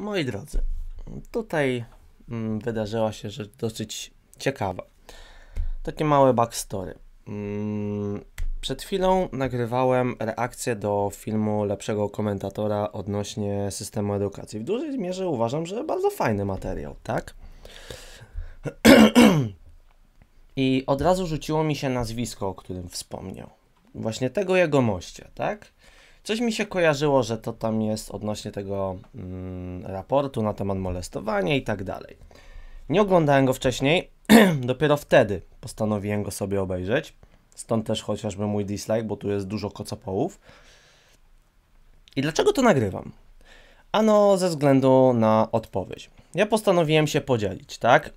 Moi drodzy, tutaj mm, wydarzyła się rzecz dosyć ciekawa. Takie małe backstory. Mm, przed chwilą nagrywałem reakcję do filmu Lepszego Komentatora odnośnie systemu edukacji. W dużej mierze uważam, że bardzo fajny materiał, tak? I od razu rzuciło mi się nazwisko, o którym wspomniał. Właśnie tego jegomościa, tak? Coś mi się kojarzyło, że to tam jest odnośnie tego mm, raportu na temat molestowania i tak dalej. Nie oglądałem go wcześniej, dopiero wtedy postanowiłem go sobie obejrzeć. Stąd też chociażby mój dislike, bo tu jest dużo kocopołów. I dlaczego to nagrywam? Ano, ze względu na odpowiedź. Ja postanowiłem się podzielić, tak?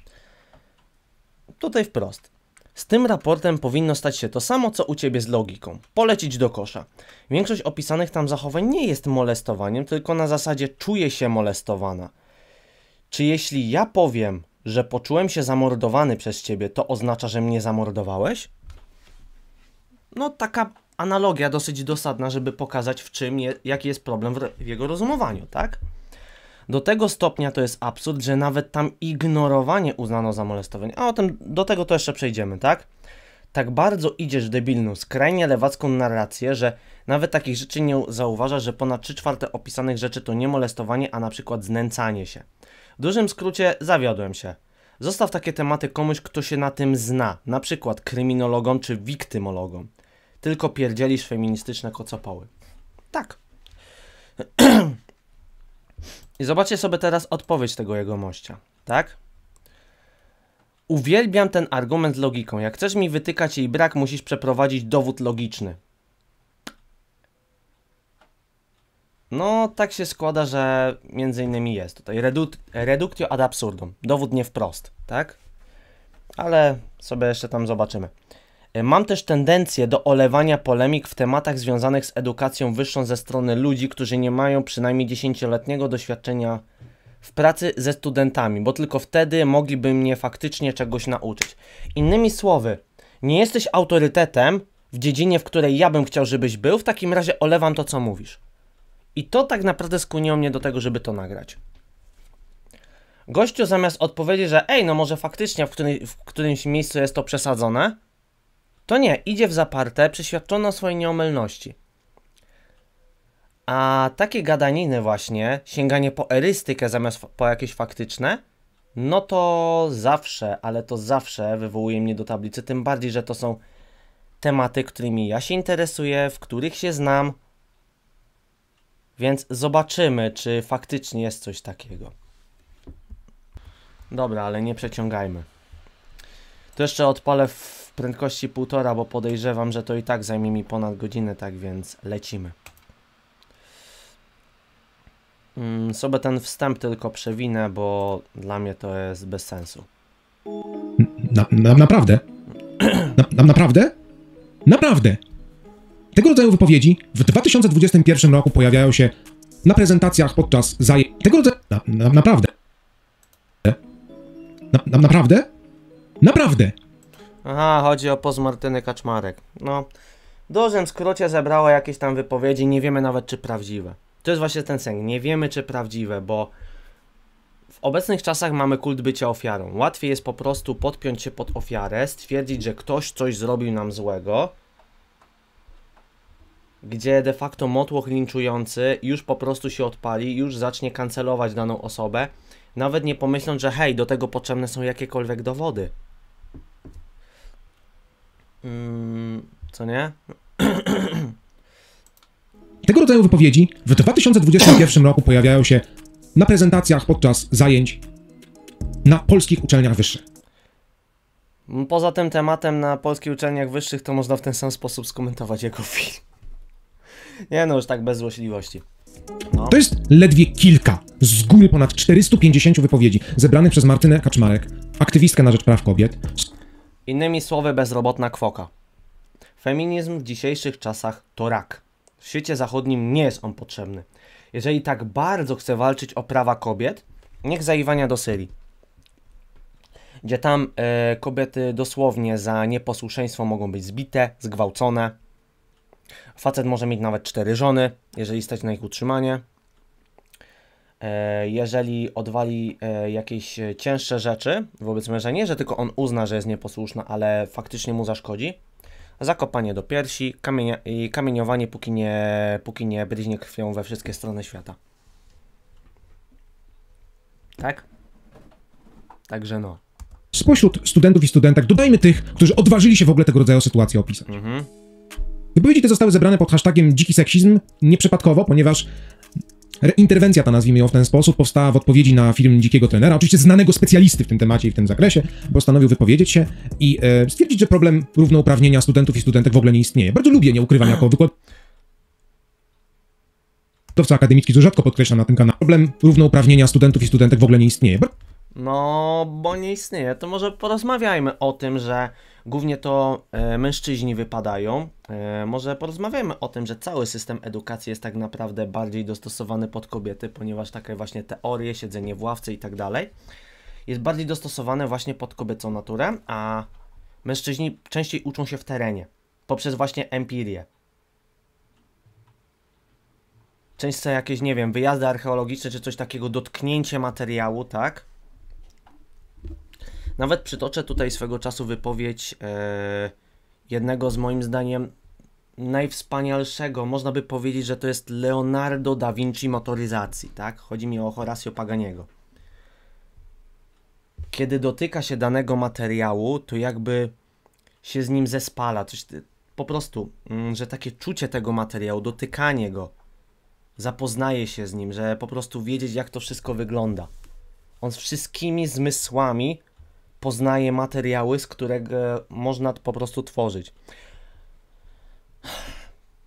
Tutaj wprost. Z tym raportem powinno stać się to samo, co u Ciebie z logiką. Polecić do kosza. Większość opisanych tam zachowań nie jest molestowaniem, tylko na zasadzie czuję się molestowana. Czy jeśli ja powiem, że poczułem się zamordowany przez Ciebie, to oznacza, że mnie zamordowałeś? No taka analogia dosyć dosadna, żeby pokazać w czym, je, jaki jest problem w, w jego rozumowaniu, tak? Do tego stopnia to jest absurd, że nawet tam ignorowanie uznano za molestowanie. A o tym, do tego to jeszcze przejdziemy, tak? Tak bardzo idziesz debilną, skrajnie lewacką narrację, że nawet takich rzeczy nie zauważasz, że ponad 3 czwarte opisanych rzeczy to nie molestowanie, a na przykład znęcanie się. W dużym skrócie zawiodłem się. Zostaw takie tematy komuś, kto się na tym zna, na przykład kryminologom czy wiktymologom. Tylko pierdzielisz feministyczne kocopoły. Tak. I zobaczcie sobie teraz odpowiedź tego jegomościa, tak? Uwielbiam ten argument z logiką. Jak chcesz mi wytykać jej brak, musisz przeprowadzić dowód logiczny. No, tak się składa, że między innymi jest tutaj reductio ad absurdum. Dowód nie wprost, tak? Ale sobie jeszcze tam zobaczymy. E, mam też tendencję do olewania polemik w tematach związanych z edukacją wyższą ze strony ludzi, którzy nie mają przynajmniej 10-letniego doświadczenia w pracy ze studentami, bo tylko wtedy mogliby mnie faktycznie czegoś nauczyć. Innymi słowy, nie jesteś autorytetem w dziedzinie, w której ja bym chciał, żebyś był, w takim razie olewam to, co mówisz. I to tak naprawdę skłoniło mnie do tego, żeby to nagrać. Gościu zamiast odpowiedzieć, że ej, no może faktycznie w, który, w którymś miejscu jest to przesadzone, to nie, idzie w zaparte, przeświadczono o swojej nieomylności. A takie gadaniny właśnie, sięganie po erystykę zamiast po jakieś faktyczne, no to zawsze, ale to zawsze wywołuje mnie do tablicy, tym bardziej, że to są tematy, którymi ja się interesuję, w których się znam. Więc zobaczymy, czy faktycznie jest coś takiego. Dobra, ale nie przeciągajmy. To jeszcze odpalę prędkości półtora, bo podejrzewam, że to i tak zajmie mi ponad godzinę, tak więc lecimy. Mm, sobie ten wstęp tylko przewinę, bo dla mnie to jest bez sensu. Na, na, naprawdę? Na, na, naprawdę? Naprawdę! Tego rodzaju wypowiedzi w 2021 roku pojawiają się na prezentacjach podczas zajęć. Tego rodzaju... Na, naprawdę? Na, naprawdę? Naprawdę? Aha, chodzi o pozmartyny Kaczmarek. No, w dużym skrócie zebrała jakieś tam wypowiedzi, nie wiemy nawet czy prawdziwe. To jest właśnie ten sen nie wiemy czy prawdziwe, bo w obecnych czasach mamy kult bycia ofiarą. Łatwiej jest po prostu podpiąć się pod ofiarę, stwierdzić, że ktoś coś zrobił nam złego, gdzie de facto motłoch linczujący już po prostu się odpali, już zacznie kancelować daną osobę, nawet nie pomyśląc, że hej, do tego potrzebne są jakiekolwiek dowody. Mm, co nie? Tego rodzaju wypowiedzi w 2021 roku pojawiają się na prezentacjach podczas zajęć na polskich uczelniach wyższych. Mm, poza tym tematem na polskich uczelniach wyższych to można w ten sam sposób skomentować jego film. Nie no, już tak bez złośliwości. No. To jest ledwie kilka, z góry ponad 450 wypowiedzi zebranych przez Martynę Kaczmarek, aktywistkę na rzecz praw kobiet, Innymi słowy, bezrobotna kwoka. Feminizm w dzisiejszych czasach to rak. W świecie zachodnim nie jest on potrzebny. Jeżeli tak bardzo chce walczyć o prawa kobiet, niech zaiwania do Syrii, gdzie tam e, kobiety dosłownie za nieposłuszeństwo mogą być zbite, zgwałcone. Facet może mieć nawet cztery żony, jeżeli stać na ich utrzymanie. E, jeżeli odwali e, jakieś cięższe rzeczy wobec męża, nie, że tylko on uzna, że jest nieposłuszna, ale faktycznie mu zaszkodzi, zakopanie do piersi kamienia, i kamieniowanie, póki nie, póki nie bryźnie krwią we wszystkie strony świata. Tak? Także no. Spośród studentów i studentek dodajmy tych, którzy odważyli się w ogóle tego rodzaju sytuację opisać. Mhm. Wypowiedzi te zostały zebrane pod hashtagiem dziki seksizm nieprzypadkowo, ponieważ Interwencja ta, nazwijmy ją w ten sposób, powstała w odpowiedzi na film Dzikiego Trenera, oczywiście znanego specjalisty w tym temacie i w tym zakresie, postanowił wypowiedzieć się i e, stwierdzić, że problem równouprawnienia studentów i studentek w ogóle nie istnieje. Bardzo lubię, nie ukrywam, jako wykład wykładowca akademicki, co rzadko podkreśla na tym kanale, problem równouprawnienia studentów i studentek w ogóle nie istnieje. No, bo nie istnieje, to może porozmawiajmy o tym, że Głównie to e, mężczyźni wypadają. E, może porozmawiamy o tym, że cały system edukacji jest tak naprawdę bardziej dostosowany pod kobiety, ponieważ takie właśnie teorie, siedzenie w ławce i tak dalej jest bardziej dostosowane właśnie pod kobiecą naturę, a mężczyźni częściej uczą się w terenie poprzez właśnie empirię. Często jakieś, nie wiem, wyjazdy archeologiczne czy coś takiego, dotknięcie materiału, tak? Nawet przytoczę tutaj swego czasu wypowiedź e, jednego z moim zdaniem najwspanialszego, można by powiedzieć, że to jest Leonardo da Vinci motoryzacji, tak? Chodzi mi o Horacio Paganiego. Kiedy dotyka się danego materiału, to jakby się z nim zespala, coś po prostu, mm, że takie czucie tego materiału, dotykanie go, zapoznaje się z nim, że po prostu wiedzieć jak to wszystko wygląda. On z wszystkimi zmysłami poznaje materiały, z którego można po prostu tworzyć.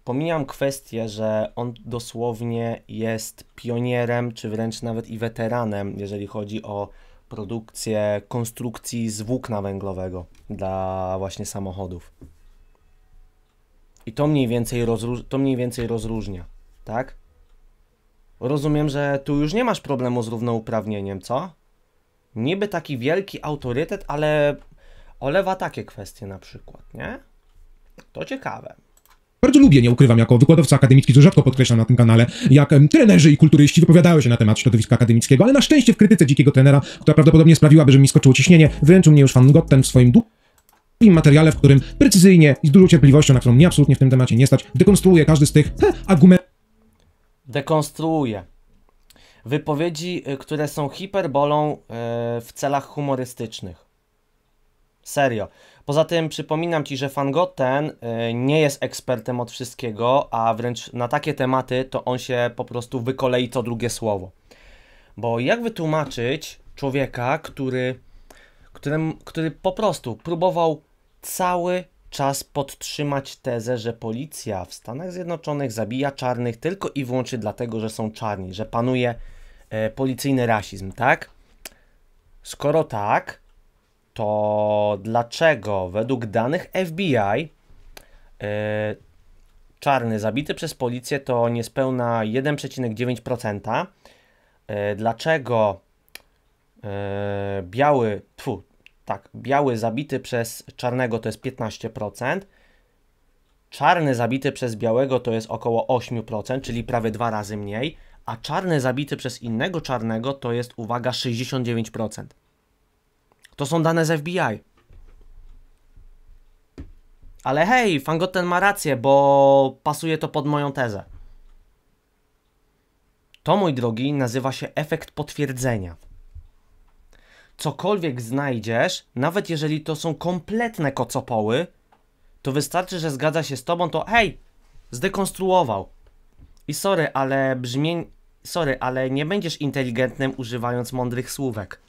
Pomijam kwestię, że on dosłownie jest pionierem, czy wręcz nawet i weteranem, jeżeli chodzi o produkcję konstrukcji z włókna węglowego dla właśnie samochodów. I to mniej więcej, rozróż to mniej więcej rozróżnia, tak? Rozumiem, że tu już nie masz problemu z równouprawnieniem, co? niby taki wielki autorytet, ale olewa takie kwestie na przykład, nie? To ciekawe. Bardzo lubię, nie ukrywam, jako wykładowca akademicki, to rzadko podkreślam na tym kanale, jak trenerzy i kulturyści wypowiadają się na temat środowiska akademickiego, ale na szczęście w krytyce dzikiego trenera, która prawdopodobnie sprawiłaby, że mi skoczyło ciśnienie, wręczył mnie już fan Gotten w swoim duchu materiale, w którym precyzyjnie i z dużą cierpliwością, na którą mnie absolutnie w tym temacie nie stać, dekonstruuje każdy z tych argumentów. Dekonstruuje wypowiedzi, y, które są hiperbolą y, w celach humorystycznych. Serio. Poza tym przypominam Ci, że Fangoten y, nie jest ekspertem od wszystkiego, a wręcz na takie tematy to on się po prostu wykolei co drugie słowo. Bo jak wytłumaczyć człowieka, który, którym, który po prostu próbował cały czas podtrzymać tezę, że policja w Stanach Zjednoczonych zabija czarnych tylko i wyłącznie dlatego, że są czarni, że panuje E, policyjny rasizm, tak? Skoro tak, to dlaczego według danych FBI e, czarny zabity przez policję to niespełna 1,9%? Yy, e, dlaczego biały, tfu, tak, biały zabity przez czarnego to jest 15%? Czarny zabity przez białego to jest około 8%, czyli prawie dwa razy mniej a czarny zabity przez innego czarnego to jest, uwaga, 69%. To są dane z FBI. Ale hej, Fangotten ma rację, bo pasuje to pod moją tezę. To, mój drogi, nazywa się efekt potwierdzenia. Cokolwiek znajdziesz, nawet jeżeli to są kompletne kocopoły, to wystarczy, że zgadza się z tobą, to hej, zdekonstruował. I sorry, ale brzmi, Sorry, ale nie będziesz inteligentnym używając mądrych słówek.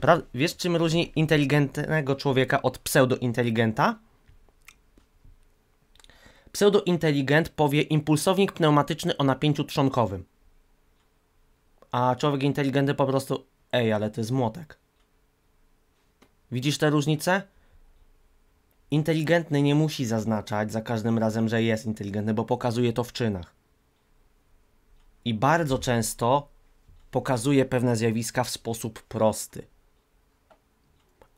Pra... Wiesz czym różni inteligentnego człowieka od pseudointeligenta? Pseudointeligent powie impulsownik pneumatyczny o napięciu trzonkowym. A człowiek inteligentny po prostu, ej, ale to jest młotek. Widzisz te różnice? Inteligentny nie musi zaznaczać za każdym razem, że jest inteligentny, bo pokazuje to w czynach i bardzo często pokazuje pewne zjawiska w sposób prosty.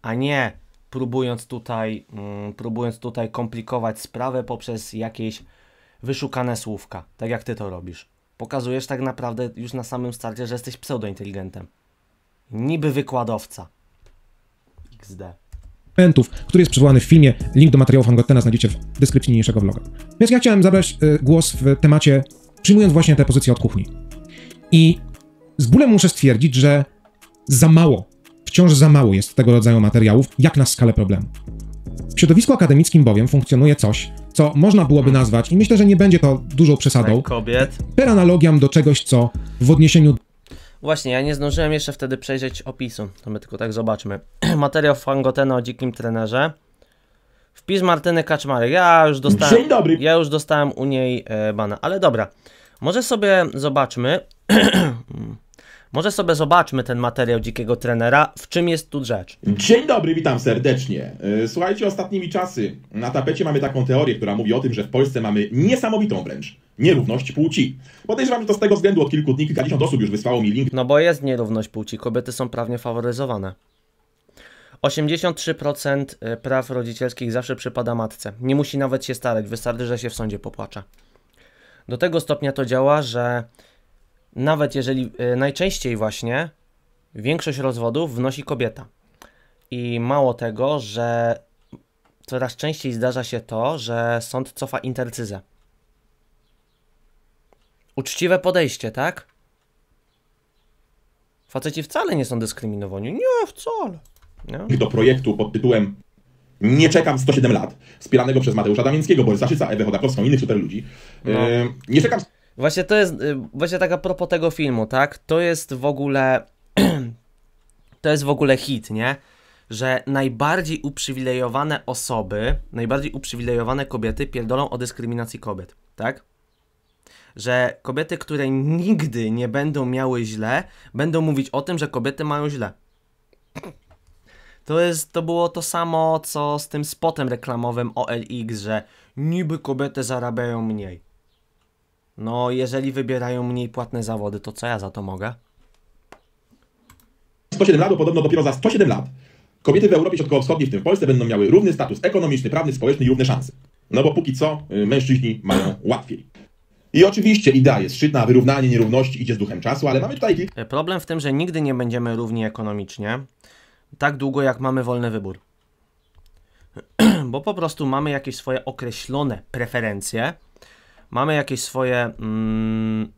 A nie próbując tutaj, mm, próbując tutaj komplikować sprawę poprzez jakieś wyszukane słówka, tak jak ty to robisz. Pokazujesz tak naprawdę już na samym starcie, że jesteś pseudointeligentem. Niby wykładowca. XD. Pentów, który jest przywołany w filmie. Link do materiału Hangotena znajdziecie w deskrypcji niniejszego vloga. Więc ja chciałem zabrać y, głos w temacie przyjmując właśnie tę pozycję od kuchni. I z bólem muszę stwierdzić, że za mało, wciąż za mało jest tego rodzaju materiałów, jak na skalę problemu. W środowisku akademickim bowiem funkcjonuje coś, co można byłoby nazwać, i myślę, że nie będzie to dużą przesadą, tak, kobiet. per analogiam do czegoś, co w odniesieniu Właśnie, ja nie zdążyłem jeszcze wtedy przejrzeć opisu, to my tylko tak zobaczmy. Materiał Fangotena o dzikim trenerze. Wpis Martyny Kaczmary. Ja już dostałem. Dzień dobry. Ja już dostałem u niej e, bana, ale dobra. Może sobie zobaczmy. Może sobie zobaczmy ten materiał dzikiego trenera, w czym jest tu rzecz. Dzień dobry, witam serdecznie. E, słuchajcie, ostatnimi czasy na tapecie mamy taką teorię, która mówi o tym, że w Polsce mamy niesamowitą wręcz nierówność płci. Podejrzewam, że to z tego względu od kilku dni kilkadziesiąt osób już wysłało mi link. No bo jest nierówność płci, kobiety są prawnie faworyzowane. 83% e, praw rodzicielskich zawsze przypada matce. Nie musi nawet się starać, wystarczy, że się w sądzie popłacza. Do tego stopnia to działa, że nawet jeżeli e, najczęściej właśnie większość rozwodów wnosi kobieta. I mało tego, że coraz częściej zdarza się to, że sąd cofa intercyzę. Uczciwe podejście, tak? Faceci wcale nie są dyskryminowani. Nie, wcale. Nie? Do projektu pod tytułem nie czekam 107 lat, wspieranego przez Mateusza Damińskiego, Borysa Szyca, Ewę Chodakowską, innych super ludzi. No. nie czekam... Właśnie to jest, y, właśnie tak a propos tego filmu, tak? To jest w ogóle, to jest w ogóle hit, nie? Że najbardziej uprzywilejowane osoby, najbardziej uprzywilejowane kobiety pierdolą o dyskryminacji kobiet, tak? Że kobiety, które nigdy nie będą miały źle, będą mówić o tym, że kobiety mają źle. To, jest, to było to samo, co z tym spotem reklamowym OLX, że niby kobiety zarabiają mniej. No, jeżeli wybierają mniej płatne zawody, to co ja za to mogę? 107 lat, bo podobno dopiero za 107 lat kobiety w Europie Środkowo-Wschodniej, w tym w Polsce, będą miały równy status ekonomiczny, prawny, społeczny i równe szanse. No bo póki co y, mężczyźni mają łatwiej. I oczywiście idea jest szczytna, wyrównanie nierówności idzie z duchem czasu, ale mamy tutaj... E, problem w tym, że nigdy nie będziemy równi ekonomicznie, tak długo, jak mamy wolny wybór. Bo po prostu mamy jakieś swoje określone preferencje, mamy jakieś swoje mm,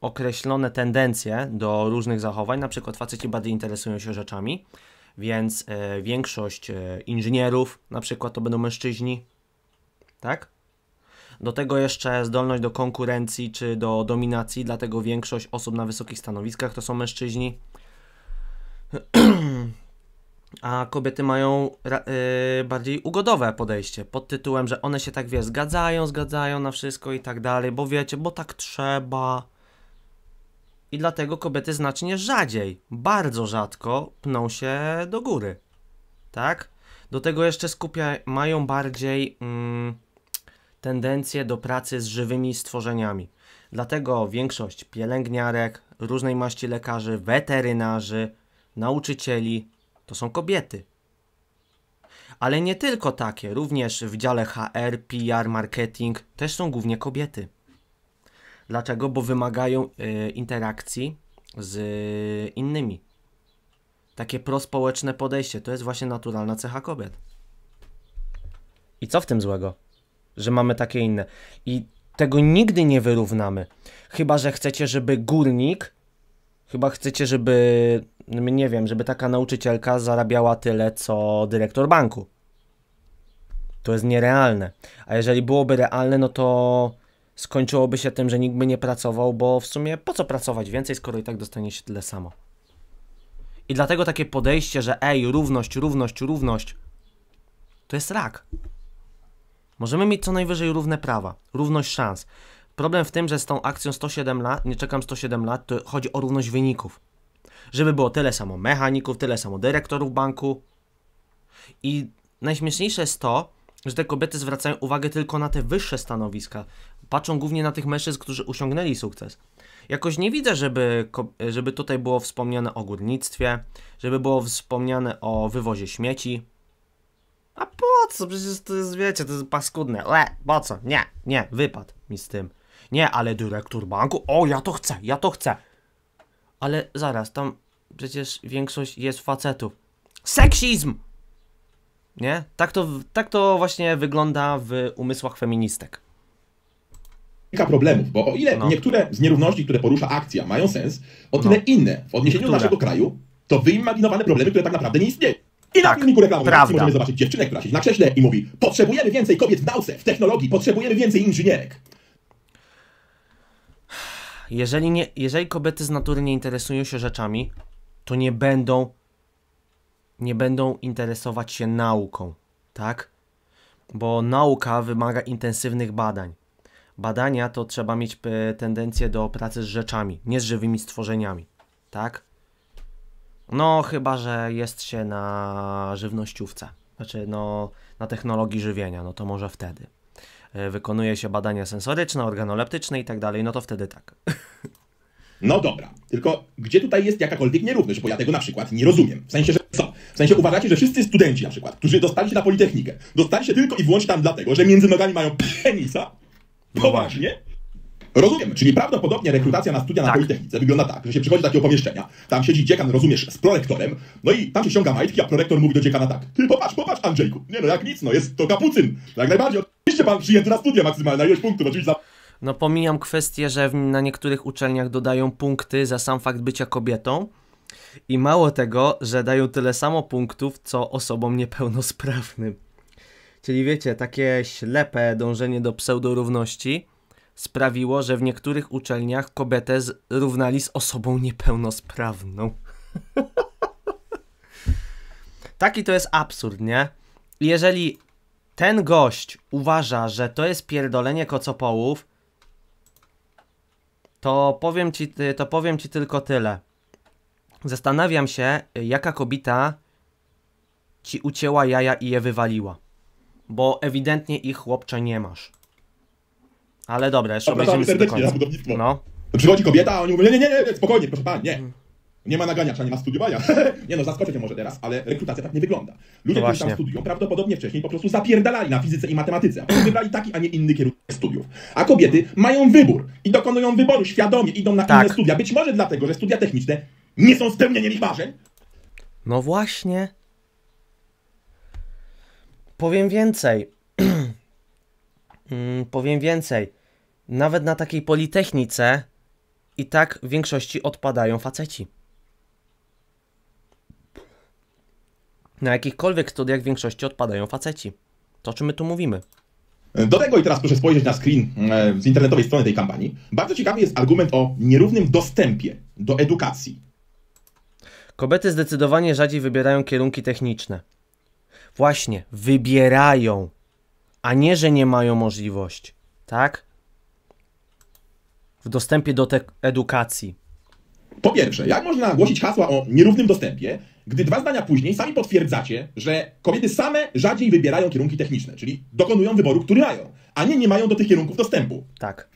określone tendencje do różnych zachowań, na przykład faceci bardziej interesują się rzeczami, więc y, większość y, inżynierów na przykład to będą mężczyźni, tak? Do tego jeszcze zdolność do konkurencji czy do dominacji, dlatego większość osób na wysokich stanowiskach to są mężczyźni. a kobiety mają yy, bardziej ugodowe podejście pod tytułem, że one się tak wie, zgadzają, zgadzają na wszystko i tak dalej, bo wiecie, bo tak trzeba. I dlatego kobiety znacznie rzadziej, bardzo rzadko pną się do góry. Tak? Do tego jeszcze skupia, mają bardziej mm, do pracy z żywymi stworzeniami. Dlatego większość pielęgniarek, różnej maści lekarzy, weterynarzy, nauczycieli, to są kobiety. Ale nie tylko takie, również w dziale HR, PR, marketing też są głównie kobiety. Dlaczego? Bo wymagają y, interakcji z y, innymi. Takie prospołeczne podejście to jest właśnie naturalna cecha kobiet. I co w tym złego? Że mamy takie inne. I tego nigdy nie wyrównamy. Chyba, że chcecie, żeby górnik, chyba chcecie, żeby nie wiem, żeby taka nauczycielka zarabiała tyle, co dyrektor banku. To jest nierealne. A jeżeli byłoby realne, no to skończyłoby się tym, że nikt by nie pracował, bo w sumie po co pracować więcej, skoro i tak dostanie się tyle samo. I dlatego takie podejście, że ej, równość, równość, równość, to jest rak. Możemy mieć co najwyżej równe prawa, równość szans. Problem w tym, że z tą akcją 107 lat, nie czekam 107 lat, to chodzi o równość wyników żeby było tyle samo mechaników, tyle samo dyrektorów banku. I najśmieszniejsze jest to, że te kobiety zwracają uwagę tylko na te wyższe stanowiska. Patrzą głównie na tych mężczyzn, którzy osiągnęli sukces. Jakoś nie widzę, żeby, żeby tutaj było wspomniane o górnictwie, żeby było wspomniane o wywozie śmieci. A po co? Przecież to jest, wiecie, to jest paskudne. Le, po co? Nie, nie, wypad mi z tym. Nie, ale dyrektor banku, o ja to chcę, ja to chcę. Ale zaraz, tam przecież większość jest facetów. Seksizm! Nie? Tak to, tak to właśnie wygląda w umysłach feministek. Kilka problemów, bo o ile no. niektóre z nierówności, które porusza akcja, mają sens, o tyle no. inne w odniesieniu niektóre. do naszego kraju to wyimaginowane problemy, które tak naprawdę nie istnieją. I tak, na filmiku reklamowym możemy zobaczyć dziewczynę, która siedzi na krześle i mówi potrzebujemy więcej kobiet w nauce, w technologii, potrzebujemy więcej inżynierek jeżeli, nie, jeżeli kobiety z natury nie interesują się rzeczami, to nie będą nie będą interesować się nauką, tak? Bo nauka wymaga intensywnych badań. Badania to trzeba mieć e, tendencję do pracy z rzeczami, nie z żywymi stworzeniami, tak? No, chyba że jest się na żywnościówce, znaczy no, na technologii żywienia, no to może wtedy. E, wykonuje się badania sensoryczne, organoleptyczne i tak dalej, no to wtedy tak. No dobra, tylko gdzie tutaj jest jakakolwiek nierówność, bo ja tego na przykład nie rozumiem. W sensie, że co? W sensie uważacie, że wszyscy studenci na przykład, którzy dostali się na Politechnikę, dostali się tylko i wyłącznie tam dlatego, że między nogami mają penisa? No Poważnie? Rozumiem, czyli prawdopodobnie rekrutacja na studia na tak. Politechnice wygląda tak, że się przychodzi do takiego pomieszczenia, tam siedzi dziekan, rozumiesz, z prorektorem, no i tam się ściąga majtki, a prorektor mówi do dziekana tak, ty popatrz, popatrz Andrzejku, nie no jak nic, no jest to kapucyn, jak najbardziej, oczywiście pan przyjęty na studia maksymalnie maksymalna ilość punktów, oczywiście za... No pomijam kwestię, że na niektórych uczelniach dodają punkty za sam fakt bycia kobietą, i mało tego, że dają tyle samo punktów, co osobom niepełnosprawnym. Czyli wiecie, takie ślepe dążenie do pseudorówności sprawiło, że w niektórych uczelniach kobietę równali z osobą niepełnosprawną. Taki to jest absurd, nie? Jeżeli ten gość uważa, że to jest pierdolenie kocopołów, to powiem ci, to powiem ci tylko tyle. Zastanawiam się, jaka kobieta ci ucięła jaja i je wywaliła. Bo ewidentnie ich chłopcze nie masz. Ale dobra, jeszcze obejrzymy sobie do końca. budownictwo. No. Przychodzi kobieta, a oni mówią, nie, nie, nie, nie, spokojnie, proszę pan, nie. Mhm. Nie ma naganiacza, nie ma studiowania. nie no, zaskoczę cię może teraz, ale rekrutacja tak nie wygląda. Ludzie, którzy tam studiują, prawdopodobnie wcześniej po prostu zapierdalali na fizyce i matematyce, a potem wybrali taki, a nie inny kierunek studiów. A kobiety mhm. mają wybór i dokonują wyboru świadomie, idą na tak. inne studia. Być może dlatego, że studia techniczne nie są spełnieniem ich marzeń. No właśnie. Powiem więcej. mm, powiem więcej nawet na takiej politechnice i tak w większości odpadają faceci. Na jakichkolwiek studiach w większości odpadają faceci. To o czym my tu mówimy? Do tego i teraz proszę spojrzeć na screen e, z internetowej strony tej kampanii. Bardzo ciekawy jest argument o nierównym dostępie do edukacji. Kobiety zdecydowanie rzadziej wybierają kierunki techniczne. Właśnie, wybierają, a nie, że nie mają możliwości, tak? w dostępie do tej edukacji? Po pierwsze, jak można głosić hasła o nierównym dostępie, gdy dwa zdania później sami potwierdzacie, że kobiety same rzadziej wybierają kierunki techniczne, czyli dokonują wyboru, który mają, a nie nie mają do tych kierunków dostępu. Tak.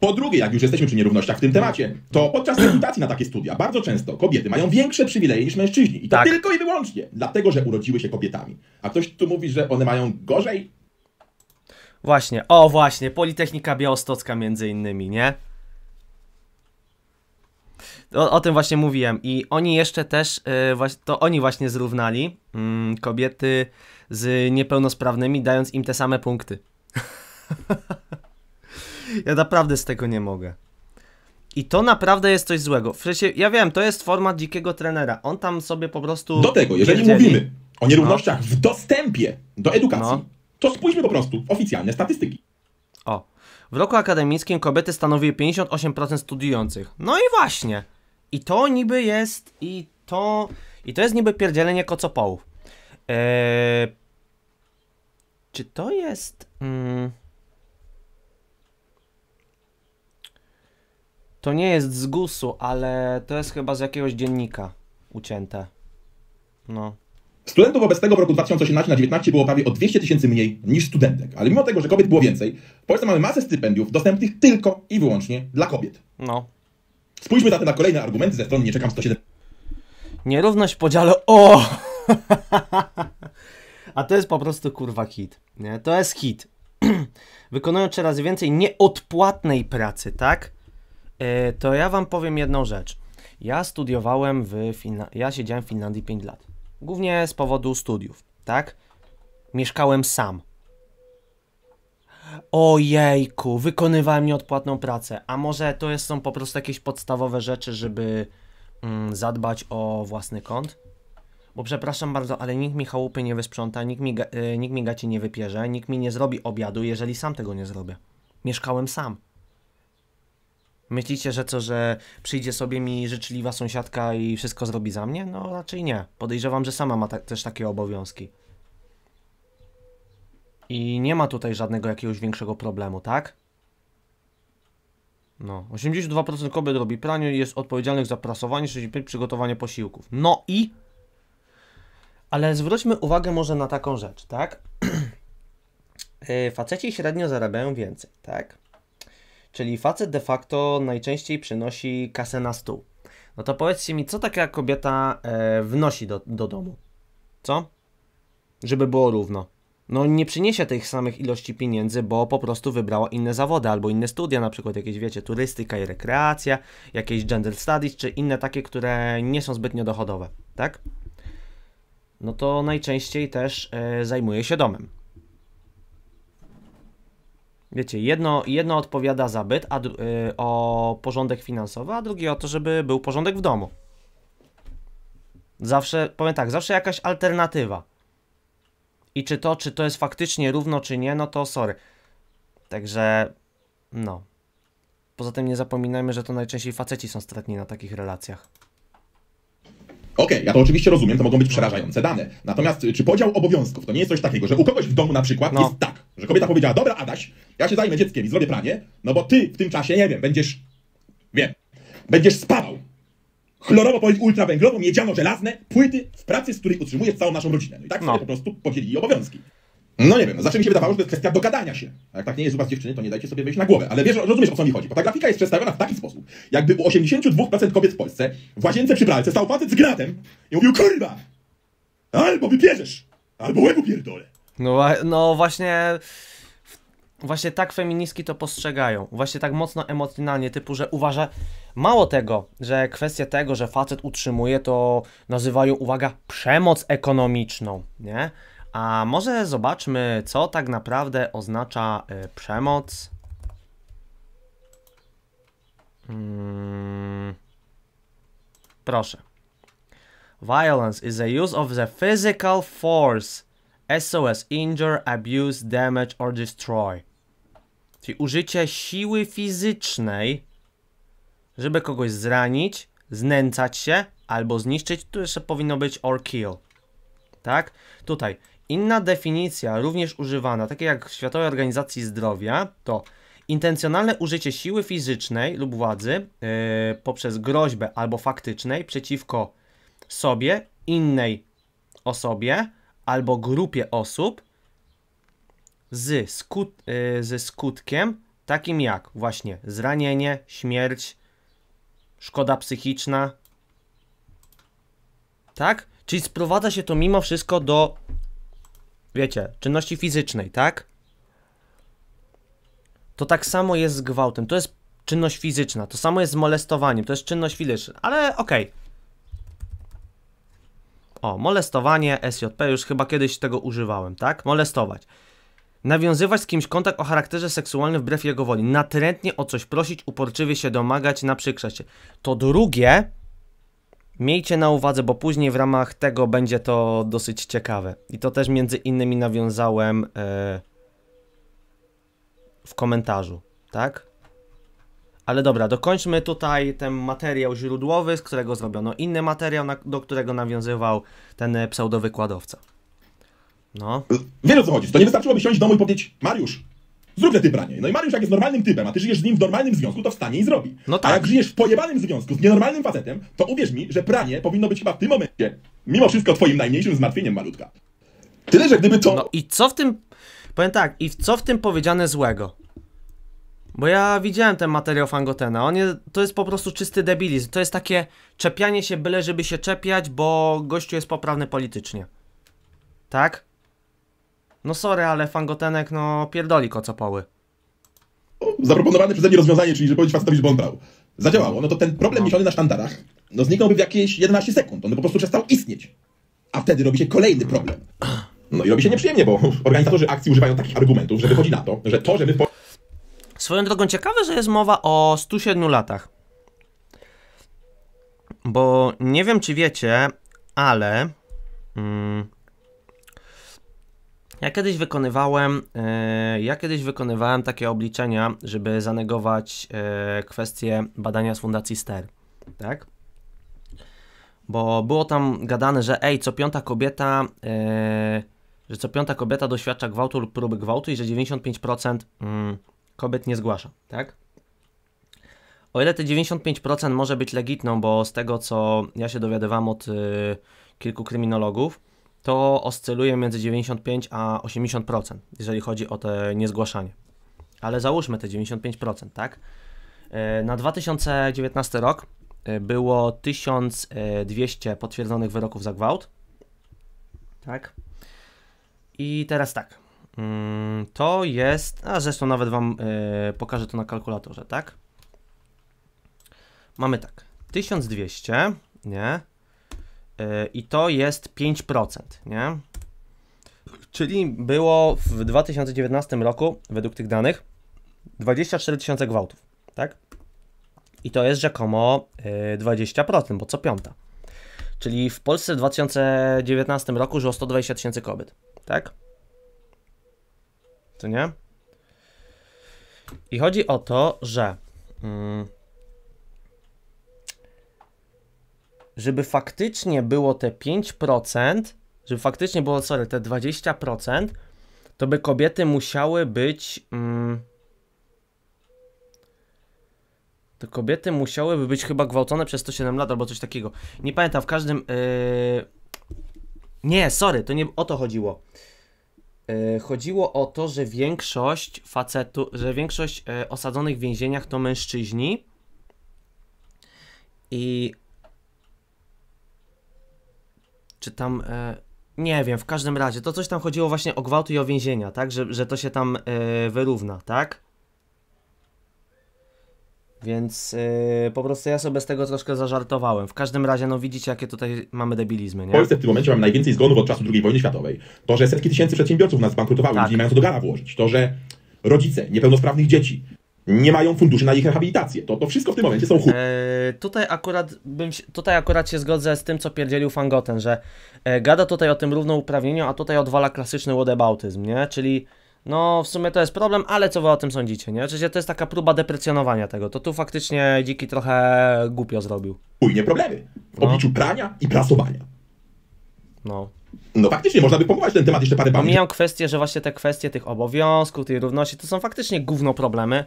Po drugie, jak już jesteśmy przy nierównościach w tym temacie, to podczas rekrutacji na takie studia bardzo często kobiety mają większe przywileje niż mężczyźni. I to tak. tylko i wyłącznie dlatego, że urodziły się kobietami. A ktoś tu mówi, że one mają gorzej? Właśnie, o właśnie, Politechnika Białostocka między innymi, nie? O, o tym właśnie mówiłem i oni jeszcze też, y, to oni właśnie zrównali mm, kobiety z niepełnosprawnymi, dając im te same punkty. ja naprawdę z tego nie mogę. I to naprawdę jest coś złego. W ja wiem, to jest forma dzikiego trenera. On tam sobie po prostu... Do tego, jeżeli mówimy o no. nierównościach no. w dostępie do edukacji, no to spójrzmy po prostu oficjalne statystyki. O, w roku akademickim kobiety stanowiły 58% studiujących. No i właśnie. I to niby jest, i to, i to jest niby pierdzielenie kocopołów. Eee, czy to jest... Mm, to nie jest z GUS-u, ale to jest chyba z jakiegoś dziennika ucięte. No. Studentów wobec tego w roku 2018 na 19 było prawie o 200 tysięcy mniej niż studentek. Ale mimo tego, że kobiet było więcej, w Polsce mamy masę stypendiów dostępnych tylko i wyłącznie dla kobiet. No. Spójrzmy zatem na kolejne argumenty ze strony Nie czekam 107. Nierówność w podziale. O! A to jest po prostu kurwa hit. Nie? To jest hit. Wykonują coraz więcej nieodpłatnej pracy, tak? E, to ja wam powiem jedną rzecz. Ja studiowałem w. Finla- ja siedziałem w Finlandii 5 lat. Głównie z powodu studiów, tak? Mieszkałem sam. Ojejku, wykonywałem nieodpłatną pracę. A może to jest, są po prostu jakieś podstawowe rzeczy, żeby mm, zadbać o własny kąt? Bo przepraszam bardzo, ale nikt mi chałupy nie wysprząta, nikt mi, y, nikt mi gaci nie wypierze, nikt mi nie zrobi obiadu, jeżeli sam tego nie zrobię. Mieszkałem sam. Myślicie, że co, że przyjdzie sobie mi życzliwa sąsiadka i wszystko zrobi za mnie? No raczej nie. Podejrzewam, że sama ma ta też takie obowiązki. I nie ma tutaj żadnego jakiegoś większego problemu, tak? No, 82% kobiet robi pranie i jest odpowiedzialnych za prasowanie, 65% przygotowanie posiłków. No i? Ale zwróćmy uwagę może na taką rzecz, tak? Y, faceci średnio zarabiają więcej, tak? Czyli facet de facto najczęściej przynosi kasę na stół. No to powiedzcie mi, co taka kobieta e, wnosi do, do domu? Co? Żeby było równo. No nie przyniesie tych samych ilości pieniędzy, bo po prostu wybrała inne zawody albo inne studia, na przykład jakieś, wiecie, turystyka i rekreacja, jakieś gender studies, czy inne takie, które nie są zbytnio dochodowe, tak? No to najczęściej też e, zajmuje się domem. Wiecie, jedno, jedno odpowiada za byt a, yy, o porządek finansowy, a drugie o to, żeby był porządek w domu. Zawsze, powiem tak, zawsze jakaś alternatywa. I czy to, czy to jest faktycznie równo, czy nie, no to sorry. Także, no. Poza tym nie zapominajmy, że to najczęściej faceci są stratni na takich relacjach. Okej, okay, ja to oczywiście rozumiem, to mogą być przerażające dane. Natomiast y, czy podział obowiązków to nie jest coś takiego, że u kogoś w domu na przykład no. jest tak, że kobieta powiedziała, dobra Adaś, ja się zajmę dzieckiem i zrobię pranie, no bo ty w tym czasie, nie wiem, będziesz, wiem, będziesz spawał chlorowo powiedz ultrawęglową, miedziano żelazne, płyty w pracy, z której utrzymuje całą naszą rodzinę. No i tak no. sobie po prostu podzielili obowiązki. No nie wiem, no, zawsze mi się wydawało, że to jest kwestia dogadania się. A jak tak nie jest u was dziewczyny, to nie dajcie sobie wejść na głowę. Ale wiesz, rozumiesz o co mi chodzi, bo ta grafika jest przedstawiona w taki sposób, jakby u 82% kobiet w Polsce w łazience przy pralce stał facet z gratem i mówił, kurwa, albo wybierzesz, albo łebu pierdolę. No, no właśnie... Właśnie tak feministki to postrzegają. Właśnie tak mocno emocjonalnie, typu, że uważa. Mało tego, że kwestia tego, że facet utrzymuje, to nazywają, uwaga, przemoc ekonomiczną, nie? A może zobaczmy, co tak naprawdę oznacza y, przemoc. Hmm. Proszę. Violence is the use of the physical force SOS injure, abuse, damage or destroy. Czyli użycie siły fizycznej, żeby kogoś zranić, znęcać się albo zniszczyć. Tu jeszcze powinno być or kill. Tak? Tutaj Inna definicja, również używana, takie jak w Światowej Organizacji Zdrowia, to intencjonalne użycie siły fizycznej lub władzy yy, poprzez groźbę albo faktycznej przeciwko sobie, innej osobie albo grupie osób z, skut, yy, ze skutkiem takim jak właśnie zranienie, śmierć, szkoda psychiczna. Tak? Czyli sprowadza się to mimo wszystko do wiecie, czynności fizycznej, tak? To tak samo jest z gwałtem. To jest czynność fizyczna. To samo jest z molestowaniem. To jest czynność fizyczna. Ale okej. Okay. O, molestowanie, SJP, już chyba kiedyś tego używałem, tak? Molestować. Nawiązywać z kimś kontakt o charakterze seksualnym wbrew jego woli. Natrętnie o coś prosić, uporczywie się domagać, na się. To drugie Miejcie na uwadze, bo później w ramach tego będzie to dosyć ciekawe. I to też między innymi nawiązałem e, w komentarzu, tak? Ale dobra, dokończmy tutaj ten materiał źródłowy, z którego zrobiono inny materiał, na, do którego nawiązywał ten pseudowykładowca. No. Wiele o co chodzi. To nie wystarczyłoby siąść w domu i powiedzieć, Mariusz, Zrób ty pranie. No i Mariusz, jak jest normalnym typem, a ty żyjesz z nim w normalnym związku, to wstanie i zrobi. No tak. A jak żyjesz w pojebanym związku z nienormalnym facetem, to uwierz mi, że pranie powinno być chyba w tym momencie, mimo wszystko twoim najmniejszym zmartwieniem malutka. Tyle, że gdyby to... No i co w tym... Powiem tak, i co w tym powiedziane złego? Bo ja widziałem ten materiał Fangotena. On je, to jest po prostu czysty debilizm. To jest takie czepianie się byle, żeby się czepiać, bo gościu jest poprawny politycznie. Tak? No sorry, ale fangotenek no pierdoli kocopoły. No, Zaproponowane przeze mnie rozwiązanie, czyli żeby powiedzieć facetowi, żeby on brał. Zadziałało, no to ten problem niesiony no. na sztandarach, no zniknąłby w jakieś 11 sekund. On po prostu przestał istnieć. A wtedy robi się kolejny problem. No i robi się nieprzyjemnie, bo organizatorzy akcji używają takich argumentów, że wychodzi na to, że to, że my... Po... Swoją drogą ciekawe, że jest mowa o 107 latach. Bo nie wiem, czy wiecie, ale... Mm, ja kiedyś wykonywałem, e, ja kiedyś wykonywałem takie obliczenia, żeby zanegować e, kwestię badania z fundacji STER, tak? Bo było tam gadane, że ej, co piąta kobieta, e, że co piąta kobieta doświadcza gwałtu lub próby gwałtu i że 95% mm, kobiet nie zgłasza, tak? O ile te 95% może być legitną, bo z tego co ja się dowiadywam od kilku kryminologów, to oscyluje między 95 a 80%, jeżeli chodzi o te niezgłaszanie. Ale załóżmy te 95%, tak? E, na 2019 rok e, było 1200 potwierdzonych wyroków za gwałt. Tak. I teraz tak. Mm, to jest. A zresztą nawet Wam e, pokażę to na kalkulatorze, tak? Mamy tak. 1200, nie? Yy, i to jest 5%, nie? Czyli było w 2019 roku, według tych danych, 24 tysiące gwałtów, tak? I to jest rzekomo 20%, yy, bo co piąta. Czyli w Polsce w 2019 roku żyło 120 tysięcy kobiet, tak? Co nie? I chodzi o to, że... Mm, żeby faktycznie było te 5%, żeby faktycznie było, sorry, te 20%, to by kobiety musiały być. Mm, to kobiety musiałyby być chyba gwałcone przez 107 lat albo coś takiego. Nie pamiętam, w każdym. Yy... Nie, sorry, to nie o to chodziło. Yy, chodziło o to, że większość facetu, że większość yy, osadzonych w więzieniach to mężczyźni. I czy tam... E, nie wiem, w każdym razie, to coś tam chodziło właśnie o gwałty i o więzienia, tak? Że, że to się tam e, wyrówna, tak? Więc yy, po prostu ja sobie z tego troszkę zażartowałem. W każdym razie, no widzicie, jakie tutaj mamy debilizmy, nie? W Polsce w tym momencie mamy najwięcej zgonów od czasu II wojny światowej. To, że setki tysięcy przedsiębiorców nas bankrutowały, tak. nie mają co do gara włożyć. To, że rodzice niepełnosprawnych dzieci nie mają funduszy na ich rehabilitację. To, to wszystko w tym momencie są chuj. Eee, tutaj, akurat bym, się, tutaj akurat się zgodzę z tym, co pierdzielił Fangoten, że e, gada tutaj o tym równouprawnieniu, a tutaj odwala klasyczny whataboutyzm, nie? Czyli no w sumie to jest problem, ale co wy o tym sądzicie, nie? Czyli to jest taka próba deprecjonowania tego. To tu faktycznie Dziki trochę głupio zrobił. Chujnie problemy. W no. obliczu prania i prasowania. No. No faktycznie, można by pomówić ten temat jeszcze parę Pomijam kwestię, że właśnie te kwestie tych obowiązków, tej równości, to są faktycznie główno problemy,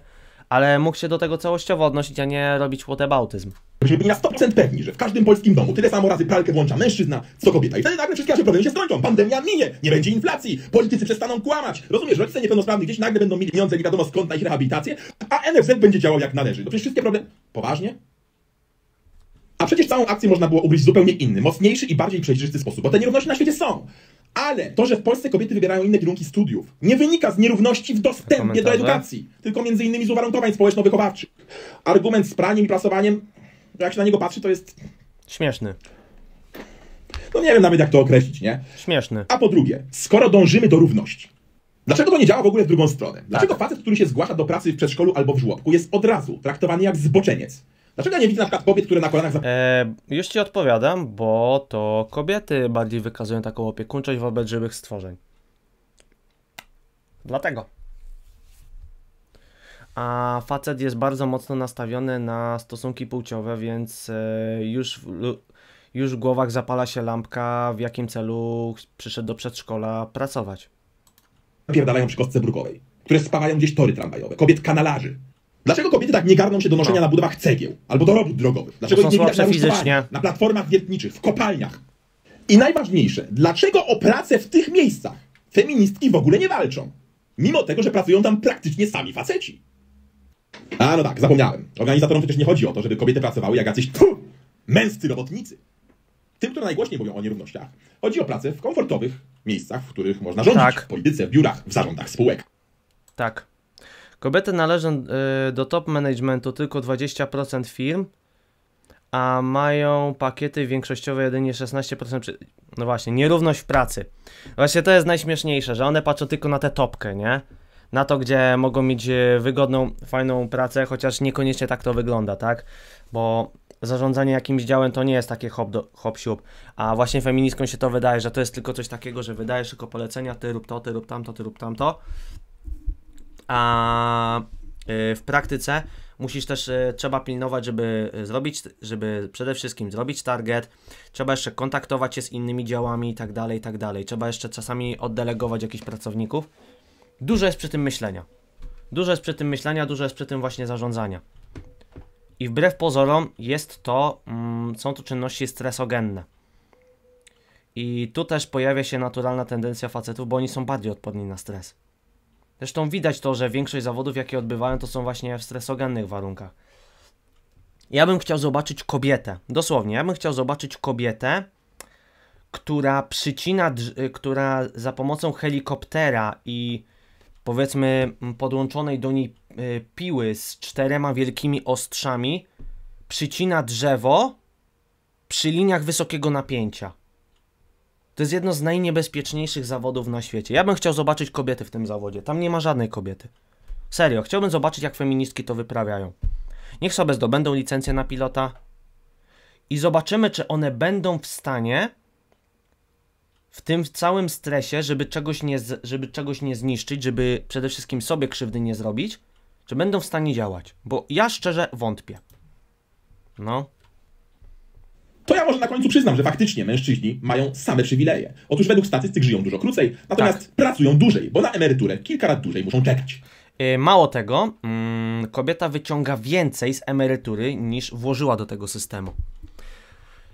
ale mógł się do tego całościowo odnosić, a nie robić whataboutyzm. Byśmy byli na 100% pewni, że w każdym polskim domu tyle samo razy pralkę włącza mężczyzna, co kobieta. I wtedy nagle wszystkie nasze problemy się skończą. Pandemia minie, nie będzie inflacji, politycy przestaną kłamać. Rozumiesz, rodzice niepełnosprawni gdzieś nagle będą mieli pieniądze, nie wiadomo skąd na ich rehabilitację, a NFZ będzie działał jak należy. No przecież wszystkie problemy... Poważnie? A przecież całą akcję można było ugryźć w zupełnie inny, mocniejszy i bardziej przejrzysty sposób, bo te nierówności na świecie są. Ale to, że w Polsce kobiety wybierają inne kierunki studiów, nie wynika z nierówności w dostępie do edukacji, tylko między innymi z uwarunkowań społeczno-wychowawczych. Argument z praniem i prasowaniem, jak się na niego patrzy, to jest... Śmieszny. No nie wiem nawet, jak to określić, nie? Śmieszny. A po drugie, skoro dążymy do równości, Dlaczego to nie działa w ogóle w drugą stronę? Dlaczego tak. facet, który się zgłasza do pracy w przedszkolu albo w żłobku, jest od razu traktowany jak zboczeniec? Dlaczego nie widzę na przykład kobiet, które na kolanach... Za... E, już ci odpowiadam, bo to kobiety bardziej wykazują taką opiekuńczość wobec żywych stworzeń. Dlatego. A facet jest bardzo mocno nastawiony na stosunki płciowe, więc e, już w, już w głowach zapala się lampka, w jakim celu przyszedł do przedszkola pracować. Pierdalają przy kostce brukowej, które spawają gdzieś tory tramwajowe, kobiet kanalarzy, Dlaczego kobiety tak nie garną się do noszenia no. na budowach cegieł albo do robót drogowych? Dlaczego ich nie widać na fizycznie. na platformach wiertniczych, w kopalniach? I najważniejsze, dlaczego o pracę w tych miejscach feministki w ogóle nie walczą? Mimo tego, że pracują tam praktycznie sami faceci. A no tak, zapomniałem. Organizatorom przecież nie chodzi o to, żeby kobiety pracowały jak jacyś tu, męscy robotnicy. Tym, którzy najgłośniej mówią o nierównościach, chodzi o pracę w komfortowych miejscach, w których można rządzić. Tak. W polityce, w biurach, w zarządach spółek. Tak. Kobiety należą y, do top managementu tylko 20% firm, a mają pakiety większościowe jedynie 16%. No właśnie, nierówność w pracy. Właśnie to jest najśmieszniejsze, że one patrzą tylko na tę topkę, nie? Na to, gdzie mogą mieć y, wygodną, fajną pracę, chociaż niekoniecznie tak to wygląda, tak? Bo zarządzanie jakimś działem to nie jest takie hop, do, hop a właśnie feministką się to wydaje, że to jest tylko coś takiego, że wydajesz tylko polecenia, ty rób to, ty rób tamto, ty rób tamto a y, w praktyce musisz też, y, trzeba pilnować, żeby y, zrobić, żeby przede wszystkim zrobić target, trzeba jeszcze kontaktować się z innymi działami i tak dalej, i tak dalej. Trzeba jeszcze czasami oddelegować jakichś pracowników. Dużo jest przy tym myślenia. Dużo jest przy tym myślenia, dużo jest przy tym właśnie zarządzania. I wbrew pozorom jest to, mm, są to czynności stresogenne. I tu też pojawia się naturalna tendencja facetów, bo oni są bardziej odporni na stres. Zresztą widać to, że większość zawodów, jakie odbywają, to są właśnie w stresogennych warunkach. Ja bym chciał zobaczyć kobietę. Dosłownie, ja bym chciał zobaczyć kobietę, która przycina, y, która za pomocą helikoptera i powiedzmy podłączonej do niej y, piły z czterema wielkimi ostrzami przycina drzewo przy liniach wysokiego napięcia. To jest jedno z najniebezpieczniejszych zawodów na świecie. Ja bym chciał zobaczyć kobiety w tym zawodzie. Tam nie ma żadnej kobiety. Serio, chciałbym zobaczyć, jak feministki to wyprawiają. Niech sobie zdobędą licencję na pilota i zobaczymy, czy one będą w stanie w tym całym stresie, żeby czegoś nie, żeby czegoś nie zniszczyć, żeby przede wszystkim sobie krzywdy nie zrobić, czy będą w stanie działać. Bo ja szczerze wątpię. No. To ja może na końcu przyznam, że faktycznie mężczyźni mają same przywileje. Otóż według statystyk żyją dużo krócej, natomiast tak. pracują dłużej, bo na emeryturę kilka lat dłużej muszą czekać. Y, mało tego, mm, kobieta wyciąga więcej z emerytury niż włożyła do tego systemu.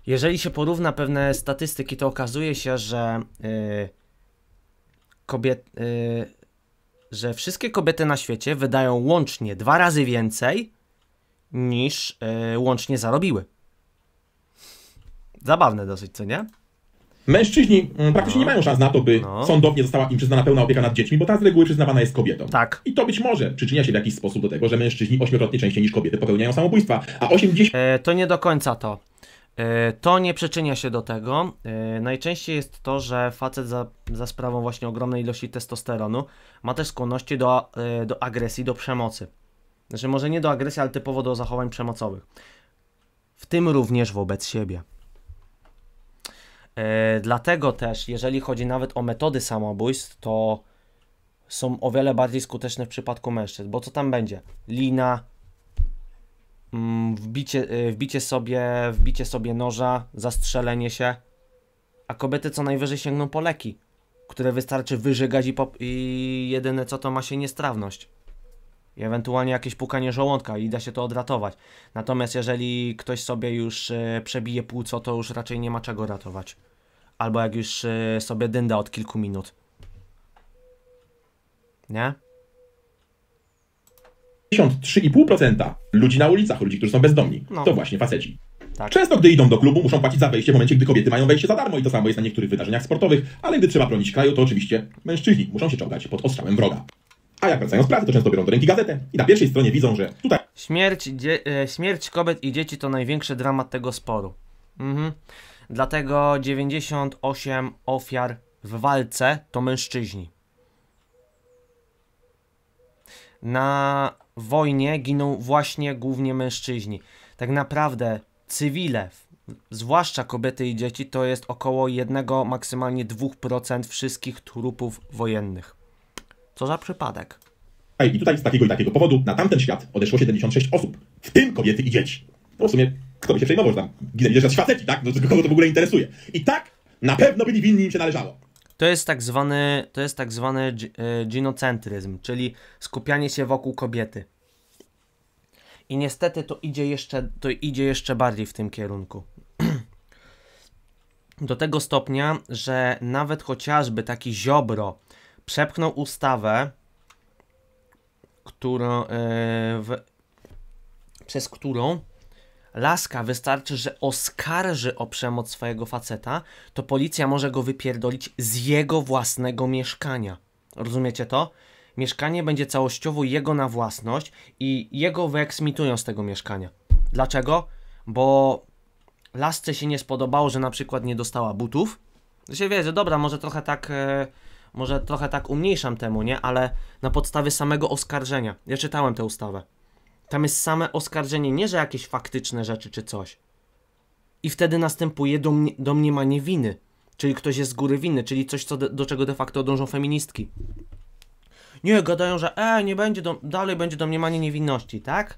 Jeżeli się porówna pewne statystyki, to okazuje się, że y, kobiet, y, że wszystkie kobiety na świecie wydają łącznie dwa razy więcej niż łącznie zarobiły. Zabawne dosyć, co nie? Mężczyźni mm, praktycznie nie no. mają szans na to, by no. sądownie została im przyznana pełna opieka nad dziećmi, bo ta z reguły przyznawana jest kobietom. Tak. I to być może przyczynia się w jakiś sposób do tego, że mężczyźni ośmiokrotnie częściej niż kobiety popełniają samobójstwa, a 80... E, to nie do końca to. E, to nie przyczynia się do tego. E, najczęściej jest to, że facet za, za, sprawą właśnie ogromnej ilości testosteronu ma też skłonności do, e, do agresji, do przemocy. Znaczy może nie do agresji, ale typowo do zachowań przemocowych. W tym również wobec siebie. E, dlatego też, jeżeli chodzi nawet o metody samobójstw, to są o wiele bardziej skuteczne w przypadku mężczyzn, bo co tam będzie? Lina, mm, wbicie, e, wbicie, sobie, wbicie sobie noża, zastrzelenie się, a kobiety co najwyżej sięgną po leki, które wystarczy wyżygać i, pop- i jedyne co to ma się niestrawność i ewentualnie jakieś pukanie żołądka i da się to odratować. Natomiast jeżeli ktoś sobie już e, przebije płuco, to już raczej nie ma czego ratować. Albo jak już e, sobie dynda od kilku minut. Nie? 53,5% ludzi na ulicach, ludzi, którzy są bezdomni, no. to właśnie faceci. Tak. Często, gdy idą do klubu, muszą płacić za wejście w momencie, gdy kobiety mają wejście za darmo i to samo jest na niektórych wydarzeniach sportowych, ale gdy trzeba bronić kraju, to oczywiście mężczyźni muszą się czołgać pod ostrzałem wroga. A jak wracają z pracy, to często biorą do ręki gazetę i na pierwszej stronie widzą, że tutaj... Śmierć, e, śmierć kobiet i dzieci to największy dramat tego sporu. Mhm. Dlatego 98 ofiar w walce to mężczyźni. Na wojnie giną właśnie głównie mężczyźni. Tak naprawdę cywile, zwłaszcza kobiety i dzieci, to jest około 1, maksymalnie 2% wszystkich trupów wojennych. Co za przypadek. I tutaj z takiego i takiego powodu na tamten świat odeszło 76 osób, w tym kobiety i dzieci. No w sumie, kto by się przejmował, że tam idziesz na faceci, tak? No, kogo to w ogóle interesuje? I tak na pewno byli winni, im się należało. To jest tak zwany, to jest tak zwany e, ginocentryzm, czyli skupianie się wokół kobiety. I niestety to idzie jeszcze, to idzie jeszcze bardziej w tym kierunku. Do tego stopnia, że nawet chociażby taki ziobro, przepchnął ustawę, którą, e, w, przez którą laska wystarczy, że oskarży o przemoc swojego faceta, to policja może go wypierdolić z jego własnego mieszkania. Rozumiecie to? Mieszkanie będzie całościowo jego na własność i jego wyeksmitują z tego mieszkania. Dlaczego? Bo lasce się nie spodobało, że na przykład nie dostała butów. To się wie, że dobra, może trochę tak. E, może trochę tak umniejszam temu, nie? Ale na podstawie samego oskarżenia. Ja czytałem tę ustawę. Tam jest same oskarżenie, nie że jakieś faktyczne rzeczy czy coś. I wtedy następuje domniemanie winy, czyli ktoś jest z góry winny, czyli coś, co do, do czego de facto dążą feministki. Nie, gadają, że e, nie będzie, do, dalej będzie domniemanie niewinności, tak?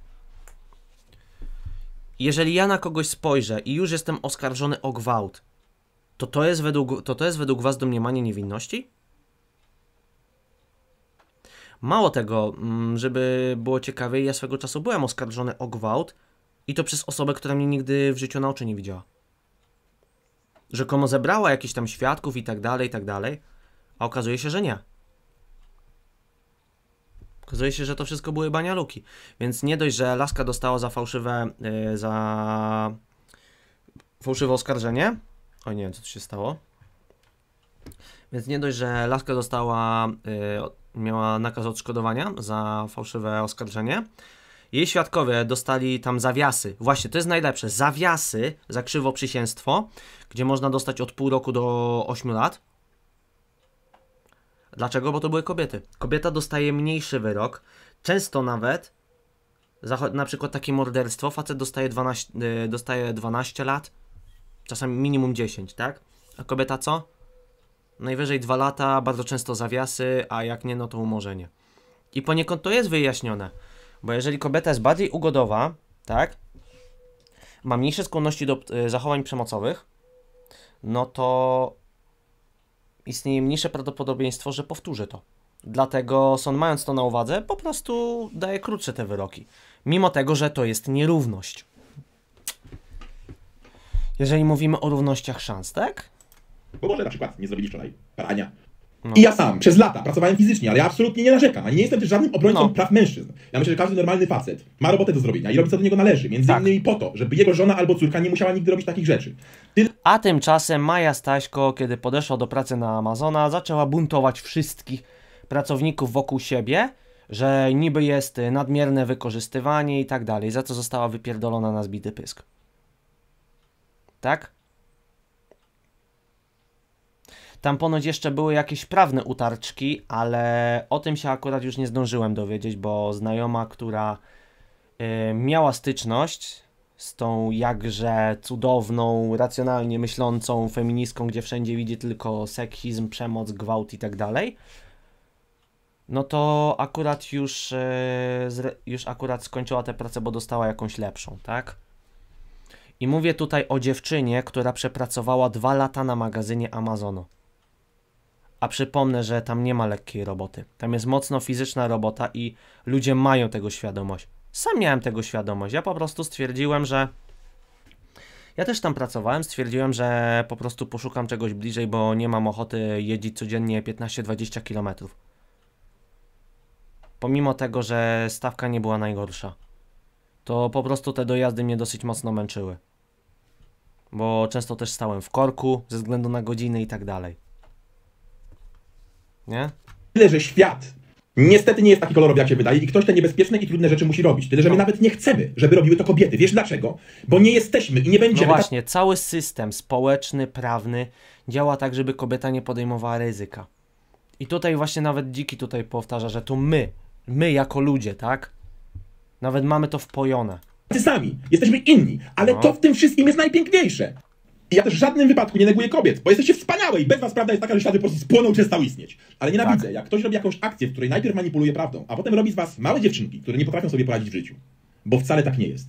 Jeżeli ja na kogoś spojrzę i już jestem oskarżony o gwałt, to to jest według, to to jest według was domniemanie niewinności? Mało tego, mm, żeby było ciekawiej, ja swego czasu byłem oskarżony o gwałt i to przez osobę, która mnie nigdy w życiu na oczy nie widziała. Rzekomo zebrała jakichś tam świadków i tak dalej, i tak dalej, a okazuje się, że nie. Okazuje się, że to wszystko były banialuki. Więc nie dość, że Laska dostała za fałszywe, yy, za fałszywe oskarżenie. Oj, nie wiem, co tu się stało. Więc nie dość, że Laska dostała yy, miała nakaz odszkodowania za fałszywe oskarżenie. Jej świadkowie dostali tam zawiasy. Właśnie, to jest najlepsze. Zawiasy za krzywoprzysięstwo, gdzie można dostać od pół roku do 8 lat. Dlaczego? Bo to były kobiety. Kobieta dostaje mniejszy wyrok. Często nawet, za, na przykład takie morderstwo, facet dostaje 12, y, dostaje 12 lat, czasami minimum 10, tak? A kobieta co? Najwyżej dwa lata, bardzo często zawiasy, a jak nie, no to umorzenie. I poniekąd to jest wyjaśnione, bo jeżeli kobieta jest bardziej ugodowa, tak, ma mniejsze skłonności do e, zachowań przemocowych, no to istnieje mniejsze prawdopodobieństwo, że powtórzy to. Dlatego sąd, mając to na uwadze, po prostu daje krótsze te wyroki. Mimo tego, że to jest nierówność. Jeżeli mówimy o równościach szans, tak? Bo może na przykład nie zrobili wczoraj prania. No. I ja sam przez lata pracowałem fizycznie, ale ja absolutnie nie narzekam, ani nie jestem też żadnym obrońcą no. praw mężczyzn. Ja myślę, że każdy normalny facet ma robotę do zrobienia i robi co do niego należy, między tak. innymi po to, żeby jego żona albo córka nie musiała nigdy robić takich rzeczy. A tymczasem Maja Staśko, kiedy podeszła do pracy na Amazona, zaczęła buntować wszystkich pracowników wokół siebie, że niby jest nadmierne wykorzystywanie i tak dalej, za co została wypierdolona na zbity pysk. Tak? Tam ponoć jeszcze były jakieś prawne utarczki, ale o tym się akurat już nie zdążyłem dowiedzieć, bo znajoma, która y, miała styczność z tą jakże cudowną, racjonalnie myślącą feministką, gdzie wszędzie widzi tylko seksizm, przemoc, gwałt i tak dalej, no to akurat już, y, już akurat skończyła tę pracę, bo dostała jakąś lepszą, tak? I mówię tutaj o dziewczynie, która przepracowała dwa lata na magazynie Amazonu. A przypomnę, że tam nie ma lekkiej roboty. Tam jest mocno fizyczna robota i ludzie mają tego świadomość. Sam miałem tego świadomość. Ja po prostu stwierdziłem, że. Ja też tam pracowałem, stwierdziłem, że po prostu poszukam czegoś bliżej, bo nie mam ochoty jeździć codziennie 15-20 km. Pomimo tego, że stawka nie była najgorsza, to po prostu te dojazdy mnie dosyć mocno męczyły. Bo często też stałem w korku ze względu na godziny i tak dalej nie? Tyle, że świat niestety nie jest taki kolorowy, jak się wydaje i ktoś te niebezpieczne i trudne rzeczy musi robić. Tyle, że my no. nawet nie chcemy, żeby robiły to kobiety. Wiesz dlaczego? Bo nie jesteśmy i nie będziemy. No właśnie, cały system społeczny, prawny działa tak, żeby kobieta nie podejmowała ryzyka. I tutaj właśnie nawet Dziki tutaj powtarza, że to my, my jako ludzie, tak? Nawet mamy to wpojone. Ty sami, jesteśmy inni, ale no. to w tym wszystkim jest najpiękniejsze. I ja też w żadnym wypadku nie neguję kobiet, bo jesteście wspaniałe i bez was prawda jest taka, że świat po prostu spłonął czy stał istnieć. Ale nienawidzę, tak. jak ktoś robi jakąś akcję, w której najpierw manipuluje prawdą, a potem robi z was małe dziewczynki, które nie potrafią sobie poradzić w życiu. Bo wcale tak nie jest.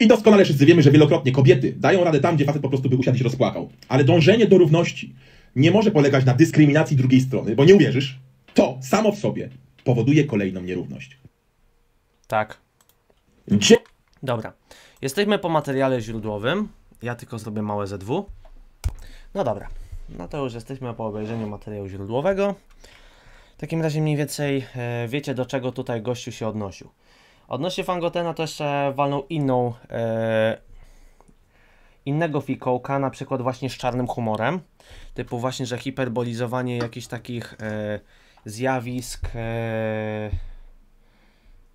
I doskonale wszyscy wiemy, że wielokrotnie kobiety dają radę tam, gdzie facet po prostu by usiadł i się rozpłakał. Ale dążenie do równości nie może polegać na dyskryminacji drugiej strony, bo nie uwierzysz, to samo w sobie powoduje kolejną nierówność. Tak. Dzie Dobra. Jesteśmy po materiale źródłowym. Ja tylko zrobię małe Z2. No dobra, no to już jesteśmy po obejrzeniu materiału źródłowego. W takim razie mniej więcej e, wiecie do czego tutaj gościu się odnosił. Odnośnie Fangotena to jeszcze walnął inną, e, innego fikołka, na przykład właśnie z czarnym humorem. Typu właśnie, że hiperbolizowanie jakichś takich e, zjawisk, e,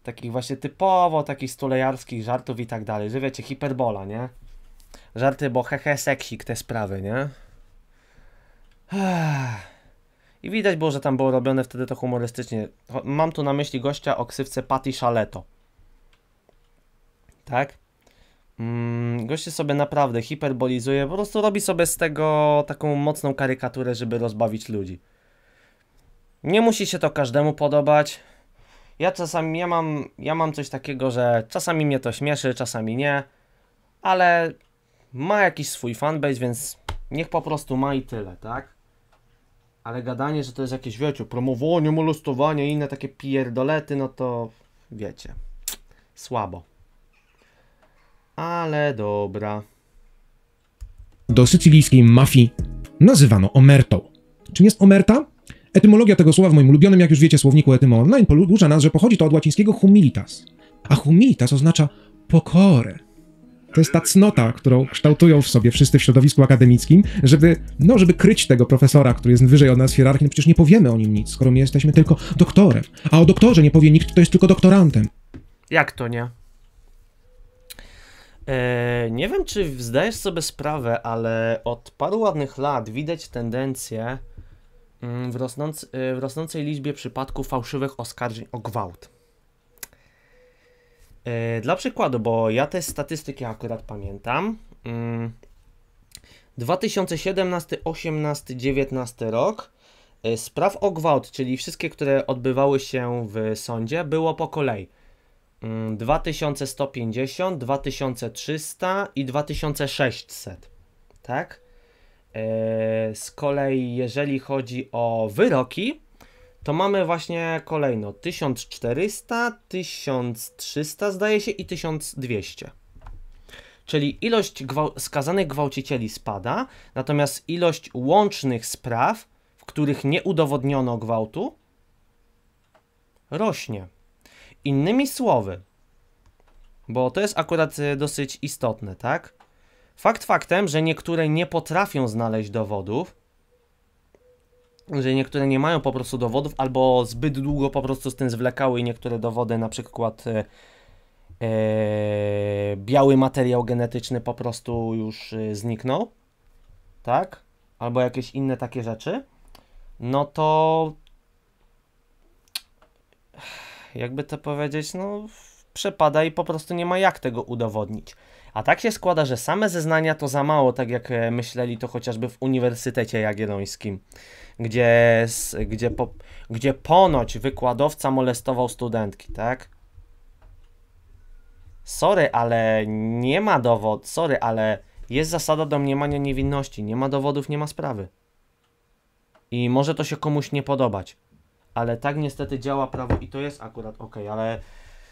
takich właśnie typowo takich stulejarskich żartów i tak dalej, że wiecie, hiperbola, nie? Żarty, bo hehe seksik te sprawy, nie? I widać było, że tam było robione wtedy to humorystycznie. Mam tu na myśli gościa o ksywce Patty Szaleto. Tak? Mm, goście sobie naprawdę hiperbolizuje, po prostu robi sobie z tego taką mocną karykaturę, żeby rozbawić ludzi. Nie musi się to każdemu podobać. Ja czasami, ja mam, ja mam coś takiego, że czasami mnie to śmieszy, czasami nie, ale ma jakiś swój fanbase, więc niech po prostu ma i tyle, tak? Ale gadanie, że to jest jakieś, wiecie, promowanie, molestowanie i inne takie pierdolety, no to wiecie, słabo. Ale dobra. Do sycylijskiej mafii nazywano omertą. Czym jest omerta? Etymologia tego słowa w moim ulubionym, jak już wiecie, słowniku Etymo Online no porucza nas, że pochodzi to od łacińskiego humilitas. A humilitas oznacza pokorę, to jest ta cnota, którą kształtują w sobie wszyscy w środowisku akademickim, żeby, no, żeby kryć tego profesora, który jest wyżej od nas w hierarchii, no przecież nie powiemy o nim nic, skoro my jesteśmy tylko doktorem. A o doktorze nie powie nikt, kto jest tylko doktorantem. Jak to nie? Eee, nie wiem, czy zdajesz sobie sprawę, ale od paru ładnych lat widać tendencję mm, w, rosnąc, e, w rosnącej liczbie przypadków fałszywych oskarżeń o gwałt. E, dla przykładu, bo ja te statystyki akurat pamiętam. 2017, 18, 19 rok. E, spraw o gwałt, czyli wszystkie, które odbywały się w sądzie, było po kolei. 2150, mm, 2300 i 2600. Tak? E, z kolei, jeżeli chodzi o wyroki, to mamy właśnie kolejno 1400, 1300 zdaje się i 1200. Czyli ilość gwał skazanych gwałcicieli spada, natomiast ilość łącznych spraw, w których nie udowodniono gwałtu, rośnie. Innymi słowy, bo to jest akurat e, dosyć istotne, tak? Fakt faktem, że niektóre nie potrafią znaleźć dowodów, że niektóre nie mają po prostu dowodów, albo zbyt długo po prostu z tym zwlekały i niektóre dowody, na przykład e, e biały materiał genetyczny po prostu już e, zniknął, tak? Albo jakieś inne takie rzeczy, no to jakby to powiedzieć, no przepada i po prostu nie ma jak tego udowodnić. A tak się składa, że same zeznania to za mało, tak jak e, myśleli to chociażby w Uniwersytecie Jagiellońskim gdzie, gdzie, po, gdzie ponoć wykładowca molestował studentki, tak? Sorry, ale nie ma dowodu. sorry, ale jest zasada domniemania niewinności, nie ma dowodów, nie ma sprawy. I może to się komuś nie podobać, ale tak niestety działa prawo i to jest akurat ok, ale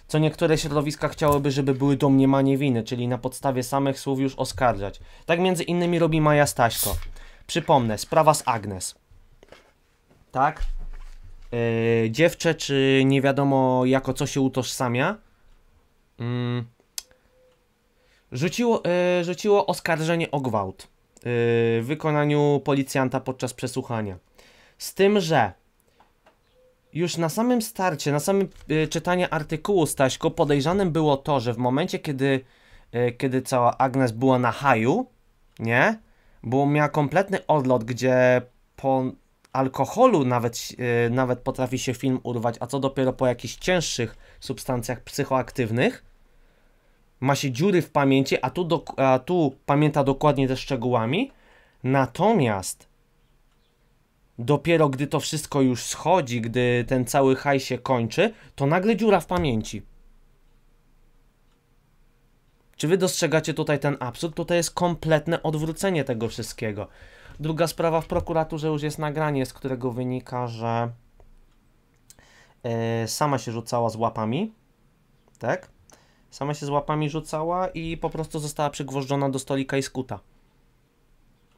co niektóre środowiska chciałyby, żeby były domniemanie winy, czyli na podstawie samych słów już oskarżać. Tak między innymi robi Maja Staśko. Przypomnę, sprawa z Agnes tak? Yy, dziewczę, czy nie wiadomo jako co się utożsamia. Yy. Rzuciło, yy, rzuciło oskarżenie o gwałt yy, w wykonaniu policjanta podczas przesłuchania. Z tym, że już na samym starcie, na samym yy, czytaniu artykułu Staśko podejrzanym było to, że w momencie, kiedy, kiedy cała Agnes była na haju, nie? Bo miała kompletny odlot, gdzie po, alkoholu nawet, e, nawet potrafi się film urwać, a co dopiero po jakichś cięższych substancjach psychoaktywnych. Ma się dziury w pamięci, a tu, do, a tu pamięta dokładnie ze szczegółami. Natomiast dopiero gdy to wszystko już schodzi, gdy ten cały haj się kończy, to nagle dziura w pamięci. Czy wy dostrzegacie tutaj ten absurd? Tutaj jest kompletne odwrócenie tego wszystkiego. Druga sprawa w prokuraturze już jest nagranie, z którego wynika, że e, sama się rzucała z łapami, tak? Sama się z łapami rzucała i po prostu została przygwożdżona do stolika i skuta.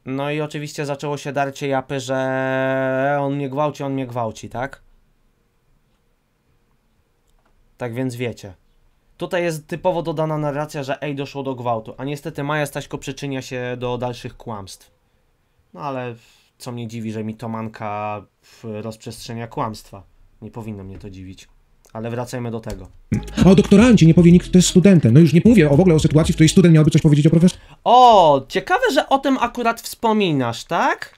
No i oczywiście zaczęło się darcie japy, że on mnie gwałci, on mnie gwałci, tak? Tak więc wiecie. Tutaj jest typowo dodana narracja, że ej, doszło do gwałtu, a niestety Maja Staśko przyczynia się do dalszych kłamstw. No ale co mnie dziwi, że mi Tomanka rozprzestrzenia kłamstwa. Nie powinno mnie to dziwić. Ale wracajmy do tego. A o doktorancie nie powie nikt, kto jest studentem. No już nie mówię o w ogóle o sytuacji, w której student miałby coś powiedzieć o profesorze. O, ciekawe, że o tym akurat wspominasz, tak?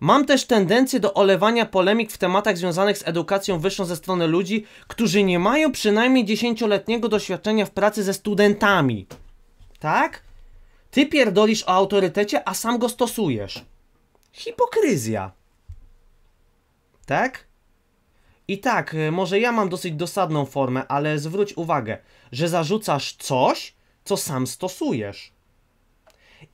Mam też tendencję do olewania polemik w tematach związanych z edukacją wyższą ze strony ludzi, którzy nie mają przynajmniej dziesięcioletniego doświadczenia w pracy ze studentami. Tak? Ty pierdolisz o autorytecie, a sam go stosujesz. Hipokryzja. Tak? I tak, y, może ja mam dosyć dosadną formę, ale zwróć uwagę, że zarzucasz coś, co sam stosujesz.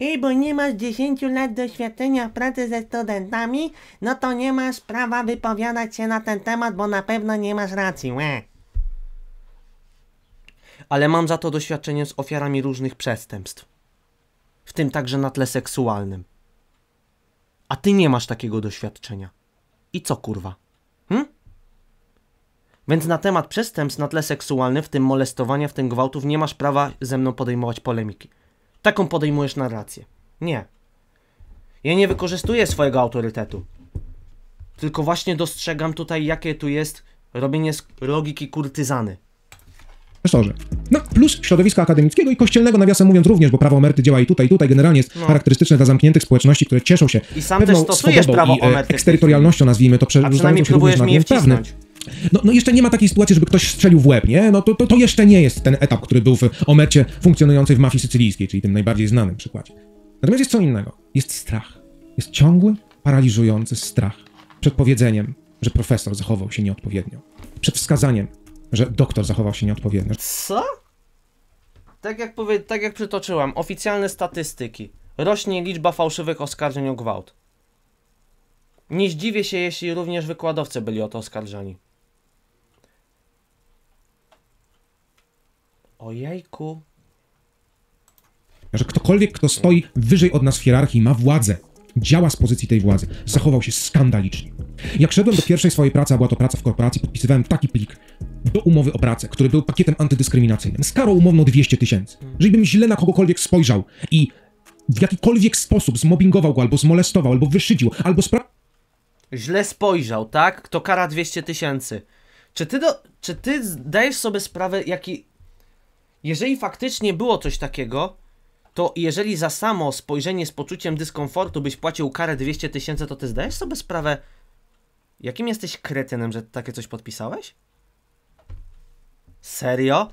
Ej, bo nie masz 10 lat doświadczenia w pracy ze studentami, no to nie masz prawa wypowiadać się na ten temat, bo na pewno nie masz racji, łe. Ale mam za to doświadczenie z ofiarami różnych przestępstw w tym także na tle seksualnym. A ty nie masz takiego doświadczenia. I co kurwa? Hm? Więc na temat przestępstw na tle seksualnym, w tym molestowania, w tym gwałtów, nie masz prawa ze mną podejmować polemiki. Taką podejmujesz narrację. Nie. Ja nie wykorzystuję swojego autorytetu. Tylko właśnie dostrzegam tutaj, jakie tu jest robienie logiki kurtyzany profesorze. No, plus środowiska akademickiego i kościelnego, nawiasem mówiąc również, bo prawo omerty działa i tutaj, i tutaj. Generalnie jest no. charakterystyczne dla zamkniętych społeczności, które cieszą się I sam pewną też swobodą prawo i e, eksterytorialnością, nazwijmy to, przerzucającą się również na grunt No, no jeszcze nie ma takiej sytuacji, żeby ktoś strzelił w łeb, nie? No to, to, to jeszcze nie jest ten etap, który był w omercie funkcjonującej w mafii sycylijskiej, czyli tym najbardziej znanym przykładzie. Natomiast jest co innego. Jest strach. Jest ciągły, paraliżujący strach przed powiedzeniem, że profesor zachował się nieodpowiednio. Przed wskazaniem, że doktor zachował się nieodpowiednio. Co? Tak jak, powie, tak jak przytoczyłam, oficjalne statystyki. Rośnie liczba fałszywych oskarżeń o gwałt. Nie zdziwię się, jeśli również wykładowcy byli o to oskarżani. Ojejku. Że ktokolwiek, kto stoi wyżej od nas w hierarchii, ma władzę, działa z pozycji tej władzy, zachował się skandalicznie. Jak szedłem do pierwszej swojej pracy, a była to praca w korporacji, podpisywałem taki plik do umowy o pracę, który był pakietem antydyskryminacyjnym, z karą umowną 200 tysięcy. Hmm. Żebym źle na kogokolwiek spojrzał i w jakikolwiek sposób zmobbingował go, albo zmolestował, albo wyszydził, albo spra... Źle spojrzał, tak? To kara 200 tysięcy. Czy ty, do... Czy ty dajesz sobie sprawę, jaki... Jeżeli faktycznie było coś takiego, to jeżeli za samo spojrzenie z poczuciem dyskomfortu byś płacił karę 200 tysięcy, to ty zdajesz sobie sprawę, jakim jesteś kretynem, że takie coś podpisałeś? Serio?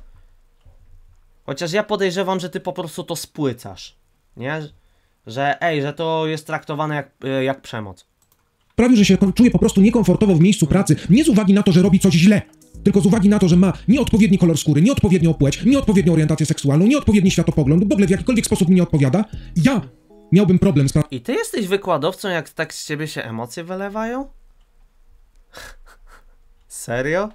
Chociaż ja podejrzewam, że ty po prostu to spłycasz. Nie? Że ej, że to jest traktowane jak, e, jak przemoc. Prawie, że się czuję po prostu niekomfortowo w miejscu pracy, nie z uwagi na to, że robi coś źle, tylko z uwagi na to, że ma nieodpowiedni kolor skóry, nieodpowiednią płeć, nieodpowiednią orientację seksualną, nieodpowiedni światopogląd, w ogóle w jakikolwiek sposób mi nie odpowiada, ja miałbym problem z... I ty jesteś wykładowcą, jak tak z ciebie się emocje wylewają? Serio?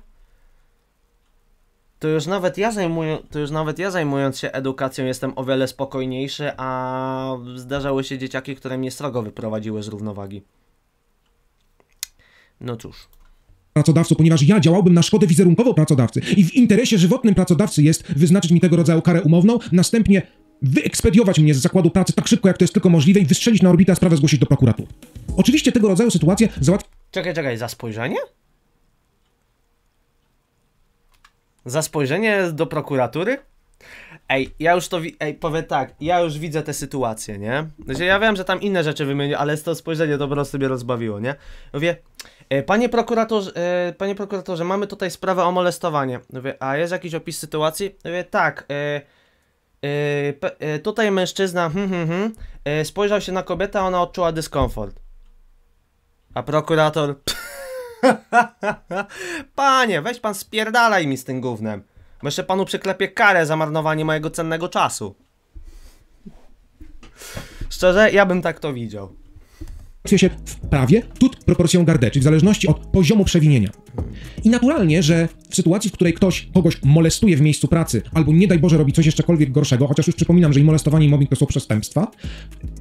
to już nawet ja zajmuję, to już nawet ja zajmując się edukacją jestem o wiele spokojniejszy, a zdarzały się dzieciaki, które mnie srogo wyprowadziły z równowagi. No cóż pracodawcą, ponieważ ja działałbym na szkodę wizerunkową pracodawcy i w interesie żywotnym pracodawcy jest wyznaczyć mi tego rodzaju karę umowną, następnie wyekspediować mnie z zakładu pracy tak szybko, jak to jest tylko możliwe i wystrzelić na orbitę, a sprawę zgłosić do prokuratury. Oczywiście tego rodzaju sytuacje załatwi... Czekaj, czekaj, za spojrzenie? Za spojrzenie do prokuratury? Ej, ja już to, ej, powiem tak, ja już widzę tę sytuację, nie? Znaczy, ja wiem, że tam inne rzeczy wymienił, ale to spojrzenie dobro sobie rozbawiło, nie? Mówię, e, panie prokuratorze, e, panie prokuratorze, mamy tutaj sprawę o molestowanie. Mówię, a jest jakiś opis sytuacji? Mówię, tak, e, e, e tutaj mężczyzna, hmm, hmm, hmm, spojrzał się na kobietę, a ona odczuła dyskomfort. A prokurator... Pff, Panie, weź pan spierdalaj mi z tym gównem. Bo jeszcze panu przyklepię karę za marnowanie mojego cennego czasu. Szczerze, ja bym tak to widział. się w prawie tut proporcją gardeczy w zależności od poziomu przewinienia. I naturalnie, że w sytuacji, w której ktoś kogoś molestuje w miejscu pracy, albo nie daj Boże robi coś jeszczekolwiek gorszego, chociaż już przypominam, że i molestowanie i mobbing to są przestępstwa,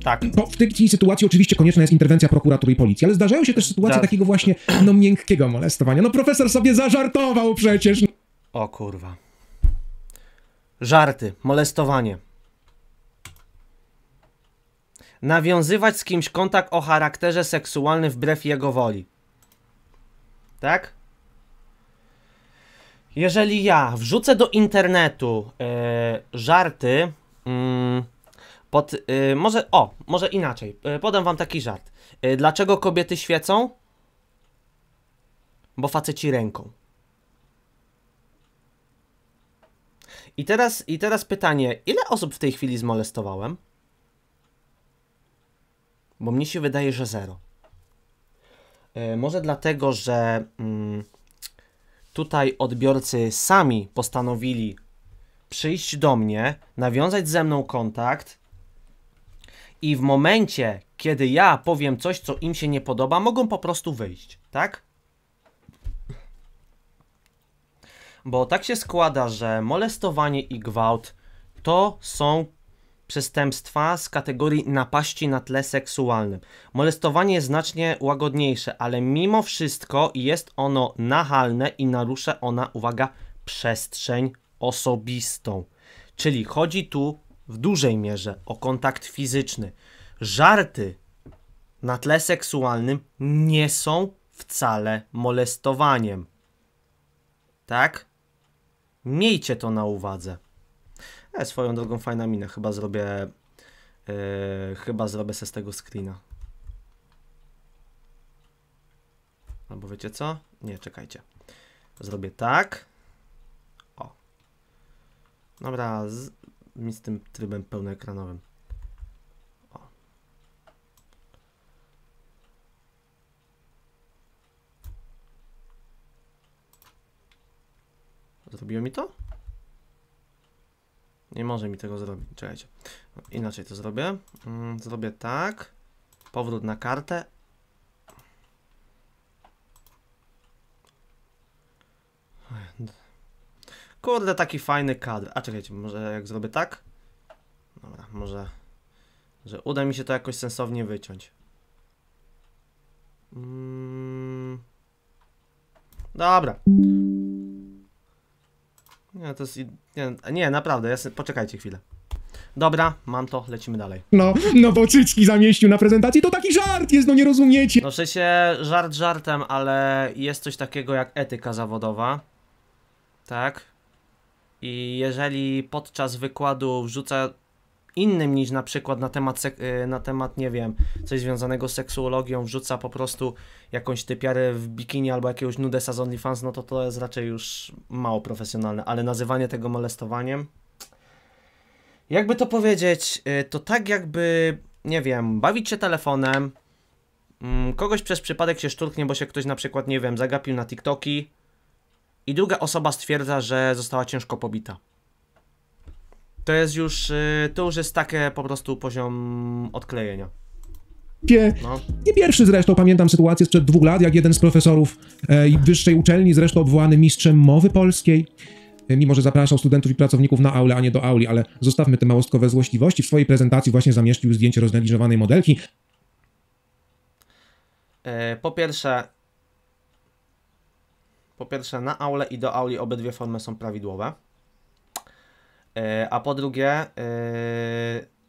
tak. to w tej sytuacji oczywiście konieczna jest interwencja prokuratury i policji, ale zdarzają się też sytuacje tak. takiego właśnie, no miękkiego molestowania. No profesor sobie zażartował przecież. O kurwa. Żarty, molestowanie. Nawiązywać z kimś kontakt o charakterze seksualnym wbrew jego woli. Tak? Jeżeli ja wrzucę do internetu yy, żarty yy, pod... Yy, może, o, może inaczej. E, podam wam taki żart. dlaczego kobiety świecą? Bo faceci ręką. I teraz, I teraz pytanie, ile osób w tej chwili zmolestowałem? Bo mnie się wydaje, że zero. może dlatego, że... Mm, tutaj odbiorcy sami postanowili przyjść do mnie, nawiązać ze mną kontakt i w momencie, kiedy ja powiem coś, co im się nie podoba, mogą po prostu wyjść, tak? Bo tak się składa, że molestowanie i gwałt to są przestępstwa z kategorii napaści na tle seksualnym. Molestowanie jest znacznie łagodniejsze, ale mimo wszystko jest ono nachalne i narusza ona, uwaga, przestrzeń osobistą. Czyli chodzi tu w dużej mierze o kontakt fizyczny. Żarty na tle seksualnym nie są wcale molestowaniem. Tak? Miejcie to na uwadze. E, swoją drogą fajna mina, chyba zrobię, e, chyba zrobię se z tego screena. Albo wiecie co? Nie, czekajcie. Zrobię tak. O. Dobra, z, z tym trybem pełnoekranowym. O. Zrobiło mi to? Nie może mi tego zrobić. Czekajcie. Inaczej to zrobię. Mm, zrobię tak. Powrót na kartę. Kurde, taki fajny kadr. A czekajcie, może jak zrobię tak? Dobra, może... Że uda mi się to jakoś sensownie wyciąć. Mm. Dobra. Nie, to jest... Nie, nie naprawdę, ja se... poczekajcie chwilę. Dobra, mam to, lecimy dalej. No, no bo Cycki zamieścił na prezentacji, to taki żart jest, no nie rozumiecie. No w sensie żart żartem, ale jest coś takiego jak etyka zawodowa. Tak? I jeżeli podczas wykładu wrzuca innym niż na przykład na temat, y, na temat, nie wiem, coś związanego z seksuologią, wrzuca po prostu jakąś typiarę w bikini albo jakiegoś nudesa z OnlyFans, no to to jest raczej już mało profesjonalne, ale nazywanie tego molestowaniem, jakby to powiedzieć, y, to tak jakby, nie wiem, bawić się telefonem, mm, kogoś przez przypadek się szturknie, bo się ktoś na przykład, nie wiem, zagapił na TikToki i druga osoba stwierdza, że została ciężko pobita. To jest już, y, to już jest takie po prostu poziom odklejenia. No. Nie pierwszy zresztą pamiętam sytuację sprzed dwóch lat, jak jeden z profesorów e, wyższej uczelni, zresztą obwołany mistrzem mowy polskiej, e, mimo że zapraszał studentów i pracowników na aule, a nie do auli, ale zostawmy te małostkowe złośliwości. W swojej prezentacji właśnie zamieścił zdjęcie roznegliżowanej modelki. E, po pierwsze, po pierwsze, na aule i do auli obydwie formy są prawidłowe. E, a po drugie, e,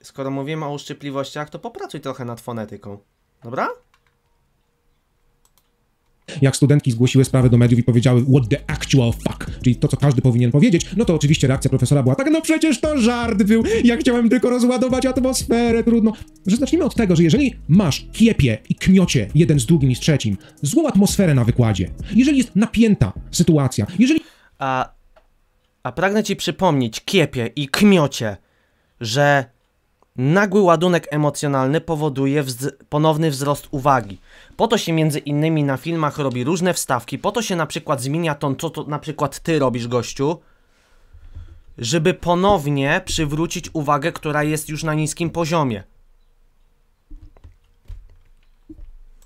skoro mówimy o uszczypliwościach, to popracuj trochę nad fonetyką. Dobra? Jak studentki zgłosiły sprawę do mediów i powiedziały what the actual fuck, czyli to, co każdy powinien powiedzieć, no to oczywiście reakcja profesora była tak, no przecież to żart był, ja chciałem tylko rozładować atmosferę, trudno. Że zacznijmy od tego, że jeżeli masz kiepie i kmiocie jeden z drugim i z trzecim, złą atmosferę na wykładzie, jeżeli jest napięta sytuacja, jeżeli... A a pragnę ci przypomnieć, kiepie i kmiocie, że nagły ładunek emocjonalny powoduje wz ponowny wzrost uwagi. Po to się między innymi na filmach robi różne wstawki, po to się na przykład zmienia ton, co to na przykład ty robisz, gościu, żeby ponownie przywrócić uwagę, która jest już na niskim poziomie.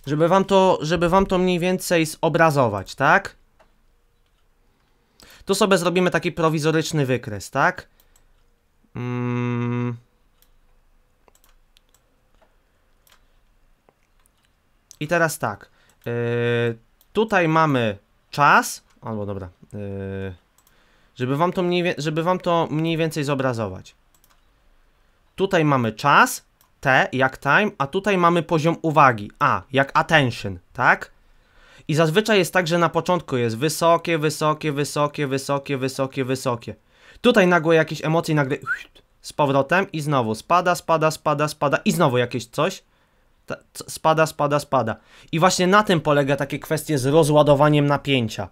Żeby wam to, żeby wam to mniej więcej zobrazować, tak? Tu sobie zrobimy taki prowizoryczny wykres, tak? Mm. I teraz tak. Yy, tutaj mamy czas. Albo dobra. Yy, żeby, wam to mniej, żeby wam to mniej więcej zobrazować. Tutaj mamy czas. T jak time, a tutaj mamy poziom uwagi. A jak attention, tak? I zazwyczaj jest tak, że na początku jest wysokie, wysokie, wysokie, wysokie, wysokie, wysokie. Tutaj nagłe jakieś emocje, nagle z powrotem i znowu spada, spada, spada, spada i znowu jakieś coś. Spada, spada, spada. I właśnie na tym polega takie kwestie z rozładowaniem napięcia.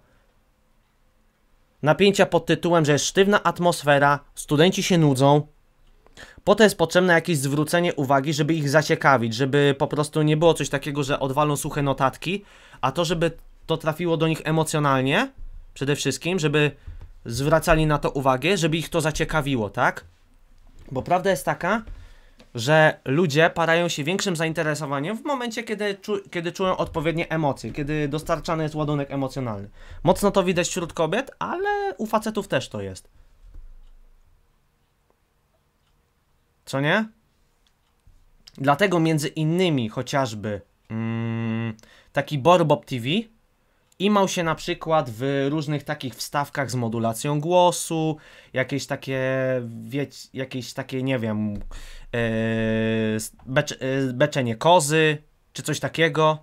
Napięcia pod tytułem, że jest sztywna atmosfera, studenci się nudzą. Po to jest potrzebne jakieś zwrócenie uwagi, żeby ich zaciekawić, żeby po prostu nie było coś takiego, że odwalą suche notatki, a to, żeby to trafiło do nich emocjonalnie, przede wszystkim, żeby zwracali na to uwagę, żeby ich to zaciekawiło, tak? Bo prawda jest taka, że ludzie parają się większym zainteresowaniem w momencie, kiedy, czu kiedy czują odpowiednie emocje, kiedy dostarczany jest ładunek emocjonalny. Mocno to widać wśród kobiet, ale u facetów też to jest. Co nie? Dlatego między innymi chociażby. Mm, taki Borbop TV i mał się na przykład w różnych takich wstawkach z modulacją głosu, jakieś takie, wieć jakieś takie, nie wiem, yy, becz, yy, beczenie kozy, czy coś takiego.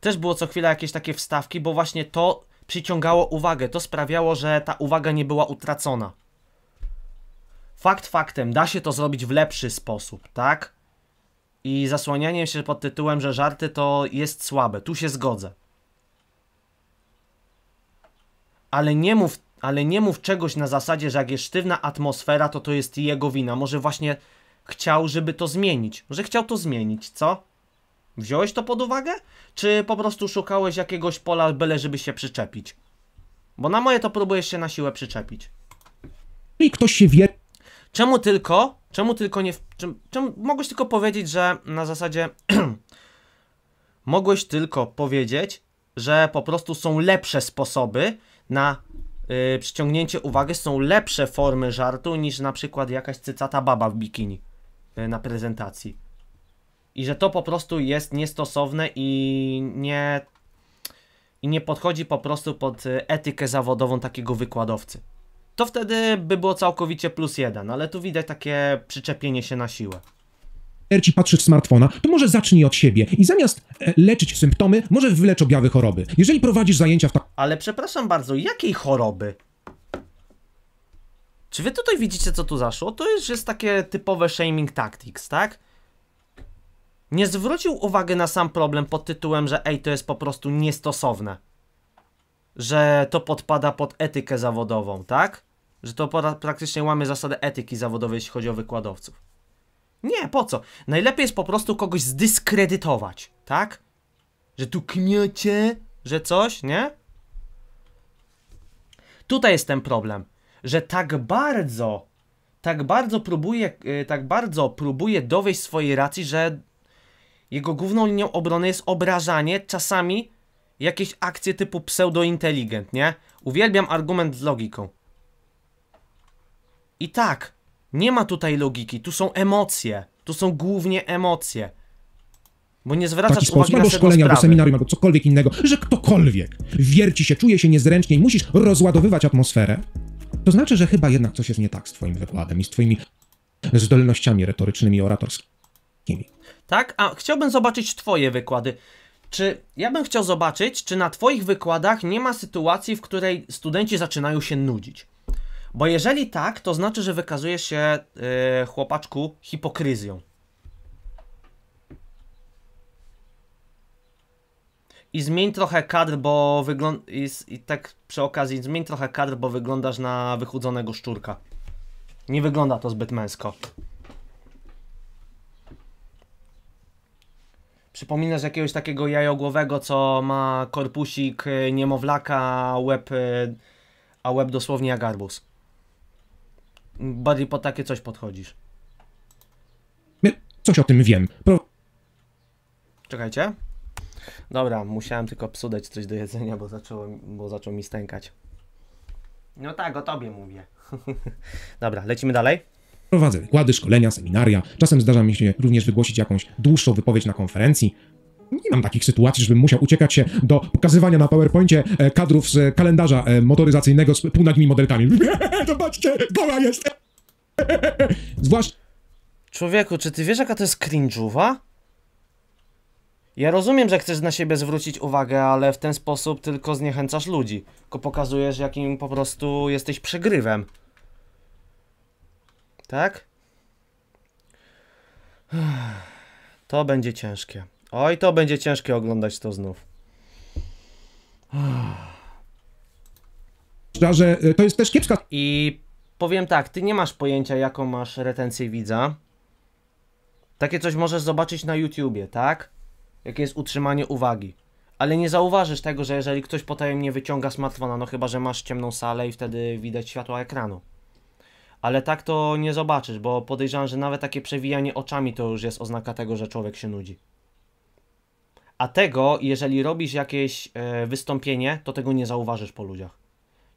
Też było co chwila jakieś takie wstawki, bo właśnie to przyciągało uwagę, to sprawiało, że ta uwaga nie była utracona. Fakt faktem, da się to zrobić w lepszy sposób, tak? i zasłanianiem się pod tytułem, że żarty to jest słabe. Tu się zgodzę. Ale nie mów, ale nie mów czegoś na zasadzie, że jak jest sztywna atmosfera, to to jest jego wina. Może właśnie chciał, żeby to zmienić. Może chciał to zmienić, co? Wziąłeś to pod uwagę? Czy po prostu szukałeś jakiegoś pola byle, żeby się przyczepić? Bo na moje to próbujesz się na siłę przyczepić. I ktoś się wie, Czemu tylko, czemu tylko nie, czemu, czemu mogłeś tylko powiedzieć, że na zasadzie mogłeś tylko powiedzieć, że po prostu są lepsze sposoby na yy, przyciągnięcie uwagi, są lepsze formy żartu niż na przykład jakaś cycata baba w bikini yy, na prezentacji. I że to po prostu jest niestosowne i nie, i nie podchodzi po prostu pod y, etykę zawodową takiego wykładowcy to wtedy by było całkowicie plus jeden, ale tu widać takie przyczepienie się na siłę. Erci patrzy w smartfona, to może zacznij od siebie i zamiast e, leczyć symptomy, może wylecz objawy choroby. Jeżeli prowadzisz zajęcia w tak... Ale przepraszam bardzo, jakiej choroby? Czy wy tutaj widzicie, co tu zaszło? To już jest takie typowe shaming tactics, tak? Nie zwrócił uwagi na sam problem pod tytułem, że ej, to jest po prostu niestosowne że to podpada pod etykę zawodową, tak? Że to praktycznie łamie zasadę etyki zawodowej, jeśli chodzi o wykładowców. Nie, po co? Najlepiej jest po prostu kogoś zdyskredytować, tak? Że tu kmiecie, że coś, nie? Tutaj jest ten problem, że tak bardzo, tak bardzo próbuje, y, tak bardzo próbuje dowieść swojej racji, że jego główną linią obrony jest obrażanie czasami jakieś akcje typu pseudointeligent, nie? Uwielbiam argument z logiką. I tak, nie ma tutaj logiki, tu są emocje. Tu są głównie emocje. Bo nie zwracasz Taki uwagi na szkolenia, albo seminarium, albo cokolwiek innego, że ktokolwiek wierci się, czuje się niezręcznie i musisz rozładowywać atmosferę, to znaczy, że chyba jednak coś jest nie tak z twoim wykładem i z twoimi zdolnościami retorycznymi, oratorskimi. Tak? A chciałbym zobaczyć twoje wykłady. Czy ja bym chciał zobaczyć, czy na Twoich wykładach nie ma sytuacji, w której studenci zaczynają się nudzić? Bo jeżeli tak, to znaczy, że wykazuje się yy, chłopaczku hipokryzją. I zmień trochę kadr, bo wygląd... I, I, tak przy okazji, zmień trochę kadr, bo wyglądasz na wychudzonego szczurka. Nie wygląda to zbyt męsko. Przypominasz jakiegoś takiego jajogłowego, co ma korpusik e, niemowlaka, a łeb, e, a łeb dosłownie jak Bardziej po takie coś podchodzisz. Coś o tym wiem. Pro... Czekajcie. Dobra, musiałem tylko psu dać coś do jedzenia, bo, zaczęło, bo zaczął mi stękać. No tak, o tobie mówię. Dobra, lecimy dalej. Prowadzę wykłady, szkolenia, seminaria. Czasem zdarza mi się również wygłosić jakąś dłuższą wypowiedź na konferencji. Nie mam takich sytuacji, żebym musiał uciekać się do pokazywania na PowerPoincie e, kadrów z kalendarza e, motoryzacyjnego z półnagimi modelkami. Zobaczcie, goła jest! Zwłaszcza... Człowieku, czy ty wiesz jaka to jest cringe'owa? Ja rozumiem, że chcesz na siebie zwrócić uwagę, ale w ten sposób tylko zniechęcasz ludzi. Tylko pokazujesz, jakim po prostu jesteś przegrywem tak? To będzie ciężkie. Oj, to będzie ciężkie oglądać to znów. Że y, to jest też kiepska. I powiem tak, ty nie masz pojęcia, jaką masz retencję widza. Takie coś możesz zobaczyć na YouTubie, tak? Jakie jest utrzymanie uwagi. Ale nie zauważysz tego, że jeżeli ktoś potajemnie wyciąga smartfona, no chyba, że masz ciemną salę i wtedy widać światło ekranu ale tak to nie zobaczysz, bo podejrzewam, że nawet takie przewijanie oczami to już jest oznaka tego, że człowiek się nudzi. A tego, jeżeli robisz jakieś e, wystąpienie, to tego nie zauważysz po ludziach.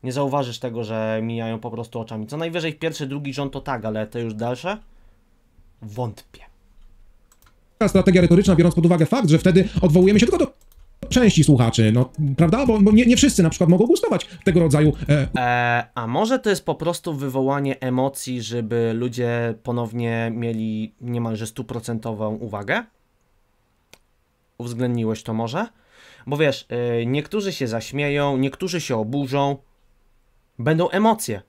Nie zauważysz tego, że mijają po prostu oczami. Co najwyżej pierwszy, drugi rząd to tak, ale te już dalsze? Wątpię. Strategia retoryczna, biorąc pod uwagę fakt, że wtedy odwołujemy się tylko do części słuchaczy, no prawda? Bo, bo nie, nie, wszyscy na przykład mogą gustować tego rodzaju. E... E, a może to jest po prostu wywołanie emocji, żeby ludzie ponownie mieli niemalże stuprocentową uwagę? Uwzględniłeś to może? Bo wiesz, e, niektórzy się zaśmieją, niektórzy się oburzą, będą emocje.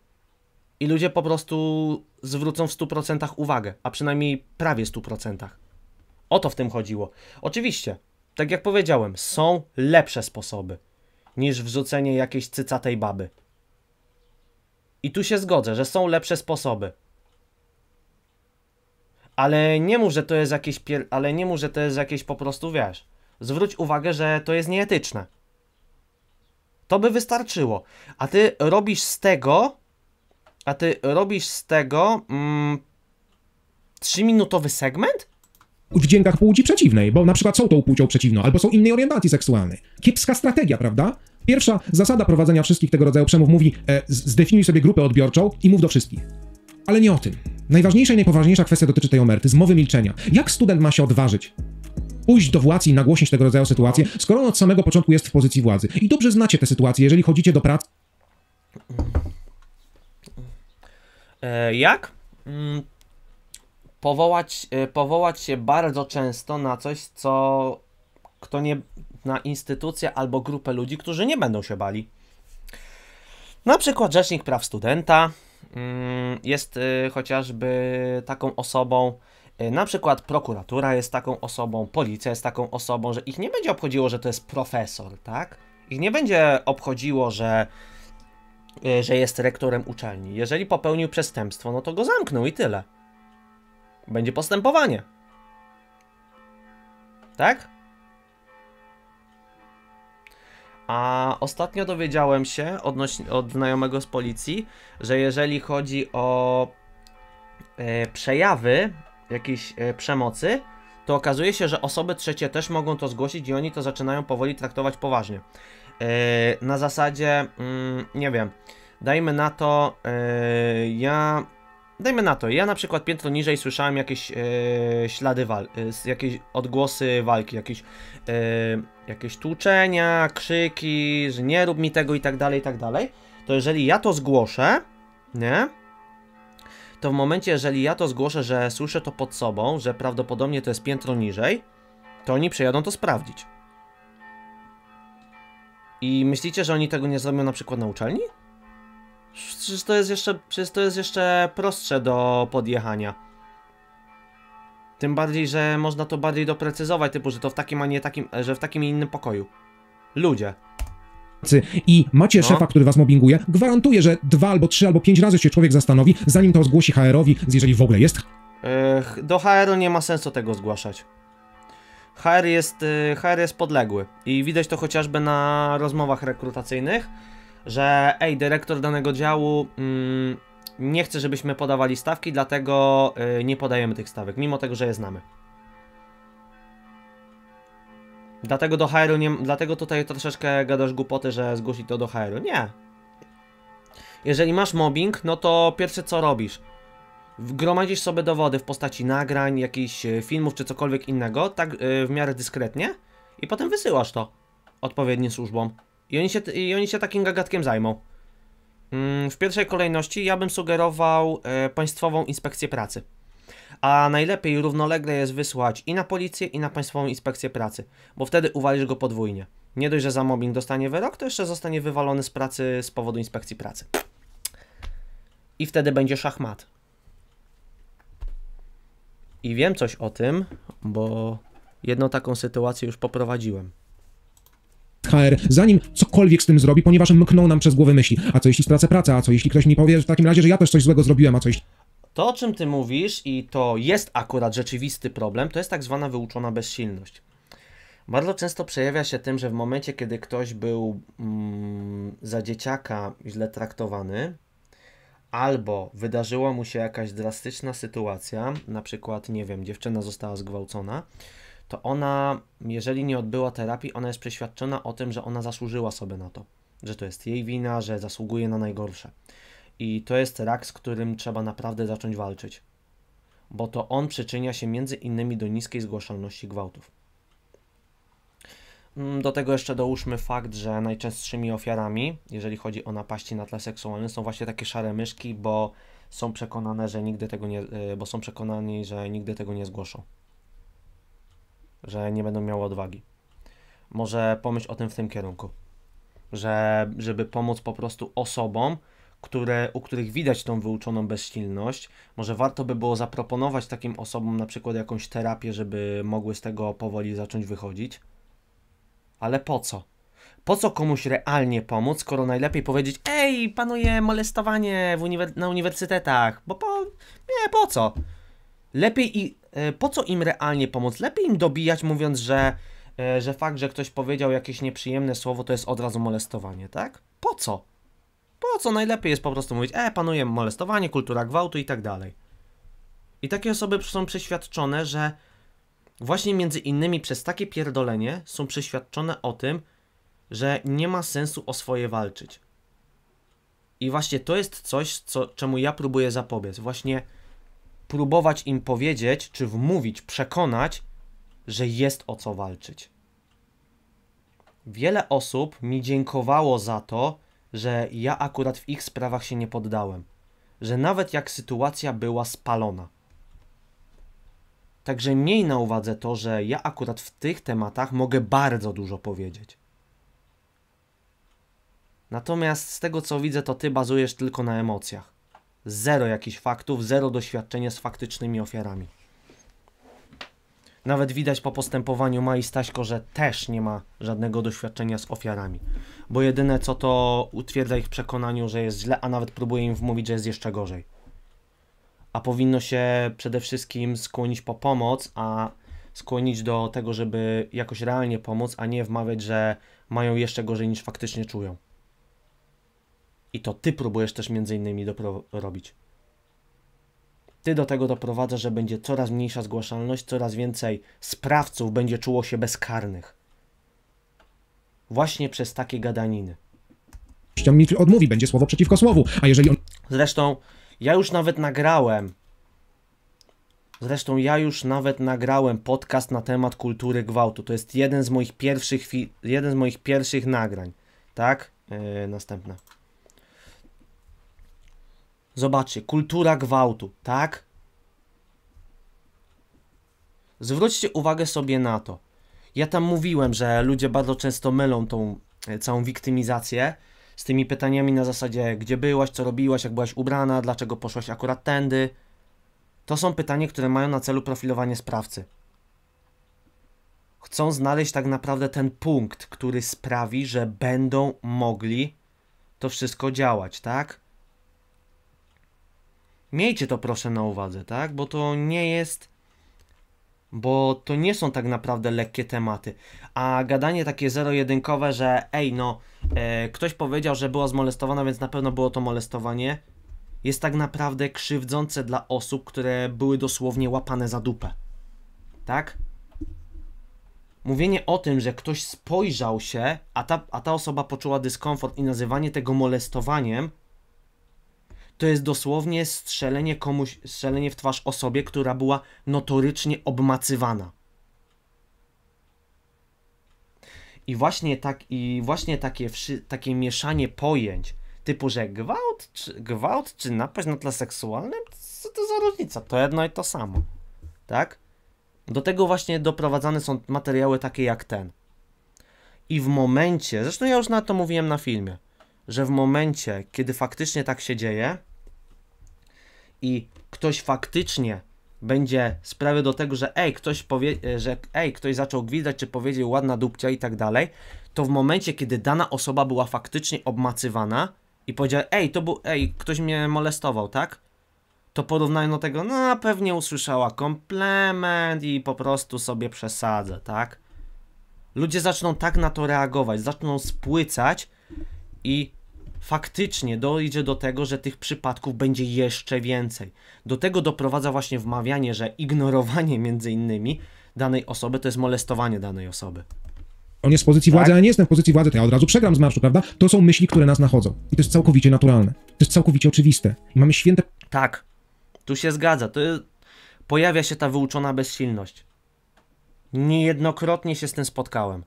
I ludzie po prostu zwrócą w 100% uwagę, a przynajmniej prawie 100%. O to w tym chodziło. Oczywiście, tak jak powiedziałem, są lepsze sposoby niż wrzucenie jakiejś cycatej baby. I tu się zgodzę, że są lepsze sposoby. Ale nie mów, że to jest jakieś pier... ale nie mów, że to jest jakieś po prostu, wiesz. Zwróć uwagę, że to jest nieetyczne. To by wystarczyło. A ty robisz z tego, a ty robisz z tego mm, 3-minutowy segment? W dźwiękach płci przeciwnej, bo na przykład są tą płcią przeciwną, albo są innej orientacji seksualnej. Kiepska strategia, prawda? Pierwsza zasada prowadzenia wszystkich tego rodzaju przemów mówi: e, zdefiniuj sobie grupę odbiorczą i mów do wszystkich. Ale nie o tym. Najważniejsza i najpoważniejsza kwestia dotyczy tej omerty, zmowy milczenia. Jak student ma się odważyć? Pójść do władzy i nagłośnić tego rodzaju sytuację, skoro on od samego początku jest w pozycji władzy. I dobrze znacie te sytuacje, jeżeli chodzicie do pracy. E, jak? Mm, powołać, y, powołać się bardzo często na coś, co kto nie, na instytucję albo grupę ludzi, którzy nie będą się bali. Na przykład Rzecznik Praw Studenta mm, jest y, chociażby taką osobą, y, na przykład prokuratura jest taką osobą, policja jest taką osobą, że ich nie będzie obchodziło, że to jest profesor, tak? Ich nie będzie obchodziło, że, że jest rektorem uczelni. Jeżeli popełnił przestępstwo, no to go zamknął i tyle będzie postępowanie. Tak? A ostatnio dowiedziałem się od znajomego z policji, że jeżeli chodzi o e, przejawy jakiejś e, przemocy, to okazuje się, że osoby trzecie też mogą to zgłosić i oni to zaczynają powoli traktować poważnie. E, na zasadzie, mm, nie wiem, dajmy na to, ja dajmy na to, ja na przykład piętro niżej słyszałem jakieś e, ślady wal, e, jakieś odgłosy walki, jakieś, e, jakieś tłuczenia, krzyki, że nie rób mi tego i tak dalej, i tak dalej, to jeżeli ja to zgłoszę, nie, to w momencie, jeżeli ja to zgłoszę, że słyszę to pod sobą, że prawdopodobnie to jest piętro niżej, to oni przyjadą to sprawdzić. I myślicie, że oni tego nie zrobią na przykład na uczelni? Przecież to jest jeszcze, przecież to jest jeszcze prostsze do podjechania. Tym bardziej, że można to bardziej doprecyzować, typu, że to w takim, a nie takim, że w takim i innym pokoju. Ludzie. I macie no. szefa, który was mobbinguje, gwarantuję, że dwa albo trzy albo pięć razy się człowiek zastanowi, zanim to zgłosi HR-owi, jeżeli w ogóle jest. do HR-u nie ma sensu tego zgłaszać. HR jest, y, HR jest podległy i widać to chociażby na rozmowach rekrutacyjnych, że ej, dyrektor danego działu mm, nie chce, żebyśmy podawali stawki, dlatego y, nie podajemy tych stawek, mimo tego, że je znamy. Dlatego do HR-u nie, dlatego tutaj troszeczkę gadasz głupoty, że zgłosi to do HR-u. Nie. Jeżeli masz mobbing, no to pierwsze co robisz? Gromadzisz sobie dowody w postaci nagrań, jakichś y, filmów czy cokolwiek innego, tak y, w miarę dyskretnie i potem wysyłasz to odpowiednim służbom. I oni się, i oni się takim gagatkiem zajmą. Mm, w pierwszej kolejności ja bym sugerował e, Państwową Inspekcję Pracy. A najlepiej równolegle jest wysłać i na policję, i na Państwową Inspekcję Pracy, bo wtedy uwalisz go podwójnie. Nie dość, że za mobbing dostanie wyrok, to jeszcze zostanie wywalony z pracy z powodu inspekcji pracy. I wtedy będzie szachmat. I wiem coś o tym, bo jedną taką sytuację już poprowadziłem. HR, zanim cokolwiek z tym zrobi, ponieważ mkną nam przez głowę myśli. A co jeśli stracę pracę? A co jeśli ktoś mi powie w takim razie, że ja też coś złego zrobiłem? A co jeśli... To, o czym ty mówisz, i to jest akurat rzeczywisty problem, to jest tak zwana wyuczona bezsilność. Bardzo często przejawia się tym, że w momencie, kiedy ktoś był mm, za dzieciaka źle traktowany, albo wydarzyła mu się jakaś drastyczna sytuacja, na przykład, nie wiem, dziewczyna została zgwałcona, to ona, jeżeli nie odbyła terapii, ona jest przeświadczona o tym, że ona zasłużyła sobie na to, że to jest jej wina, że zasługuje na najgorsze. I to jest rak, z którym trzeba naprawdę zacząć walczyć, bo to on przyczynia się między innymi do niskiej zgłaszalności gwałtów. Mm, do tego jeszcze dołóżmy fakt, że najczęstszymi ofiarami, jeżeli chodzi o napaści na tle seksualnym, są właśnie takie szare myszki, bo są przekonane, że nigdy tego nie, y, bo są przekonani, że nigdy tego nie zgłoszą że nie będą miały odwagi. Może pomyśl o tym w tym kierunku, że, żeby pomóc po prostu osobom, które, u których widać tą wyuczoną bezsilność. Może warto by było zaproponować takim osobom na przykład jakąś terapię, żeby mogły z tego powoli zacząć wychodzić. Ale po co? Po co komuś realnie pomóc, skoro najlepiej powiedzieć Ej, panuje molestowanie uniwer na uniwersytetach, bo po... Nie, po co? lepiej i e, po co im realnie pomóc? Lepiej im dobijać mówiąc, że, e, że fakt, że ktoś powiedział jakieś nieprzyjemne słowo, to jest od razu molestowanie, tak? Po co? Po co najlepiej jest po prostu mówić, e, panuje molestowanie, kultura gwałtu i tak dalej. I takie osoby są przeświadczone, że właśnie między innymi przez takie pierdolenie są przeświadczone o tym, że nie ma sensu o swoje walczyć. I właśnie to jest coś, co, czemu ja próbuję zapobiec. Właśnie próbować im powiedzieć, czy wmówić, przekonać, że jest o co walczyć. Wiele osób mi dziękowało za to, że ja akurat w ich sprawach się nie poddałem, że nawet jak sytuacja była spalona. Także miej na uwadze to, że ja akurat w tych tematach mogę bardzo dużo powiedzieć. Natomiast z tego co widzę, to ty bazujesz tylko na emocjach zero jakichś faktów, zero doświadczenia z faktycznymi ofiarami. Nawet widać po postępowaniu Mai Staśko, że też nie ma żadnego doświadczenia z ofiarami, bo jedyne co to utwierdza ich przekonaniu, że jest źle, a nawet próbuje im wmówić, że jest jeszcze gorzej. A powinno się przede wszystkim skłonić po pomoc, a skłonić do tego, żeby jakoś realnie pomóc, a nie wmawiać, że mają jeszcze gorzej niż faktycznie czują. I to ty próbujesz też między innymi robić. Ty do tego doprowadzasz, że będzie coraz mniejsza zgłaszalność, coraz więcej sprawców będzie czuło się bezkarnych. Właśnie przez takie gadaniny. Jeśli odmówi, będzie słowo przeciwko słowu, a jeżeli on... Zresztą ja już nawet nagrałem Zresztą ja już nawet nagrałem podcast na temat kultury gwałtu. To jest jeden z moich pierwszych, jeden z moich pierwszych nagrań. Tak? Yy, następne. Zobaczcie, kultura gwałtu, tak? Zwróćcie uwagę sobie na to. Ja tam mówiłem, że ludzie bardzo często mylą tą e, całą wiktymizację z tymi pytaniami na zasadzie, gdzie byłaś, co robiłaś, jak byłaś ubrana, dlaczego poszłaś akurat tędy. To są pytania, które mają na celu profilowanie sprawcy. Chcą znaleźć tak naprawdę ten punkt, który sprawi, że będą mogli to wszystko działać, tak? Miejcie to proszę na uwadze, tak? Bo to nie jest. Bo to nie są tak naprawdę lekkie tematy. A gadanie takie zero-jedynkowe, że ej, no, e, ktoś powiedział, że była zmolestowana, więc na pewno było to molestowanie, jest tak naprawdę krzywdzące dla osób, które były dosłownie łapane za dupę. Tak? mówienie o tym, że ktoś spojrzał się, a ta, a ta osoba poczuła dyskomfort i nazywanie tego molestowaniem, to jest dosłownie strzelenie komuś, strzelenie w twarz osobie, która była notorycznie obmacywana. I właśnie, tak, i właśnie takie, takie mieszanie pojęć, typu, że gwałt czy, gwałt czy napaść na tle seksualnym, co to za różnica? To jedno i to samo. Tak? Do tego właśnie doprowadzane są materiały takie jak ten. I w momencie, zresztą ja już na to mówiłem na filmie, że w momencie, kiedy faktycznie tak się dzieje, i ktoś faktycznie będzie sprawy do tego, że ej, ktoś powie, e, że ej, ktoś zaczął gwizdać, czy powiedział ładna dupcia i tak dalej, to w momencie, kiedy dana osoba była faktycznie obmacywana i powiedziała, ej, to był, ej, ktoś mnie molestował, tak? To porównają do tego, no pewnie usłyszała komplement i po prostu sobie przesadza, tak? Ludzie zaczną tak na to reagować, zaczną spłycać i faktycznie dojdzie do tego, że tych przypadków będzie jeszcze więcej. Do tego doprowadza właśnie wmawianie, że ignorowanie między innymi danej osoby to jest molestowanie danej osoby. On jest w pozycji tak? władzy, a ja nie jestem w pozycji władzy, to ja od razu przegram z marszu, prawda? To są myśli, które nas nachodzą. I to jest całkowicie naturalne. To jest całkowicie oczywiste. I mamy święte... Tak. Tu się zgadza. To jest... Pojawia się ta wyuczona bezsilność. Niejednokrotnie się z tym spotkałem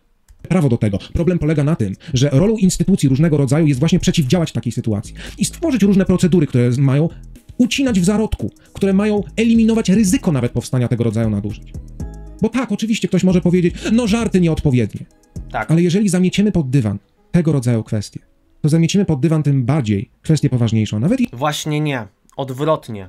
prawo do tego. Problem polega na tym, że rolą instytucji różnego rodzaju jest właśnie przeciwdziałać takiej sytuacji i stworzyć różne procedury, które mają ucinać w zarodku, które mają eliminować ryzyko nawet powstania tego rodzaju nadużyć. Bo tak, oczywiście ktoś może powiedzieć, no żarty nieodpowiednie. Tak. Ale jeżeli zamieciemy pod dywan tego rodzaju kwestie, to zamieciemy pod dywan tym bardziej kwestię poważniejszą. Nawet i... Właśnie nie. Odwrotnie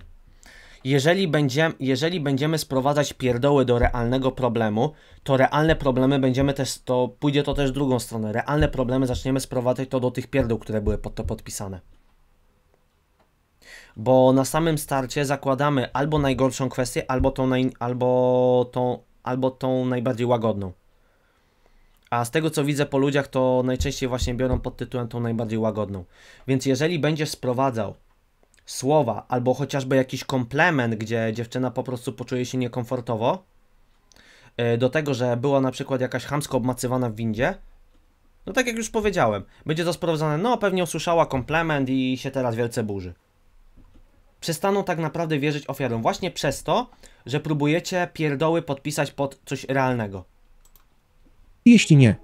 jeżeli, będzie, jeżeli będziemy sprowadzać pierdoły do realnego problemu, to realne problemy będziemy też, to pójdzie to też drugą stronę. Realne problemy zaczniemy sprowadzać to do tych pierdół, które były pod to podpisane. Bo na samym starcie zakładamy albo najgorszą kwestię, albo tą, naj, albo tą, albo tą najbardziej łagodną. A z tego co widzę po ludziach, to najczęściej właśnie biorą pod tytułem tą najbardziej łagodną. Więc jeżeli będziesz sprowadzał słowa, albo chociażby jakiś komplement, gdzie dziewczyna po prostu poczuje się niekomfortowo, e, do tego, że była na przykład jakaś hamsko obmacywana w windzie, no tak jak już powiedziałem, będzie to sprawdzone, no pewnie usłyszała komplement i się teraz wielce burzy. Przestaną tak naprawdę wierzyć ofiarom właśnie przez to, że próbujecie pierdoły podpisać pod coś realnego. Jeśli nie,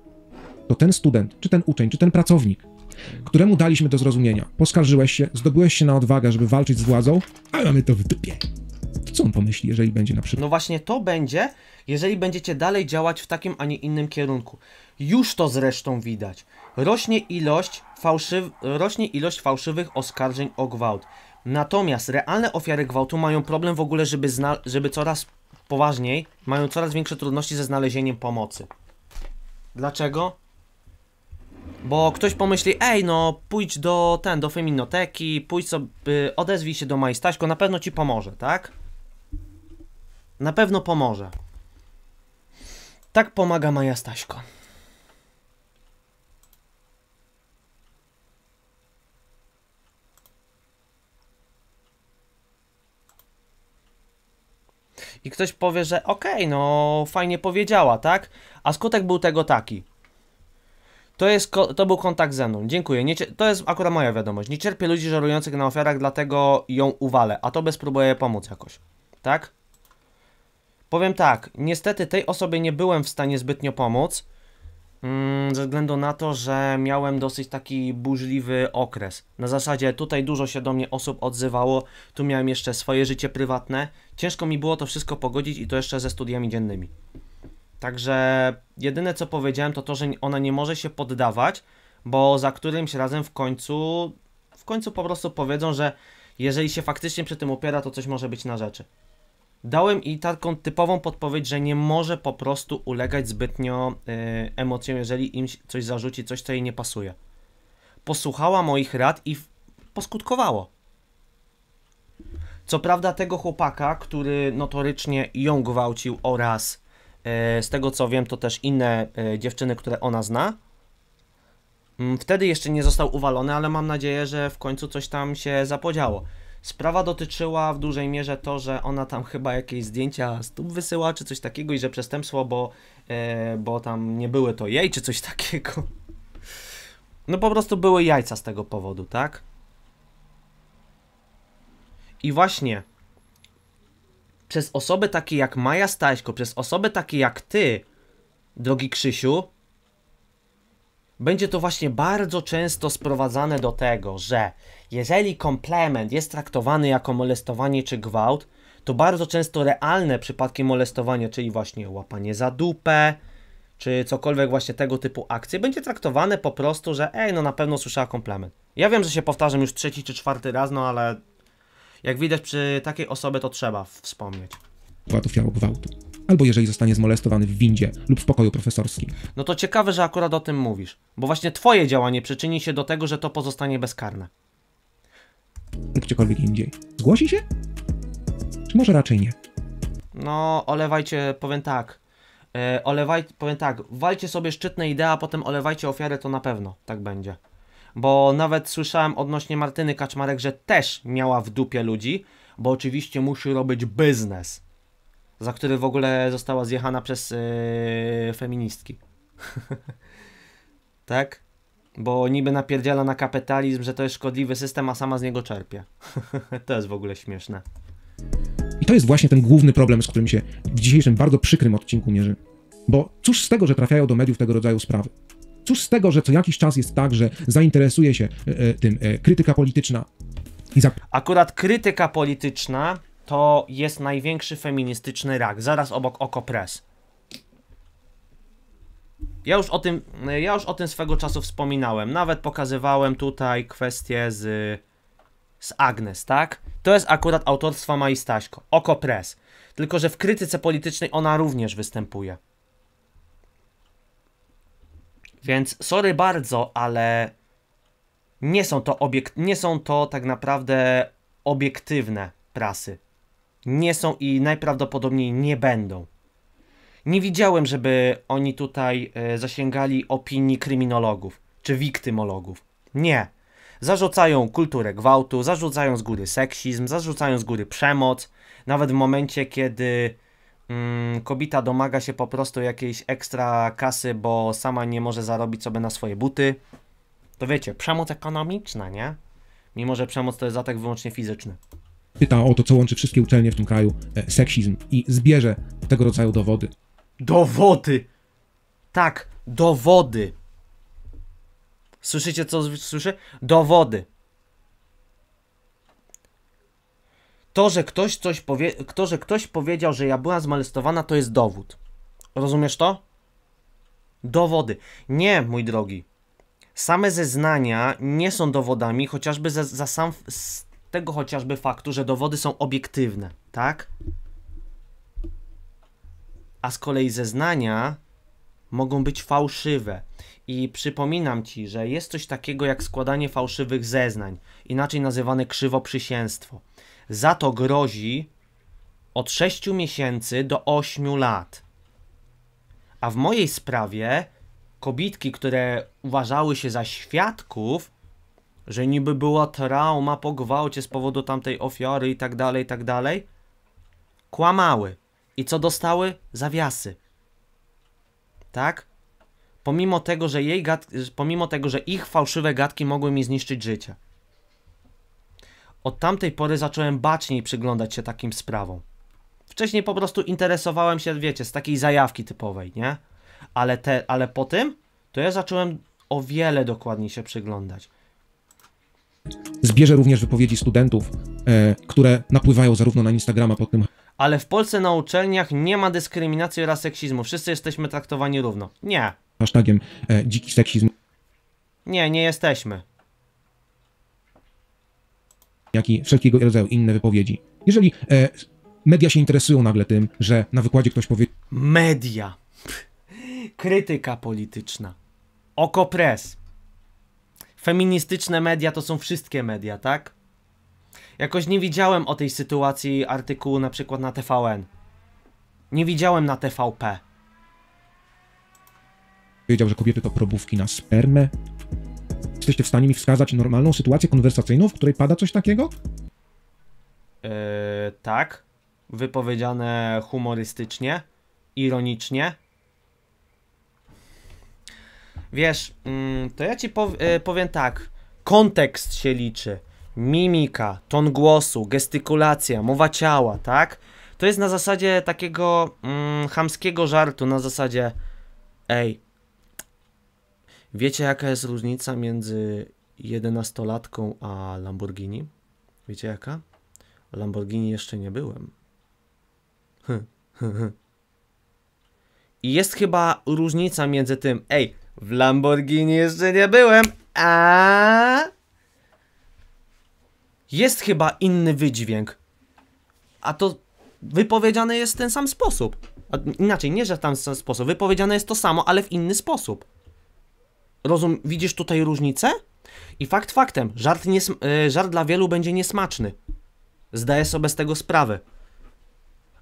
to ten student, czy ten uczeń, czy ten pracownik któremu daliśmy do zrozumienia. Poskarżyłeś się, zdobyłeś się na odwagę, żeby walczyć z władzą, a mamy to w dupie. To co on pomyśli, jeżeli będzie na przykład... No właśnie to będzie, jeżeli będziecie dalej działać w takim, a nie innym kierunku. Już to zresztą widać. Rośnie ilość, fałszyw... Rośnie ilość fałszywych oskarżeń o gwałt. Natomiast realne ofiary gwałtu mają problem w ogóle, żeby, zna... żeby coraz poważniej, mają coraz większe trudności ze znalezieniem pomocy. Dlaczego? Bo ktoś pomyśli, ej no, pójdź do ten, do feminoteki, pójdź sobie, odezwij się do Majstaśko, na pewno ci pomoże, tak? Na pewno pomoże. Tak pomaga Maja Staśko. I ktoś powie, że okej, okay, no fajnie powiedziała, tak? A skutek był tego taki. To, jest, to był kontakt ze mną. Dziękuję. Nie, to jest akurat moja wiadomość. Nie cierpię ludzi żerujących na ofiarach, dlatego ją uwalę, a to bez spróbuję pomóc jakoś. Tak? Powiem tak, niestety tej osobie nie byłem w stanie zbytnio pomóc, mm, ze względu na to, że miałem dosyć taki burzliwy okres. Na zasadzie tutaj dużo się do mnie osób odzywało, tu miałem jeszcze swoje życie prywatne. Ciężko mi było to wszystko pogodzić i to jeszcze ze studiami dziennymi. Także jedyne co powiedziałem to to, że ona nie może się poddawać, bo za którymś razem w końcu, w końcu po prostu powiedzą, że jeżeli się faktycznie przy tym opiera, to coś może być na rzeczy. Dałem i taką typową podpowiedź, że nie może po prostu ulegać zbytnio y, emocjom, jeżeli im coś zarzuci, coś co jej nie pasuje. Posłuchała moich rad i poskutkowało. Co prawda tego chłopaka, który notorycznie ją gwałcił oraz E, z tego co wiem, to też inne e, dziewczyny, które ona zna. Mm, wtedy jeszcze nie został uwalony, ale mam nadzieję, że w końcu coś tam się zapodziało. Sprawa dotyczyła w dużej mierze to, że ona tam chyba jakieś zdjęcia stóp wysyła, czy coś takiego, i że przestępstwo, bo, e, bo tam nie były to jej, czy coś takiego. No po prostu były jajca z tego powodu, tak? I właśnie przez osoby takie jak Maja Staśko, przez osoby takie jak ty, drogi Krzysiu, będzie to właśnie bardzo często sprowadzane do tego, że jeżeli komplement jest traktowany jako molestowanie czy gwałt, to bardzo często realne przypadki molestowania, czyli właśnie łapanie za dupę, czy cokolwiek właśnie tego typu akcje, będzie traktowane po prostu, że ej, no na pewno słyszała komplement. Ja wiem, że się powtarzam już trzeci czy czwarty raz, no ale jak widać, przy takiej osobie to trzeba wspomnieć. to ofiarą gwałtu. Albo jeżeli zostanie zmolestowany w windzie lub w pokoju profesorskim. No to ciekawe, że akurat o tym mówisz, bo właśnie twoje działanie przyczyni się do tego, że to pozostanie bezkarne. Gdziekolwiek indziej. Zgłosi się? Czy może raczej nie? No, olewajcie, powiem tak. Yy, olewaj, powiem tak, walcie sobie szczytne idee, a potem olewajcie ofiarę, to na pewno tak będzie bo nawet słyszałem odnośnie Martyny Kaczmarek, że też miała w dupie ludzi, bo oczywiście musi robić biznes, za który w ogóle została zjechana przez yy, feministki. tak? Bo niby napierdziela na kapitalizm, że to jest szkodliwy system, a sama z niego czerpie. to jest w ogóle śmieszne. I to jest właśnie ten główny problem, z którym się w dzisiejszym bardzo przykrym odcinku mierzy. Bo cóż z tego, że trafiają do mediów tego rodzaju sprawy? Cóż z tego, że co jakiś czas jest tak, że zainteresuje się e, e, tym e, krytyka polityczna? Zap... Akurat krytyka polityczna to jest największy feministyczny rak, zaraz obok Okopres. Ja już, o tym, ja już o tym swego czasu wspominałem. Nawet pokazywałem tutaj kwestię z, z Agnes, tak? To jest akurat autorstwa Majstaśko, Oko Okopres. Tylko, że w krytyce politycznej ona również występuje. Więc sorry bardzo, ale nie są to obiekt, nie są to tak naprawdę obiektywne prasy. Nie są i najprawdopodobniej nie będą. Nie widziałem, żeby oni tutaj e, zasięgali opinii kryminologów czy wiktymologów. Nie. Zarzucają kulturę gwałtu, zarzucają z góry seksizm, zarzucają z góry przemoc, nawet w momencie, kiedy Mm, kobita domaga się po prostu jakiejś ekstra kasy, bo sama nie może zarobić sobie na swoje buty. To wiecie, przemoc ekonomiczna, nie? Mimo, że przemoc to jest atak wyłącznie fizyczny. Pyta o to, co łączy wszystkie uczelnie w tym kraju, e, seksizm i zbierze tego rodzaju dowody. Dowody! Tak, dowody! Słyszycie, co słyszę? Dowody! To, że ktoś, coś powie... to, że ktoś powiedział, że ja była zmalestowana, to jest dowód. Rozumiesz to? Dowody. Nie, mój drogi. Same zeznania nie są dowodami, chociażby za, za sam z tego chociażby faktu, że dowody są obiektywne, tak? A z kolei zeznania mogą być fałszywe. I przypominam ci, że jest coś takiego jak składanie fałszywych zeznań, inaczej nazywane krzywoprzysięstwo. Za to grozi od 6 miesięcy do 8 lat. A w mojej sprawie kobitki, które uważały się za świadków, że niby była trauma po gwałcie z powodu tamtej ofiary i tak dalej, i tak dalej, kłamały. I co dostały? Zawiasy. Tak? Pomimo tego, że jej pomimo tego, że ich fałszywe gadki mogły mi zniszczyć życie. Od tamtej pory zacząłem baczniej przyglądać się takim sprawom. Wcześniej po prostu interesowałem się, wiecie, z takiej zajawki typowej, nie? Ale, te, ale po tym, to ja zacząłem o wiele dokładniej się przyglądać. Zbierze również wypowiedzi studentów, e, które napływają zarówno na Instagrama pod tym. Ale w Polsce na uczelniach nie ma dyskryminacji oraz seksizmu. Wszyscy jesteśmy traktowani równo. Nie. Hashtagiem e, dziki seksizm. Nie, nie jesteśmy jak i wszelkiego rodzaju inne wypowiedzi. Jeżeli e, media się interesują nagle tym, że na wykładzie ktoś powie... Media. Krytyka polityczna. Oko pres. Feministyczne media to są wszystkie media, tak? Jakoś nie widziałem o tej sytuacji artykułu na przykład na TVN. Nie widziałem na TVP. Wiedział, że kobiety to probówki na spermę, Jesteście w stanie mi wskazać normalną sytuację konwersacyjną, w której pada coś takiego? Yy, tak. Wypowiedziane humorystycznie, ironicznie. Wiesz, mm, to ja ci e, powiem tak. Kontekst się liczy. Mimika, ton głosu, gestykulacja, mowa ciała, tak? To jest na zasadzie takiego mm, chamskiego żartu, na zasadzie Ej, Wiecie, jaka jest różnica między 11-latką a Lamborghini? Wiecie jaka? Lamborghini jeszcze nie byłem. I jest chyba różnica między tym, ej, w Lamborghini jeszcze nie byłem, a Jest chyba inny wydźwięk. A to wypowiedziane jest w ten sam sposób. Inaczej, nie że w ten sam sposób. Wypowiedziane jest to samo, ale w inny sposób. Rozum, widzisz tutaj różnicę? I fakt faktem, żart, nie, e, żart dla wielu będzie niesmaczny. Zdaję sobie z tego sprawę.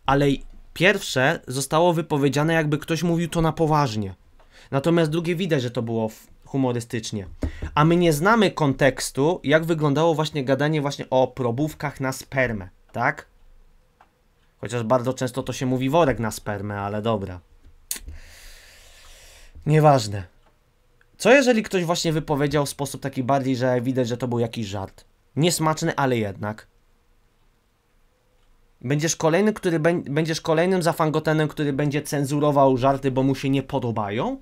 Ale pierwsze zostało wypowiedziane, jakby ktoś mówił to na poważnie. Natomiast drugie widać, że to było humorystycznie. A my nie znamy kontekstu, jak wyglądało właśnie gadanie właśnie o probówkach na spermę, tak? Chociaż bardzo często to się mówi worek na spermę, ale dobra. Nieważne. Co jeżeli ktoś właśnie wypowiedział w sposób taki bardziej, że widać, że to był jakiś żart? Niesmaczny, ale jednak. Będziesz, kolejny, który będziesz kolejnym zafangotenem, który będzie cenzurował żarty, bo mu się nie podobają?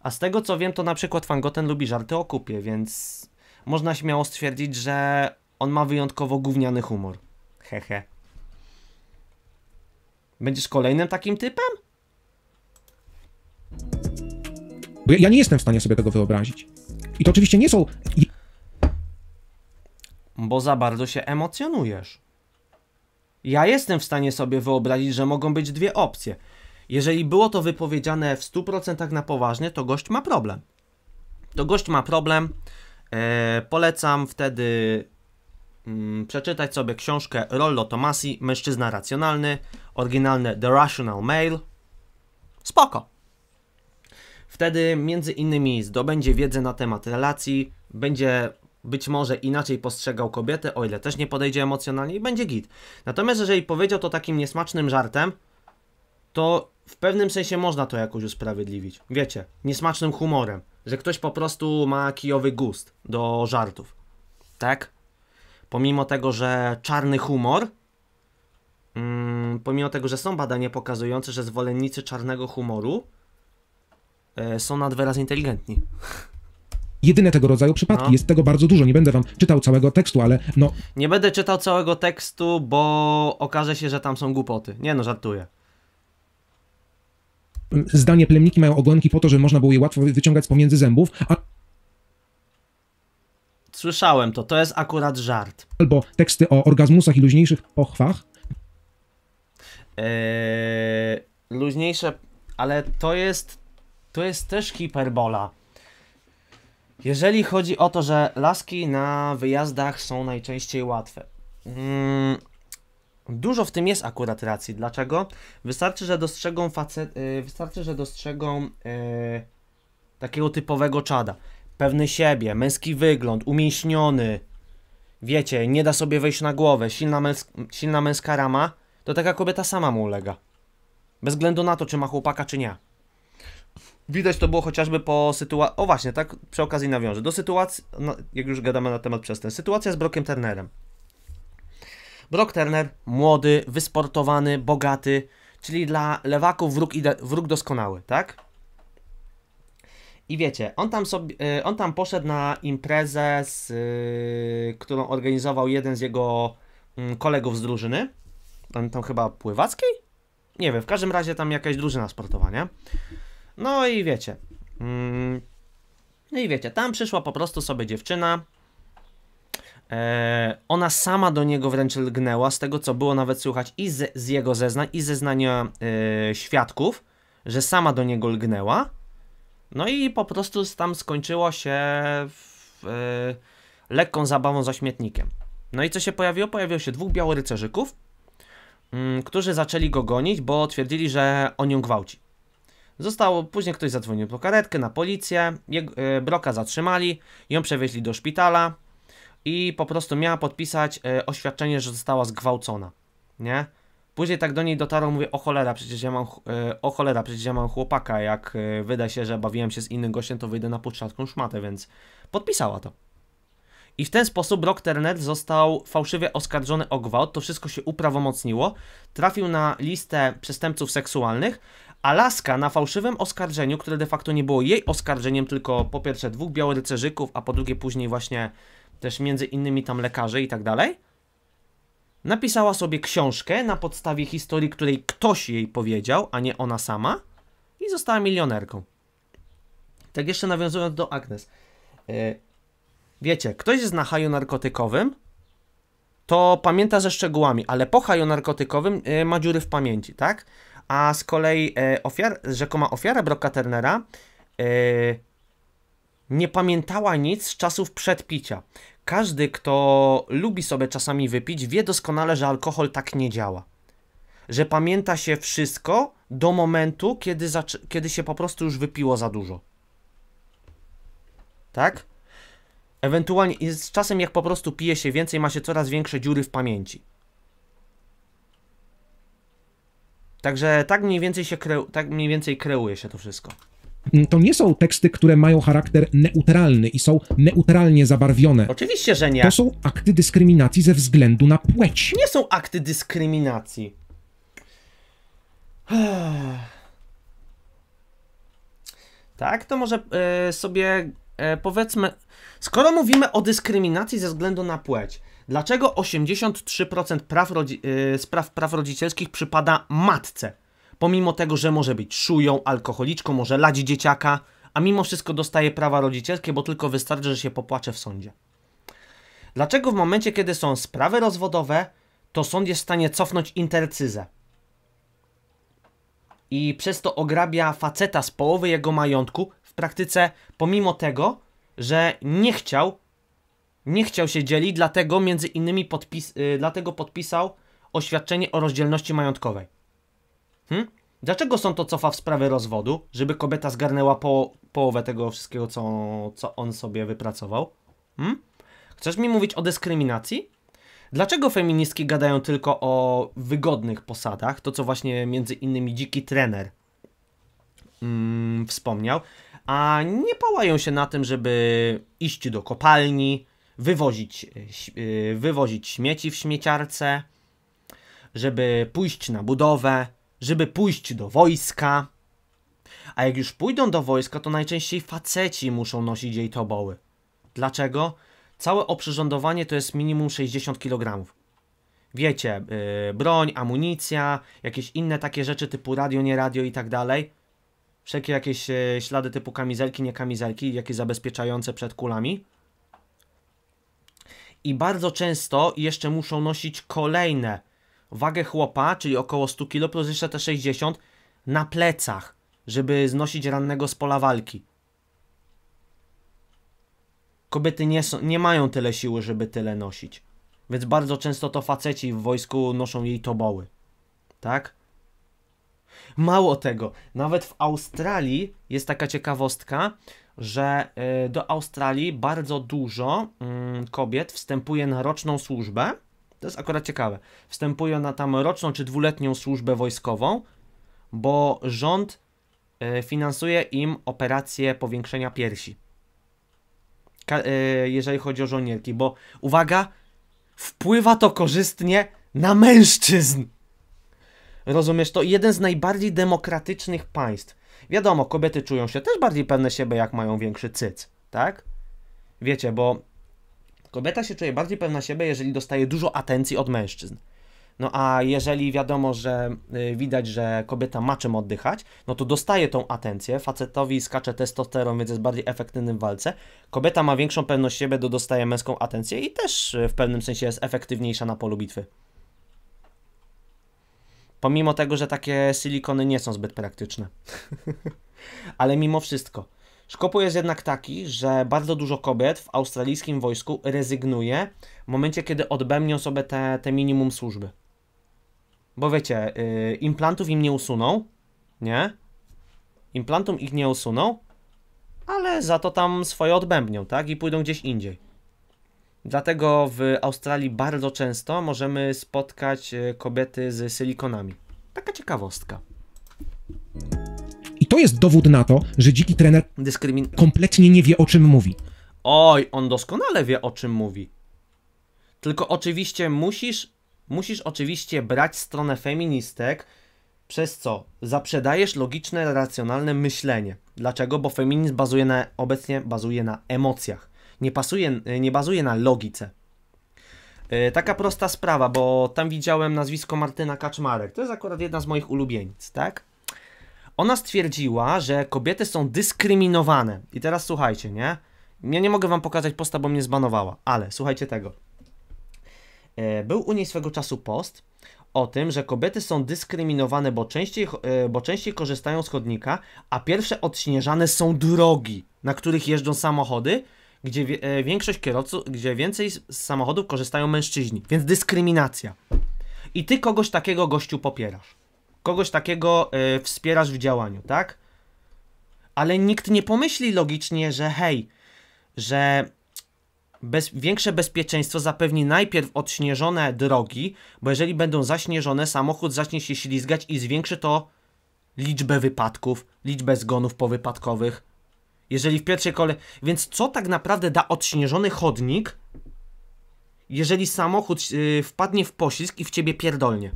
A z tego co wiem, to na przykład fangoten lubi żarty o kupie, więc można śmiało stwierdzić, że on ma wyjątkowo gówniany humor. Hehe. Będziesz kolejnym takim typem? Bo ja, ja nie jestem w stanie sobie tego wyobrazić. I to oczywiście nie są. Bo za bardzo się emocjonujesz. Ja jestem w stanie sobie wyobrazić, że mogą być dwie opcje. Jeżeli było to wypowiedziane w 100% na poważnie, to gość ma problem. To gość ma problem. Eee, polecam wtedy mm, przeczytać sobie książkę Rollo Tomasi, Mężczyzna Racjonalny, oryginalne The Rational Male. Spoko. Wtedy między innymi zdobędzie wiedzę na temat relacji, będzie być może inaczej postrzegał kobietę, o ile też nie podejdzie emocjonalnie i będzie git. Natomiast jeżeli powiedział to takim niesmacznym żartem, to w pewnym sensie można to jakoś usprawiedliwić. Wiecie, niesmacznym humorem, że ktoś po prostu ma kijowy gust do żartów. Tak? Pomimo tego, że czarny humor, mm, pomimo tego, że są badania pokazujące, że zwolennicy czarnego humoru E, są na dwa razy inteligentni. Jedyne tego rodzaju przypadki, no. jest tego bardzo dużo, nie będę wam czytał całego tekstu, ale no... Nie będę czytał całego tekstu, bo okaże się, że tam są głupoty. Nie no, żartuję zdanie plemniki mają ogonki po to, że można było je łatwo wyciągać pomiędzy zębów, a... Słyszałem to, to jest akurat żart. Albo teksty o orgazmusach i luźniejszych pochwach. Eee, luźniejsze, ale to jest to jest też hiperbola. Jeżeli chodzi o to, że laski na wyjazdach są najczęściej łatwe. Mm, dużo w tym jest akurat racji. Dlaczego? Wystarczy, że dostrzegą facet... Yy, wystarczy, że dostrzegą yy, takiego typowego czada. Pewny siebie, męski wygląd, umięśniony. Wiecie, nie da sobie wejść na głowę, silna, męs silna męska rama, to taka kobieta sama mu ulega. Bez względu na to, czy ma chłopaka, czy nie. Widać to było chociażby po sytuacji. O właśnie, tak przy okazji nawiążę. Do sytuacji, no, jak już gadamy na temat przestępstw, sytuacja z Brokiem Turnerem. Brock Turner, młody, wysportowany, bogaty, czyli dla lewaków wróg, ide- wróg doskonały, tak? I wiecie, on tam, sobie, e, on tam poszedł na imprezę, z, yy, którą organizował jeden z jego yy, kolegów z drużyny. Tam, tam chyba pływackiej? Nie wiem, w każdym razie tam jakaś drużyna sportowa, nie? No i wiecie. no i wiecie, tam przyszła po prostu sobie dziewczyna. E, ona sama do niego wręcz lgnęła, z tego co było nawet słychać i z, z jego zeznań, i zeznania e, świadków, że sama do niego lgnęła. No i po prostu tam skończyło się w, e, lekką zabawą za śmietnikiem. No i co się pojawiło? Pojawiło się dwóch białorycerzyków, m, mm, którzy zaczęli go gonić, bo twierdzili, że on ją gwałci. Zostało, później ktoś zadzwonił po karetkę, na policję, jego, e, Broka zatrzymali, ją przewieźli do szpitala i po prostu miała podpisać e, oświadczenie, że została zgwałcona, nie? Później tak do niej dotarło, mówię, o cholera, przecież ja mam, e, o cholera, przecież ja mam chłopaka, jak e, wyda się, że bawiłem się z innym gościem, to wyjdę na półczwartką szmatę, więc podpisała to. I w ten sposób Brock Turner został fałszywie oskarżony o gwałt, to wszystko się uprawomocniło, trafił na listę przestępców seksualnych Alaska na fałszywym oskarżeniu, które de facto nie było jej oskarżeniem, tylko po pierwsze dwóch białorycerzyków, a po drugie później właśnie też między innymi tam lekarzy i tak dalej, napisała sobie książkę na podstawie historii, której ktoś jej powiedział, a nie ona sama i została milionerką. Tak jeszcze nawiązując do Agnes. E, wiecie, ktoś jest na haju narkotykowym, to pamięta ze szczegółami, ale po haju narkotykowym e, ma dziury w pamięci, tak? a z kolei e, ofiar, rzekoma ofiara Brocka Turnera e, nie pamiętała nic z czasów przedpicia. Każdy, kto lubi sobie czasami wypić, wie doskonale, że alkohol tak nie działa. Że pamięta się wszystko do momentu, kiedy, kiedy się po prostu już wypiło za dużo. Tak? Ewentualnie z czasem, jak po prostu pije się więcej, ma się coraz większe dziury w pamięci. Także tak mniej więcej się kreu, tak mniej więcej kreuje się to wszystko mm, to nie są teksty, które mają charakter neutralny i są neutralnie zabarwione. Oczywiście, że nie. To są akty dyskryminacji ze względu na płeć. Nie są akty dyskryminacji. Tak, to może e, sobie e, powiedzmy, skoro mówimy o dyskryminacji ze względu na płeć, Dlaczego 83% praw y, spraw praw rodzicielskich przypada matce? Pomimo tego, że może być szują, alkoholiczką, może lać dzieciaka, a mimo wszystko dostaje prawa rodzicielskie, bo tylko wystarczy, że się popłacze w sądzie. Dlaczego w momencie, kiedy są sprawy rozwodowe, to sąd jest w stanie cofnąć intercyzę? I przez to ograbia faceta z połowy jego majątku, w praktyce pomimo tego, że nie chciał nie chciał się dzielić, dlatego między innymi podpis, y, dlatego podpisał oświadczenie o rozdzielności majątkowej. Hmm? Dlaczego są to cofa w sprawie rozwodu, żeby kobieta zgarnęła po, połowę tego wszystkiego, co, co on sobie wypracował? Hmm? Chcesz mi mówić o dyskryminacji? Dlaczego feministki gadają tylko o wygodnych posadach? To, co właśnie między innymi dziki trener mm, wspomniał. A nie pałają się na tym, żeby iść do kopalni, wywozić, e, e, wywozić śmieci w śmieciarce, żeby pójść na budowę, żeby pójść do wojska. A jak już pójdą do wojska, to najczęściej faceci muszą nosić jej toboły. Dlaczego? Całe oprzyrządowanie to jest minimum 60 kg. Wiecie, yy, broń, amunicja, jakieś inne takie rzeczy typu radio, nie radio i tak dalej. Wszelkie jakieś yy, ślady typu kamizelki, nie kamizelki, jakieś zabezpieczające przed kulami i bardzo często jeszcze muszą nosić kolejne wagę chłopa, czyli około 100 kg plus jeszcze te 60 na plecach, żeby znosić rannego z pola walki. Kobiety nie, są, nie mają tyle siły, żeby tyle nosić. Więc bardzo często to faceci w wojsku noszą jej toboły. Tak? Mało tego, nawet w Australii jest taka ciekawostka, że y, do Australii bardzo dużo mm, kobiet wstępuje na roczną służbę. To jest akurat ciekawe. Wstępuje na tam roczną czy dwuletnią służbę wojskową, bo rząd y, finansuje im operację powiększenia piersi. Y, jeżeli chodzi o żołnierki, bo uwaga, wpływa to korzystnie na mężczyzn. Rozumiesz, to jeden z najbardziej demokratycznych państw. Wiadomo, kobiety czują się też bardziej pewne siebie, jak mają większy cyc, tak? Wiecie, bo kobieta się czuje bardziej pewna siebie, jeżeli dostaje dużo atencji od mężczyzn. No a jeżeli wiadomo, że y, widać, że kobieta ma czym oddychać, no to dostaje tą atencję, facetowi skacze testosteron, więc jest bardziej efektywnym w walce. Kobieta ma większą pewność siebie, do dostaje męską atencję i też y, w pewnym sensie jest efektywniejsza na polu bitwy. Pomimo tego, że takie silikony nie są zbyt praktyczne. Ale mimo wszystko. Szkopu jest jednak taki, że bardzo dużo kobiet w australijskim wojsku rezygnuje w momencie, kiedy odbędą sobie te, te minimum służby. Bo wiecie, yy, implantów im nie usuną, nie? Implantum ich nie usuną, ale za to tam swoje odbębnią, tak? I pójdą gdzieś indziej. Dlatego w Australii bardzo często możemy spotkać e, kobiety z silikonami. Taka ciekawostka. I to jest dowód na to, że dziki trener Dyskrymin... kompletnie nie wie o czym mówi. Oj, on doskonale wie o czym mówi. Tylko oczywiście musisz, musisz oczywiście brać stronę feministek, przez co zaprzedajesz logiczne, racjonalne myślenie. Dlaczego? Bo feminizm bazuje na, obecnie bazuje na emocjach nie, pasuje, e, nie bazuje na logice. E, taka prosta sprawa, bo tam widziałem nazwisko Martyna Kaczmarek. To jest akurat jedna z moich ulubieńc. tak? Ona stwierdziła, że kobiety są dyskryminowane. I teraz słuchajcie, nie? Ja nie mogę wam pokazać posta, bo mnie zbanowała, ale słuchajcie tego. E, był u niej swego czasu post o tym, że kobiety są dyskryminowane, bo częściej, bo częściej korzystają z chodnika, a pierwsze odśnieżane są drogi, na których jeżdżą samochody, gdzie e, większość kierowców, gdzie więcej z samochodów korzystają mężczyźni, więc dyskryminacja. I ty kogoś takiego gościu popierasz. Kogoś takiego e, wspierasz w działaniu, tak? Ale nikt nie pomyśli logicznie, że hej, że bez, większe bezpieczeństwo zapewni najpierw odśnieżone drogi, bo jeżeli będą zaśnieżone, samochód zacznie się ślizgać i zwiększy to liczbę wypadków, liczbę zgonów powypadkowych, jeżeli w pierwszej kolejności. Więc co tak naprawdę da odśnieżony chodnik, jeżeli samochód yy, wpadnie w poślizg i w ciebie pierdolnie?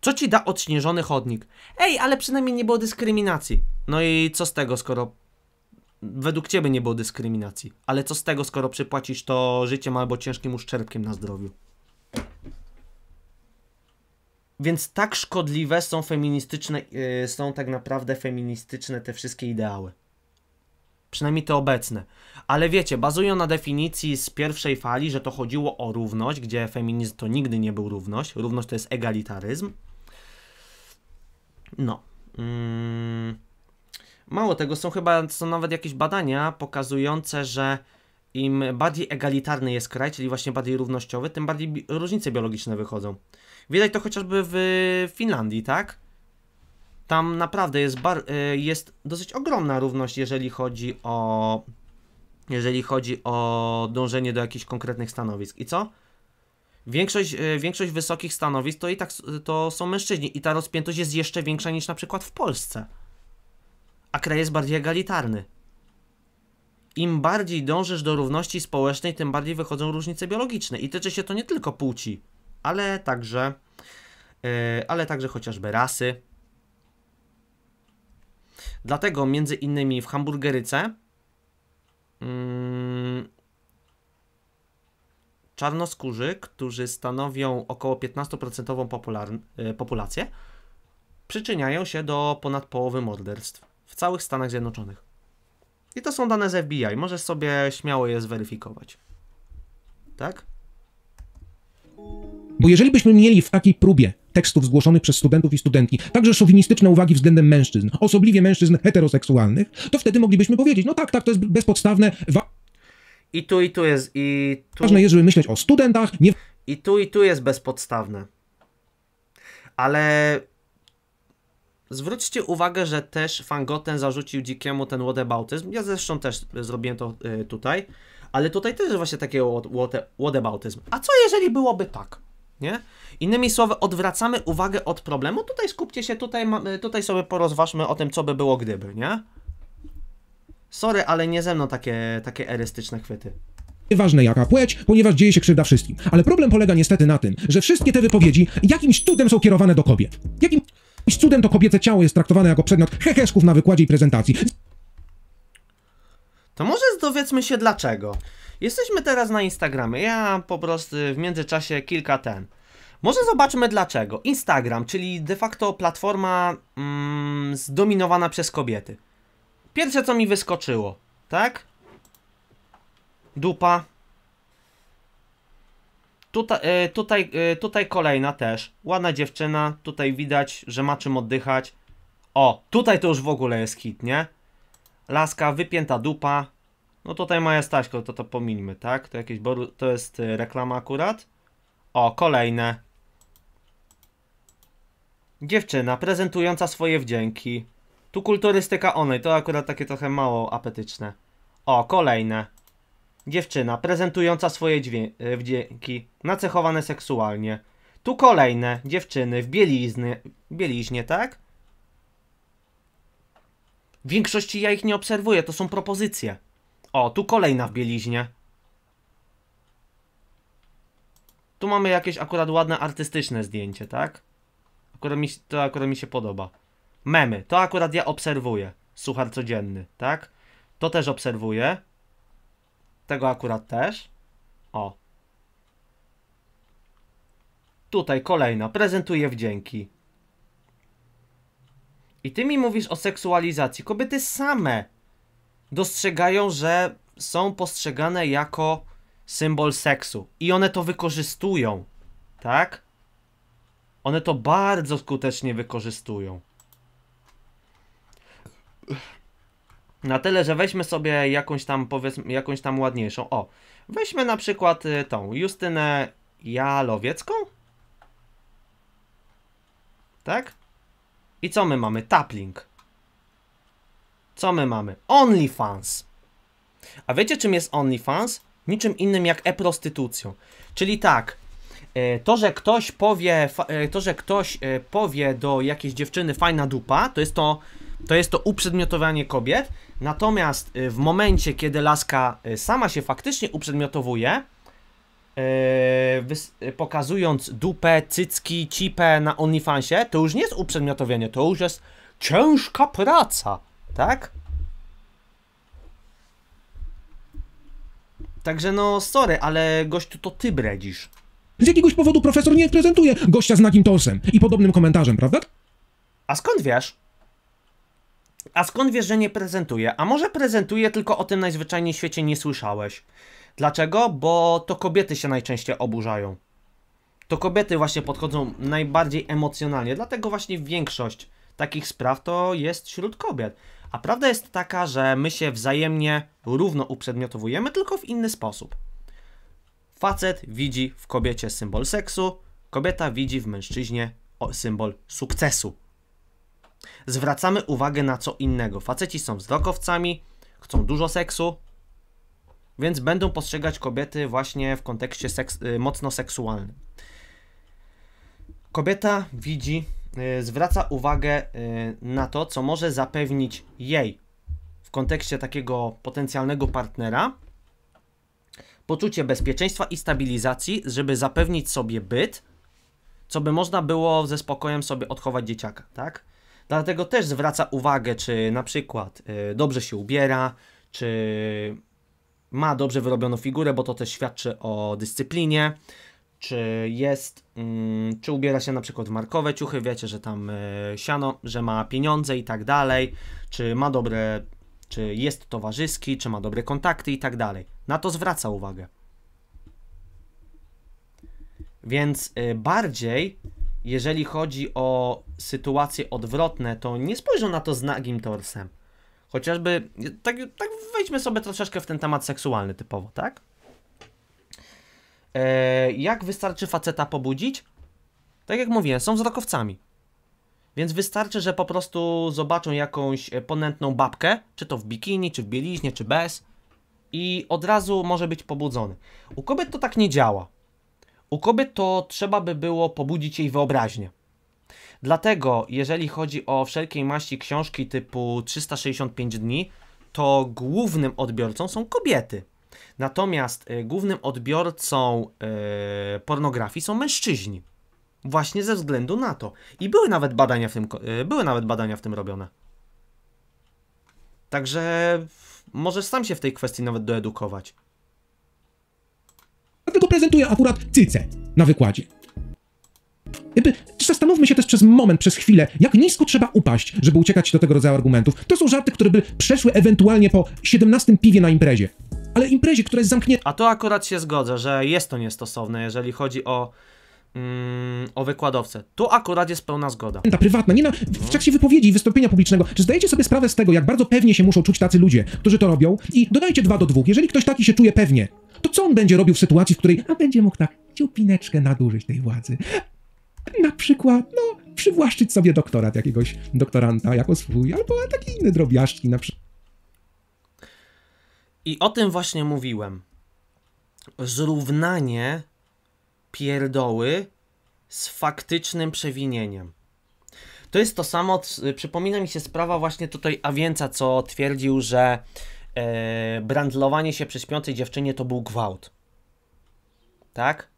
Co ci da odśnieżony chodnik? Ej, ale przynajmniej nie było dyskryminacji. No i co z tego, skoro według ciebie nie było dyskryminacji? Ale co z tego, skoro przypłacisz to życiem albo ciężkim uszczerbkiem na zdrowiu? Więc tak szkodliwe są feministyczne, yy, są tak naprawdę feministyczne te wszystkie ideały przynajmniej te obecne. Ale wiecie, bazują na definicji z pierwszej fali, że to chodziło o równość, gdzie feminizm to nigdy nie był równość. Równość to jest egalitaryzm. No. Mm. Mało tego, są chyba są nawet jakieś badania pokazujące, że im bardziej egalitarny jest kraj, czyli właśnie bardziej równościowy, tym bardziej bi różnice biologiczne wychodzą. Widać to chociażby w Finlandii, tak? Tam naprawdę jest, bar, y, jest dosyć ogromna równość, jeżeli chodzi o jeżeli chodzi o dążenie do jakichś konkretnych stanowisk. I co? Większość, y, większość wysokich stanowisk to i tak to są mężczyźni i ta rozpiętość jest jeszcze większa niż na przykład w Polsce. A kraj jest bardziej egalitarny. Im bardziej dążysz do równości społecznej, tym bardziej wychodzą różnice biologiczne i tyczy się to nie tylko płci, ale także, yy, ale także chociażby rasy, Dlatego między innymi w hamburgeryce mm, czarnoskórzy, którzy stanowią około 15% popular- y, populację, przyczyniają się do ponad połowy morderstw w całych Stanach Zjednoczonych. I to są dane z FBI, możesz sobie śmiało je zweryfikować. Tak? Bo jeżeli byśmy mieli w takiej próbie tekstów zgłoszonych przez studentów i studentki, także szowinistyczne uwagi względem mężczyzn, osobliwie mężczyzn heteroseksualnych, to wtedy moglibyśmy powiedzieć, no tak, tak, to jest bezpodstawne. I tu, i tu jest, i tu... Ważne jest, żeby myśleć o studentach, nie... I tu, i tu jest bezpodstawne. Ale Zwróćcie uwagę, że też Fangoten zarzucił Dzikiemu ten whataboutyzm. Ja zresztą też zrobiłem to y, tutaj. Ale tutaj też jest właśnie takie whataboutyzm. A co jeżeli byłoby tak? nie? Innymi słowy, odwracamy uwagę od problemu. Tutaj skupcie się, tutaj, tutaj sobie porozważmy o tym, co by było gdyby, nie? Sorry, ale nie ze mną takie, takie erystyczne chwyty. Ważne jaka płeć, ponieważ dzieje się krzywda wszystkim. Ale problem polega niestety na tym, że wszystkie te wypowiedzi jakimś cudem są kierowane do kobiet. Jakimś cudem to kobiece ciało jest traktowane jako przedmiot heheszków na wykładzie i prezentacji. To może dowiedzmy się dlaczego. Jesteśmy teraz na Instagramie. Ja po prostu w międzyczasie kilka ten. Może zobaczmy dlaczego. Instagram, czyli de facto platforma mm, zdominowana przez kobiety. Pierwsze co mi wyskoczyło, tak? Dupa. E, tutaj, tutaj, e, tutaj kolejna też. Ładna dziewczyna, tutaj widać, że ma czym oddychać. O, tutaj to już w ogóle jest hit, nie? Laska, wypięta dupa, no tutaj Maja Staśko, to to pomińmy, tak? To jakieś, to jest y, reklama akurat. O, kolejne. Dziewczyna prezentująca swoje wdzięki. Tu kulturystyka onej, to akurat takie trochę mało apetyczne. O, kolejne. Dziewczyna prezentująca swoje y, wdzięki, nacechowane seksualnie. Tu kolejne dziewczyny w bielizny, bieliźnie, tak? W większości ja ich nie obserwuję, to są propozycje. O, tu kolejna w bieliźnie. Tu mamy jakieś akurat ładne artystyczne zdjęcie, tak? Akurat mi, to akurat mi się podoba. Memy, to akurat ja obserwuję. Suchar codzienny, tak? To też obserwuję. Tego akurat też. O. Tutaj kolejna, prezentuję wdzięki. I ty mi mówisz o seksualizacji. Kobiety same dostrzegają, że są postrzegane jako symbol seksu i one to wykorzystują, tak? One to bardzo skutecznie wykorzystują. Na tyle, że weźmy sobie jakąś tam, powiedzmy, jakąś tam ładniejszą. O, weźmy na przykład y, tą Justynę Jalowiecką. Tak? I co my mamy? Tapling. Co my mamy? OnlyFans. A wiecie czym jest OnlyFans? Niczym innym jak e-prostytucją. Czyli tak, e, to, że ktoś powie, e, to, że ktoś e, powie do jakiejś dziewczyny fajna dupa, to jest to, to jest to uprzedmiotowanie kobiet. Natomiast w momencie, kiedy laska sama się faktycznie uprzedmiotowuje, pokazując dupę, cycki, cipę na OnlyFansie, to już nie jest uprzedmiotowienie, to już jest ciężka praca. Tak? Także no, sorry, ale gościu to ty bredzisz. Z jakiegoś powodu profesor nie prezentuje gościa z nagim torsem i podobnym komentarzem, prawda? A skąd wiesz? A skąd wiesz, że nie prezentuje? A może prezentuje, tylko o tym najzwyczajniej w świecie nie słyszałeś. Dlaczego? Bo to kobiety się najczęściej oburzają. To kobiety właśnie podchodzą najbardziej emocjonalnie, dlatego właśnie większość takich spraw to jest wśród kobiet. A prawda jest taka, że my się wzajemnie równo uprzedmiotowujemy, tylko w inny sposób. Facet widzi w kobiecie symbol seksu, kobieta widzi w mężczyźnie symbol sukcesu. Zwracamy uwagę na co innego. Faceci są wzrokowcami, chcą dużo seksu, więc będą postrzegać kobiety właśnie w kontekście seks y, mocno seksualnym. Kobieta widzi Y, zwraca uwagę y, na to, co może zapewnić jej w kontekście takiego potencjalnego partnera poczucie bezpieczeństwa i stabilizacji, żeby zapewnić sobie byt, co by można było ze spokojem sobie odchować dzieciaka, tak? Dlatego też zwraca uwagę, czy na przykład y, dobrze się ubiera, czy ma dobrze wyrobioną figurę, bo to też świadczy o dyscyplinie, czy jest, mm, czy ubiera się na przykład w markowe ciuchy, wiecie, że tam e, siano, że ma pieniądze i tak dalej, czy ma dobre, czy jest towarzyski, czy ma dobre kontakty i tak dalej. Na to zwraca uwagę. Więc e, bardziej, jeżeli chodzi o sytuacje odwrotne, to nie spojrzą na to z nagim torsem. Chociażby, tak, tak wejdźmy sobie troszeczkę w ten temat seksualny typowo, tak? E, jak wystarczy faceta pobudzić? Tak jak mówiłem, są wzrokowcami. Więc wystarczy, że po prostu zobaczą jakąś ponętną babkę, czy to w bikini, czy w bieliźnie, czy bez, i od razu może być pobudzony. U kobiet to tak nie działa. U kobiet to trzeba by było pobudzić jej wyobraźnię. Dlatego, jeżeli chodzi o wszelkiej maści książki typu 365 dni, to głównym odbiorcą są kobiety. Natomiast e, głównym odbiorcą e, pornografii są mężczyźni. Właśnie ze względu na to. I były nawet badania w tym, e, były nawet badania w tym robione. Także możesz sam się w tej kwestii nawet doedukować. Dlatego prezentuję akurat cycę na wykładzie. Jakby, zastanówmy się też przez moment, przez chwilę, jak nisko trzeba upaść, żeby uciekać do tego rodzaju argumentów. To są żarty, które by przeszły ewentualnie po 17 piwie na imprezie ale imprezie, która jest zamknięta. A to akurat się zgodzę, że jest to niestosowne, jeżeli chodzi o Mm, o wykładowce. Tu akurat jest pełna zgoda. Ta prywatna, nie na, w trakcie wypowiedzi i wystąpienia publicznego. Czy zdajecie sobie sprawę z tego, jak bardzo pewnie się muszą czuć tacy ludzie, którzy to robią? I dodajcie dwa do dwóch. Jeżeli ktoś taki się czuje pewnie, to co on będzie robił w sytuacji, w której a będzie mógł tak ciupineczkę nadużyć tej władzy? Na przykład, no, przywłaszczyć sobie doktorat jakiegoś doktoranta jako swój, albo takie inne drobiażdżki na przykład. I o tym właśnie mówiłem. Zrównanie pierdoły z faktycznym przewinieniem. To jest to samo, przypomina mi się sprawa właśnie tutaj Awięca, co twierdził, że e, brandlowanie się przy śpiącej dziewczynie to był gwałt. Tak?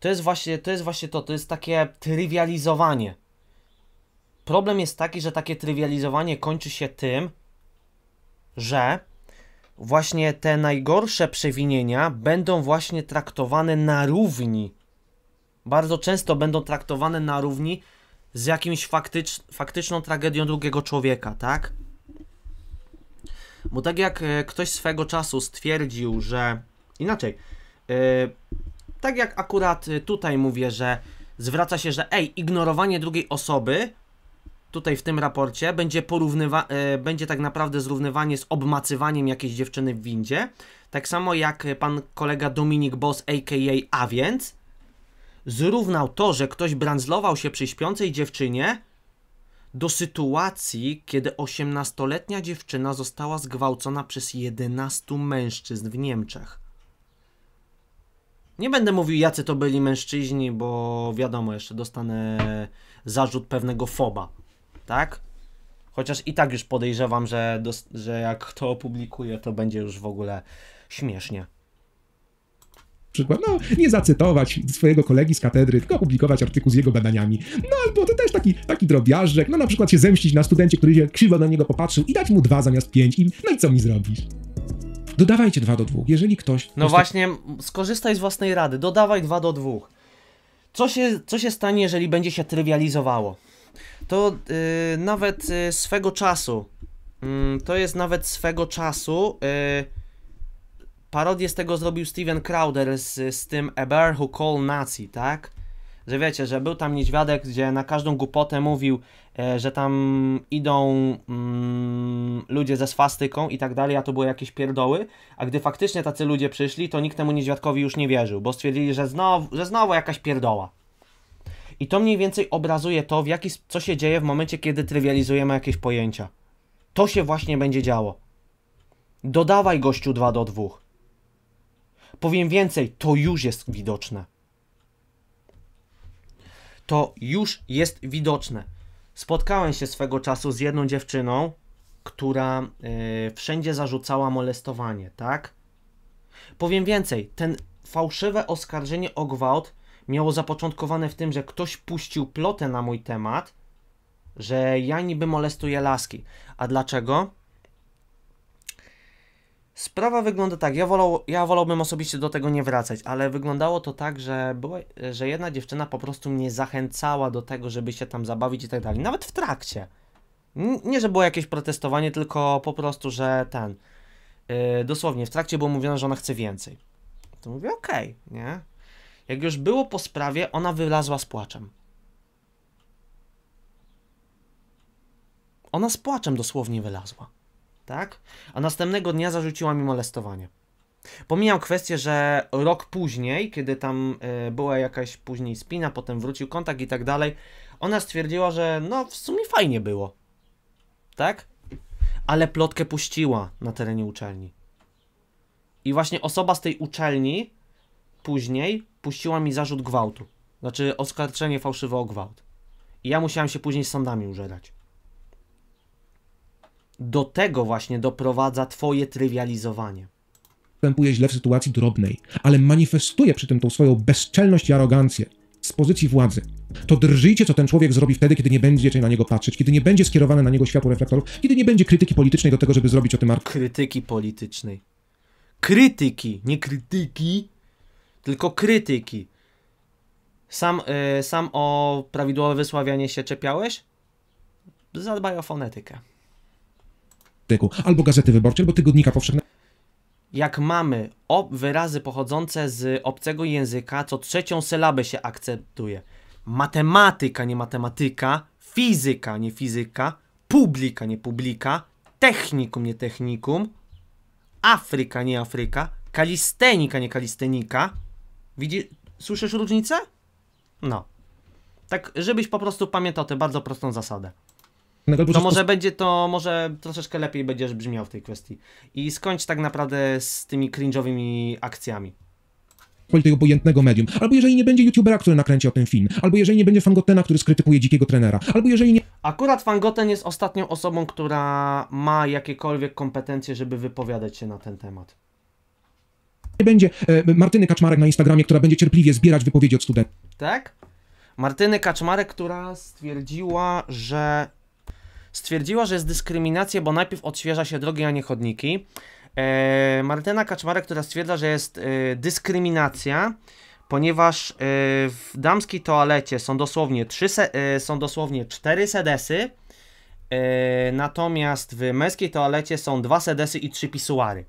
To jest właśnie to, jest właśnie to, to jest takie trywializowanie. Problem jest taki, że takie trywializowanie kończy się tym, że właśnie te najgorsze przewinienia będą właśnie traktowane na równi. Bardzo często będą traktowane na równi z jakimś faktycz, faktyczną tragedią drugiego człowieka, tak? Bo tak jak e, ktoś swego czasu stwierdził, że inaczej, yy, tak jak akurat e, tutaj mówię, że zwraca się, że ej, ignorowanie drugiej osoby tutaj w tym raporcie będzie, porównywa- e, będzie tak naprawdę zrównywanie z obmacywaniem jakiejś dziewczyny w windzie. Tak samo jak pan kolega Dominik Boss, a.k.a. A więc, zrównał to, że ktoś brandzlował się przy śpiącej dziewczynie do sytuacji, kiedy 18-letnia dziewczyna została zgwałcona przez 11 mężczyzn w Niemczech. Nie będę mówił, jacy to byli mężczyźni, bo wiadomo, jeszcze dostanę zarzut pewnego foba tak? Chociaż i tak już podejrzewam, że, że jak to opublikuje, to będzie już w ogóle śmiesznie. Przykład, no, nie zacytować swojego kolegi z katedry, tylko opublikować artykuł z jego badaniami. No albo to też taki, taki drobiażdżek, no na przykład się zemścić na studencie, który się krzywo na niego popatrzył i dać mu dwa zamiast pięć i no i co mi zrobisz? Dodawajcie dwa do dwóch, jeżeli ktoś... No właśnie, skorzystaj z własnej rady, dodawaj dwa do dwóch. Co się, co się stanie, jeżeli będzie się trywializowało? to y, nawet y, swego czasu, mm, to jest nawet swego czasu, y, parodię z tego zrobił Steven Crowder z, z tym A Bear Who Call Nazi, tak? Że wiecie, że był tam niedźwiadek, gdzie na każdą głupotę mówił, e, że tam idą mm, ludzie ze swastyką i tak dalej, a to były jakieś pierdoły, a gdy faktycznie tacy ludzie przyszli, to nikt temu niedźwiadkowi już nie wierzył, bo stwierdzili, że znowu, że znowu jakaś pierdoła. I to mniej więcej obrazuje to, w jaki, co się dzieje w momencie, kiedy trywializujemy jakieś pojęcia. To się właśnie będzie działo. Dodawaj gościu 2 do 2. Powiem więcej, to już jest widoczne. To już jest widoczne. Spotkałem się swego czasu z jedną dziewczyną, która yy, wszędzie zarzucała molestowanie, tak? Powiem więcej, ten fałszywe oskarżenie o gwałt miało zapoczątkowane w tym, że ktoś puścił plotę na mój temat, że ja niby molestuję laski. A dlaczego? Sprawa wygląda tak, ja, wolał, ja wolałbym osobiście do tego nie wracać, ale wyglądało to tak, że, była, że jedna dziewczyna po prostu mnie zachęcała do tego, żeby się tam zabawić i tak dalej, nawet w trakcie. Nie, że było jakieś protestowanie, tylko po prostu, że ten. Yy, dosłownie, w trakcie było mówione, że ona chce więcej. To mówię, okej, okay, nie? Jak już było po sprawie, ona wylazła z płaczem. Ona z płaczem dosłownie wylazła. Tak? A następnego dnia zarzuciła mi molestowanie. Pomijam kwestię, że rok później, kiedy tam y, była jakaś później spina, potem wrócił kontakt i tak dalej, ona stwierdziła, że no w sumie fajnie było. Tak? Ale plotkę puściła na terenie uczelni. I właśnie osoba z tej uczelni później puściła mi zarzut gwałtu. Znaczy oskarżenie fałszywe o gwałt. I ja musiałem się później z sądami użerać. Do tego właśnie doprowadza twoje trywializowanie. Występuje źle w sytuacji drobnej, ale manifestuje przy tym tą swoją bezczelność i arogancję z pozycji władzy. To drżyjcie, co ten człowiek zrobi wtedy, kiedy nie będziecie na niego patrzeć, kiedy nie będzie skierowane na niego światło reflektorów, kiedy nie będzie krytyki politycznej do tego, żeby zrobić o tym artykuł. Krytyki politycznej. Krytyki, nie krytyki, tylko krytyki. Sam, yy, sam o prawidłowe wysławianie się czepiałeś? Zadbaj o fonetykę. Albo gazety wyborcze, albo tygodnika powszechne. Jak mamy wyrazy pochodzące z obcego języka, co trzecią sylabę się akceptuje. Matematyka, nie matematyka, fizyka, nie fizyka, publika, nie publika, technikum, nie technikum, Afryka, nie Afryka, kalistenika, nie kalistenika, Widzisz, słyszysz różnicę? No. Tak, żebyś po prostu pamiętał tę bardzo prostą zasadę. To może będzie to, może troszeczkę lepiej będziesz brzmiał w tej kwestii. I skończ tak naprawdę z tymi cringe'owymi akcjami tego obojętnego medium, albo jeżeli nie będzie youtubera, który nakręci o tym film, albo jeżeli nie będzie Fangotena, który skrytykuje dzikiego trenera, albo jeżeli nie... Akurat Fangoten jest ostatnią osobą, która ma jakiekolwiek kompetencje, żeby wypowiadać się na ten temat. Nie będzie e, Martyny Kaczmarek na Instagramie, która będzie cierpliwie zbierać wypowiedzi od studentów. Tak? Martyny Kaczmarek, która stwierdziła, że stwierdziła, że jest dyskryminacja, bo najpierw odświeża się drogi, a nie chodniki. E, Martyna Kaczmarek, która stwierdza, że jest e, dyskryminacja, ponieważ e, w damskiej toalecie są dosłownie, trzy se, e, są dosłownie cztery sedesy, e, natomiast w męskiej toalecie są dwa sedesy i trzy pisuary.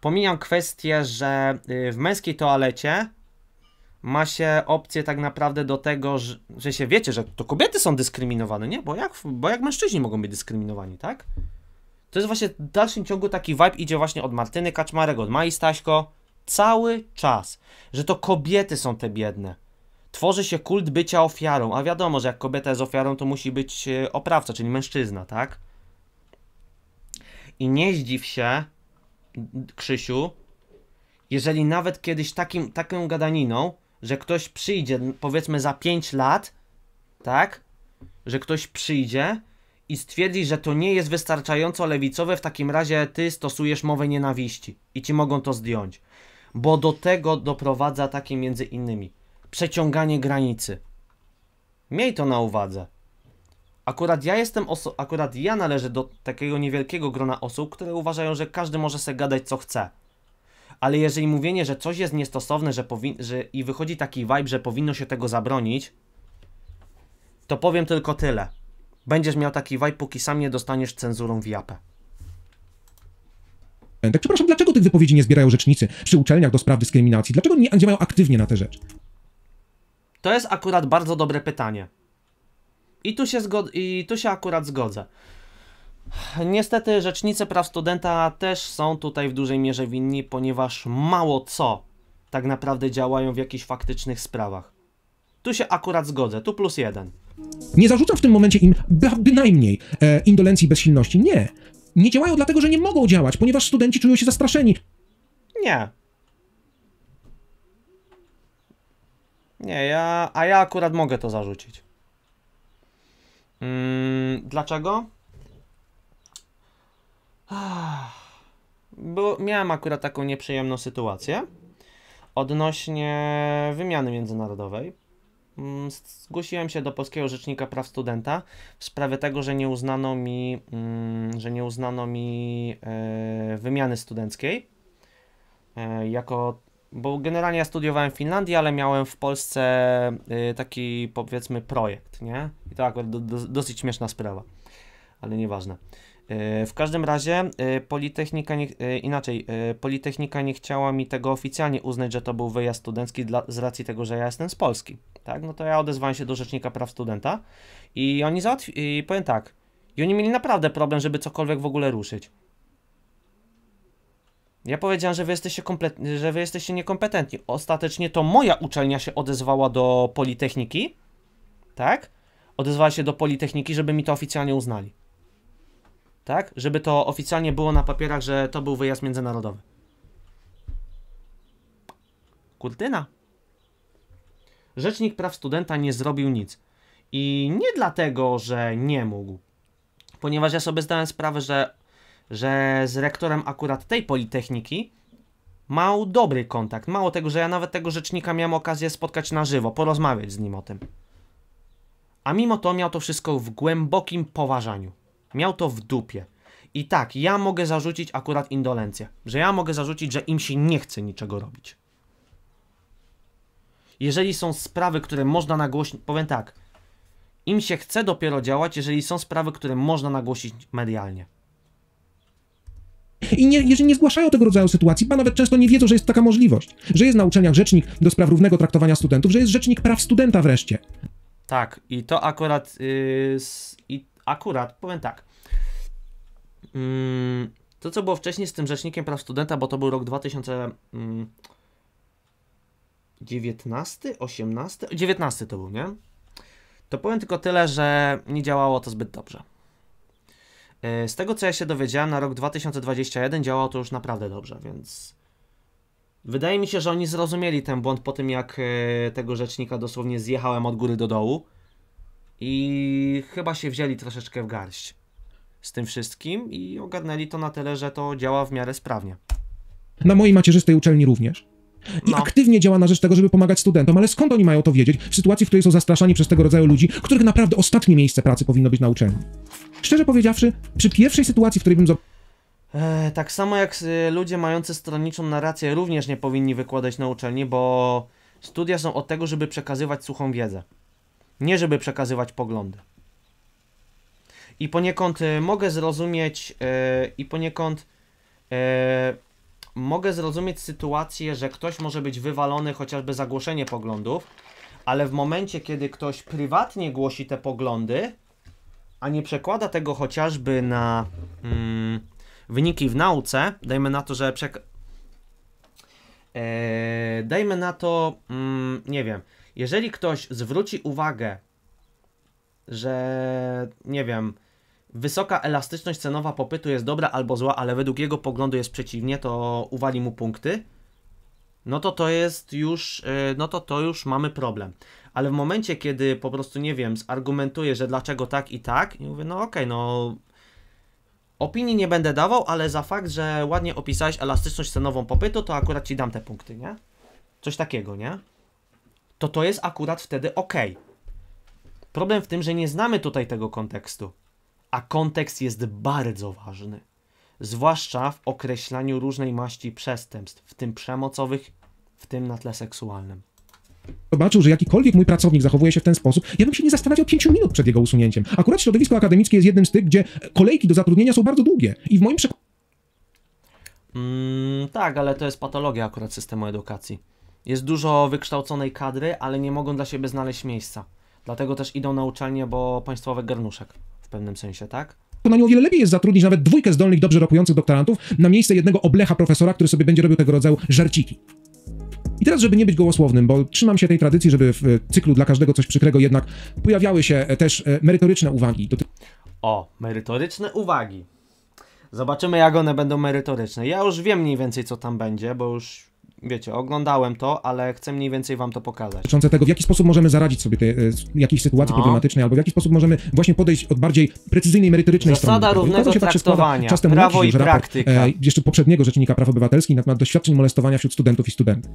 Pomijam kwestię, że y, w męskiej toalecie ma się opcję tak naprawdę do tego, że, że się wiecie, że to kobiety są dyskryminowane, nie? Bo jak, bo jak mężczyźni mogą być dyskryminowani, tak? To jest właśnie w dalszym ciągu taki vibe idzie właśnie od Martyny Kaczmarek, od Mai Staśko. Cały czas, że to kobiety są te biedne. Tworzy się kult bycia ofiarą, a wiadomo, że jak kobieta jest ofiarą, to musi być y, oprawca, czyli mężczyzna, tak? I nie zdziw się, Krzysiu, jeżeli nawet kiedyś takim, taką gadaniną, że ktoś przyjdzie, powiedzmy za 5 lat, tak? Że ktoś przyjdzie i stwierdzi, że to nie jest wystarczająco lewicowe, w takim razie ty stosujesz mowę nienawiści i ci mogą to zdjąć. Bo do tego doprowadza takie między innymi przeciąganie granicy. Miej to na uwadze. Akurat ja jestem oso- akurat ja należę do takiego niewielkiego grona osób, które uważają, że każdy może sobie gadać co chce. Ale jeżeli mówienie, że coś jest niestosowne, że, że i wychodzi taki vibe, że powinno się tego zabronić, to powiem tylko tyle. Będziesz miał taki vibe, póki sam nie dostaniesz cenzurą w japę. E, tak, przepraszam, dlaczego tych wypowiedzi nie zbierają rzecznicy przy uczelniach do spraw dyskryminacji? Dlaczego nie działają aktywnie na tę rzecz? To jest akurat bardzo dobre pytanie. I tu się, zgod- i tu się akurat zgodzę. Niestety rzecznicy praw studenta też są tutaj w dużej mierze winni, ponieważ mało co tak naprawdę działają w jakichś faktycznych sprawach. Tu się akurat zgodzę, tu plus jeden. Nie zarzucam w tym momencie im bynajmniej e, indolencji bezsilności. Nie. Nie działają dlatego, że nie mogą działać, ponieważ studenci czują się zastraszeni. Nie. Nie, ja, a ja akurat mogę to zarzucić. Mm, dlaczego? Ah. Bo miałem akurat taką nieprzyjemną sytuację odnośnie wymiany międzynarodowej. Mm, zgłosiłem się do Polskiego Rzecznika Praw Studenta w sprawie tego, że nie uznano mi, mm, że nie uznano mi e, wymiany studenckiej e, jako bo generalnie ja studiowałem w Finlandii, ale miałem w Polsce y, taki powiedzmy projekt, nie? I to akurat do, do, dosyć śmieszna sprawa, ale nieważne. Y, w każdym razie y, Politechnika, nie, inaczej, Politechnika nie chciała mi tego oficjalnie uznać, że to był wyjazd studencki dla, z racji tego, że ja jestem z Polski, tak? No to ja odezwałem się do Rzecznika Praw Studenta i oni załatwili, powiem tak, i oni mieli naprawdę problem, żeby cokolwiek w ogóle ruszyć. Ja powiedziałem, że wy jesteście, kompletni, że wy jesteście niekompetentni. Ostatecznie to moja uczelnia się odezwała do Politechniki, tak? Odezwała się do Politechniki, żeby mi to oficjalnie uznali. Tak? Żeby to oficjalnie było na papierach, że to był wyjazd międzynarodowy. Kurtyna. Rzecznik Praw Studenta nie zrobił nic. I nie dlatego, że nie mógł. Ponieważ ja sobie zdałem sprawę, że że z rektorem akurat tej Politechniki mał dobry kontakt. Mało tego, że ja nawet tego rzecznika miałem okazję spotkać na żywo, porozmawiać z nim o tym. A mimo to miał to wszystko w głębokim poważaniu. Miał to w dupie. I tak, ja mogę zarzucić akurat indolencję. Że ja mogę zarzucić, że im się nie chce niczego robić. Jeżeli są sprawy, które można nagłośnić, powiem tak, im się chce dopiero działać, jeżeli są sprawy, które można nagłośnić medialnie. I nie, jeżeli nie zgłaszają tego rodzaju sytuacji, ba nawet często nie wiedzą, że jest taka możliwość, że jest na uczelniach rzecznik do spraw równego traktowania studentów, że jest rzecznik praw studenta wreszcie. Tak, i to akurat, yy, i akurat, powiem tak, mm, to co było wcześniej z tym rzecznikiem praw studenta, bo to był rok 2019, Yy, 19, 18, 19 to był, nie? To powiem tylko tyle, że nie działało to zbyt dobrze. E, z tego co ja się dowiedziałem, na rok 2021 działało to już naprawdę dobrze, więc wydaje mi się, że oni zrozumieli ten błąd po tym, jak e, tego rzecznika dosłownie zjechałem od góry do dołu i chyba się wzięli troszeczkę w garść z tym wszystkim i ogarnęli to na tyle, że to działa w miarę sprawnie. Na mojej macierzystej uczelni również. I no. aktywnie działa na rzecz tego, żeby pomagać studentom, ale skąd oni mają to wiedzieć w sytuacji, w której są zastraszani przez tego rodzaju ludzi, których naprawdę ostatnie miejsce pracy powinno być na uczelni? Szczerze powiedziawszy, przy pierwszej sytuacji, w której bym eee, tak samo jak e, ludzie mający stronniczą narrację również nie powinni wykładać na uczelni, bo studia są od tego, żeby przekazywać suchą wiedzę. Nie żeby przekazywać poglądy. I poniekąd e, mogę zrozumieć, e, i poniekąd mogę zrozumieć sytuację, że ktoś może być wywalony chociażby za głoszenie poglądów, ale w momencie, kiedy ktoś prywatnie głosi te poglądy, a nie przekłada tego chociażby na mm, wyniki w nauce, dajmy na to, że przek... E, dajmy na to, mm, nie wiem, jeżeli ktoś zwróci uwagę, że nie wiem, wysoka elastyczność cenowa popytu jest dobra albo zła, ale według jego poglądu jest przeciwnie, to uwali mu punkty. No to to jest już, e, no to to już mamy problem ale w momencie, kiedy po prostu, nie wiem, zargumentuję, że dlaczego tak i tak, i mówię, no okej, okay, no opinii nie będę dawał, ale za fakt, że ładnie opisałeś elastyczność cenową popytu, to akurat ci dam te punkty, nie? Coś takiego, nie? To to jest akurat wtedy ok. Problem w tym, że nie znamy tutaj tego kontekstu, a kontekst jest bardzo ważny. Zwłaszcza w określaniu różnej maści przestępstw, w tym przemocowych, w tym na tle seksualnym zobaczył, że jakikolwiek mój pracownik zachowuje się w ten sposób, ja bym się nie zastanawiał pięciu minut przed jego usunięciem. Akurat środowisko akademickie jest jednym z tych, gdzie kolejki do zatrudnienia są bardzo długie i w moim przekonaniu... Mm, tak, ale to jest patologia akurat systemu edukacji. Jest dużo wykształconej kadry, ale nie mogą dla siebie znaleźć miejsca. Dlatego też idą na uczelnie, bo państwowe garnuszek w pewnym sensie, tak? nią o wiele lepiej jest zatrudnić nawet dwójkę zdolnych, dobrze rokujących doktorantów na miejsce jednego oblecha profesora, który sobie będzie robił tego rodzaju żarciki. I teraz, żeby nie być gołosłownym, bo trzymam się tej tradycji, żeby w e, cyklu dla każdego coś przykrego jednak pojawiały się e, też e, merytoryczne uwagi. O, merytoryczne uwagi. Zobaczymy, jak one będą merytoryczne. Ja już wiem mniej więcej, co tam będzie, bo już wiecie, oglądałem to, ale chcę mniej więcej wam to pokazać. Dotyczące tego, w jaki sposób możemy zaradzić sobie tej, jakiejś sytuacji no. problematycznej, albo w jaki sposób możemy właśnie podejść od bardziej precyzyjnej, merytorycznej Zasada strony. Zasada równego się tak traktowania, tak prawo i praktyka. Raport, e, jeszcze poprzedniego rzecznika praw obywatelskich na temat doświadczeń molestowania wśród studentów i studentów.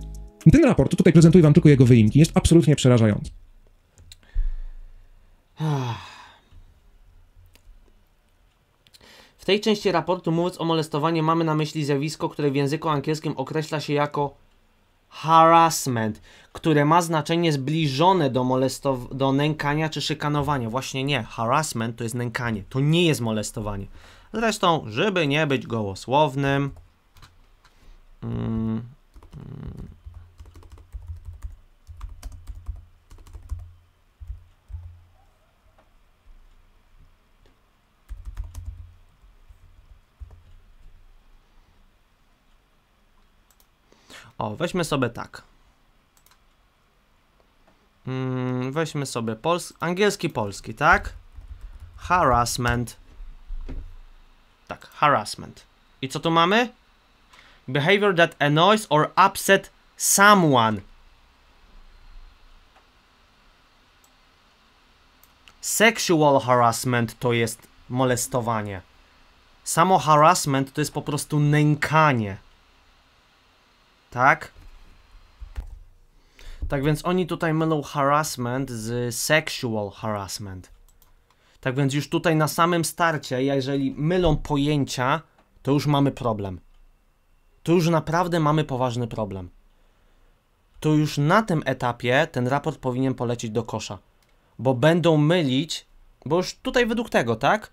Ten raport, tutaj prezentuję wam tylko jego wyimki, jest absolutnie przerażający. W tej części raportu mówiąc o molestowaniu mamy na myśli zjawisko, które w języku angielskim określa się jako harassment, które ma znaczenie zbliżone do, molestow- do nękania czy szykanowania. Właśnie nie, harassment to jest nękanie, to nie jest molestowanie. Zresztą, żeby nie być gołosłownym, mm, mm. O, weźmy sobie tak. Mm, weźmy sobie pols angielski, polski, tak? Harassment. Tak, harassment. I co tu mamy? Behavior that annoys or upset someone. Sexual harassment to jest molestowanie. Samo harassment to jest po prostu nękanie tak? Tak więc oni tutaj mylą harassment z sexual harassment. Tak więc już tutaj na samym starcie, jeżeli mylą pojęcia, to już mamy problem. To już naprawdę mamy poważny problem. To już na tym etapie ten raport powinien polecieć do kosza. Bo będą mylić, bo już tutaj według tego, tak?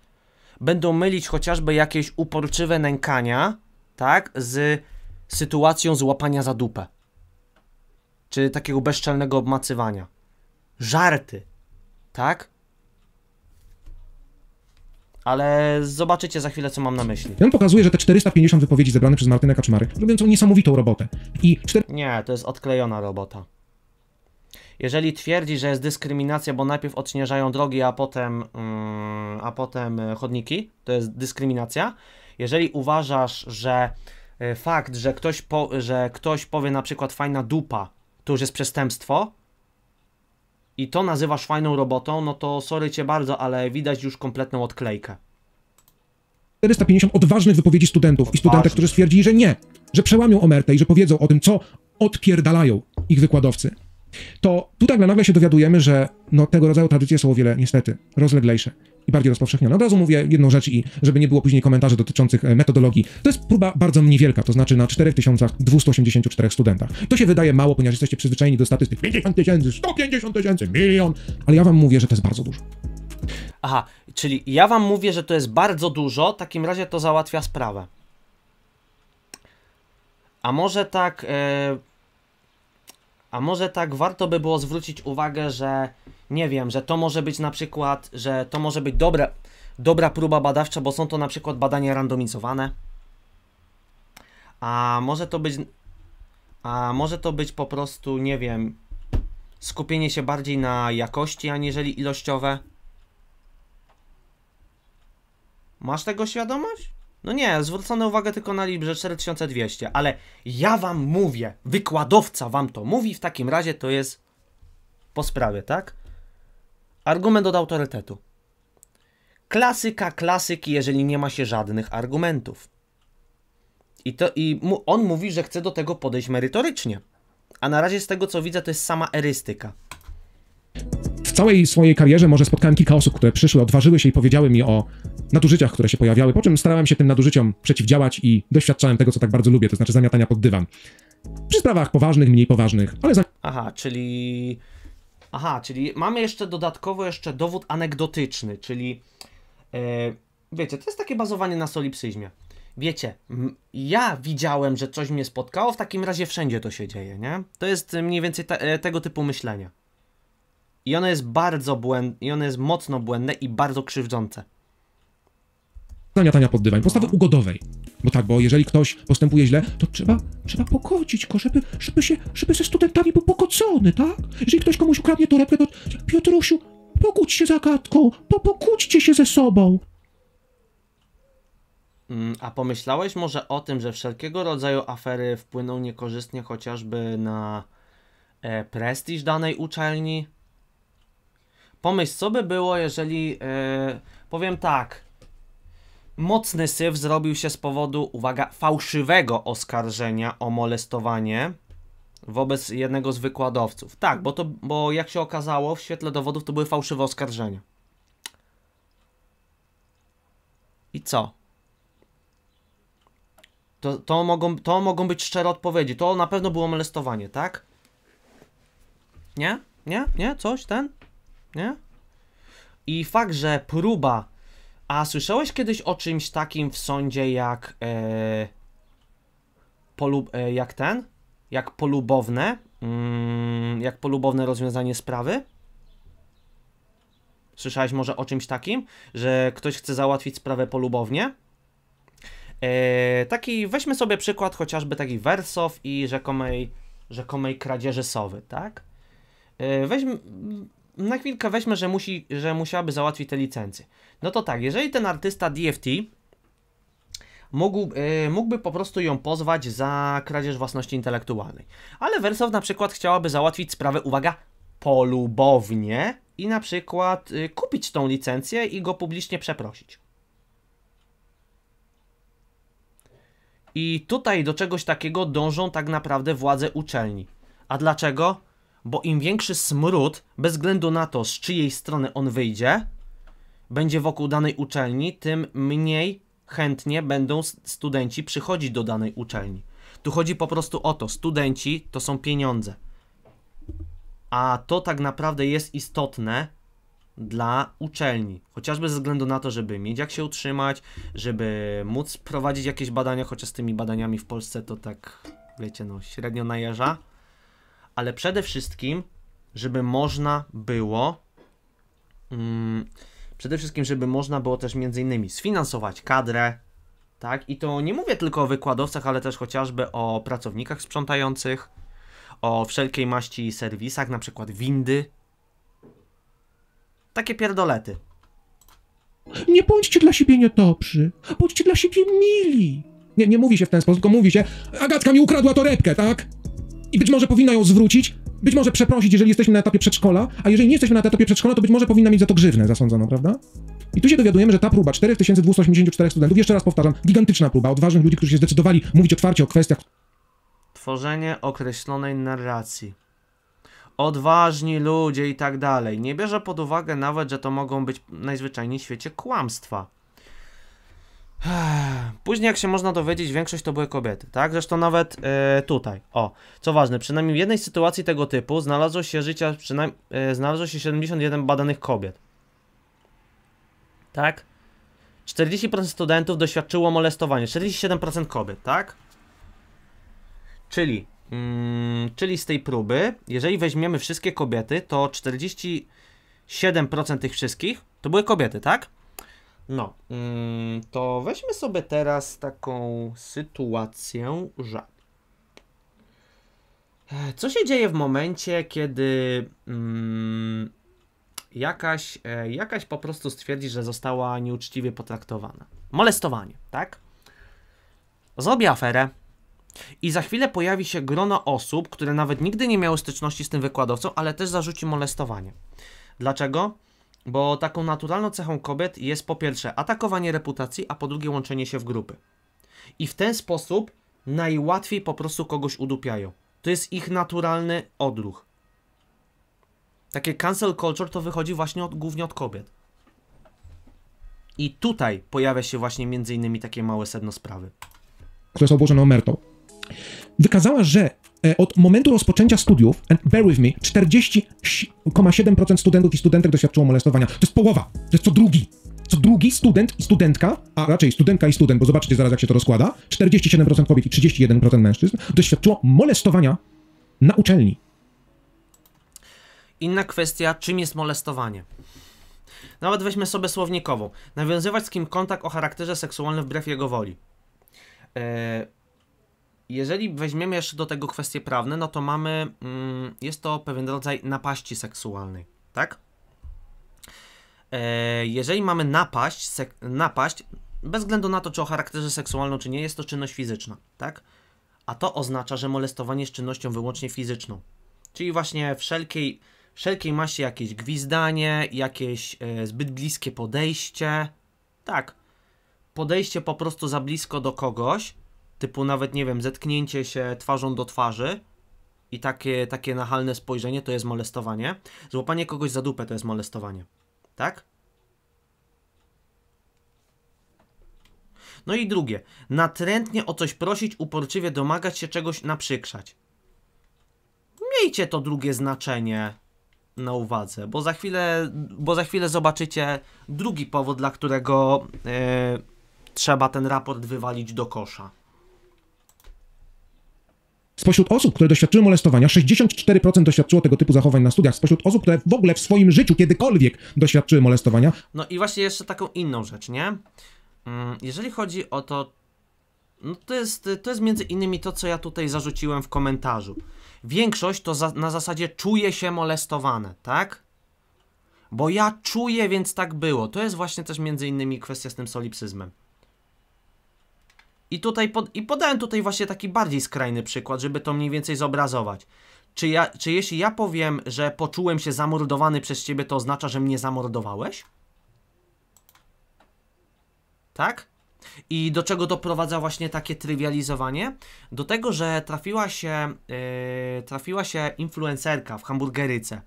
Będą mylić chociażby jakieś uporczywe nękania, tak? Z sytuacją złapania za dupę. Czy takiego bezczelnego obmacywania. Żarty. Tak? ale zobaczycie za chwilę, co mam na myśli. I on pokazuje, że te 450 wypowiedzi zebrane przez Martynę Kaczmarek robią tą niesamowitą robotę. I cztery. Nie, to jest odklejona robota. Jeżeli twierdzi, że jest dyskryminacja, bo najpierw odśnieżają drogi, a potem, mm, a potem chodniki, to jest dyskryminacja. Jeżeli uważasz, że E, fakt, że ktoś, po, że ktoś powie na przykład fajna dupa, to już jest przestępstwo i to nazywasz fajną robotą, no to sorry cię bardzo, ale widać już kompletną odklejkę. 450 odważnych wypowiedzi studentów Odważny. i studentek, którzy stwierdzili, że nie, że przełamią omertę i że powiedzą o tym, co odpierdalają ich wykładowcy. To tutaj tak nagle się dowiadujemy, że no, tego rodzaju tradycje są o wiele, niestety, rozleglejsze i bardziej rozpowszechnione. Od razu mówię jedną rzecz i żeby nie było później komentarzy dotyczących e, metodologii. To jest próba bardzo niewielka, to znaczy na 4284 studentach. To się wydaje mało, ponieważ jesteście przyzwyczajeni do statystyk 50 tysięcy, 150 tysięcy, milion, ale ja wam mówię, że to jest bardzo dużo. Aha, czyli ja wam mówię, że to jest bardzo dużo, w takim razie to załatwia sprawę. A może tak... E, a może tak warto by było zwrócić uwagę, że nie wiem, że to może być na przykład, że to może być dobre, dobra próba badawcza, bo są to na przykład badania randomizowane. A może to być, a może to być po prostu, nie wiem, skupienie się bardziej na jakości, aniżeli ilościowe. Masz tego świadomość? No nie, zwrócono uwagę tylko na liczbę 4200, ale ja wam mówię, wykładowca wam to mówi, w takim razie to jest po sprawie, tak? Argument od autorytetu. Klasyka klasyki, jeżeli nie ma się żadnych argumentów. I, to, i mu, on mówi, że chce do tego podejść merytorycznie. A na razie z tego co widzę, to jest sama erystyka. W całej swojej karierze może spotkałem kilka osób, które przyszły, odważyły się i powiedziały mi o nadużyciach, które się pojawiały, po czym starałem się tym nadużyciom przeciwdziałać i doświadczałem tego, co tak bardzo lubię, to znaczy zamiatania pod dywan. Przy sprawach poważnych, mniej poważnych, ale za... Aha, czyli Aha, czyli mamy jeszcze dodatkowo jeszcze dowód anegdotyczny, czyli e, wiecie, to jest takie bazowanie na solipsyzmie. Wiecie, ja widziałem, że coś mnie spotkało, w takim razie wszędzie to się dzieje, nie? To jest e, mniej więcej te tego typu myślenie. I ono jest bardzo błędne, i ono jest mocno błędne i bardzo krzywdzące zamiatania pod dywan, postawy ugodowej. Bo tak, bo jeżeli ktoś postępuje źle, to trzeba, trzeba pokocić go, żeby, żeby, się, żeby ze studentami był pokocony, tak? Jeżeli ktoś komuś ukradnie torebkę, to Piotrusiu, pokuć się za zagadką, po, pokućcie się ze sobą. Mm, a pomyślałeś może o tym, że wszelkiego rodzaju afery wpłyną niekorzystnie chociażby na e, prestiż danej uczelni? Pomyśl, co by było, jeżeli, e, powiem tak, Mocny syf zrobił się z powodu, uwaga, fałszywego oskarżenia o molestowanie wobec jednego z wykładowców. Tak, bo to, bo jak się okazało, w świetle dowodów to były fałszywe oskarżenia. I co? To, to, mogą, to mogą być szczere odpowiedzi. To na pewno było molestowanie, tak? Nie? Nie? Nie? Coś? Ten? Nie? I fakt, że próba a słyszałeś kiedyś o czymś takim w sądzie jak e, polub, e, jak ten? Jak polubowne? Mm, jak polubowne rozwiązanie sprawy? Słyszałeś może o czymś takim, że ktoś chce załatwić sprawę polubownie? E, taki, weźmy sobie przykład chociażby taki Wersow i rzekomej, rzekomej kradzieży sowy, tak? E, weźmy, na chwilkę weźmy, że, musi, że musiałaby załatwić te licencje. No to tak, jeżeli ten artysta DFT mógł, yy, mógłby po prostu ją pozwać za kradzież własności intelektualnej. Ale Wersow na przykład chciałaby załatwić sprawę, uwaga, polubownie i na przykład yy, kupić tą licencję i go publicznie przeprosić. I tutaj do czegoś takiego dążą tak naprawdę władze uczelni. A dlaczego? bo im większy smród, bez względu na to, z czyjej strony on wyjdzie, będzie wokół danej uczelni, tym mniej chętnie będą studenci przychodzić do danej uczelni. Tu chodzi po prostu o to, studenci to są pieniądze. A to tak naprawdę jest istotne dla uczelni, chociażby ze względu na to, żeby mieć jak się utrzymać, żeby móc prowadzić jakieś badania, chociaż z tymi badaniami w Polsce to tak, wiecie, no średnio najeża ale przede wszystkim, żeby można było. Mm, przede wszystkim, żeby można było też między innymi sfinansować kadrę, tak? I to nie mówię tylko o wykładowcach, ale też chociażby o pracownikach sprzątających, o wszelkiej maści serwisach, na przykład windy. Takie pierdolety. Nie bądźcie dla siebie niedobrzy, bądźcie dla siebie mili. Nie, nie mówi się w ten sposób, tylko mówi się, Agatka mi ukradła torebkę, tak? i być może powinna ją zwrócić, być może przeprosić, jeżeli jesteśmy na etapie przedszkola, a jeżeli nie jesteśmy na etapie przedszkola, to być może powinna mieć za to grzywnę zasądzoną, prawda? I tu się dowiadujemy, że ta próba 4284 studentów, jeszcze raz powtarzam, gigantyczna próba odważnych ludzi, którzy się zdecydowali mówić otwarcie o kwestiach. Tworzenie określonej narracji. Odważni ludzie i tak dalej. Nie bierze pod uwagę nawet, że to mogą być najzwyczajniej w świecie kłamstwa Później, jak się można dowiedzieć, większość to były kobiety, tak? Zresztą nawet e, tutaj. O, co ważne, przynajmniej w jednej sytuacji tego typu znalazło się życia, przynajmniej znalazło się 71 badanych kobiet. Tak? 40% studentów doświadczyło molestowania. 47% kobiet, tak? Czyli, mm, czyli z tej próby, jeżeli weźmiemy wszystkie kobiety, to 47% tych wszystkich to były kobiety, tak? No, mm, to weźmy sobie teraz taką sytuację, że e, co się dzieje w momencie, kiedy mm, jakaś, e, jakaś po prostu stwierdzi, że została nieuczciwie potraktowana? Molestowanie, tak? Zrobi aferę i za chwilę pojawi się grono osób, które nawet nigdy nie miały styczności z tym wykładowcą, ale też zarzuci molestowanie. Dlaczego? Bo taką naturalną cechą kobiet jest po pierwsze atakowanie reputacji, a po drugie łączenie się w grupy. I w ten sposób najłatwiej po prostu kogoś udupiają. To jest ich naturalny odruch. Takie cancel culture to wychodzi właśnie od, głównie od kobiet. I tutaj pojawia się właśnie między innymi takie małe sedno sprawy. Które są obłożone omertą. Wykazała, że E, od momentu rozpoczęcia studiów, and bear with me, 40,7% studentów i studentek doświadczyło molestowania. To jest połowa, to jest co drugi. Co drugi student i studentka, a raczej studentka i student, bo zobaczycie zaraz jak się to rozkłada, 47% kobiet i 31% mężczyzn doświadczyło molestowania na uczelni. Inna kwestia, czym jest molestowanie? Nawet weźmy sobie słownikową. Nawiązywać z kim kontakt o charakterze seksualnym wbrew jego woli. Eee, jeżeli weźmiemy jeszcze do tego kwestie prawne, no to mamy, mm, jest to pewien rodzaj napaści seksualnej, tak? E, jeżeli mamy napaść, sek, napaść, bez względu na to, czy o charakterze seksualnym, czy nie, jest to czynność fizyczna, tak? A to oznacza, że molestowanie jest czynnością wyłącznie fizyczną. Czyli właśnie wszelkiej, wszelkiej masie jakieś gwizdanie, jakieś e, zbyt bliskie podejście, tak? Podejście po prostu za blisko do kogoś, typu nawet, nie wiem, zetknięcie się twarzą do twarzy i takie, takie nachalne spojrzenie to jest molestowanie. Złapanie kogoś za dupę to jest molestowanie. Tak? No i drugie, natrętnie o coś prosić, uporczywie domagać się czegoś, naprzykrzać. Miejcie to drugie znaczenie na uwadze, bo za chwilę, bo za chwilę zobaczycie drugi powód, dla którego yy, trzeba ten raport wywalić do kosza. Spośród osób, które doświadczyły molestowania, 64% doświadczyło tego typu zachowań na studiach. Spośród osób, które w ogóle w swoim życiu kiedykolwiek doświadczyły molestowania. No i właśnie jeszcze taką inną rzecz, nie? Mm, jeżeli chodzi o to, no to jest, to jest między innymi to, co ja tutaj zarzuciłem w komentarzu. Większość to za, na zasadzie czuje się molestowane, tak? Bo ja czuję, więc tak było. To jest właśnie też między innymi kwestia z tym solipsyzmem. I tutaj pod, i podałem tutaj właśnie taki bardziej skrajny przykład, żeby to mniej więcej zobrazować. Czy, ja, czy jeśli ja powiem, że poczułem się zamordowany przez ciebie, to oznacza, że mnie zamordowałeś? Tak? I do czego doprowadza właśnie takie trywializowanie? Do tego, że trafiła się, yy, trafiła się influencerka w hamburgeryce,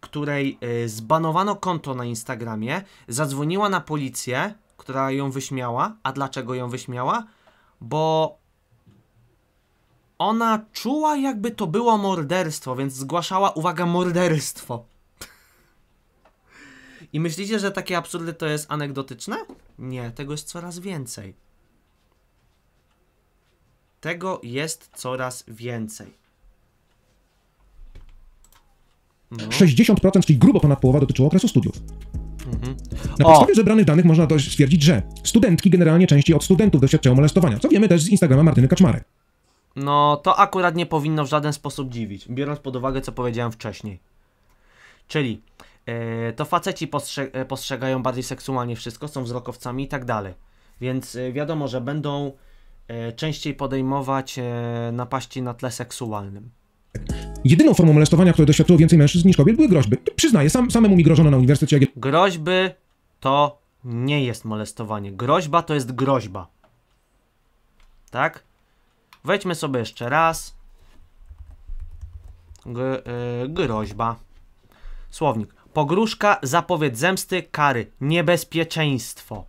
której yy, zbanowano konto na Instagramie, zadzwoniła na policję, która ją wyśmiała. A dlaczego ją wyśmiała? bo ona czuła, jakby to było morderstwo, więc zgłaszała, uwaga, morderstwo. I myślicie, że takie absurdy to jest anegdotyczne? Nie, tego jest coraz więcej. Tego jest coraz więcej. No. 60%, czyli grubo ponad połowa dotyczyło okresu studiów. Mhm. Na podstawie zebranych danych można dość stwierdzić, że studentki generalnie częściej od studentów doświadczają molestowania, co wiemy też z Instagrama Martyny Kaczmarek. No, to akurat nie powinno w żaden sposób dziwić, biorąc pod uwagę, co powiedziałem wcześniej. Czyli yy, to faceci postrze e, postrzegają bardziej seksualnie wszystko, są wzrokowcami i tak dalej. Więc yy, wiadomo, że będą yy, częściej podejmować napaści na tle seksualnym. Tak. Jedyną formą molestowania, które doświadczyło więcej mężczyzn niż kobiet, były groźby. Przyznaję, sam, samemu mi grożono na uniwersytecie. Jak... Groźby to nie jest molestowanie. Groźba to jest groźba. Tak? Wejdźmy sobie jeszcze raz. G y, groźba. Słownik. Pogróżka, zapowiedź zemsty, kary, niebezpieczeństwo.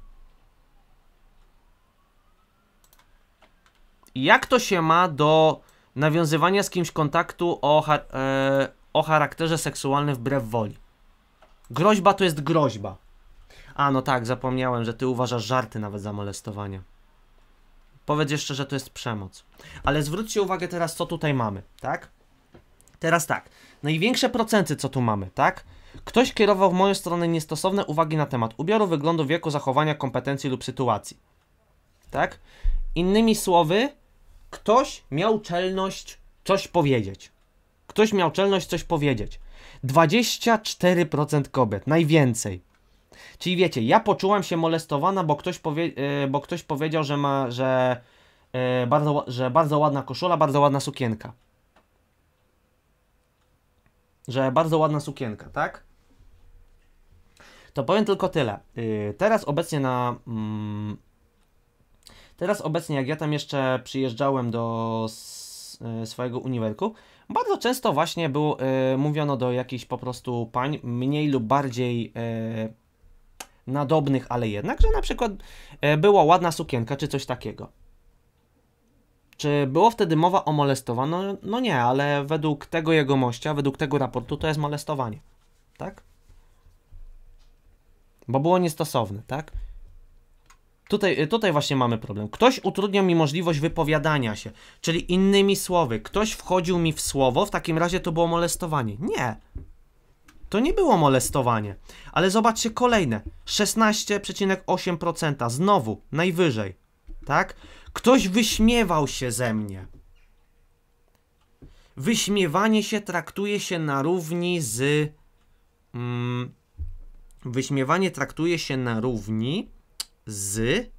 Jak to się ma do nawiązywania z kimś kontaktu o, char e, o charakterze seksualnym wbrew woli. Groźba to jest groźba. A no tak, zapomniałem, że ty uważasz żarty nawet za molestowanie. Powiedz jeszcze, że to jest przemoc. Ale zwróćcie uwagę teraz, co tutaj mamy, tak? Teraz tak. Największe procenty, co tu mamy, tak? Ktoś kierował w moją stronę niestosowne uwagi na temat ubioru, wyglądu, wieku, zachowania, kompetencji lub sytuacji. Tak? Innymi słowy, Ktoś miał czelność coś powiedzieć. Ktoś miał czelność coś powiedzieć. 24% kobiet, najwięcej. Czyli wiecie, ja poczułam się molestowana, bo ktoś, powie, e, bo ktoś powiedział, że ma, że, e, bardzo, że bardzo ładna koszula, bardzo ładna sukienka. Że bardzo ładna sukienka, tak? To powiem tylko tyle. Y, teraz obecnie na. Mm, Teraz obecnie, jak ja tam jeszcze przyjeżdżałem do e, swojego uniwerku, bardzo często właśnie było, y, mówiono do jakichś po prostu pań, mniej lub bardziej e, nadobnych, ale jednak, że na przykład y, była ładna sukienka czy coś takiego. Czy było wtedy mowa o molestowaniu? No, no nie, ale według tego jegomościa, według tego raportu to jest molestowanie, tak? Bo było niestosowne, tak? Tutaj, y, tutaj właśnie mamy problem. Ktoś utrudniał mi możliwość wypowiadania się, czyli innymi słowy, ktoś wchodził mi w słowo, w takim razie to było molestowanie. Nie. To nie było molestowanie. Ale zobaczcie kolejne. 16,8%. Znowu, najwyżej. Tak? Ktoś wyśmiewał się ze mnie. Wyśmiewanie się traktuje się na równi z... Mm, wyśmiewanie traktuje się na równi z, yy,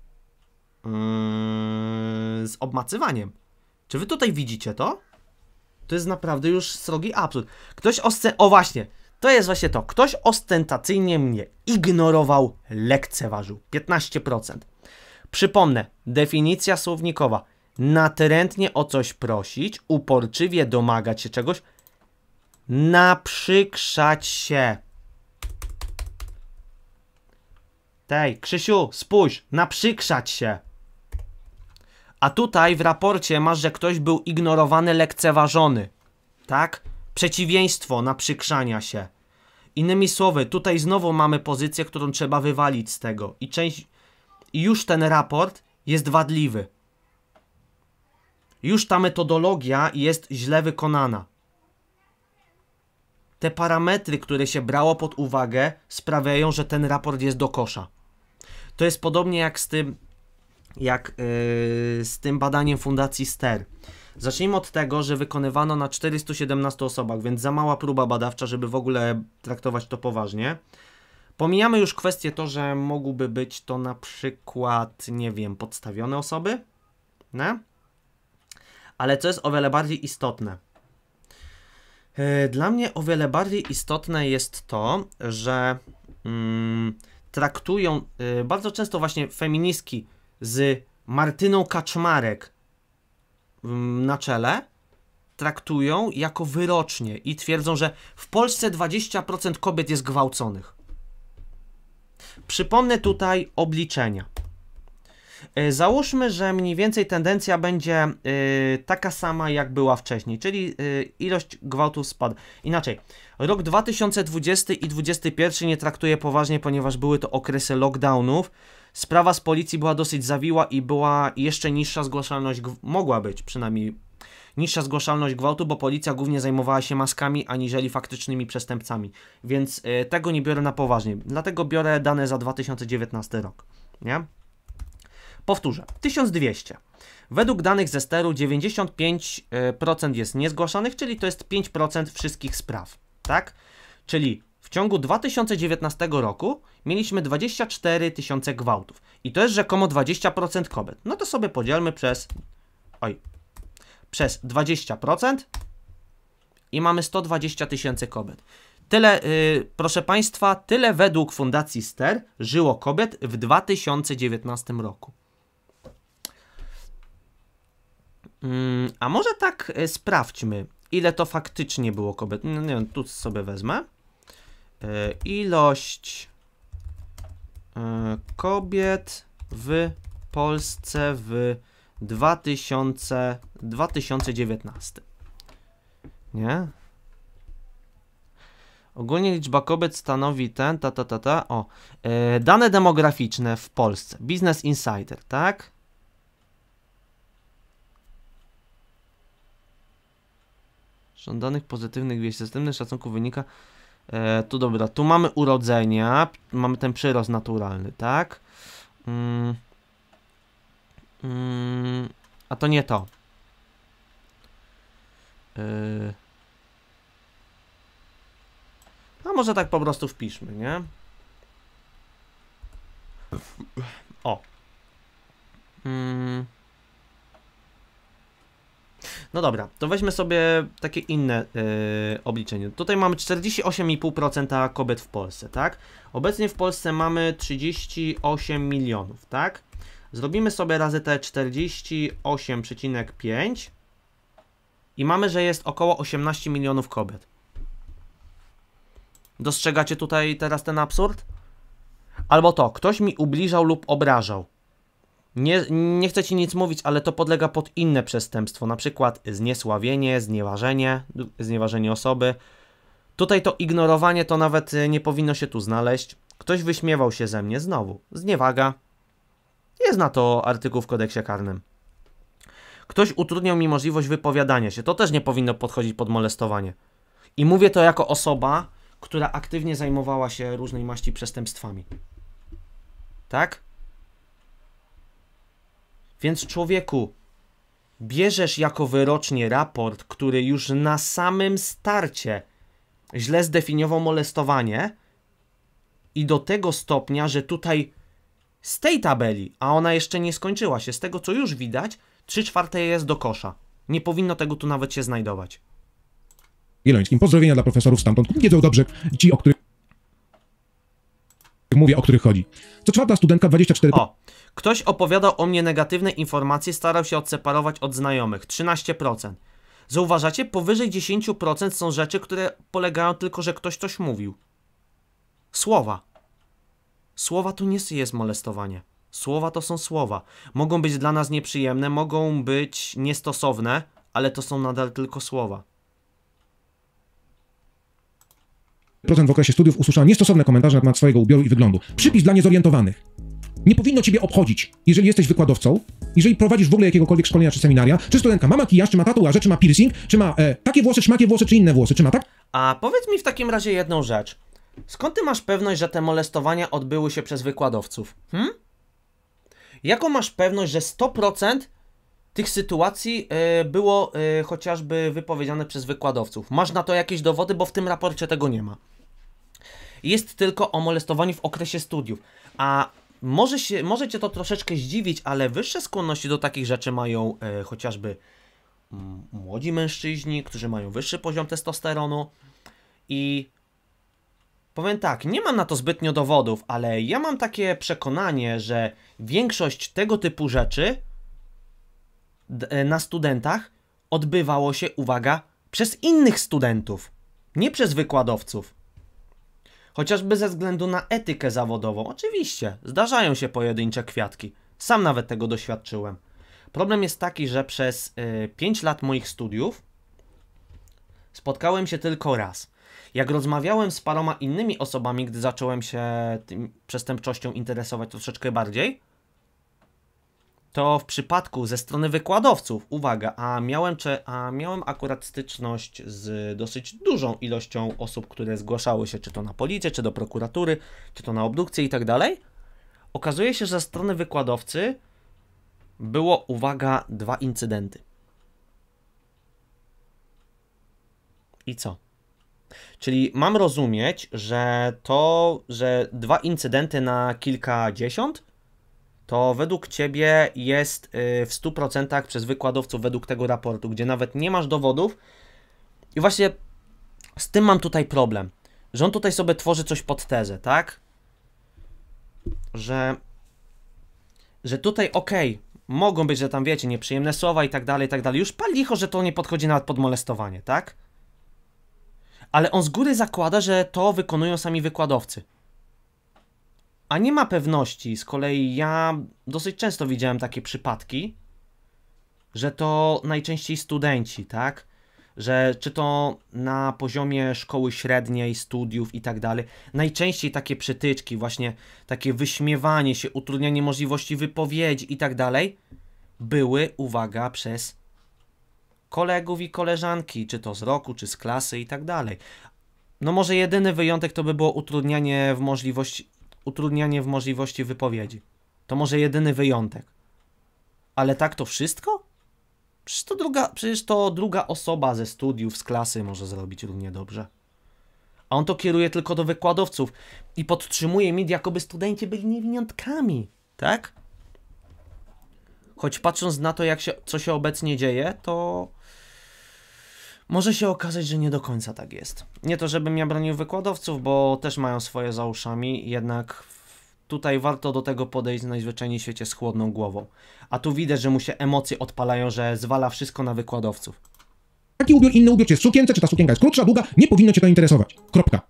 z obmacywaniem. Czy wy tutaj widzicie to? To jest naprawdę już srogi absurd. Ktoś osce... O właśnie, to jest właśnie to. Ktoś ostentacyjnie mnie ignorował, lekceważył. 15%. Przypomnę, definicja słownikowa. Natrętnie o coś prosić, uporczywie domagać się czegoś, naprzykrzać się. Tej, Krzysiu, spójrz, naprzykrzać się. A tutaj w raporcie masz, że ktoś był ignorowany, lekceważony. Tak? Przeciwieństwo naprzykrzania się. Innymi słowy, tutaj znowu mamy pozycję, którą trzeba wywalić z tego. I część. I już ten raport jest wadliwy. Już ta metodologia jest źle wykonana. Te parametry, które się brało pod uwagę, sprawiają, że ten raport jest do kosza. To jest podobnie jak z tym, jak yy, z tym badaniem Fundacji STER. Zacznijmy od tego, że wykonywano na 417 osobach, więc za mała próba badawcza, żeby w ogóle traktować to poważnie. Pomijamy już kwestię to, że mogłyby być to na przykład, nie wiem, podstawione osoby, ne? ale co jest o wiele bardziej istotne. E, dla mnie o wiele bardziej istotne jest to, że. Mm, traktują y, bardzo często właśnie feministki z Martyną Kaczmarek mm, na czele, traktują jako wyrocznie i twierdzą, że w Polsce 20% kobiet jest gwałconych. Przypomnę tutaj obliczenia. E, załóżmy, że mniej więcej tendencja będzie e, taka sama, jak była wcześniej, czyli e, ilość gwałtów spada. Inaczej, rok 2020 i 2021 nie traktuję poważnie, ponieważ były to okresy lockdownów. Sprawa z policji była dosyć zawiła i była jeszcze niższa zgłaszalność, mogła być przynajmniej niższa zgłaszalność gwałtu, bo policja głównie zajmowała się maskami aniżeli faktycznymi przestępcami. Więc y, tego nie biorę na poważnie. Dlatego biorę dane za 2019 rok. Nie? Powtórzę, 1200. Według danych ze steru 95% e, jest niezgłaszanych, czyli to jest 5% wszystkich spraw, tak? Czyli w ciągu 2019 roku mieliśmy 24 tysiące gwałtów i to jest rzekomo 20% kobiet. No to sobie podzielmy przez oj, przez 20% i mamy 120 tysięcy kobiet. Tyle, yy, proszę Państwa, tyle według Fundacji STER żyło kobiet w 2019 roku. Mm, a może tak e, sprawdźmy, ile to faktycznie było kobiet. No, nie wiem, tu sobie wezmę. E, ilość e, kobiet w Polsce w 2000, 2019. Nie? Ogólnie liczba kobiet stanowi ten, ta, ta, ta, ta, o, yy, dane demograficzne w Polsce, Business Insider, tak? Żądanych pozytywnych wieści. Systemny szacunku wynika... E, tu dobra, tu mamy urodzenia, mamy ten przyrost naturalny, tak? Mm. Mm. A to nie to. E, a może tak po prostu wpiszmy, nie? O. Mm. No dobra, to weźmy sobie takie inne yy, obliczenie. Tutaj mamy 48,5% kobiet w Polsce, tak? Obecnie w Polsce mamy 38 milionów, tak? Zrobimy sobie razy te 48,5 i mamy, że jest około 18 milionów kobiet. Dostrzegacie tutaj teraz ten absurd? Albo to, ktoś mi ubliżał lub obrażał. Nie, nie chcę ci nic mówić, ale to podlega pod inne przestępstwo, na przykład zniesławienie, znieważenie, znieważenie osoby. Tutaj to ignorowanie to nawet e, nie powinno się tu znaleźć. Ktoś wyśmiewał się ze mnie znowu. Zniewaga. Jest na to artykuł w kodeksie karnym. Ktoś utrudniał mi możliwość wypowiadania się. To też nie powinno podchodzić pod molestowanie. I mówię to jako osoba, która aktywnie zajmowała się różnej maści przestępstwami. Tak? Więc człowieku, bierzesz jako wyrocznie raport, który już na samym starcie źle zdefiniował molestowanie i do tego stopnia, że tutaj z tej tabeli, a ona jeszcze nie skończyła się, z tego co już widać, 3 czwarte jest do kosza. Nie powinno tego tu nawet się znajdować. Wielońskim. Pozdrowienia dla profesorów stamtąd. Wiedzą dobrze ci, o których mówię, o których chodzi. Co czwarta studentka 24... O, ktoś opowiadał o mnie negatywne informacje, starał się odseparować od znajomych. 13%. Zauważacie? Powyżej 10% są rzeczy, które polegają tylko, że ktoś coś mówił. Słowa. Słowa to nie jest molestowanie. Słowa to są słowa. Mogą być dla nas nieprzyjemne, mogą być niestosowne, ale to są nadal tylko słowa. w okresie studiów usłyszała niestosowne komentarze na temat swojego ubioru i wyglądu. Przypis dla niezorientowanych. Nie powinno ciebie obchodzić, jeżeli jesteś wykładowcą, jeżeli prowadzisz w ogóle jakiegokolwiek szkolenia czy seminaria, czy studentka ma makijaż, czy ma tatuaże, czy ma piercing, czy ma e, takie włosy, czy takie włosy, czy inne włosy, czy ma tak? A powiedz mi w takim razie jedną rzecz. Skąd ty masz pewność, że te molestowania odbyły się przez wykładowców? Hm? Jaką masz pewność, że 100% tych sytuacji y, było y, chociażby wypowiedziane przez wykładowców? Masz na to jakieś dowody, bo w tym raporcie tego nie ma jest tylko o molestowaniu w okresie studiów. A może się, możecie to troszeczkę zdziwić, ale wyższe skłonności do takich rzeczy mają e, chociażby młodzi mężczyźni, którzy mają wyższy poziom testosteronu i powiem tak, nie mam na to zbytnio dowodów, ale ja mam takie przekonanie, że większość tego typu rzeczy e, na studentach odbywało się, uwaga, przez innych studentów, nie przez wykładowców chociażby ze względu na etykę zawodową. Oczywiście, zdarzają się pojedyncze kwiatki. Sam nawet tego doświadczyłem. Problem jest taki, że przez 5 y, lat moich studiów spotkałem się tylko raz. Jak rozmawiałem z paroma innymi osobami, gdy zacząłem się tym przestępczością interesować troszeczkę bardziej, to w przypadku ze strony wykładowców, uwaga, a miałem, czy, a miałem akurat styczność z dosyć dużą ilością osób, które zgłaszały się czy to na policję, czy do prokuratury, czy to na obdukcję i tak dalej, okazuje się, że ze strony wykładowcy było, uwaga, dwa incydenty. I co? Czyli mam rozumieć, że to, że dwa incydenty na kilkadziesiąt to według Ciebie jest y, w 100% przez wykładowców według tego raportu, gdzie nawet nie masz dowodów. I właśnie z tym mam tutaj problem, że on tutaj sobie tworzy coś pod tezę, tak? Że, że tutaj okej, okay, mogą być, że tam wiecie, nieprzyjemne słowa i tak dalej, i tak dalej. Już pal licho, że to nie podchodzi nawet pod molestowanie, tak? Ale on z góry zakłada, że to wykonują sami wykładowcy a nie ma pewności. Z kolei ja dosyć często widziałem takie przypadki, że to najczęściej studenci, tak? Że czy to na poziomie szkoły średniej, studiów i tak dalej, najczęściej takie przytyczki, właśnie takie wyśmiewanie się, utrudnianie możliwości wypowiedzi i tak dalej, były, uwaga, przez kolegów i koleżanki, czy to z roku, czy z klasy i tak dalej. No może jedyny wyjątek to by było utrudnianie w możliwości, utrudnianie w możliwości wypowiedzi. To może jedyny wyjątek. Ale tak to wszystko? Przecież to, druga, przecież to druga osoba ze studiów, z klasy może zrobić równie dobrze. A on to kieruje tylko do wykładowców i podtrzymuje mi, jakoby studenci byli niewiniątkami, tak? Choć patrząc na to, jak się, co się obecnie dzieje, to może się okazać, że nie do końca tak jest. Nie to, żebym ja bronił wykładowców, bo też mają swoje za uszami, jednak tutaj warto do tego podejść najzwyczajniej w świecie z chłodną głową. A tu widać, że mu się emocje odpalają, że zwala wszystko na wykładowców. Taki ubiór, inny ubiór, czy jest sukience, czy ta sukienka jest krótsza, długa, nie powinno cię to interesować. Kropka.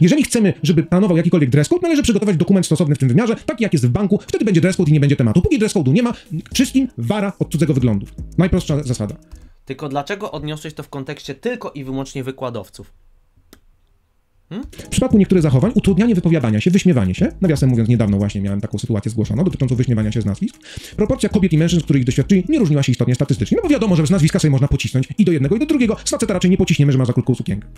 Jeżeli chcemy, żeby panował jakikolwiek dress code, należy przygotować dokument stosowny w tym wymiarze, taki jak jest w banku, wtedy będzie dress code i nie będzie tematu. Póki dress code'u nie ma, wszystkim wara od cudzego wyglądu. Najprostsza zasada. Tylko dlaczego odniosłeś to w kontekście tylko i wyłącznie wykładowców? Hmm? W przypadku niektórych zachowań utrudnianie wypowiadania się, wyśmiewanie się, nawiasem mówiąc niedawno właśnie miałem taką sytuację zgłoszoną dotyczącą wyśmiewania się z nazwisk, proporcja kobiet i mężczyzn, których doświadczyli, nie różniła się istotnie statystycznie, no bo wiadomo, że z nazwiska sobie można pocisnąć i do jednego i do drugiego, z faceta raczej nie pociśniemy, że ma za krótką sukienkę.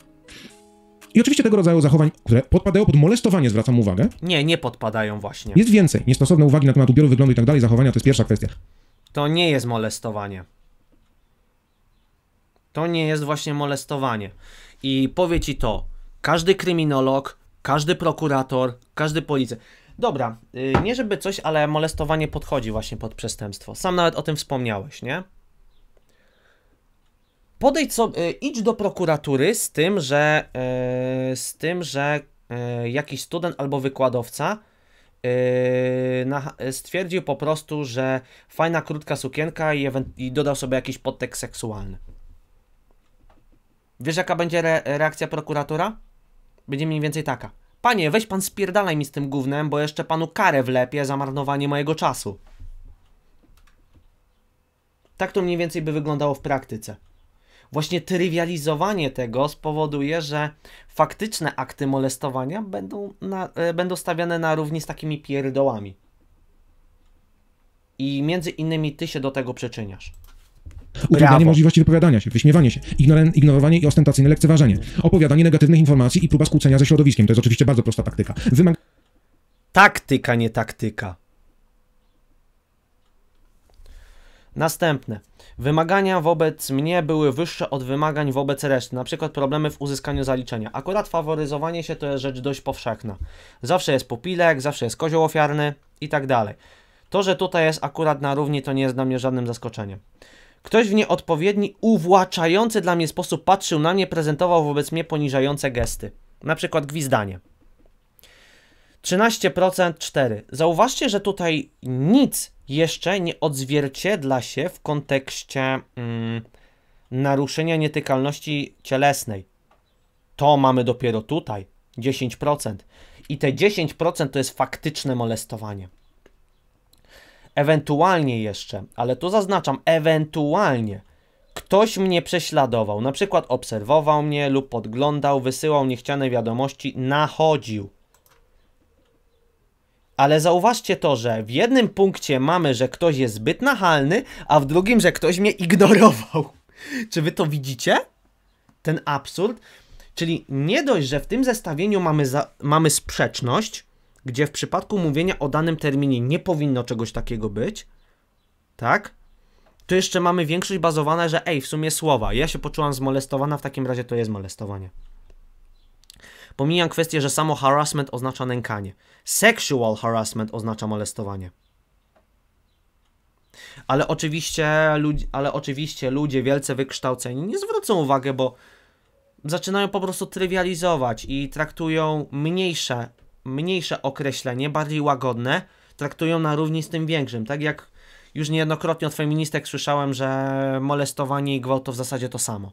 I oczywiście tego rodzaju zachowań, które podpadają pod molestowanie, zwracam uwagę. Nie, nie podpadają właśnie. Jest więcej. Niestosowne uwagi na temat ubioru, wyglądu i tak dalej, zachowania to jest pierwsza kwestia. To nie jest molestowanie. To nie jest właśnie molestowanie. I powie ci to każdy kryminolog, każdy prokurator, każdy policjant. Dobra, y, nie żeby coś, ale molestowanie podchodzi właśnie pod przestępstwo. Sam nawet o tym wspomniałeś, nie? Podejdź y, idź do prokuratury z tym, że y, z tym, że jakiś student albo wykładowca stwierdził po prostu, że fajna krótka sukienka i, i dodał sobie jakiś podtekst seksualny. Wiesz, jaka będzie re reakcja prokuratora? Będzie mniej więcej taka. Panie, weź pan spierdalaj mi z tym gównem, bo jeszcze panu karę wlepię za marnowanie mojego czasu. Tak to mniej więcej by wyglądało w praktyce. Właśnie trywializowanie tego spowoduje, że faktyczne akty molestowania będą, na, e, będą stawiane na równi z takimi pierdołami. I między innymi ty się do tego przyczyniasz utrudnianie Brawo. możliwości wypowiadania się, wyśmiewanie się, ignorowanie i ostentacyjne lekceważenie, opowiadanie negatywnych informacji i próba skłócenia ze środowiskiem. To jest oczywiście bardzo prosta taktyka. Wymaga... Taktyka, nie taktyka. Następne. Wymagania wobec mnie były wyższe od wymagań wobec reszty, na przykład problemy w uzyskaniu zaliczenia. Akurat faworyzowanie się to jest rzecz dość powszechna. Zawsze jest pupilek, zawsze jest kozioł ofiarny i tak dalej. To, że tutaj jest akurat na równi, to nie jest dla mnie żadnym zaskoczeniem. Ktoś w nieodpowiedni, uwłaczający dla mnie sposób patrzył na mnie, prezentował wobec mnie poniżające gesty. Na przykład gwizdanie. 13% 4. Zauważcie, że tutaj nic jeszcze nie odzwierciedla się w kontekście mm, naruszenia nietykalności cielesnej. To mamy dopiero tutaj 10%. I te 10% to jest faktyczne molestowanie. Ewentualnie jeszcze, ale tu zaznaczam, ewentualnie ktoś mnie prześladował, na przykład obserwował mnie lub podglądał, wysyłał niechciane wiadomości, nachodził. Ale zauważcie to, że w jednym punkcie mamy, że ktoś jest zbyt nachalny, a w drugim, że ktoś mnie ignorował. Czy wy to widzicie? Ten absurd? Czyli nie dość, że w tym zestawieniu mamy, mamy sprzeczność, gdzie w przypadku mówienia o danym terminie nie powinno czegoś takiego być, tak? Tu jeszcze mamy większość bazowana, że ej, w sumie słowa, ja się poczułam zmolestowana, w takim razie to jest molestowanie. Pomijam kwestię, że samo harassment oznacza nękanie. Sexual harassment oznacza molestowanie. Ale oczywiście, ludzi, ale oczywiście ludzie wielce wykształceni nie zwrócą uwagi, bo zaczynają po prostu trywializować i traktują mniejsze mniejsze określenie, bardziej łagodne, traktują na równi z tym większym. Tak jak już niejednokrotnie od feministek słyszałem, że molestowanie i gwałt to w zasadzie to samo.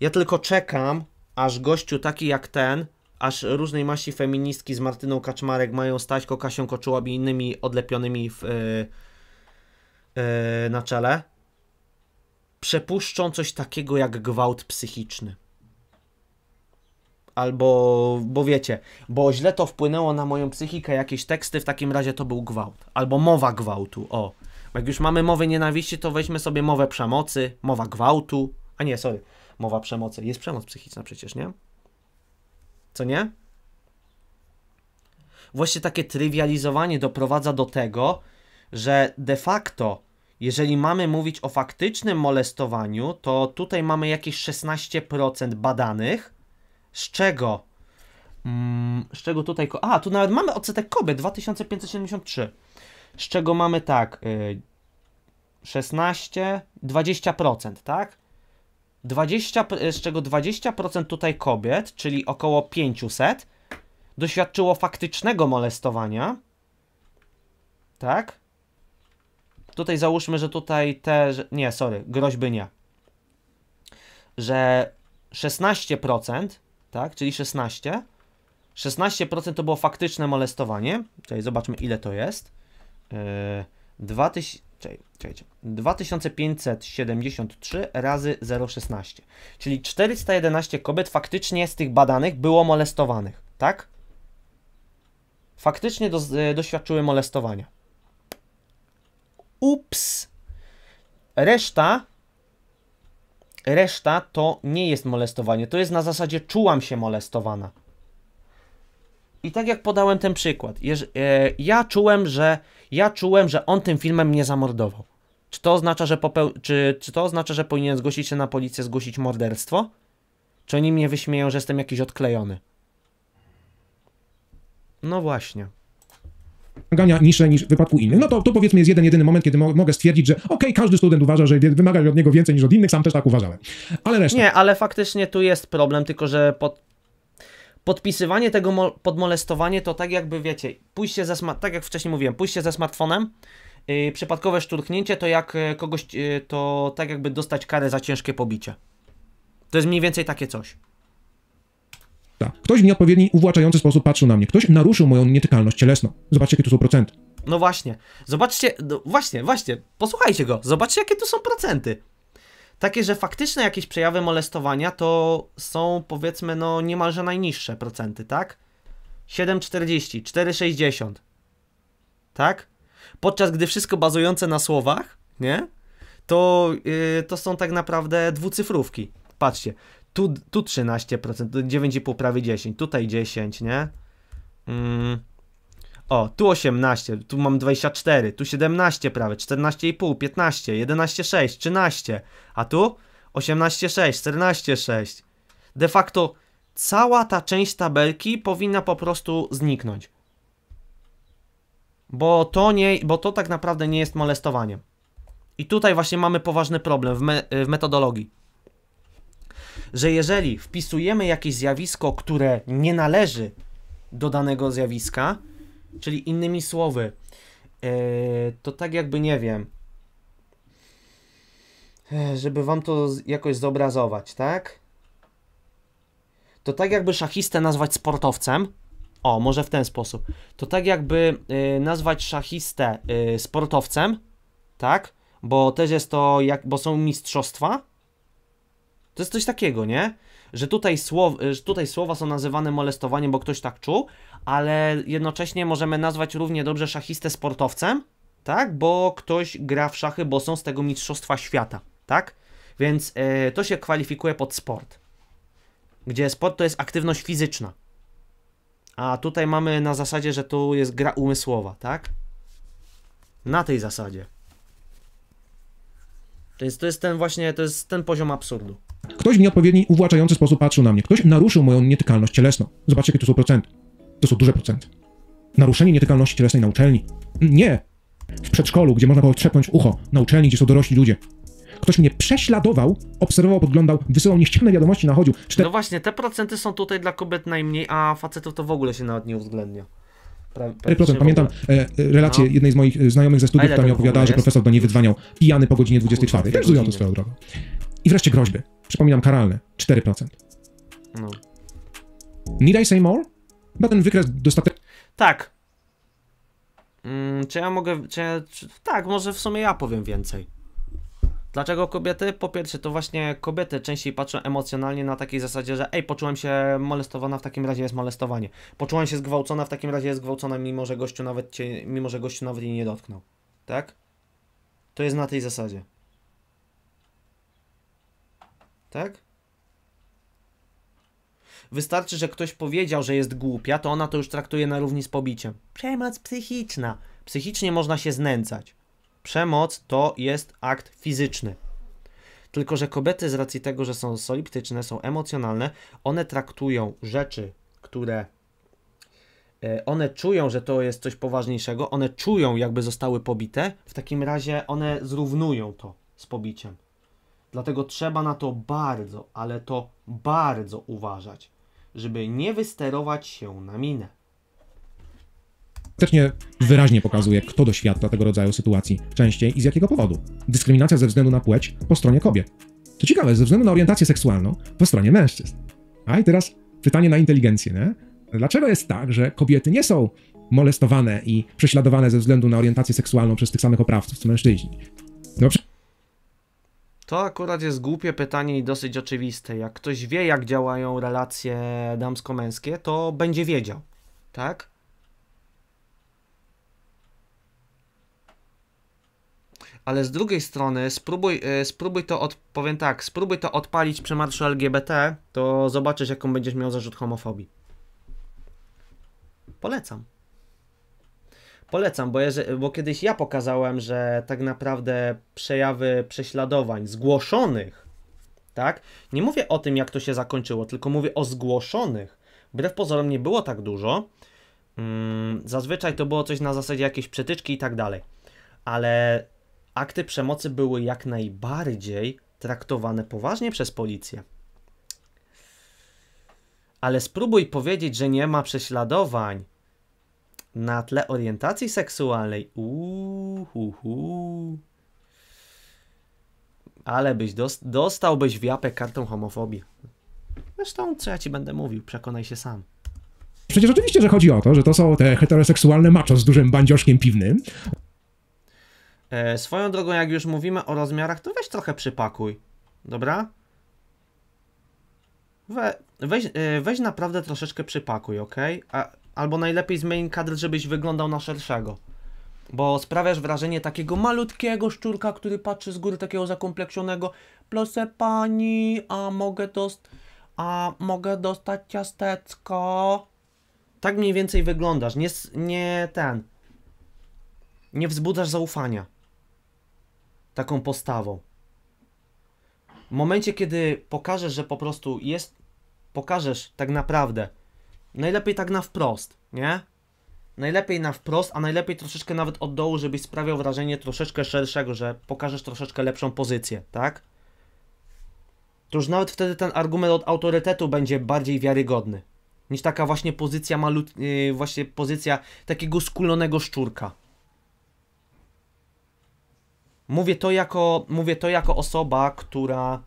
Ja tylko czekam, aż gościu taki jak ten, aż różnej maści feministki z Martyną Kaczmarek mają stać Kasią Koczułab i innymi odlepionymi w, yy, yy, na czele, przepuszczą coś takiego jak gwałt psychiczny albo, bo wiecie, bo źle to wpłynęło na moją psychikę, jakieś teksty, w takim razie to był gwałt, albo mowa gwałtu, o. jak już mamy mowę nienawiści, to weźmy sobie mowę przemocy, mowa gwałtu, a nie, sorry, mowa przemocy. Jest przemoc psychiczna przecież, nie? Co nie? Właśnie takie trywializowanie doprowadza do tego, że de facto, jeżeli mamy mówić o faktycznym molestowaniu, to tutaj mamy jakieś 16% badanych, z czego? Mm, z czego tutaj... A, tu nawet mamy odsetek kobiet, 2573. Z czego mamy tak... Yy, 16, 20%, tak? 20, z czego 20% tutaj kobiet, czyli około 500, doświadczyło faktycznego molestowania. Tak? Tutaj załóżmy, że tutaj te... nie, sorry, groźby nie. Że 16% tak, czyli 16. 16% to było faktyczne molestowanie. Czyli zobaczmy ile to jest. Yy, 2000, czekaj, czekaj, 2573 razy 0,16. Czyli 411 kobiet faktycznie z tych badanych było molestowanych, tak? Faktycznie do, e, doświadczyły molestowania. Ups! Reszta Reszta to nie jest molestowanie. To jest na zasadzie czułam się molestowana. I tak jak podałem ten przykład, e, ja czułem, że ja czułem, że on tym filmem mnie zamordował. Czy to oznacza, że popeł... czy, czy to oznacza, że powinien zgłosić się na policję, zgłosić morderstwo? Czy oni mnie wyśmieją, że jestem jakiś odklejony? No właśnie wymagania niższe niż w wypadku innych. No to, to powiedzmy jest jeden, jedyny moment, kiedy mo mogę stwierdzić, że okej, okay, każdy student uważa, że wymaga od niego więcej niż od innych, sam też tak uważałem. Ale reszta... Nie, ale faktycznie tu jest problem, tylko że pod, podpisywanie tego podmolestowanie to tak jakby, wiecie, pójście za smart... tak jak wcześniej mówiłem, pójście za smartfonem, yy, przypadkowe szturchnięcie to jak e, kogoś, yy, to tak jakby dostać karę za ciężkie pobicie. To jest mniej więcej takie coś. Ta. Ktoś w nieodpowiedni, uwłaczający sposób patrzył na mnie. Ktoś naruszył moją nietykalność cielesną. Zobaczcie, jakie tu są procenty. No właśnie, zobaczcie, no właśnie, właśnie, posłuchajcie go, zobaczcie, jakie tu są procenty. Takie, że faktyczne jakieś przejawy molestowania to są powiedzmy no niemalże najniższe procenty, tak? 7,40, 4,60, tak? Podczas gdy wszystko bazujące na słowach, nie? To, yy, to są tak naprawdę dwucyfrówki. Patrzcie, tu, tu 13%, 9,5 prawie 10, tutaj 10, nie? Mm. O, tu 18, tu mam 24, tu 17 prawie, 14,5, 15, 11,6, 13, a tu 18,6, 14,6. De facto cała ta część tabelki powinna po prostu zniknąć. Bo to, nie, bo to tak naprawdę nie jest molestowanie. I tutaj właśnie mamy poważny problem w, me w metodologii że jeżeli wpisujemy jakieś zjawisko, które nie należy do danego zjawiska, czyli innymi słowy, e, to tak jakby nie wiem, e, żeby wam to jakoś zobrazować, tak? To tak jakby szachistę nazwać sportowcem, o, może w ten sposób. To tak jakby e, nazwać szachistę sportowcem, tak? Bo też jest to, jak, bo są mistrzostwa, to jest coś takiego, nie? Że tutaj, słow, y, że tutaj słowa są nazywane molestowaniem, bo ktoś tak czuł, ale jednocześnie możemy nazwać równie dobrze szachistę sportowcem, tak? Bo ktoś gra w szachy, bo są z tego Mistrzostwa Świata, tak? Więc y, to się kwalifikuje pod sport. Gdzie sport to jest aktywność fizyczna. A tutaj mamy na zasadzie, że tu jest gra umysłowa, tak? Na tej zasadzie. Więc to jest ten właśnie, to jest ten poziom absurdu. Ktoś w nieodpowiedni, uwłaczający sposób patrzył na mnie. Ktoś naruszył moją nietykalność cielesną. Zobaczcie, jakie to są procenty. To są duże procenty. Naruszenie nietykalności cielesnej na uczelni. Nie. W przedszkolu, gdzie można było trzepnąć ucho. Na uczelni, gdzie są dorośli ludzie. Ktoś mnie prześladował, obserwował, podglądał, wysyłał nieściemne wiadomości na chodziu. Czter... No właśnie, te procenty są tutaj dla kobiet najmniej, a facetów to w ogóle się nawet nie uwzględnia. Pra, Pamiętam e, e relację no. jednej z moich e, znajomych ze studiów, która mi opowiadała, że profesor do niej wydzwaniał pijany po godzinie 24. Też to swoją drogą. I wreszcie groźby. Przypominam, karalne 4%. No. Need I say more? Chyba ten wykres dostatecznie. Tak. Mm, czy ja mogę. Czy ja, czy, tak, może w sumie ja powiem więcej. Dlaczego kobiety? Po pierwsze, to właśnie kobiety częściej patrzą emocjonalnie na takiej zasadzie, że ej, poczułem się molestowana, w takim razie jest molestowanie. Poczułem się zgwałcona, w takim razie jest zgwałcona, mimo że gościu nawet cię, mimo że gościu nawet jej nie dotknął. Tak? To jest na tej zasadzie. Tak? Wystarczy, że ktoś powiedział, że jest głupia, to ona to już traktuje na równi z pobiciem. Przemoc psychiczna. Psychicznie można się znęcać. Przemoc to jest akt fizyczny. Tylko, że kobiety z racji tego, że są soliptyczne, są emocjonalne, one traktują rzeczy, które e, one czują, że to jest coś poważniejszego, one czują, jakby zostały pobite, w takim razie one zrównują to z pobiciem. Dlatego trzeba na to bardzo, ale to bardzo uważać, żeby nie wysterować się na minę. nie wyraźnie pokazuje, kto doświadcza tego rodzaju sytuacji częściej i z jakiego powodu. Dyskryminacja ze względu na płeć po stronie kobiet. Co ciekawe, ze względu na orientację seksualną po stronie mężczyzn. A i teraz pytanie na inteligencję, nie? Dlaczego jest tak, że kobiety nie są molestowane i prześladowane ze względu na orientację seksualną przez tych samych oprawców co mężczyźni? No, to akurat jest głupie pytanie i dosyć oczywiste. Jak ktoś wie, jak działają relacje damsko-męskie, to będzie wiedział, tak? Ale z drugiej strony, spróbuj, e, spróbuj to od, powiem tak, spróbuj to odpalić przy marszu LGBT, to zobaczysz, jaką będziesz miał zarzut homofobii. Polecam. Polecam, bo, bo kiedyś ja pokazałem, że tak naprawdę przejawy prześladowań zgłoszonych, tak? Nie mówię o tym, jak to się zakończyło, tylko mówię o zgłoszonych. Wbrew pozorom nie było tak dużo. Mm, zazwyczaj to było coś na zasadzie jakiejś przetyczki i tak dalej. Ale akty przemocy były jak najbardziej traktowane poważnie przez policję. Ale spróbuj powiedzieć, że nie ma prześladowań na tle orientacji seksualnej. Uhuhu. Ale byś dost, dostałbyś w japę kartą homofobii. Zresztą, co ja ci będę mówił, przekonaj się sam. Przecież oczywiście, że chodzi o to, że to są te heteroseksualne macho z dużym bandzioszkiem piwnym. E, swoją drogą, jak już mówimy o rozmiarach, to weź trochę przypakuj. Dobra? We, weź, e, weź naprawdę troszeczkę przypakuj, ok? A Albo najlepiej z main kadr, żebyś wyglądał na szerszego. Bo sprawiasz wrażenie takiego malutkiego szczurka, który patrzy z góry, takiego zakompleksionego. Proszę pani, a mogę dost... A mogę dostać ciasteczko? Tak mniej więcej wyglądasz. Nie, nie ten. Nie wzbudzasz zaufania. Taką postawą. W momencie, kiedy pokażesz, że po prostu jest... Pokażesz tak naprawdę, Najlepiej tak na wprost, nie? Najlepiej na wprost, a najlepiej troszeczkę nawet od dołu, żebyś sprawiał wrażenie troszeczkę szerszego, że pokażesz troszeczkę lepszą pozycję, tak? To już nawet wtedy ten argument od autorytetu będzie bardziej wiarygodny niż taka właśnie pozycja malut... Yy, właśnie pozycja takiego skulonego szczurka. Mówię to jako, mówię to jako osoba, która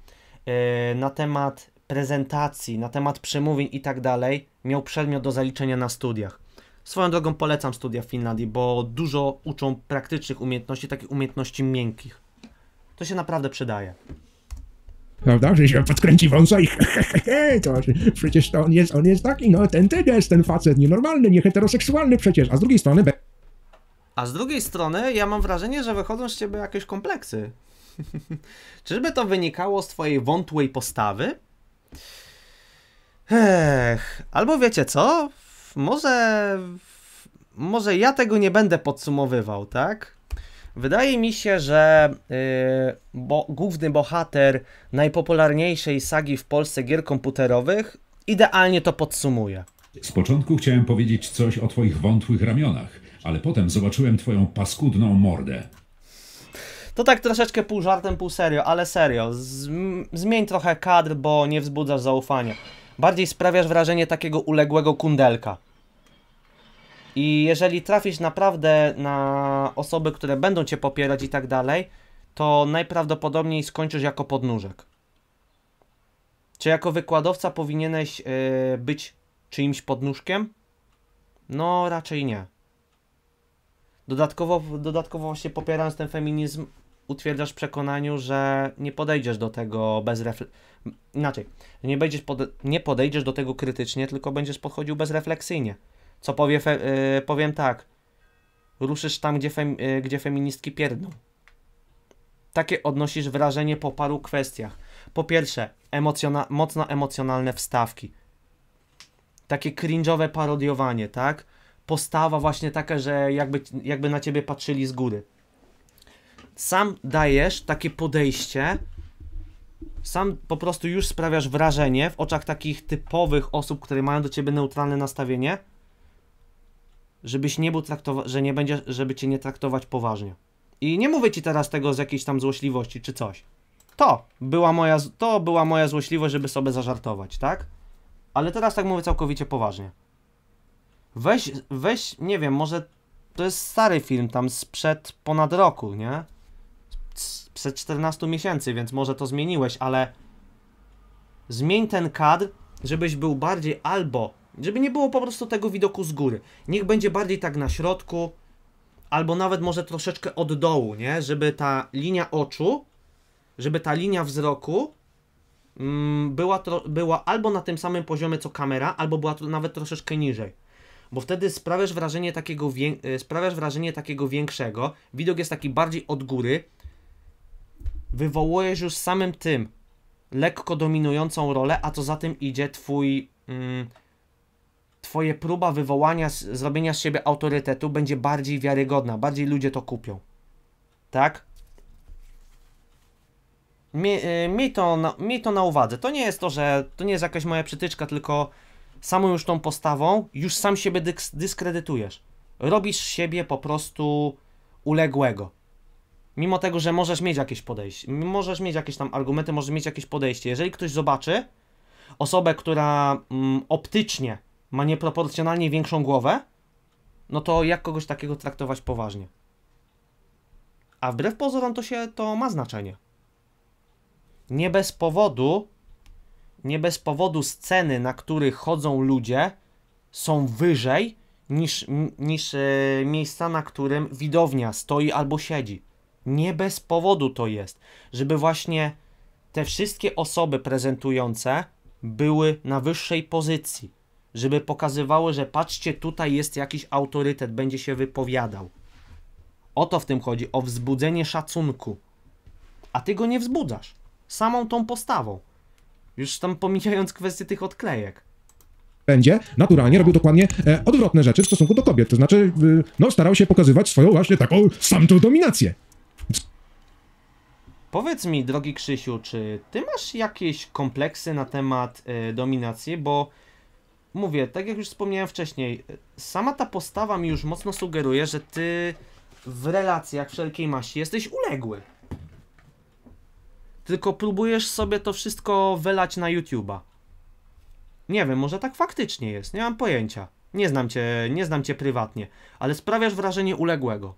yy, na temat prezentacji, na temat przemówień i tak dalej, miał przedmiot do zaliczenia na studiach. Swoją drogą polecam studia w Finlandii, bo dużo uczą praktycznych umiejętności, takich umiejętności miękkich. To się naprawdę przydaje. Prawda, że się podkręci wąsa i hehehe, to przecież to on jest, on jest taki, no ten, ten jest ten facet nienormalny, nieheteroseksualny przecież, a z drugiej strony... A z drugiej strony ja mam wrażenie, że wychodzą z ciebie jakieś kompleksy. Czyżby to wynikało z twojej wątłej postawy? Ech, albo wiecie co? Może. Może ja tego nie będę podsumowywał, tak? Wydaje mi się, że yy, bo, główny bohater najpopularniejszej sagi w Polsce gier komputerowych idealnie to podsumuje. Z początku chciałem powiedzieć coś o twoich wątłych ramionach, ale potem zobaczyłem twoją paskudną mordę. To tak troszeczkę pół żartem, pół serio, ale serio. zmień trochę kadr, bo nie wzbudzasz zaufania. Bardziej sprawiasz wrażenie takiego uległego kundelka. I jeżeli trafisz naprawdę na osoby, które będą cię popierać i tak dalej, to najprawdopodobniej skończysz jako podnóżek. Czy jako wykładowca powinieneś yy, być czyimś podnóżkiem? No, raczej nie. Dodatkowo, dodatkowo właśnie popierając ten feminizm, utwierdzasz w przekonaniu, że nie podejdziesz do tego bez refleksji. Inaczej, nie, będziesz pod... nie podejdziesz do tego krytycznie, tylko będziesz podchodził bezrefleksyjnie. Co powie fe... yy, powiem tak. Ruszysz tam, gdzie, fem... yy, gdzie feministki pierdną. Takie odnosisz wrażenie po paru kwestiach. Po pierwsze, emocjona... mocno emocjonalne wstawki. Takie cringe'owe parodiowanie, tak? Postawa właśnie taka, że jakby, jakby na ciebie patrzyli z góry sam dajesz takie podejście, sam po prostu już sprawiasz wrażenie w oczach takich typowych osób, które mają do ciebie neutralne nastawienie, żebyś nie był traktowa- że nie będziesz, żeby cię nie traktować poważnie. I nie mówię ci teraz tego z jakiejś tam złośliwości czy coś. To była moja, to była moja złośliwość, żeby sobie zażartować, tak? Ale teraz tak mówię całkowicie poważnie. Weź, weź, nie wiem, może to jest stary film, tam sprzed ponad roku, nie? przed 14 miesięcy, więc może to zmieniłeś, ale zmień ten kadr, żebyś był bardziej albo, żeby nie było po prostu tego widoku z góry. Niech będzie bardziej tak na środku, albo nawet może troszeczkę od dołu, nie? Żeby ta linia oczu, żeby ta linia wzroku mm, była, była albo na tym samym poziomie co kamera, albo była nawet troszeczkę niżej. Bo wtedy sprawiasz wrażenie, takiego e, sprawiasz wrażenie takiego większego. Widok jest taki bardziej od góry, wywołujesz już samym tym lekko dominującą rolę, a co za tym idzie twój... Mm, twoje próba wywołania, zrobienia z siebie autorytetu będzie bardziej wiarygodna, bardziej ludzie to kupią. Tak? Miej, y, to na, miej to na uwadze. To nie jest to, że to nie jest jakaś moja przytyczka, tylko samą już tą postawą już sam siebie dysk dyskredytujesz. Robisz siebie po prostu uległego mimo tego, że możesz mieć jakieś podejście, możesz mieć jakieś tam argumenty, możesz mieć jakieś podejście. Jeżeli ktoś zobaczy osobę, która mm, optycznie ma nieproporcjonalnie większą głowę, no to jak kogoś takiego traktować poważnie? A wbrew pozorom to się to ma znaczenie. Nie bez powodu, nie bez powodu sceny, na których chodzą ludzie, są wyżej niż, niż yy, miejsca, na którym widownia stoi albo siedzi. Nie bez powodu to jest, żeby właśnie te wszystkie osoby prezentujące były na wyższej pozycji, żeby pokazywały, że patrzcie, tutaj jest jakiś autorytet, będzie się wypowiadał. O to w tym chodzi, o wzbudzenie szacunku. A ty go nie wzbudzasz samą tą postawą. Już tam pomijając kwestię tych odklejek będzie naturalnie robił dokładnie e, odwrotne rzeczy w stosunku do kobiet. To znaczy, y, no, starał się pokazywać swoją właśnie taką samtą dominację. Powiedz mi, drogi Krzysiu, czy ty masz jakieś kompleksy na temat y, dominacji? Bo mówię, tak jak już wspomniałem wcześniej, sama ta postawa mi już mocno sugeruje, że ty w relacjach wszelkiej maści jesteś uległy. Tylko próbujesz sobie to wszystko wylać na YouTube'a. Nie wiem, może tak faktycznie jest, nie mam pojęcia. Nie znam cię, nie znam cię prywatnie, ale sprawiasz wrażenie uległego.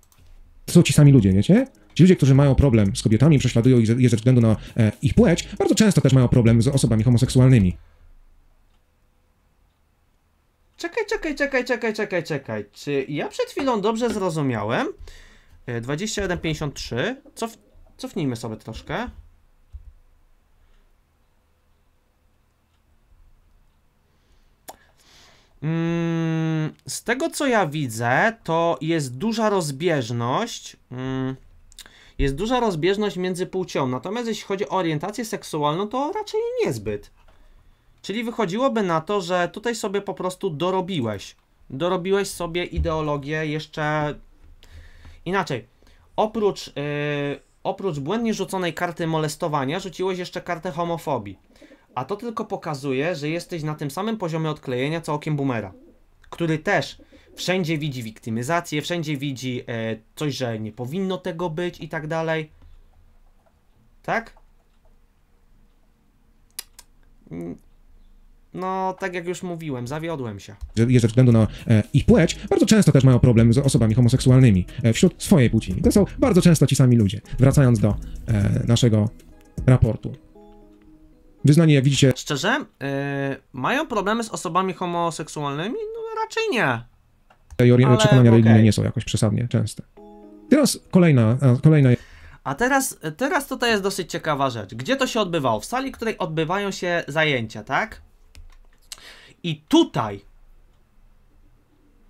Są ci sami ludzie, wiecie? Ci ludzie, którzy mają problem z kobietami, prześladują je ze względu na e, ich płeć, bardzo często też mają problem z osobami homoseksualnymi. Czekaj, czekaj, czekaj, czekaj, czekaj, czekaj. Czy ja przed chwilą dobrze zrozumiałem? 21,53. E, Cof cofnijmy sobie troszkę. Mm, z tego co ja widzę, to jest duża rozbieżność. Mm, jest duża rozbieżność między płcią, natomiast jeśli chodzi o orientację seksualną, to raczej niezbyt. Czyli wychodziłoby na to, że tutaj sobie po prostu dorobiłeś. Dorobiłeś sobie ideologię jeszcze inaczej. Oprócz, yy, oprócz błędnie rzuconej karty molestowania, rzuciłeś jeszcze kartę homofobii. A to tylko pokazuje, że jesteś na tym samym poziomie odklejenia co okiem boomera, który też Wszędzie widzi wiktymizację, wszędzie widzi e, coś, że nie powinno tego być i tak dalej. Tak? Mm. No, tak jak już mówiłem, zawiodłem się. Jeżeli ze względu na e, ich płeć, bardzo często też mają problem z osobami homoseksualnymi e, wśród swojej płci. To są bardzo często ci sami ludzie. Wracając do e, naszego raportu. Wyznanie, jak widzicie... Szczerze? E, mają problemy z osobami homoseksualnymi? No, raczej nie. Teorie, przekonania okay. religijne nie są jakoś przesadnie częste. Teraz kolejna, kolejna a teraz, teraz tutaj jest dosyć ciekawa rzecz. Gdzie to się odbywało? W sali, w której odbywają się zajęcia, tak? I tutaj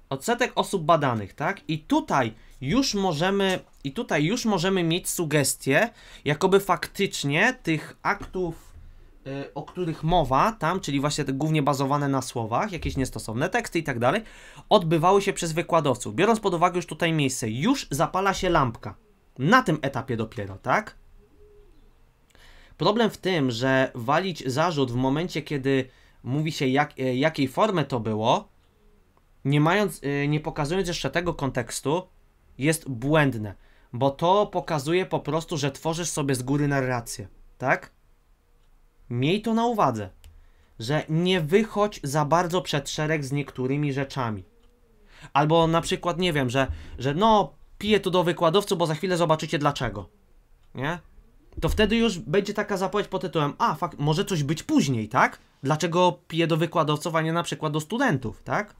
odsetek osób badanych, tak? I tutaj już możemy, i tutaj już możemy mieć sugestie, jakoby faktycznie tych aktów Y, o których mowa tam, czyli właśnie te głównie bazowane na słowach, jakieś niestosowne teksty i tak dalej, odbywały się przez wykładowców. Biorąc pod uwagę już tutaj miejsce, już zapala się lampka. Na tym etapie dopiero, tak? Problem w tym, że walić zarzut w momencie, kiedy mówi się jak, y, jakiej formy to było, nie mając, y, nie pokazując jeszcze tego kontekstu, jest błędne, bo to pokazuje po prostu, że tworzysz sobie z góry narrację, tak? Miej to na uwadze, że nie wychodź za bardzo przed szereg z niektórymi rzeczami. Albo na przykład, nie wiem, że, że no, piję to do wykładowców, bo za chwilę zobaczycie dlaczego. Nie? To wtedy już będzie taka zapowiedź pod tytułem, a, fakt, może coś być później, tak? Dlaczego piję do wykładowców, a nie na przykład do studentów, tak?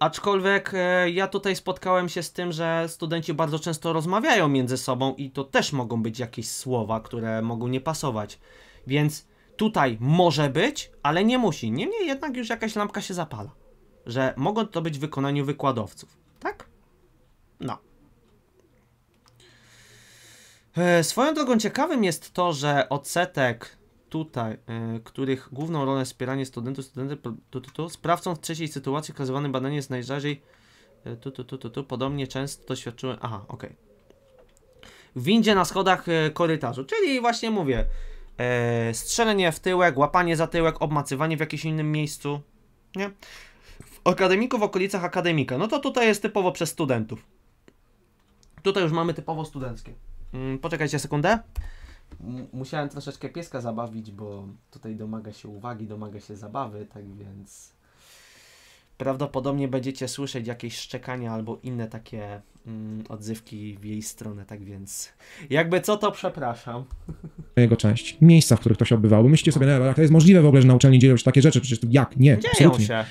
Aczkolwiek e, ja tutaj spotkałem się z tym, że studenci bardzo często rozmawiają między sobą i to też mogą być jakieś słowa, które mogą nie pasować. Więc tutaj może być, ale nie musi. Niemniej jednak już jakaś lampka się zapala, że mogą to być w wykonaniu wykładowców, tak? No. E, swoją drogą ciekawym jest to, że odsetek tutaj, e, których główną rolę wspieranie studentów, studentów, tu, tu, tu, sprawcą w trzeciej sytuacji okazywane badanie jest najrzadziej, e, tu, tu, tu, tu, tu, podobnie często doświadczyłem, aha, okej. Okay. W windzie na schodach e, korytarzu, czyli właśnie mówię, strzelenie w tyłek, łapanie za tyłek, obmacywanie w jakimś innym miejscu, nie? W akademiku w okolicach akademika, no to tutaj jest typowo przez studentów. Tutaj już mamy typowo studenckie. Mm, poczekajcie sekundę musiałem troszeczkę pieska zabawić, bo tutaj domaga się uwagi, domaga się zabawy, tak więc prawdopodobnie będziecie słyszeć jakieś szczekania albo inne takie mm, odzywki w jej stronę, tak więc jakby co to przepraszam. Jego część, miejsca, w których to się odbywało, Myślicie sobie, no, jak to jest możliwe w ogóle, że na uczelni dzieją się takie rzeczy, przecież to jak? Nie, Dzieją absolutnie. się.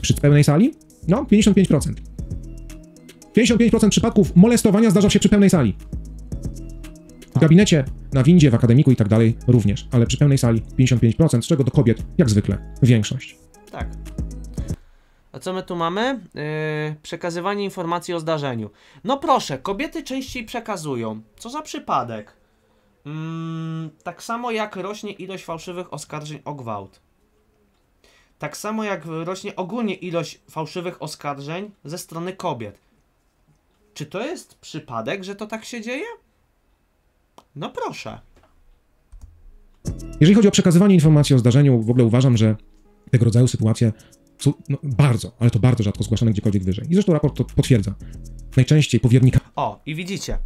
Przy pełnej sali? No, 55%. 55% przypadków molestowania zdarza się przy pełnej sali. W gabinecie na windzie, w akademiku i tak dalej również, ale przy pełnej sali 55%, z czego do kobiet, jak zwykle, większość. Tak. A co my tu mamy? Yy, przekazywanie informacji o zdarzeniu. No proszę, kobiety częściej przekazują. Co za przypadek? Mm, tak samo jak rośnie ilość fałszywych oskarżeń o gwałt. Tak samo jak rośnie ogólnie ilość fałszywych oskarżeń ze strony kobiet. Czy to jest przypadek, że to tak się dzieje? No proszę. Jeżeli chodzi o przekazywanie informacji o zdarzeniu, w ogóle uważam, że tego rodzaju sytuacje są no, bardzo, ale to bardzo rzadko zgłaszane gdziekolwiek wyżej. I zresztą raport to potwierdza. Najczęściej powiernika. O, i widzicie.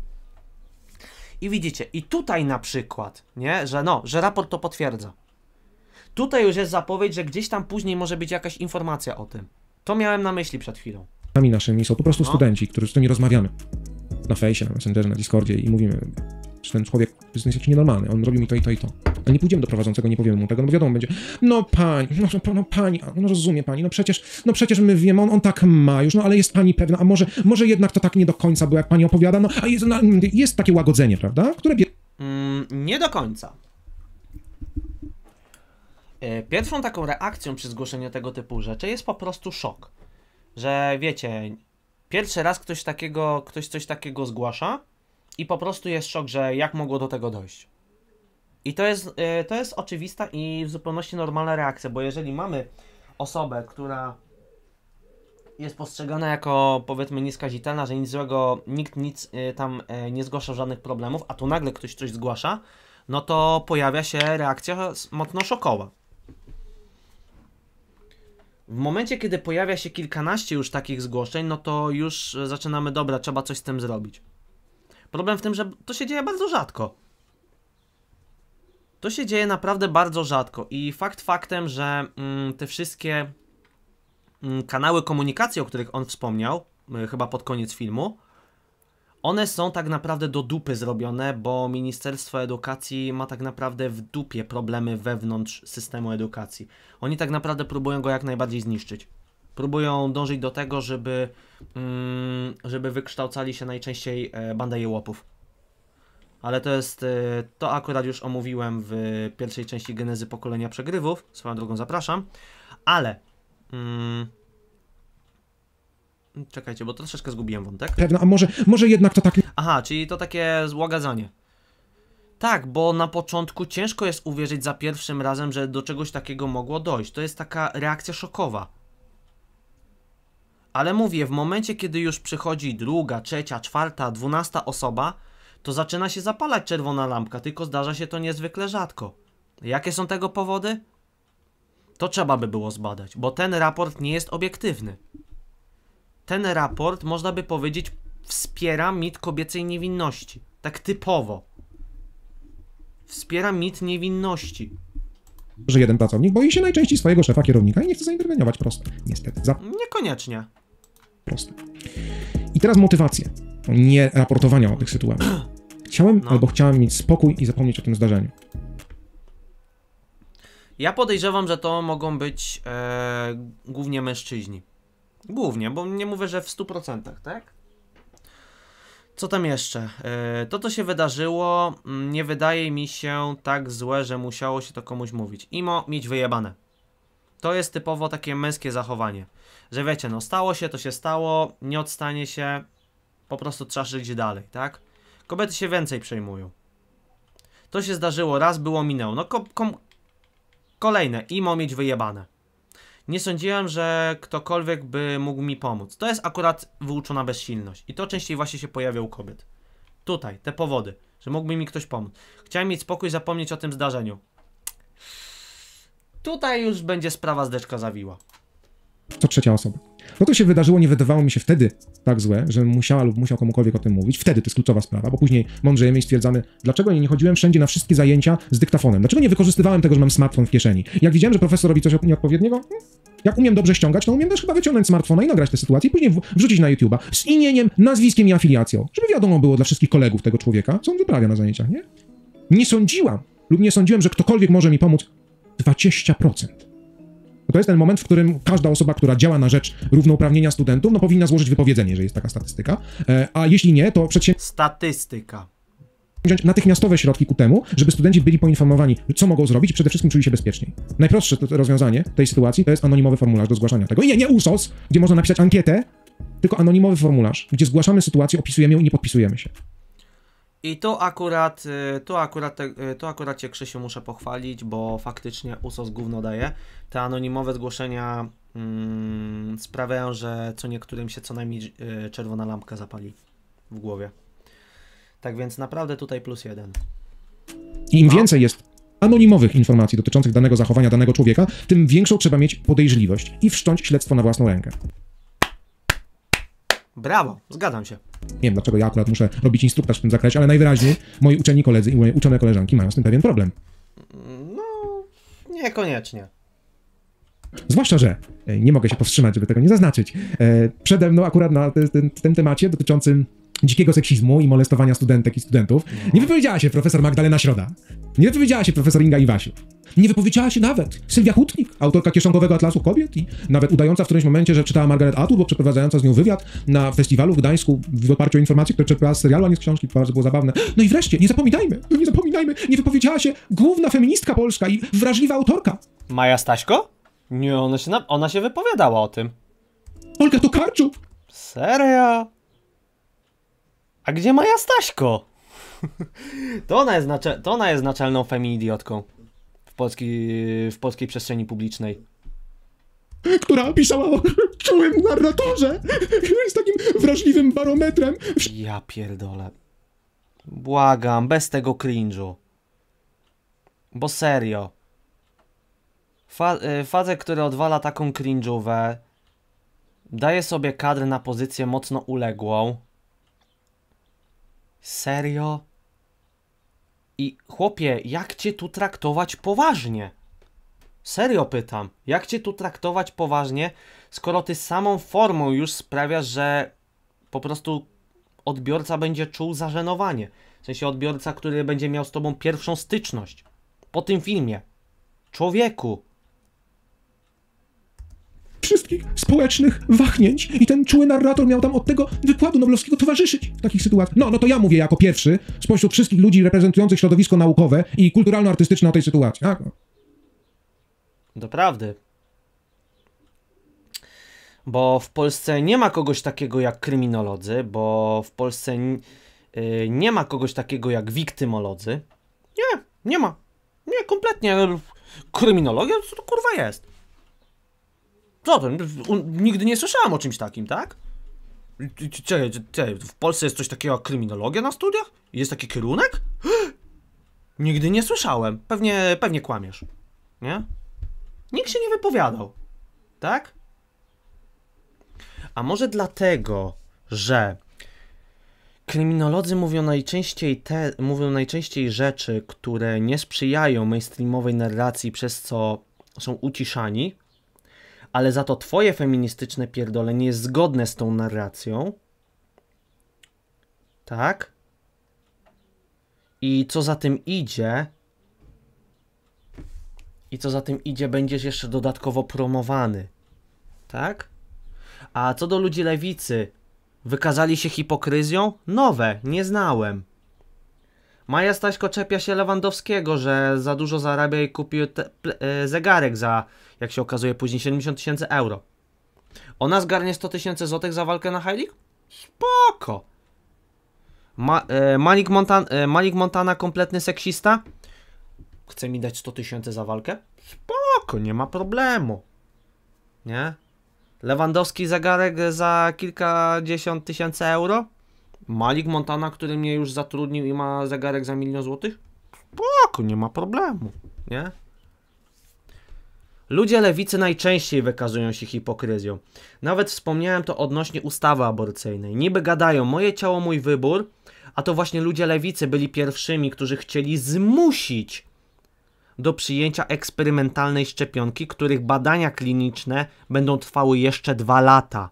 I widzicie, i tutaj na przykład, nie, że no, że raport to potwierdza. Tutaj już jest zapowiedź, że gdzieś tam później może być jakaś informacja o tym. To miałem na myśli przed chwilą. Naszymi są po prostu no. studenci, którzy z którymi rozmawiamy na fejsie, na Messengerze, na Discordzie i mówimy, że ten człowiek jest jakiś nienormalny, on robi mi to i to i to. A nie pójdziemy do prowadzącego, nie powiemy mu tego, no wiadomo, będzie, no pani, no, no, no pani, no rozumie pani, no przecież, no przecież my wiemy, on, on tak ma już, no ale jest pani pewna, a może, może jednak to tak nie do końca było, jak pani opowiada, no a jest, no, jest takie łagodzenie, prawda, które... Mm, nie do końca. E, pierwszą taką reakcją przy zgłoszeniu tego typu rzeczy jest po prostu szok. Że wiecie, Pierwszy raz ktoś, takiego, ktoś coś takiego zgłasza i po prostu jest szok, że jak mogło do tego dojść. I to jest, e, to jest oczywista i w zupełności normalna reakcja, bo jeżeli mamy osobę, która jest postrzegana jako powiedzmy nieskazitelna, że nic złego, nikt nic e, tam e, nie zgłasza żadnych problemów, a tu nagle ktoś coś zgłasza, no to pojawia się reakcja mocno szokowa. W momencie, kiedy pojawia się kilkanaście już takich zgłoszeń, no to już e, zaczynamy, dobra, trzeba coś z tym zrobić. Problem w tym, że to się dzieje bardzo rzadko. To się dzieje naprawdę bardzo rzadko i fakt faktem, że mm, te wszystkie mm, kanały komunikacji, o których on wspomniał, e, chyba pod koniec filmu, one są tak naprawdę do dupy zrobione, bo Ministerstwo Edukacji ma tak naprawdę w dupie problemy wewnątrz systemu edukacji. Oni tak naprawdę próbują go jak najbardziej zniszczyć. Próbują dążyć do tego, żeby, mm, żeby wykształcali się najczęściej e, banda jełopów. Ale to jest, e, to akurat już omówiłem w pierwszej części genezy pokolenia przegrywów. Swoją drogą zapraszam. Ale... Mm, Czekajcie, bo to troszeczkę zgubiłem wątek. Pewno, a może, może jednak to takie... Aha, czyli to takie złagadzanie. Tak, bo na początku ciężko jest uwierzyć za pierwszym razem, że do czegoś takiego mogło dojść. To jest taka reakcja szokowa. Ale mówię, w momencie, kiedy już przychodzi druga, trzecia, czwarta, dwunasta osoba, to zaczyna się zapalać czerwona lampka, tylko zdarza się to niezwykle rzadko. Jakie są tego powody? To trzeba by było zbadać, bo ten raport nie jest obiektywny ten raport, można by powiedzieć, wspiera mit kobiecej niewinności. Tak typowo. Wspiera mit niewinności. Że jeden pracownik boi się najczęściej swojego szefa kierownika i nie chce zainterweniować prosto. Niestety. Za... Niekoniecznie. Prosto. I teraz motywacje. Nie raportowania o tych sytuacjach. Chciałem no. albo chciałem mieć spokój i zapomnieć o tym zdarzeniu. Ja podejrzewam, że to mogą być e, głównie mężczyźni. Głównie, bo nie mówię, że w 100%, tak? Co tam jeszcze? E, to, co się wydarzyło, mm, nie wydaje mi się tak złe, że musiało się to komuś mówić. Imo, mieć wyjebane. To jest typowo takie męskie zachowanie. Że wiecie, no stało się, to się stało, nie odstanie się, po prostu trzeba żyć dalej, tak? Kobiety się więcej przejmują. To się zdarzyło raz, było, minęło. No ko kolejne, imo mieć wyjebane. Nie sądziłem, że ktokolwiek by mógł mi pomóc. To jest akurat wyuczona bezsilność. I to częściej właśnie się pojawia u kobiet. Tutaj, te powody, że mógłby mi ktoś pomóc. Chciałem mieć spokój, zapomnieć o tym zdarzeniu. Tutaj już będzie sprawa zdeczka zawiła to trzecia osoba. No to się wydarzyło, nie wydawało mi się wtedy tak złe, że musiała lub musiał komukolwiek o tym mówić. Wtedy to jest kluczowa sprawa, bo później mądrzejemy i stwierdzamy, dlaczego nie chodziłem wszędzie na wszystkie zajęcia z dyktafonem, dlaczego nie wykorzystywałem tego, że mam smartfon w kieszeni. Jak widziałem, że profesor robi coś nieodpowiedniego, hmm, jak umiem dobrze ściągać, to umiem też chyba wyciągnąć smartfona i nagrać tę sytuację i później wrzucić na YouTube'a z imieniem, nazwiskiem i afiliacją, żeby wiadomo było dla wszystkich kolegów tego człowieka, co on wyprawia na zajęciach, nie? Nie sądziłam lub nie sądziłem, że ktokolwiek może mi pomóc 20% to jest ten moment, w którym każda osoba, która działa na rzecz równouprawnienia studentów, no powinna złożyć wypowiedzenie, że jest taka statystyka, e, a jeśli nie, to przedsiębiorca... Statystyka wziąć natychmiastowe środki ku temu, żeby studenci byli poinformowani, co mogą zrobić i przede wszystkim czuli się bezpieczniej. Najprostsze rozwiązanie tej sytuacji to jest anonimowy formularz do zgłaszania tego. I nie, nie USOS, gdzie można napisać ankietę, tylko anonimowy formularz, gdzie zgłaszamy sytuację, opisujemy ją i nie podpisujemy się. I to akurat, y, to akurat, y, to akurat Cię Krzysiu muszę pochwalić, bo faktycznie USOS gówno daje. Te anonimowe zgłoszenia mm, sprawiają, że co niektórym się co najmniej y, czerwona lampka zapali w głowie. Tak więc naprawdę tutaj plus jeden. Im no. więcej jest anonimowych informacji dotyczących danego zachowania danego człowieka, tym większą trzeba mieć podejrzliwość i wszcząć śledztwo na własną rękę. Brawo, zgadzam się. Nie wiem, dlaczego ja akurat muszę robić instruktaż w tym zakresie, ale najwyraźniej moi uczeni koledzy i moje uczone koleżanki mają z tym pewien problem. No, niekoniecznie. Zwłaszcza, że nie mogę się powstrzymać, żeby tego nie zaznaczyć. E, przede mną akurat na tym, tym temacie dotyczącym dzikiego seksizmu i molestowania studentek i studentów no. nie wypowiedziała się profesor Magdalena Środa. Nie wypowiedziała się profesor Inga Iwasiu. Nie wypowiedziała się nawet Sylwia Hutnik, autorka kieszonkowego Atlasu Kobiet i nawet udająca w którymś momencie, że czytała Margaret Atwood, bo przeprowadzająca z nią wywiad na festiwalu w Gdańsku w oparciu o informacje, które czerpała z serialu, a nie z książki. Bardzo było zabawne. No i wreszcie, nie zapominajmy, no nie zapominajmy, nie wypowiedziała się główna feministka polska i wrażliwa autorka. Maja Staśko? Nie, ona się, na... ona się wypowiadała o tym. Olga Tokarczuk! Seria? A gdzie Maja Staśko? to, ona jest nacze- to ona jest naczelną feminidiotką w polskiej, w polskiej przestrzeni publicznej. Która pisała o czułym narratorze, który jest takim wrażliwym barometrem. Ja pierdolę. Błagam, bez tego cringe'u. Bo serio. Fa y, fazę, która odwala taką cringe'ówę, daje sobie kadr na pozycję mocno uległą. Serio? I chłopie, jak cię tu traktować poważnie? Serio pytam, jak cię tu traktować poważnie, skoro ty samą formą już sprawiasz, że po prostu odbiorca będzie czuł zażenowanie. W sensie odbiorca, który będzie miał z tobą pierwszą styczność po tym filmie. Człowieku, wszystkich społecznych wahnięć i ten czuły narrator miał tam od tego wykładu noblowskiego towarzyszyć w takich sytuacjach. No, no to ja mówię jako pierwszy spośród wszystkich ludzi reprezentujących środowisko naukowe i kulturalno-artystyczne o tej sytuacji, tak? No. Doprawdy. Bo w Polsce nie ma kogoś takiego jak kryminolodzy, bo w Polsce y, nie ma kogoś takiego jak wiktymolodzy. Nie, nie ma. Nie, kompletnie. Kryminologia to kurwa jest. Co to? Nigdy nie słyszałem o czymś takim, tak? Czekaj, w Polsce jest coś takiego jak kryminologia na studiach? Jest taki kierunek? Nigdy nie słyszałem. Pewnie, pewnie kłamiesz. Nie? Nikt się nie wypowiadał. Tak? A może dlatego, że kryminolodzy mówią najczęściej, te, mówią najczęściej rzeczy, które nie sprzyjają mainstreamowej narracji, przez co są uciszani, ale za to twoje feministyczne pierdolenie jest zgodne z tą narracją. Tak? I co za tym idzie, i co za tym idzie, będziesz jeszcze dodatkowo promowany. Tak? A co do ludzi lewicy, wykazali się hipokryzją? Nowe, nie znałem. Maja Staśko czepia się Lewandowskiego, że za dużo zarabia i kupił te, e, zegarek za, jak się okazuje, później 70 tysięcy euro. Ona zgarnie 100 tysięcy złotych za walkę na Heilig? Spoko! Ma, e, Manik, Montan, e, Montana kompletny seksista? Chce mi dać 100 tysięcy za walkę? Spoko, nie ma problemu. Nie? Lewandowski zegarek za kilkadziesiąt tysięcy euro? Malik Montana, który mnie już zatrudnił i ma zegarek za milion złotych? Spoko, nie ma problemu, nie? Ludzie lewicy najczęściej wykazują się hipokryzją. Nawet wspomniałem to odnośnie ustawy aborcyjnej. Niby gadają, moje ciało, mój wybór, a to właśnie ludzie lewicy byli pierwszymi, którzy chcieli zmusić do przyjęcia eksperymentalnej szczepionki, których badania kliniczne będą trwały jeszcze dwa lata.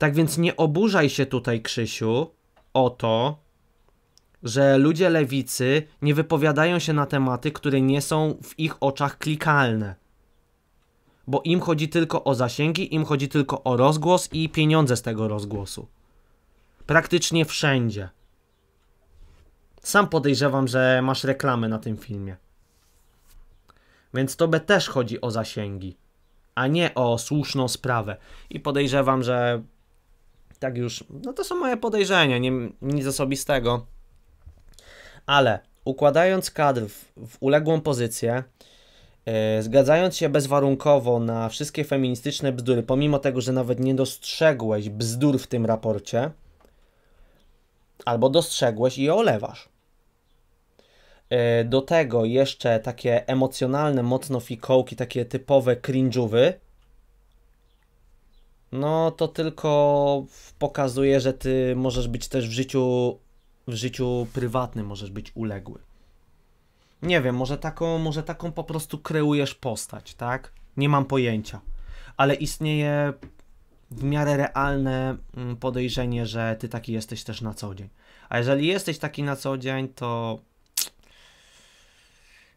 Tak więc nie oburzaj się tutaj, Krzysiu, o to, że ludzie lewicy nie wypowiadają się na tematy, które nie są w ich oczach klikalne. Bo im chodzi tylko o zasięgi, im chodzi tylko o rozgłos i pieniądze z tego rozgłosu. Praktycznie wszędzie. Sam podejrzewam, że masz reklamy na tym filmie. Więc tobie też chodzi o zasięgi, a nie o słuszną sprawę. I podejrzewam, że tak już, no to są moje podejrzenia, nie, nic osobistego. Ale układając kadr w, w uległą pozycję, yy, zgadzając się bezwarunkowo na wszystkie feministyczne bzdury, pomimo tego, że nawet nie dostrzegłeś bzdur w tym raporcie, albo dostrzegłeś i je olewasz. E, do tego jeszcze takie emocjonalne, mocno fikołki, takie typowe cringe'owy, no to tylko pokazuje, że ty możesz być też w życiu, w życiu prywatnym, możesz być uległy. Nie wiem, może taką, może taką po prostu kreujesz postać, tak? Nie mam pojęcia. Ale istnieje w miarę realne mm, podejrzenie, że ty taki jesteś też na co dzień. A jeżeli jesteś taki na co dzień, to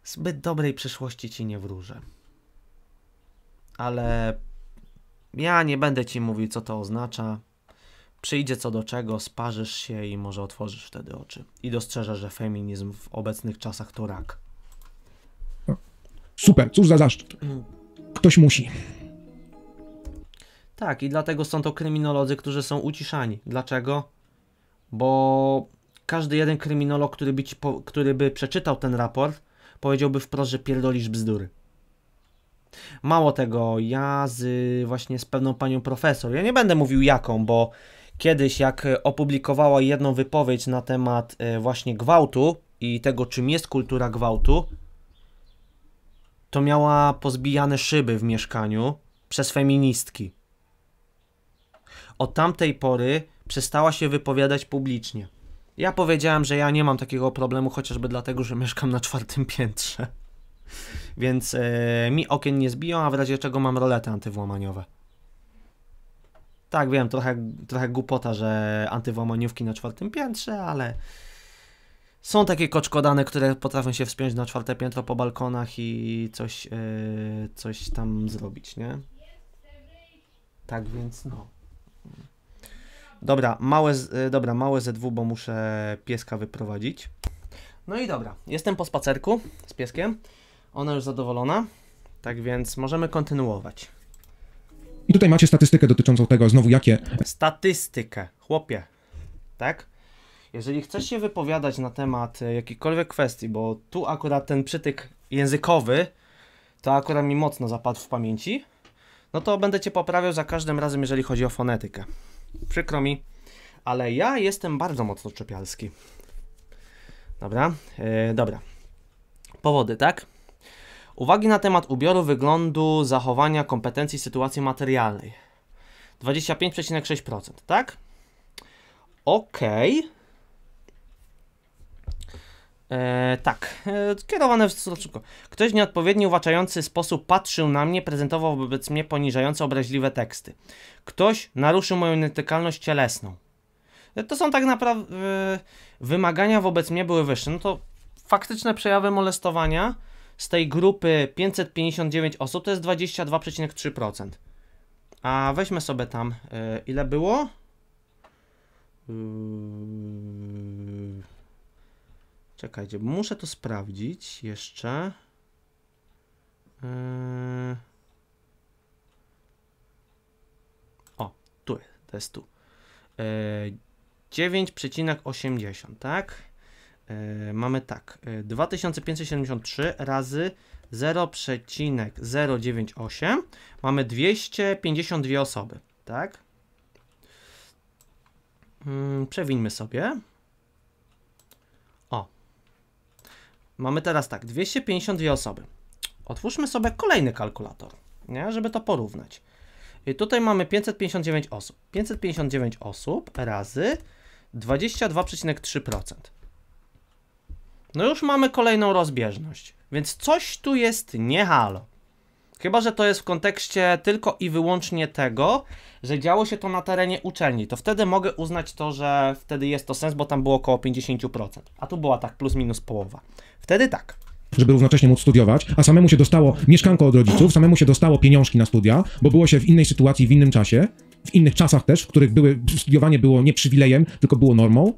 zbyt dobrej przyszłości ci nie wróżę. Ale ja nie będę ci mówił, co to oznacza. Przyjdzie co do czego, sparzysz się i może otworzysz wtedy oczy. I dostrzeżesz, że feminizm w obecnych czasach to rak. Super, cóż za zaszczyt. Mm. Ktoś musi. Tak, i dlatego są to kryminolodzy, którzy są uciszani. Dlaczego? Bo każdy jeden kryminolog, który by, po, który by przeczytał ten raport, powiedziałby wprost, że pierdolisz bzdury. Mało tego, ja z właśnie z pewną panią profesor, ja nie będę mówił jaką, bo kiedyś jak opublikowała jedną wypowiedź na temat e, właśnie gwałtu i tego czym jest kultura gwałtu, to miała pozbijane szyby w mieszkaniu przez feministki. Od tamtej pory przestała się wypowiadać publicznie. Ja powiedziałem, że ja nie mam takiego problemu, chociażby dlatego, że mieszkam na czwartym piętrze. Więc e, mi okien nie zbiją, a w razie czego mam rolety antywłamaniowe. Tak, wiem, trochę, trochę głupota, że antywłamaniówki na czwartym piętrze, ale są takie koczkodane, które potrafią się wspiąć na czwarte piętro po balkonach i coś, e, coś tam zrobić, nie? Tak więc no. Dobra, małe, e, dobra, małe ZW, bo muszę pieska wyprowadzić. No i dobra, jestem po spacerku z pieskiem. Ona już zadowolona, tak więc możemy kontynuować. I tutaj macie statystykę dotyczącą tego, znowu jakie. Statystykę, chłopie, tak? Jeżeli chcesz się wypowiadać na temat e, jakiejkolwiek kwestii, bo tu akurat ten przytyk językowy, to akurat mi mocno zapadł w pamięci, no to będę cię poprawiał za każdym razem, jeżeli chodzi o fonetykę. Przykro mi, ale ja jestem bardzo mocno czepialski. Dobra, yy, dobra. Powody, tak? Uwagi na temat ubioru, wyglądu, zachowania, kompetencji, sytuacji materialnej. 25,6%, tak? Ok. E, tak, e, kierowane w stosunku. Ktoś w nieodpowiedni, uwaczający sposób patrzył na mnie, prezentował wobec mnie poniżające, obraźliwe teksty. Ktoś naruszył moją nietykalność cielesną. E, to są tak naprawdę... E, wymagania wobec mnie były wyższe. No to faktyczne przejawy molestowania z tej grupy 559 osób to jest 22,3%. A weźmy sobie tam, yy, ile było? Yy... Czekajcie, muszę to sprawdzić jeszcze. Yy... O, tu, to jest tu. 9,80, y, tak? E, mamy tak, 2573 e, razy 0,098 mamy 252 osoby, tak? Mm, Przewińmy sobie. O. Mamy teraz tak, 252 osoby. Otwórzmy sobie kolejny kalkulator, nie? żeby to porównać. I tutaj mamy 559 osób. 559 osób razy 22,3%. No już mamy kolejną rozbieżność, więc coś tu jest nie halo. Chyba, że to jest w kontekście tylko i wyłącznie tego, że działo się to na terenie uczelni, to wtedy mogę uznać to, że wtedy jest to sens, bo tam było około 50%, a tu była tak plus minus połowa. Wtedy tak. Żeby równocześnie móc studiować, a samemu się dostało mieszkanko od rodziców, samemu się dostało pieniążki na studia, bo było się w innej sytuacji, w innym czasie, w innych czasach też, w których były, studiowanie było nie przywilejem, tylko było normą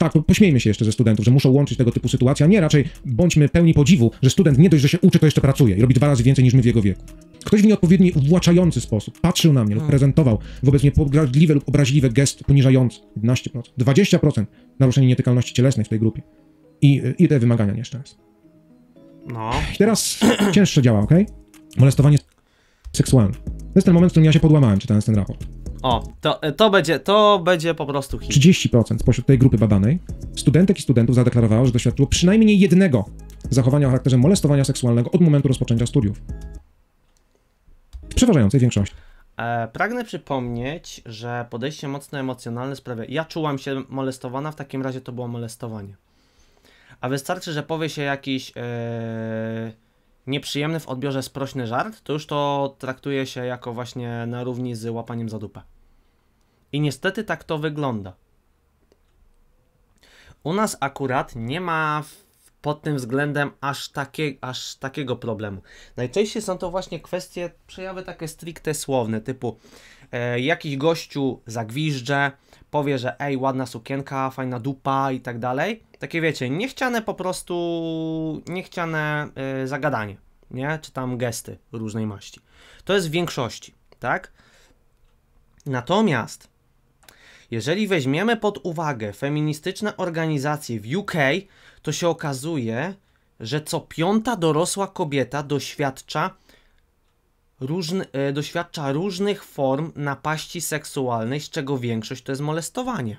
tak, no, pośmiejmy się jeszcze ze studentów, że muszą łączyć tego typu sytuacje, a nie raczej bądźmy pełni podziwu, że student nie dość, że się uczy, to jeszcze pracuje i robi dwa razy więcej niż my w jego wieku. Ktoś w nieodpowiedni, uwłaczający sposób patrzył na mnie lub hmm. prezentował wobec mnie pogardliwy lub obraźliwy gest poniżający. 11%, 20% naruszenie nietykalności cielesnej w tej grupie. I, i te wymagania jeszcze No. I teraz cięższe działa, ok? Molestowanie seksualny. To jest ten moment, w którym ja się podłamałem, czytając ten raport. O, to, e, to, będzie, to będzie po prostu hit. 30% spośród tej grupy badanej studentek i studentów zadeklarowało, że doświadczyło przynajmniej jednego zachowania o charakterze molestowania seksualnego od momentu rozpoczęcia studiów. W przeważającej większości. E, pragnę przypomnieć, że podejście mocno emocjonalne sprawia. Ja czułam się molestowana, w takim razie to było molestowanie. A wystarczy, że powie się jakiś. E, nieprzyjemny w odbiorze sprośny żart, to już to traktuje się jako właśnie na równi z łapaniem za dupę. I niestety tak to wygląda. U nas akurat nie ma pod tym względem aż, takie, aż takiego problemu. Najczęściej są to właśnie kwestie, przejawy takie stricte słowne, typu e, jakiś gościu zagwiżdże, powie, że ej, ładna sukienka, fajna dupa i tak dalej. Takie wiecie, niechciane po prostu, niechciane y, zagadanie, nie? Czy tam gesty różnej maści. To jest w większości, tak? Natomiast, jeżeli weźmiemy pod uwagę feministyczne organizacje w UK, to się okazuje, że co piąta dorosła kobieta doświadcza różny, e, doświadcza różnych form napaści seksualnej, z czego większość to jest molestowanie.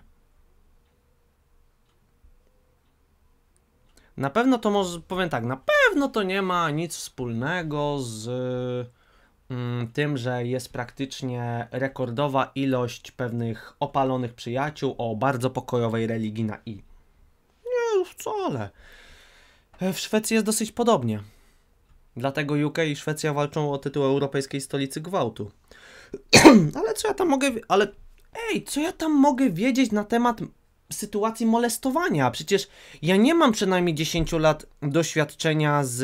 Na pewno to może, powiem tak, na pewno to nie ma nic wspólnego z mm, tym, że jest praktycznie rekordowa ilość pewnych opalonych przyjaciół o bardzo pokojowej religii na i. Nie, wcale. E, w Szwecji jest dosyć podobnie. Dlatego UK i Szwecja walczą o tytuł europejskiej stolicy gwałtu. ale co ja tam mogę. Ale ej, co ja tam mogę wiedzieć na temat sytuacji molestowania? Przecież ja nie mam przynajmniej 10 lat doświadczenia z,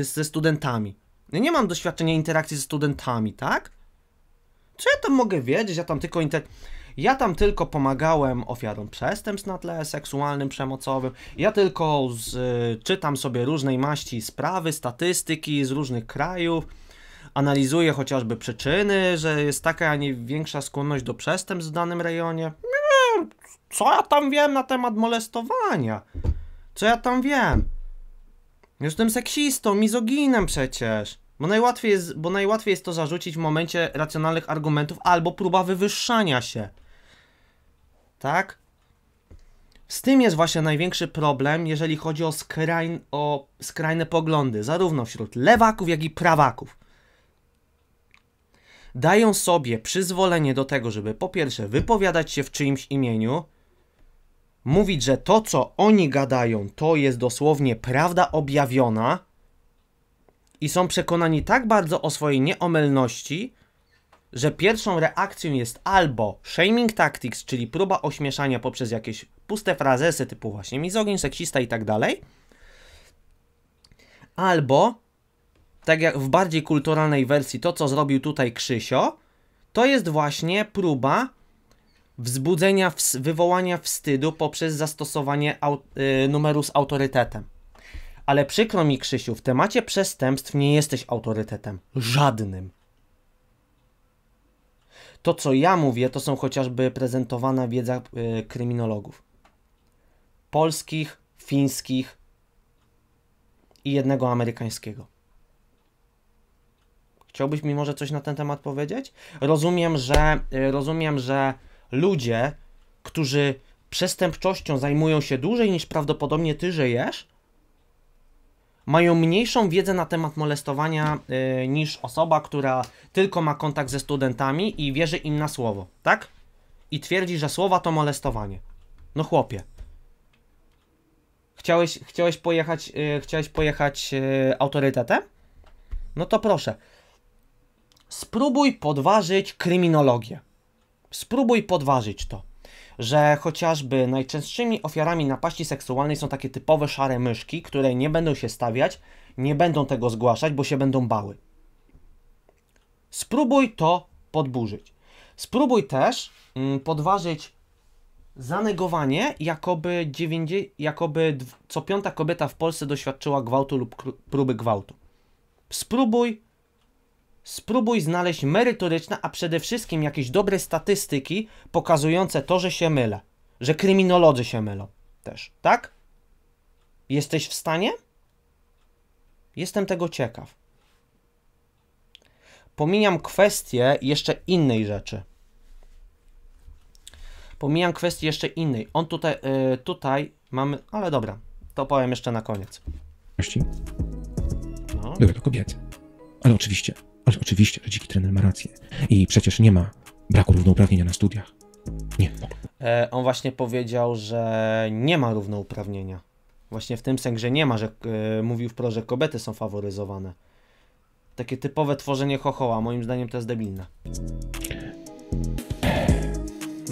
ze studentami. Ja nie mam doświadczenia interakcji ze studentami, tak? Co ja tam mogę wiedzieć? Ja tam tylko inter... Ja tam tylko pomagałem ofiarom przestępstw na tle seksualnym, przemocowym. Ja tylko z, y, czytam sobie różnej maści sprawy, statystyki z różnych krajów. Analizuję chociażby przyczyny, że jest taka, a nie większa skłonność do przestępstw w danym rejonie. Nie, co ja tam wiem na temat molestowania? Co ja tam wiem? Jestem seksistą, mizoginem przecież. Bo najłatwiej, jest, bo najłatwiej jest to zarzucić w momencie racjonalnych argumentów albo próba wywyższania się tak? Z tym jest właśnie największy problem, jeżeli chodzi o, o skrajne poglądy, zarówno wśród lewaków, jak i prawaków. Dają sobie przyzwolenie do tego, żeby po pierwsze wypowiadać się w czyimś imieniu, mówić, że to, co oni gadają, to jest dosłownie prawda objawiona i są przekonani tak bardzo o swojej nieomylności, że pierwszą reakcją jest albo shaming tactics, czyli próba ośmieszania poprzez jakieś puste frazesy typu właśnie mizogin, seksista i tak dalej, albo tak jak w bardziej kulturalnej wersji to, co zrobił tutaj Krzysio, to jest właśnie próba wzbudzenia, wywołania wstydu poprzez zastosowanie y, numeru z autorytetem. Ale przykro mi, Krzysiu, w temacie przestępstw nie jesteś autorytetem. Żadnym. To, co ja mówię, to są chociażby prezentowana wiedza y, kryminologów. Polskich, fińskich i jednego amerykańskiego. Chciałbyś mi może coś na ten temat powiedzieć? Rozumiem, że, y, rozumiem, że ludzie, którzy przestępczością zajmują się dłużej niż prawdopodobnie ty żyjesz, mają mniejszą wiedzę na temat molestowania y, niż osoba, która tylko ma kontakt ze studentami i wierzy im na słowo, tak? I twierdzi, że słowa to molestowanie. No chłopie. Chciałeś, chciałeś pojechać, y, chciałeś pojechać y, autorytetem? No to proszę. Spróbuj podważyć kryminologię. Spróbuj podważyć to że chociażby najczęstszymi ofiarami napaści seksualnej są takie typowe szare myszki, które nie będą się stawiać, nie będą tego zgłaszać, bo się będą bały. Spróbuj to podburzyć. Spróbuj też mm, podważyć zanegowanie, jakoby, jakoby co piąta kobieta w Polsce doświadczyła gwałtu lub próby gwałtu. Spróbuj spróbuj znaleźć merytoryczne, a przede wszystkim jakieś dobre statystyki pokazujące to, że się mylę, że kryminolodzy się mylą też, tak? Jesteś w stanie? Jestem tego ciekaw. Pomijam kwestię jeszcze innej rzeczy. Pomijam kwestię jeszcze innej. On tutaj, yy, tutaj mamy, ale dobra, to powiem jeszcze na koniec. No. Były to kobiety. Ale oczywiście ale oczywiście, że dziki trener ma rację. I przecież nie ma braku równouprawnienia na studiach. Nie. E, on właśnie powiedział, że nie ma równouprawnienia. Właśnie w tym sensie, że nie ma, że e, mówił wprost, że kobiety są faworyzowane. Takie typowe tworzenie chochoła, moim zdaniem to jest debilne.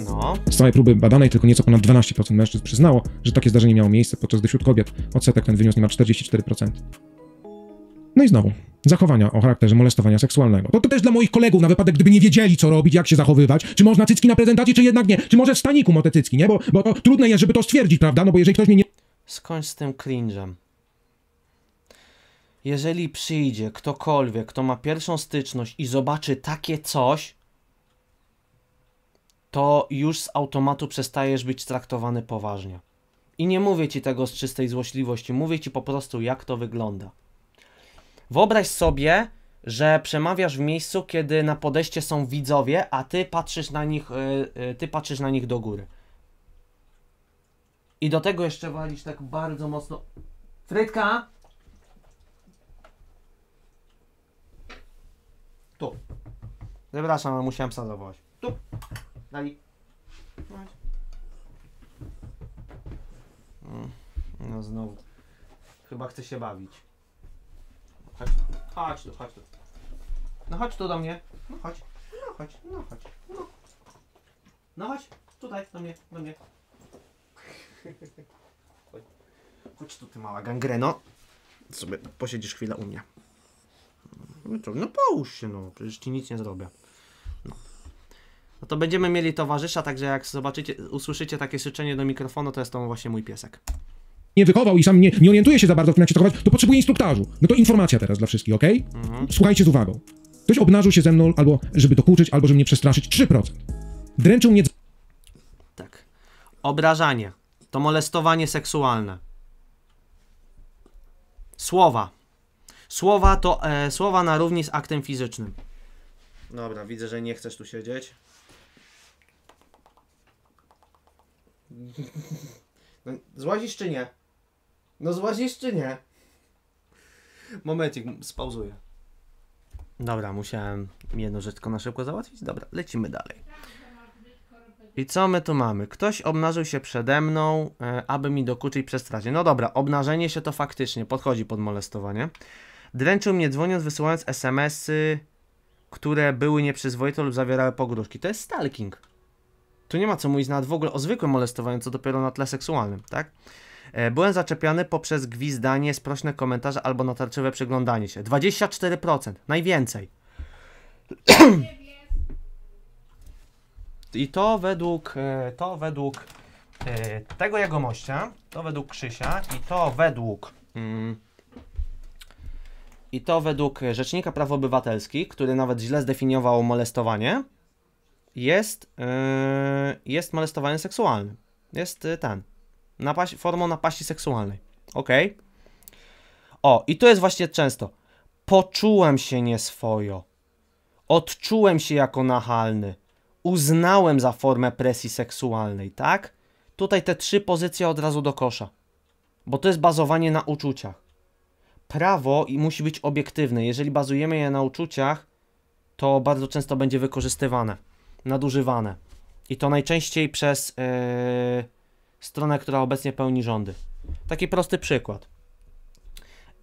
No. Z całej próby badanej tylko nieco ponad 12% mężczyzn przyznało, że takie zdarzenie miało miejsce, podczas gdy wśród kobiet odsetek ten wyniósł niemal 44%. No i znowu, zachowania o charakterze molestowania seksualnego. To, to też dla moich kolegów, na wypadek gdyby nie wiedzieli, co robić, jak się zachowywać, czy można cycki na prezentacji, czy jednak nie, czy może w staniku mote cycki, nie? Bo, bo to trudne jest, żeby to stwierdzić, prawda? No bo jeżeli ktoś mnie nie... Skończ z tym cringe'em. Jeżeli przyjdzie ktokolwiek, kto ma pierwszą styczność i zobaczy takie coś, to już z automatu przestajesz być traktowany poważnie. I nie mówię ci tego z czystej złośliwości, mówię ci po prostu, jak to wygląda. Wyobraź sobie, że przemawiasz w miejscu, kiedy na podejście są widzowie, a ty patrzysz na nich, e, e, ty patrzysz na nich do góry. I do tego jeszcze walisz tak bardzo mocno. Frytka! Tu. Przepraszam, ale musiałem psa Tu. Dali. Mm, no znowu. Chyba chce się bawić. Chodź tu, chodź tu, chodź tu. No chodź tu do mnie. No chodź, no chodź, no chodź. No, no chodź, tutaj, do mnie, do mnie. Chodź. chodź tu, ty mała gangreno. Sobie posiedzisz chwilę u mnie. No, no połóż się, no, przecież ci nic nie zrobię. No. no to będziemy mieli towarzysza, także jak zobaczycie, usłyszycie takie syczenie do mikrofonu, to jest to właśnie mój piesek nie wychował i sam nie, nie orientuje się za bardzo w tym, jak się zachować, to potrzebuje instruktażu. No to informacja teraz dla wszystkich, ok? Mhm. Słuchajcie z uwagą. Ktoś obnażył się ze mną, albo żeby dokuczyć, albo żeby mnie przestraszyć. 3%. Dręczył mnie... Tak. Obrażanie. To molestowanie seksualne. Słowa. Słowa to e, słowa na równi z aktem fizycznym. Dobra, widzę, że nie chcesz tu siedzieć. No, złazisz czy nie? No złazisz czy nie? Momencik, spauzuję. Dobra, musiałem jedną rzecz tylko na szybko załatwić. Dobra, lecimy dalej. I co my tu mamy? Ktoś obnażył się przede mną, e, aby mi dokuczyć przez No dobra, obnażenie się to faktycznie podchodzi pod molestowanie. Dręczył mnie dzwoniąc, wysyłając SMS-y, które były nieprzyzwoite lub zawierały pogróżki. To jest stalking. Tu nie ma co mówić nawet w ogóle o zwykłym molestowaniu, co dopiero na tle seksualnym, tak? E, byłem zaczepiany poprzez gwizdanie, sprośne komentarze albo natarczywe przyglądanie się. 24%, najwięcej. I to według, e, to według e, tego jegomościa, to według Krzysia i to według... Mm, i to według Rzecznika Praw Obywatelskich, który nawet źle zdefiniował molestowanie, jest, yy, jest molestowanie seksualne, Jest yy, ten. Napaści, formą napaści seksualnej. Ok? O, i to jest właśnie często. Poczułem się nieswojo. Odczułem się jako nachalny. Uznałem za formę presji seksualnej, tak? Tutaj te trzy pozycje od razu do kosza. Bo to jest bazowanie na uczuciach. Prawo i musi być obiektywne. Jeżeli bazujemy je na uczuciach, to bardzo często będzie wykorzystywane, nadużywane. I to najczęściej przez. Yy stronę, która obecnie pełni rządy. Taki prosty przykład.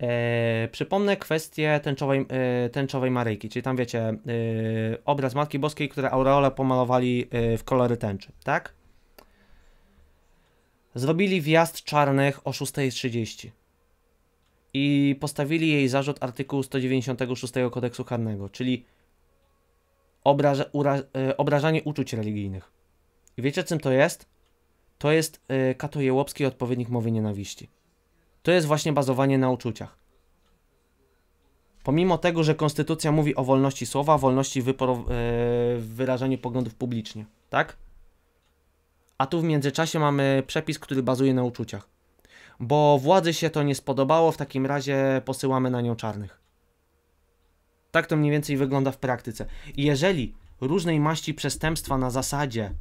E, przypomnę kwestię tęczowej, yy, tęczowej Maryjki, czyli tam wiecie, e, obraz Matki Boskiej, które aureole pomalowali w kolory tęczy, tak? Zrobili wjazd czarnych o 6.30 i postawili jej zarzut artykułu 196 kodeksu karnego, czyli ura, obrażanie uczuć religijnych. I wiecie czym to jest? to jest y, Kato Jełopski odpowiednik mowy nienawiści. To jest właśnie bazowanie na uczuciach. Pomimo tego, że konstytucja mówi o wolności słowa, wolności wyrażania y, poglądów publicznie, tak? A tu w międzyczasie mamy przepis, który bazuje na uczuciach. Bo władzy się to nie spodobało, w takim razie posyłamy na nią czarnych. Tak to mniej więcej wygląda w praktyce. jeżeli różnej maści przestępstwa na zasadzie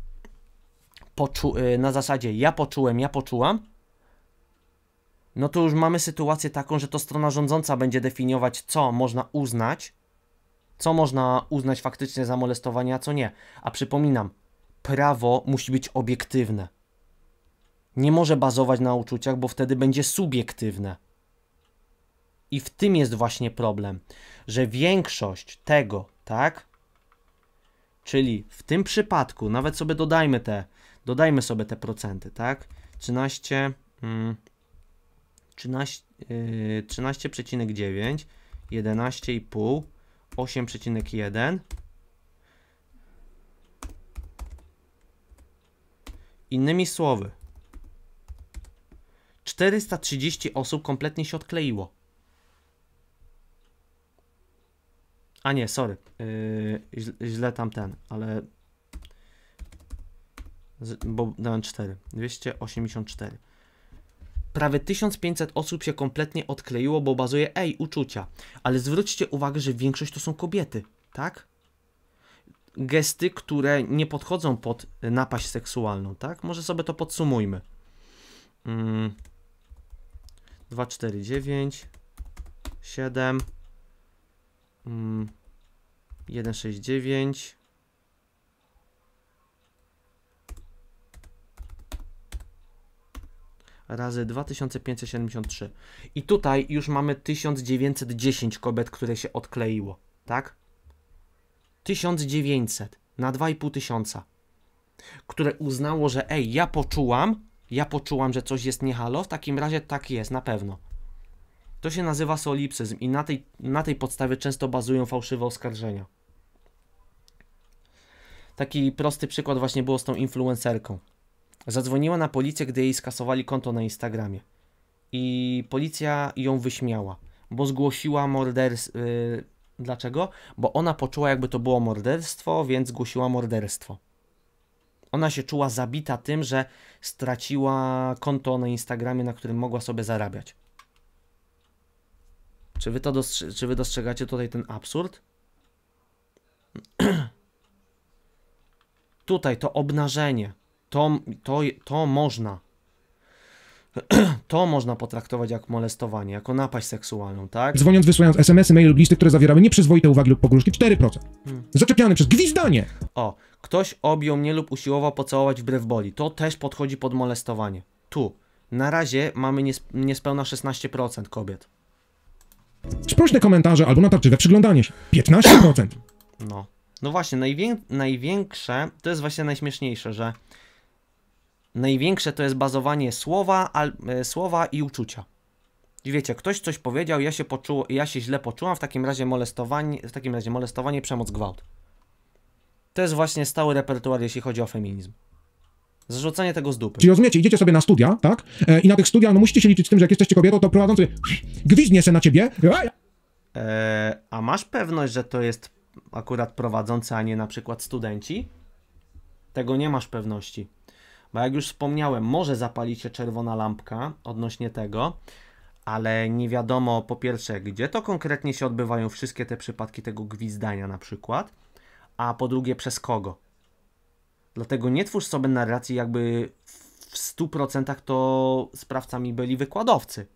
poczu y, na zasadzie ja poczułem, ja poczułam, no to już mamy sytuację taką, że to strona rządząca będzie definiować, co można uznać, co można uznać faktycznie za molestowanie, a co nie. A przypominam, prawo musi być obiektywne. Nie może bazować na uczuciach, bo wtedy będzie subiektywne. I w tym jest właśnie problem, że większość tego, tak? Czyli w tym przypadku, nawet sobie dodajmy te Dodajmy sobie te procenty, tak? 13, 13, 13,9, 11,5, 8,1 Innymi słowy, 430 osób kompletnie się odkleiło. A nie, sorry, yy, źle, źle tam ten, ale bo dałem 4, 284. Prawie 1500 osób się kompletnie odkleiło, bo bazuje, ej, uczucia. Ale zwróćcie uwagę, że większość to są kobiety, tak? Gesty, które nie podchodzą pod y, napaść seksualną, tak? Może sobie to podsumujmy. Mm. 2, 4, 9, 7, mm. 1, 6, 9, razy 2573. I tutaj już mamy 1910 kobiet, które się odkleiło, tak? 1900 na 2500, które uznało, że ej, ja poczułam, ja poczułam, że coś jest niehalo, w takim razie tak jest, na pewno. To się nazywa solipsyzm i na tej, na tej podstawie często bazują fałszywe oskarżenia. Taki prosty przykład właśnie było z tą influencerką. Zadzwoniła na policję, gdy jej skasowali konto na Instagramie. I policja ją wyśmiała, bo zgłosiła morderstwo. Yy, dlaczego? Bo ona poczuła, jakby to było morderstwo, więc zgłosiła morderstwo. Ona się czuła zabita tym, że straciła konto na Instagramie, na którym mogła sobie zarabiać. Czy wy, to dostrze- czy wy dostrzegacie tutaj ten absurd? tutaj to obnażenie to, to, to można to można potraktować jako molestowanie, jako napaść seksualną, tak? Dzwoniąc, wysyłając SMS-y, mail lub listy, które zawierały nieprzyzwoite uwagi lub pogróżki, 4%. Hmm. Zaczepiany przez gwizdanie! O, ktoś objął mnie lub usiłował pocałować wbrew boli. To też podchodzi pod molestowanie. Tu, na razie mamy nies niespełna 16% kobiet. Sprośne komentarze albo natarczywe przyglądanie się. 15%. no. No właśnie, najwię największe, to jest właśnie najśmieszniejsze, że największe to jest bazowanie słowa, al, e, słowa i uczucia. I wiecie, ktoś coś powiedział, ja się, poczuł, ja się źle poczułam, w takim razie molestowanie, w takim razie molestowanie, przemoc, gwałt. To jest właśnie stały repertuar, jeśli chodzi o feminizm. Zrzucanie tego z dupy. Czyli rozumiecie, idziecie sobie na studia, tak? E, I na tych studiach no, musicie się liczyć z tym, że jak jesteście kobietą, to prowadzący gwizdnie się na ciebie. E, a masz pewność, że to jest akurat prowadzący, a nie na przykład studenci? Tego nie masz pewności. Bo jak już wspomniałem, może zapali się czerwona lampka odnośnie tego, ale nie wiadomo po pierwsze, gdzie to konkretnie się odbywają wszystkie te przypadki tego gwizdania na przykład, a po drugie przez kogo. Dlatego nie twórz sobie narracji, jakby w 100% to sprawcami byli wykładowcy.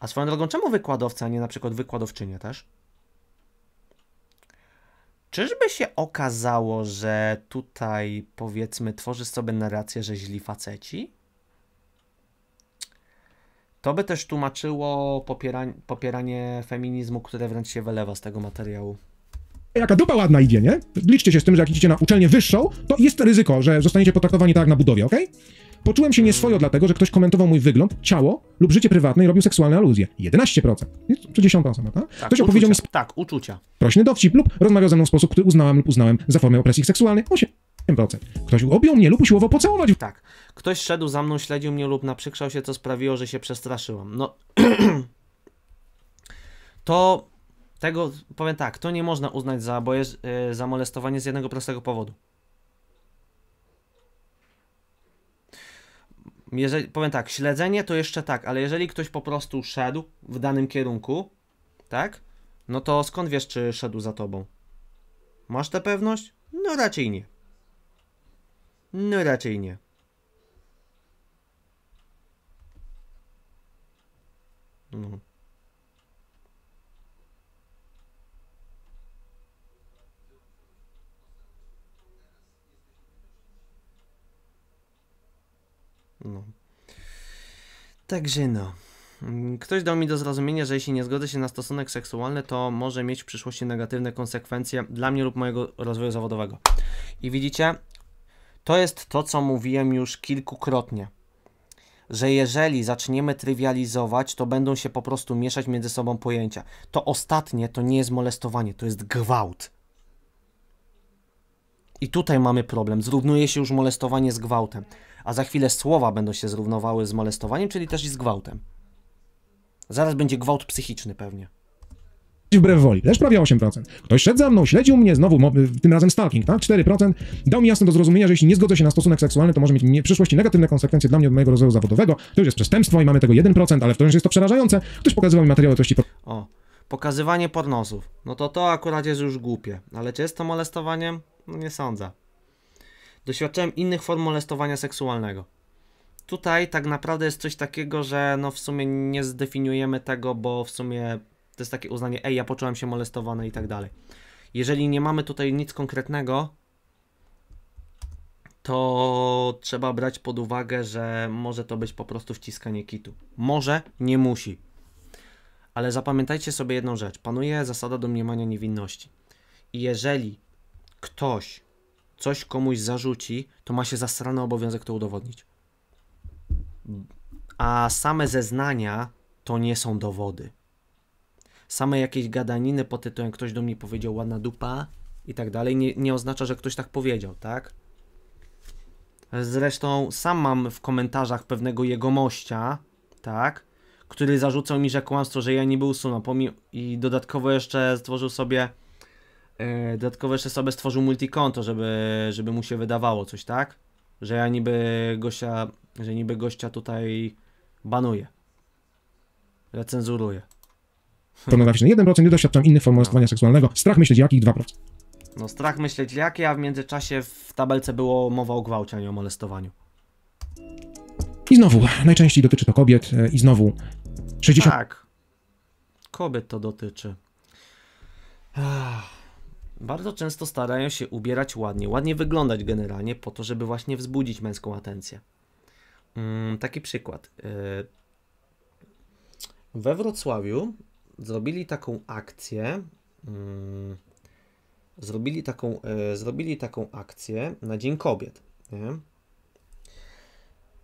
A swoją drogą, czemu wykładowca, a nie na przykład wykładowczynie też? Czyżby się okazało, że tutaj powiedzmy tworzy sobie narrację, że źli faceci? To by też tłumaczyło popieranie, popieranie feminizmu, które wręcz się wylewa z tego materiału jaka dupa ładna idzie, nie? Liczcie się z tym, że jak idziecie na uczelnię wyższą, to jest ryzyko, że zostaniecie potraktowani tak jak na budowie, ok? Poczułem się nieswojo dlatego, że ktoś komentował mój wygląd, ciało lub życie prywatne i robił seksualne aluzje. 11%. Czy 10%, prawda? Tak, ktoś uczucia, opowiedział mi... tak, uczucia. Prośny dowcip lub rozmawiał ze mną w sposób, który uznałem lub uznałem za formę opresji seksualnej. 8%. 8%. Ktoś objął mnie lub usiłował pocałować. Tak. Ktoś szedł za mną, śledził mnie lub naprzykrzał się, co sprawiło, że się przestraszyłam. No... to... Tego, powiem tak, to nie można uznać za, bo jest, yy, za molestowanie z jednego prostego powodu. jeżeli, powiem tak, śledzenie to jeszcze tak, ale jeżeli ktoś po prostu szedł w danym kierunku, tak? No to skąd wiesz, czy szedł za tobą? Masz tę pewność? No raczej nie. No raczej nie. No. No. Także no. Ktoś dał mi do zrozumienia, że jeśli nie zgodzę się na stosunek seksualny, to może mieć w przyszłości negatywne konsekwencje dla mnie lub mojego rozwoju zawodowego. I widzicie, to jest to, co mówiłem już kilkukrotnie. Że jeżeli zaczniemy trywializować, to będą się po prostu mieszać między sobą pojęcia. To ostatnie to nie jest molestowanie, to jest gwałt. I tutaj mamy problem. Zrównuje się już molestowanie z gwałtem a za chwilę słowa będą się zrównowały z molestowaniem, czyli też i z gwałtem. Zaraz będzie gwałt psychiczny pewnie. Wbrew woli, też prawie 8%. Ktoś szedł za mną, śledził mnie, znowu, tym razem stalking, tak? 4%. Dał mi jasne do zrozumienia, że jeśli nie zgodzę się na stosunek seksualny, to może mieć w przyszłości negatywne konsekwencje dla mnie od mojego rozwoju zawodowego. To już jest przestępstwo i mamy tego 1%, ale wciąż jest to przerażające. Ktoś pokazywał mi materiały treści... O, pokazywanie pornosów. No to to akurat jest już głupie. Ale czy jest to molestowaniem? No nie sądzę doświadczałem innych form molestowania seksualnego. Tutaj tak naprawdę jest coś takiego, że no w sumie nie zdefiniujemy tego, bo w sumie to jest takie uznanie, ej, ja poczułem się molestowany i tak dalej. Jeżeli nie mamy tutaj nic konkretnego, to trzeba brać pod uwagę, że może to być po prostu wciskanie kitu. Może, nie musi. Ale zapamiętajcie sobie jedną rzecz. Panuje zasada domniemania niewinności. I jeżeli ktoś coś komuś zarzuci, to ma się zastrany obowiązek to udowodnić. A same zeznania to nie są dowody. Same jakieś gadaniny pod tytułem ktoś do mnie powiedział ładna dupa i tak dalej nie, nie oznacza, że ktoś tak powiedział, tak? Zresztą sam mam w komentarzach pewnego jegomościa, tak? Który zarzucał mi, że kłamstwo, że ja nie był usunął. I dodatkowo jeszcze stworzył sobie E, dodatkowo jeszcze sobie stworzył multikonto, żeby, żeby mu się wydawało coś, tak? Że ja niby gościa, że niby gościa tutaj banuję. Recenzuruję. Pornograficzny 1%, nie doświadczam innych form molestowania no. seksualnego. Strach myśleć jakich 2%. No strach myśleć jakie, a w międzyczasie w tabelce było mowa o gwałcie, a nie o molestowaniu. I znowu, najczęściej dotyczy to kobiet e, i znowu 60... Tak. Kobiet to dotyczy. Ach bardzo często starają się ubierać ładnie, ładnie wyglądać generalnie, po to, żeby właśnie wzbudzić męską atencję. Mm, taki przykład. Y, we Wrocławiu zrobili taką akcję. Mm, zrobili taką, y, zrobili taką akcję na Dzień Kobiet. Nie?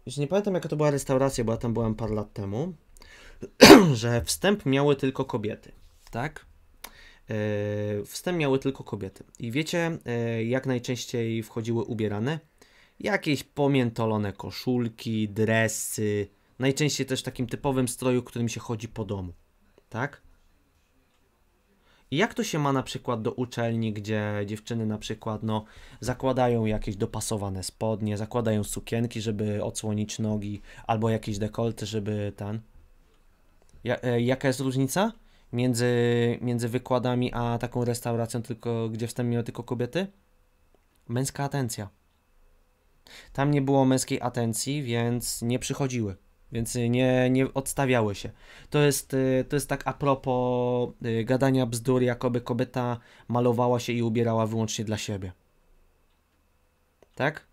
Już nie pamiętam, jaka to była restauracja, bo ja tam byłem parę lat temu, że wstęp miały tylko kobiety, tak? E, Wstęp miały tylko kobiety. I wiecie, e, jak najczęściej wchodziły ubierane? Jakieś pomiętolone koszulki, dresy, najczęściej też w takim typowym stroju, którym się chodzi po domu, tak? I jak to się ma na przykład do uczelni, gdzie dziewczyny na przykład no, zakładają jakieś dopasowane spodnie, zakładają sukienki, żeby odsłonić nogi, albo jakieś dekolty, żeby ten. Ja, e, jaka jest różnica? między, między wykładami a taką restauracją, tylko, gdzie wstęp miały tylko kobiety? Męska atencja. Tam nie było męskiej atencji, więc nie przychodziły, więc nie, nie odstawiały się. To jest, y, to jest tak a propos y, gadania bzdur, jakoby kobieta malowała się i ubierała wyłącznie dla siebie. Tak?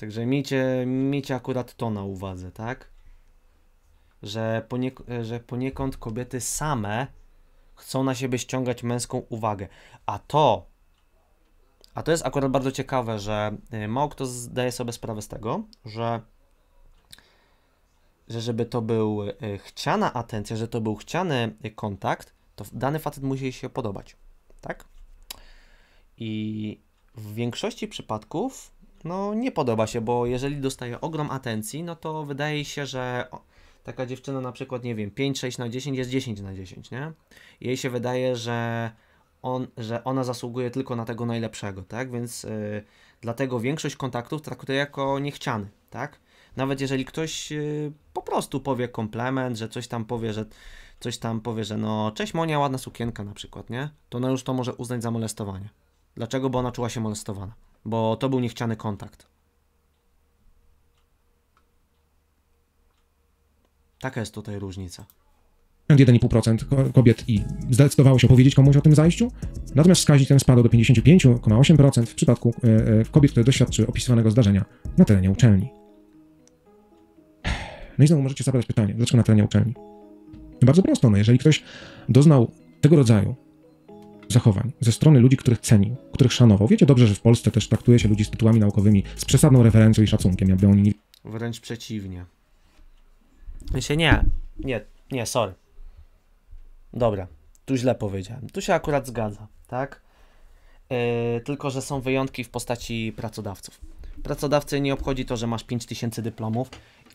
Także miejcie, miejcie akurat to na uwadze, tak? że, poniek że poniekąd kobiety same chcą na siebie ściągać męską uwagę. A to, a to jest akurat bardzo ciekawe, że y, mało kto zdaje sobie sprawę z tego, że, że żeby to był y, chciana atencja, że to był chciany kontakt, to dany facet musi się podobać, tak? I w większości przypadków, no nie podoba się, bo jeżeli dostaje ogrom atencji, no to wydaje się, że taka dziewczyna na przykład, nie wiem, 5, 6 na 10 jest 10 na 10, nie? Jej się wydaje, że, on, że ona zasługuje tylko na tego najlepszego, tak? Więc y, dlatego większość kontaktów traktuje jako niechciany, tak? Nawet jeżeli ktoś y, po prostu powie komplement, że coś tam powie, że coś tam powie, że no cześć Monia, ładna sukienka na przykład, nie? To ona już to może uznać za molestowanie. Dlaczego? Bo ona czuła się molestowana. Bo to był niechciany kontakt. Taka jest tutaj różnica. 51,5% kobiet i zdecydowało się powiedzieć komuś o tym zajściu, natomiast wskaźnik ten spadł do 55,8% w przypadku e, e, kobiet, które doświadczyły opisywanego zdarzenia na terenie uczelni. No i znowu możecie zadać pytanie, dlaczego na terenie uczelni? Bardzo prosto, no jeżeli ktoś doznał tego rodzaju zachowań ze strony ludzi, których cenił, których szanował. Wiecie dobrze, że w Polsce też traktuje się ludzi z tytułami naukowymi z przesadną referencją i szacunkiem, jakby oni nie... Wręcz przeciwnie. Myślę, nie, nie, nie, sorry. Dobra, tu źle powiedziałem. Tu się akurat zgadza, tak? Yy, tylko, że są wyjątki w postaci pracodawców. Pracodawcy nie obchodzi to, że masz 5000 dyplomów.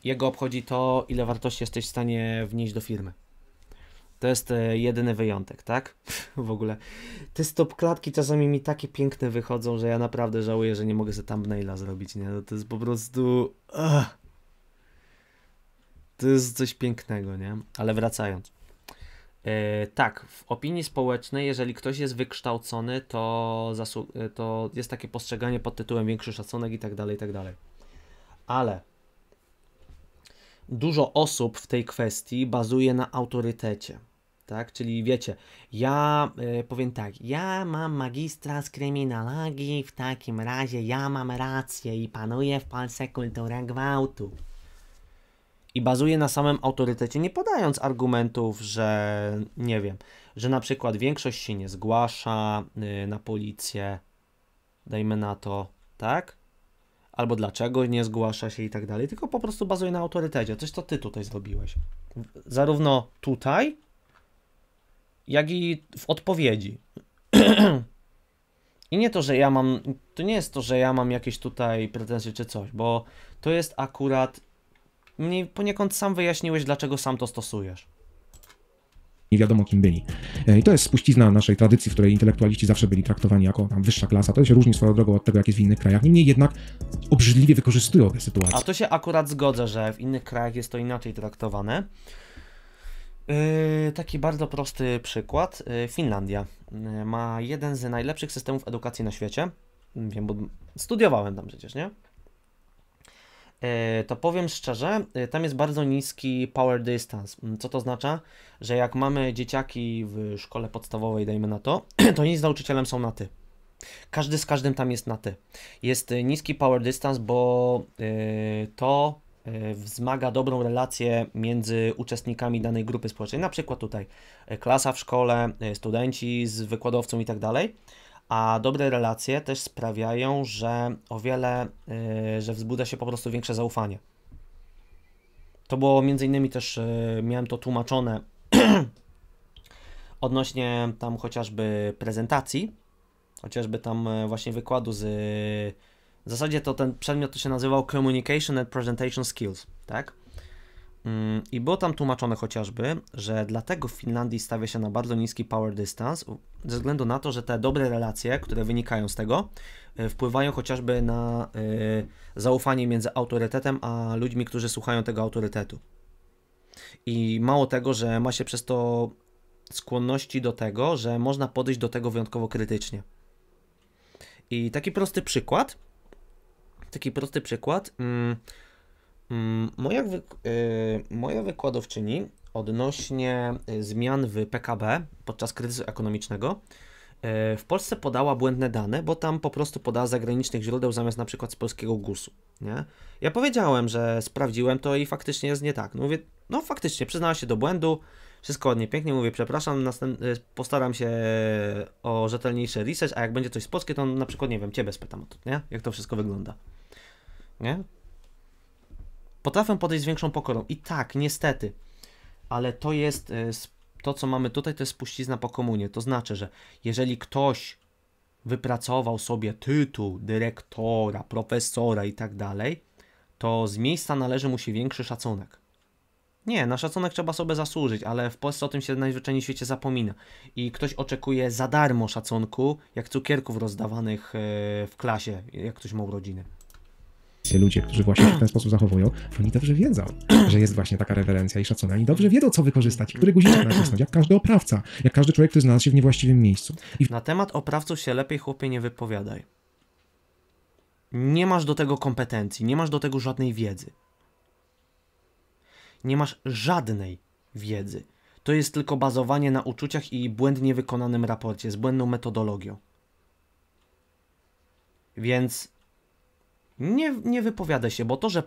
Jego obchodzi to, ile wartości jesteś w stanie wnieść do firmy. To jest e, jedyny wyjątek, tak? w ogóle. Te stopklatki czasami mi takie piękne wychodzą, że ja naprawdę żałuję, że nie mogę sobie thumbnaila zrobić, nie? No to jest po prostu... Ugh. To jest coś pięknego, nie? Ale wracając. Yy, tak, w opinii społecznej, jeżeli ktoś jest wykształcony, to, e, to jest takie postrzeganie pod tytułem większy szacunek i tak dalej, i tak dalej. Ale dużo osób w tej kwestii bazuje na autorytecie. Tak? Czyli wiecie, ja e, powiem tak, ja mam magistra z kryminologii, w takim razie ja mam rację i panuję w Polsce kulturę gwałtu i bazuje na samym autorytecie, nie podając argumentów, że nie wiem, że na przykład większość się nie zgłasza y, na policję, dajmy na to, tak? Albo dlaczego nie zgłasza się i tak dalej, tylko po prostu bazuje na autorytecie. Coś, co ty tutaj zrobiłeś. Zarówno tutaj, jak i w odpowiedzi. I nie to, że ja mam, to nie jest to, że ja mam jakieś tutaj pretensje czy coś, bo to jest akurat mnie poniekąd sam wyjaśniłeś, dlaczego sam to stosujesz nie wiadomo kim byli. E, I to jest spuścizna naszej tradycji, w której intelektualiści zawsze byli traktowani jako tam wyższa klasa. To się różni swoją drogą od tego, jak jest w innych krajach. Niemniej jednak obrzydliwie wykorzystują tę sytuację. A to się akurat zgodzę, że w innych krajach jest to inaczej traktowane. Yy, taki bardzo prosty przykład. Yy, Finlandia ma jeden z najlepszych systemów edukacji na świecie. Wiem, bo studiowałem tam przecież, nie? E, to powiem szczerze, e, tam jest bardzo niski power distance. Mm, co to oznacza? Że jak mamy dzieciaki w szkole podstawowej, dajmy na to, to oni z nauczycielem są na ty. Każdy z każdym tam jest na ty. Jest e, niski power distance, bo to wzmaga dobrą relację między uczestnikami danej grupy społecznej. Na przykład tutaj klasa w szkole, studenci z wykładowcą i tak dalej a dobre relacje też sprawiają, że o wiele, yy, że wzbudza się po prostu większe zaufanie. To było między innymi też, yy, miałem to tłumaczone odnośnie tam chociażby prezentacji, chociażby tam e, właśnie wykładu z... W zasadzie to ten przedmiot to się nazywał Communication and Presentation Skills, tak? Mm, I było tam tłumaczone chociażby, że dlatego w Finlandii stawia się na bardzo niski power distance, ze względu na to, że te dobre relacje, które wynikają z tego, e, wpływają chociażby na e, zaufanie między autorytetem a ludźmi, którzy słuchają tego autorytetu. I mało tego, że ma się przez to skłonności do tego, że można podejść do tego wyjątkowo krytycznie. I taki prosty przykład. Taki prosty przykład. Mm, Mm, moja, wy, y, moja wykładowczyni odnośnie y, zmian w PKB podczas kryzysu ekonomicznego y, w Polsce podała błędne dane, bo tam po prostu podała zagranicznych źródeł zamiast na przykład z polskiego GUS-u. Nie? Ja powiedziałem, że sprawdziłem to i faktycznie jest nie tak. No mówię, no faktycznie, przyznała się do błędu, wszystko ładnie, pięknie, mówię przepraszam, postaram się o rzetelniejsze research, a jak będzie coś z Polski, to na przykład, nie wiem, Ciebie spytam o to, nie? Jak to wszystko wygląda. Nie? Potrafią podejść z większą pokorą. I tak, niestety. Ale to jest, e, to co mamy tutaj, to jest spuścizna po komunie. To znaczy, że jeżeli ktoś wypracował sobie tytuł dyrektora, profesora i tak dalej, to z miejsca należy mu się większy szacunek. Nie, na szacunek trzeba sobie zasłużyć, ale w Polsce o tym się najzwyczajniej w świecie zapomina. I ktoś oczekuje za darmo szacunku, jak cukierków rozdawanych e, w klasie, jak ktoś ma urodziny ludzie, którzy właśnie się w ten sposób zachowują, oni dobrze wiedzą, że jest właśnie taka rewerencja i szacunek. Oni dobrze wiedzą, co wykorzystać, które guziczki nacisnąć, jak każdy oprawca, jak każdy człowiek, który znalazł się w niewłaściwym miejscu. I... Na temat oprawców się lepiej, chłopie, nie wypowiadaj. Nie masz do tego kompetencji, nie masz do tego żadnej wiedzy. Nie masz żadnej wiedzy. To jest tylko bazowanie na uczuciach i błędnie wykonanym raporcie z błędną metodologią. Więc nie, nie wypowiadaj się, bo to że,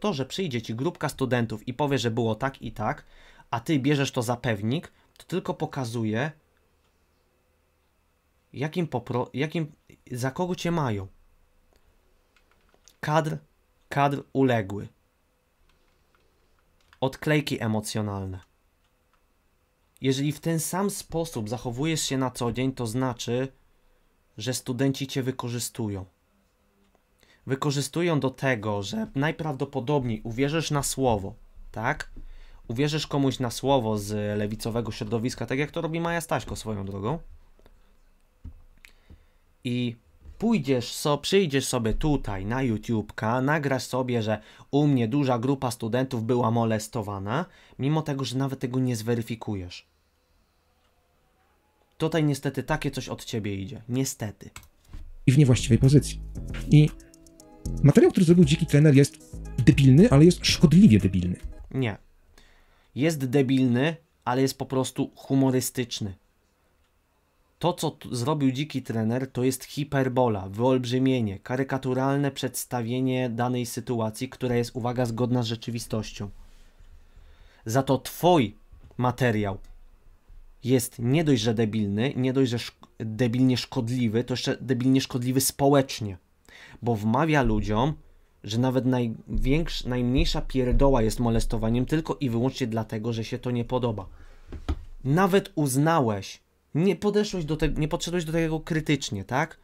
to, że przyjdzie ci grupka studentów i powie, że było tak i tak, a ty bierzesz to za pewnik, to tylko pokazuje, jakim, popro, jakim za kogo cię mają. Kadr, kadr uległy. Odklejki emocjonalne. Jeżeli w ten sam sposób zachowujesz się na co dzień, to znaczy, że studenci cię wykorzystują wykorzystują do tego, że najprawdopodobniej uwierzysz na słowo, tak? Uwierzysz komuś na słowo z lewicowego środowiska, tak jak to robi Maja Staśko swoją drogą. I pójdziesz so, przyjdziesz sobie tutaj na YouTubeka, nagrasz sobie, że u mnie duża grupa studentów była molestowana, mimo tego, że nawet tego nie zweryfikujesz. Tutaj niestety takie coś od ciebie idzie. Niestety. I w niewłaściwej pozycji. I Materiał, który zrobił dziki trener jest debilny, ale jest szkodliwie debilny. Nie. Jest debilny, ale jest po prostu humorystyczny. To, co zrobił dziki trener, to jest hiperbola, wyolbrzymienie, karykaturalne przedstawienie danej sytuacji, która jest, uwaga, zgodna z rzeczywistością. Za to twój materiał jest nie dość, że debilny, nie dość, że debilnie szkodliwy, to jeszcze debilnie szkodliwy społecznie bo wmawia ludziom, że nawet najmniejsza pierdoła jest molestowaniem tylko i wyłącznie dlatego, że się to nie podoba. Nawet uznałeś, nie podeszłeś do tego, nie podszedłeś do tego krytycznie, tak?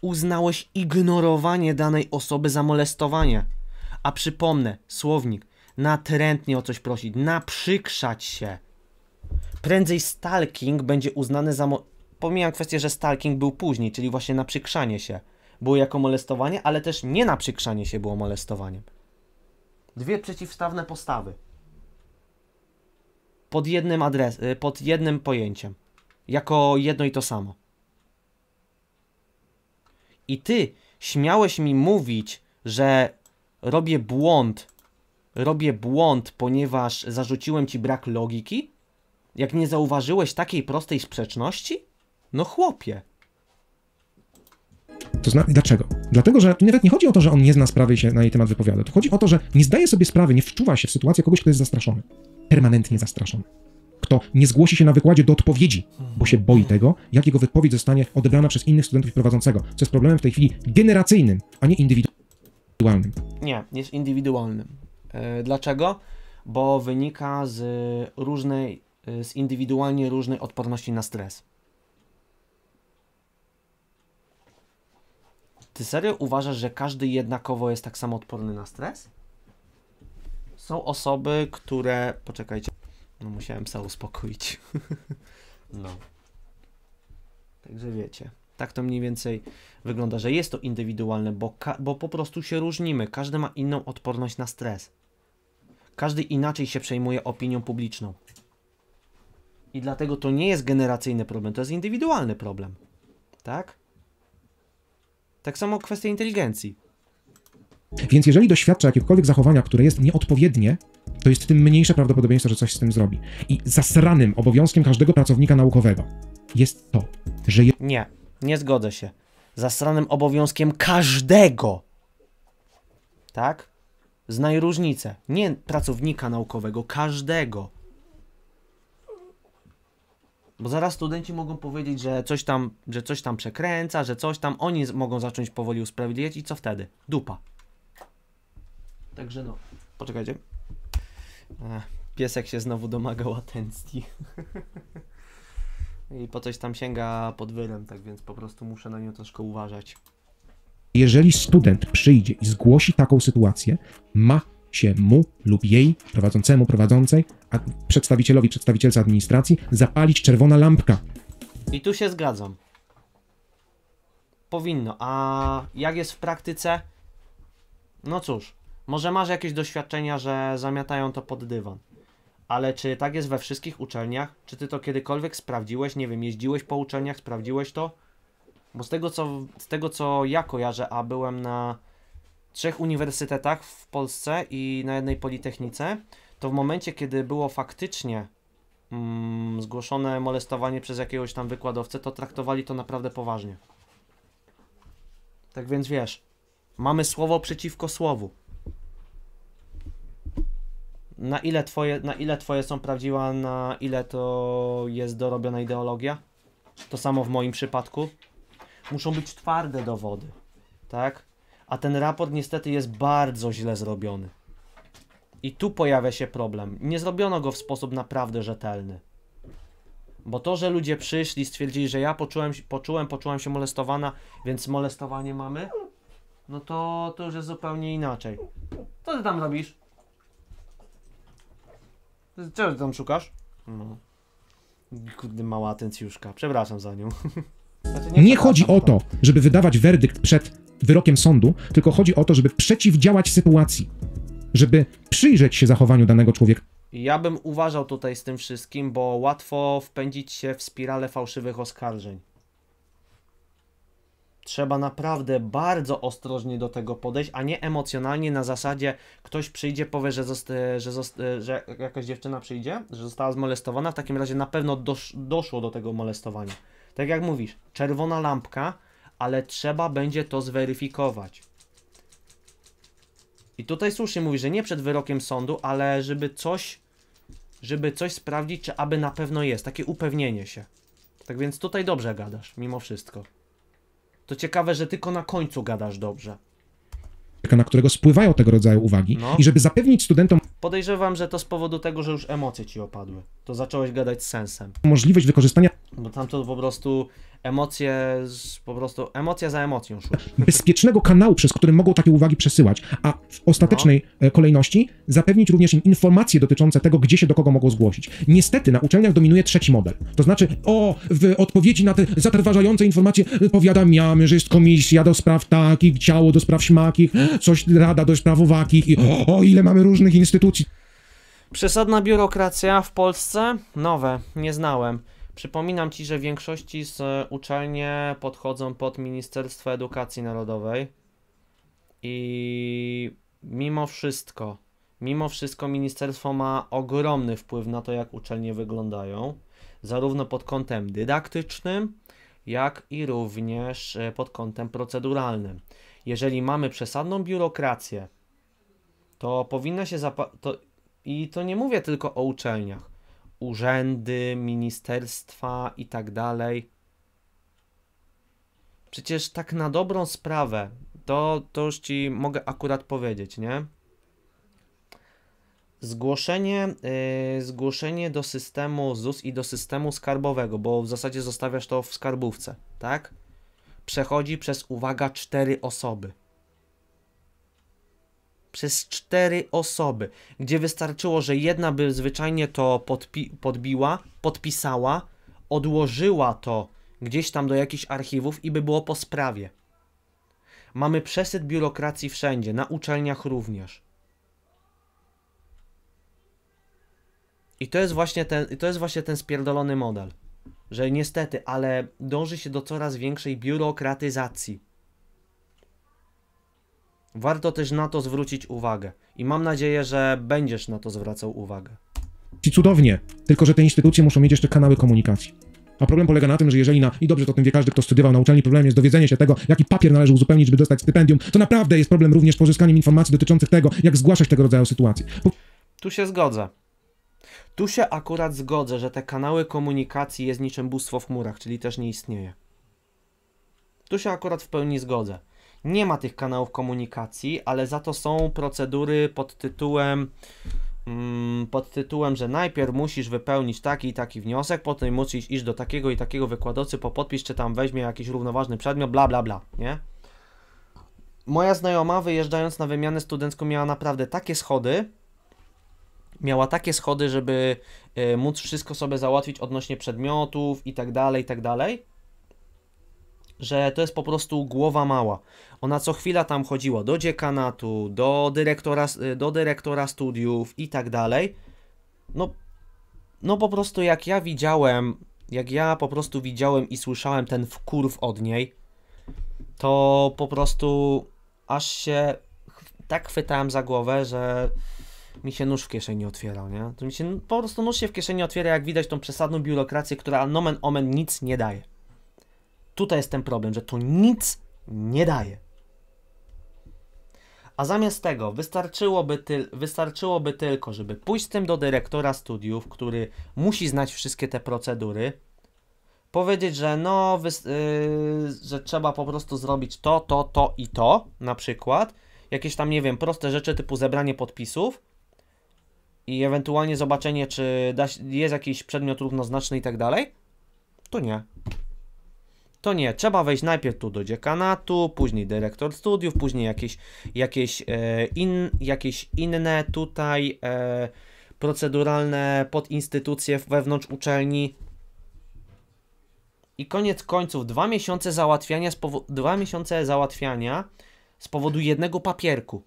Uznałeś ignorowanie danej osoby za molestowanie. A przypomnę, słownik, natrętnie o coś prosić, naprzykrzać się. Prędzej stalking będzie uznany za. Pomijam kwestię, że stalking był później, czyli właśnie naprzykrzanie się było jako molestowanie, ale też nie naprzykrzanie się było molestowaniem. Dwie przeciwstawne postawy. Pod jednym adres, y, pod jednym pojęciem. Jako jedno i to samo. I ty śmiałeś mi mówić, że robię błąd, robię błąd, ponieważ zarzuciłem ci brak logiki? Jak nie zauważyłeś takiej prostej sprzeczności? No chłopie. To zna... Dlaczego? Dlatego, że tu nawet nie chodzi o to, że on nie zna sprawy i się na jej temat wypowiada. To chodzi o to, że nie zdaje sobie sprawy, nie wczuwa się w sytuację kogoś, kto jest zastraszony. Permanentnie zastraszony. Kto nie zgłosi się na wykładzie do odpowiedzi, bo się boi mhm. tego, jak jego wypowiedź zostanie odebrana przez innych studentów i prowadzącego, co jest problemem w tej chwili generacyjnym, a nie indywidualnym. Nie, jest indywidualnym. E, dlaczego? Bo wynika z różnej, e, z indywidualnie różnej odporności na stres. Ty serio uważasz, że każdy jednakowo jest tak samo odporny na stres? Są osoby, które... Poczekajcie. No musiałem psa uspokoić. no. Także wiecie. Tak to mniej więcej wygląda, że jest to indywidualne, bo, bo po prostu się różnimy. Każdy ma inną odporność na stres. Każdy inaczej się przejmuje opinią publiczną. I dlatego to nie jest generacyjny problem, to jest indywidualny problem. Tak? Tak samo kwestia inteligencji. Więc jeżeli doświadcza jakiegokolwiek zachowania, które jest nieodpowiednie, to jest tym mniejsze prawdopodobieństwo, że coś z tym zrobi. I zasranym obowiązkiem każdego pracownika naukowego jest to, że. Je... Nie, nie zgodzę się. Zasranym obowiązkiem każdego. Tak? Znaj różnicę. Nie pracownika naukowego, każdego. Bo zaraz studenci mogą powiedzieć, że coś tam, że coś tam przekręca, że coś tam, oni mogą zacząć powoli usprawiedliwiać i co wtedy? Dupa. Także no. Poczekajcie. Piesek się znowu domagał atencji. I po coś tam sięga pod wyrem, tak więc po prostu muszę na nią troszkę uważać. Jeżeli student przyjdzie i zgłosi taką sytuację, ma się mu lub jej prowadzącemu, prowadzącej przedstawicielowi, przedstawicielce administracji zapalić czerwona lampka. I tu się zgadzam. Powinno. A jak jest w praktyce? No cóż, może masz jakieś doświadczenia, że zamiatają to pod dywan. Ale czy tak jest we wszystkich uczelniach? Czy ty to kiedykolwiek sprawdziłeś? Nie wiem, jeździłeś po uczelniach, sprawdziłeś to? Bo z tego co, z tego, co ja kojarzę, a byłem na trzech uniwersytetach w Polsce i na jednej politechnice, to w momencie, kiedy było faktycznie mm, zgłoszone molestowanie przez jakiegoś tam wykładowcę, to traktowali to naprawdę poważnie. Tak więc wiesz, mamy słowo przeciwko słowu. Na ile twoje, na ile twoje są prawdziwe, na ile to jest dorobiona ideologia? To samo w moim przypadku. Muszą być twarde dowody, tak? A ten raport niestety jest bardzo źle zrobiony. I tu pojawia się problem. Nie zrobiono go w sposób naprawdę rzetelny. Bo to, że ludzie przyszli, stwierdzili, że ja poczułem, poczułem, poczułem się molestowana, więc molestowanie mamy, no to, to już jest zupełnie inaczej. Co ty tam robisz? Czego ty tam szukasz? No. Kurde, mała atencjuszka. Przepraszam za nią. Znaczy, nie, nie chodzi o to, żeby wydawać werdykt przed wyrokiem sądu, tylko chodzi o to, żeby przeciwdziałać sytuacji żeby przyjrzeć się zachowaniu danego człowieka. Ja bym uważał tutaj z tym wszystkim, bo łatwo wpędzić się w spiralę fałszywych oskarżeń. Trzeba naprawdę bardzo ostrożnie do tego podejść, a nie emocjonalnie na zasadzie ktoś przyjdzie, powie, że, zost, że, że jakaś dziewczyna przyjdzie, że została zmolestowana, w takim razie na pewno dosz, doszło do tego molestowania. Tak jak mówisz, czerwona lampka, ale trzeba będzie to zweryfikować. I tutaj słusznie mówi, że nie przed wyrokiem sądu, ale żeby coś, żeby coś sprawdzić, czy aby na pewno jest, takie upewnienie się. Tak więc tutaj dobrze gadasz, mimo wszystko. To ciekawe, że tylko na końcu gadasz dobrze. Na którego spływają tego rodzaju uwagi. No. I żeby zapewnić studentom. Podejrzewam, że to z powodu tego, że już emocje ci opadły. To zacząłeś gadać z sensem. Możliwość wykorzystania. Bo tam to po prostu emocje z, po prostu, emocja za emocją szły. Bezpiecznego kanału, przez który mogą takie uwagi przesyłać, a w ostatecznej no. E, kolejności zapewnić również im informacje dotyczące tego, gdzie się do kogo mogą zgłosić. Niestety na uczelniach dominuje trzeci model. To znaczy, o, w odpowiedzi na te zatrważające informacje powiadamiamy, że jest komisja do spraw takich, ciało do spraw śmakich, coś rada do spraw owakich i o, o ile mamy różnych instytucji. Przesadna biurokracja w Polsce? Nowe, nie znałem. Przypominam Ci, że w większości z e, uczelnie podchodzą pod Ministerstwo Edukacji Narodowej i mimo wszystko, mimo wszystko ministerstwo ma ogromny wpływ na to, jak uczelnie wyglądają, zarówno pod kątem dydaktycznym, jak i również e, pod kątem proceduralnym. Jeżeli mamy przesadną biurokrację, to powinna się to, i to nie mówię tylko o uczelniach urzędy, ministerstwa i tak dalej. Przecież tak na dobrą sprawę, to, to już ci mogę akurat powiedzieć, nie? Zgłoszenie, yy, zgłoszenie do systemu ZUS i do systemu skarbowego, bo w zasadzie zostawiasz to w skarbówce, tak? Przechodzi przez, uwaga, cztery osoby przez cztery osoby, gdzie wystarczyło, że jedna by zwyczajnie to podpi podbiła, podpisała, odłożyła to gdzieś tam do jakichś archiwów i by było po sprawie. Mamy przesyt biurokracji wszędzie, na uczelniach również. I to jest właśnie ten, to jest właśnie ten spierdolony model, że niestety, ale dąży się do coraz większej biurokratyzacji. Warto też na to zwrócić uwagę i mam nadzieję, że będziesz na to zwracał uwagę. Ci cudownie, tylko że te instytucje muszą mieć jeszcze kanały komunikacji. A problem polega na tym, że jeżeli na, i dobrze to o tym wie każdy, kto studiował na uczelni, problem jest dowiedzenie się tego, jaki papier należy uzupełnić, by dostać stypendium, to naprawdę jest problem również z pozyskaniem informacji dotyczących tego, jak zgłaszać tego rodzaju sytuacje. Po... Tu się zgodzę. Tu się akurat zgodzę, że te kanały komunikacji jest niczym bóstwo w chmurach, czyli też nie istnieje. Tu się akurat w pełni zgodzę nie ma tych kanałów komunikacji, ale za to są procedury pod tytułem mm, pod tytułem, że najpierw musisz wypełnić taki i taki wniosek, potem musisz iść do takiego i takiego wykładowcy po podpis, czy tam weźmie jakiś równoważny przedmiot, bla bla bla, nie? Moja znajoma wyjeżdżając na wymianę studencką miała naprawdę takie schody, miała takie schody, żeby y, móc wszystko sobie załatwić odnośnie przedmiotów i tak dalej, i tak dalej że to jest po prostu głowa mała. Ona co chwila tam chodziła do dziekanatu, do dyrektora, do dyrektora studiów i tak dalej. No, no po prostu jak ja widziałem, jak ja po prostu widziałem i słyszałem ten wkurw od niej, to po prostu aż się tak chwytałem za głowę, że mi się nóż w kieszeni otwierał, nie? To mi się po prostu nóż się w kieszeni otwiera, jak widać tą przesadną biurokrację, która nomen omen nic nie daje. Tutaj jest ten problem, że to nic nie daje. A zamiast tego wystarczyłoby, wystarczyłoby tylko, żeby pójść z tym do dyrektora studiów, który musi znać wszystkie te procedury, powiedzieć, że no, wy, yy, że trzeba po prostu zrobić to, to, to i to, na przykład. Jakieś tam, nie wiem, proste rzeczy typu zebranie podpisów i ewentualnie zobaczenie, czy da, jest jakiś przedmiot równoznaczny i tak dalej. to nie to nie, trzeba wejść najpierw tu do dziekanatu, później dyrektor studiów, później jakieś, jakieś, e, in, jakieś inne tutaj e, proceduralne podinstytucje wewnątrz uczelni. I koniec końców, dwa miesiące załatwiania, dwa miesiące załatwiania z powodu jednego papierku.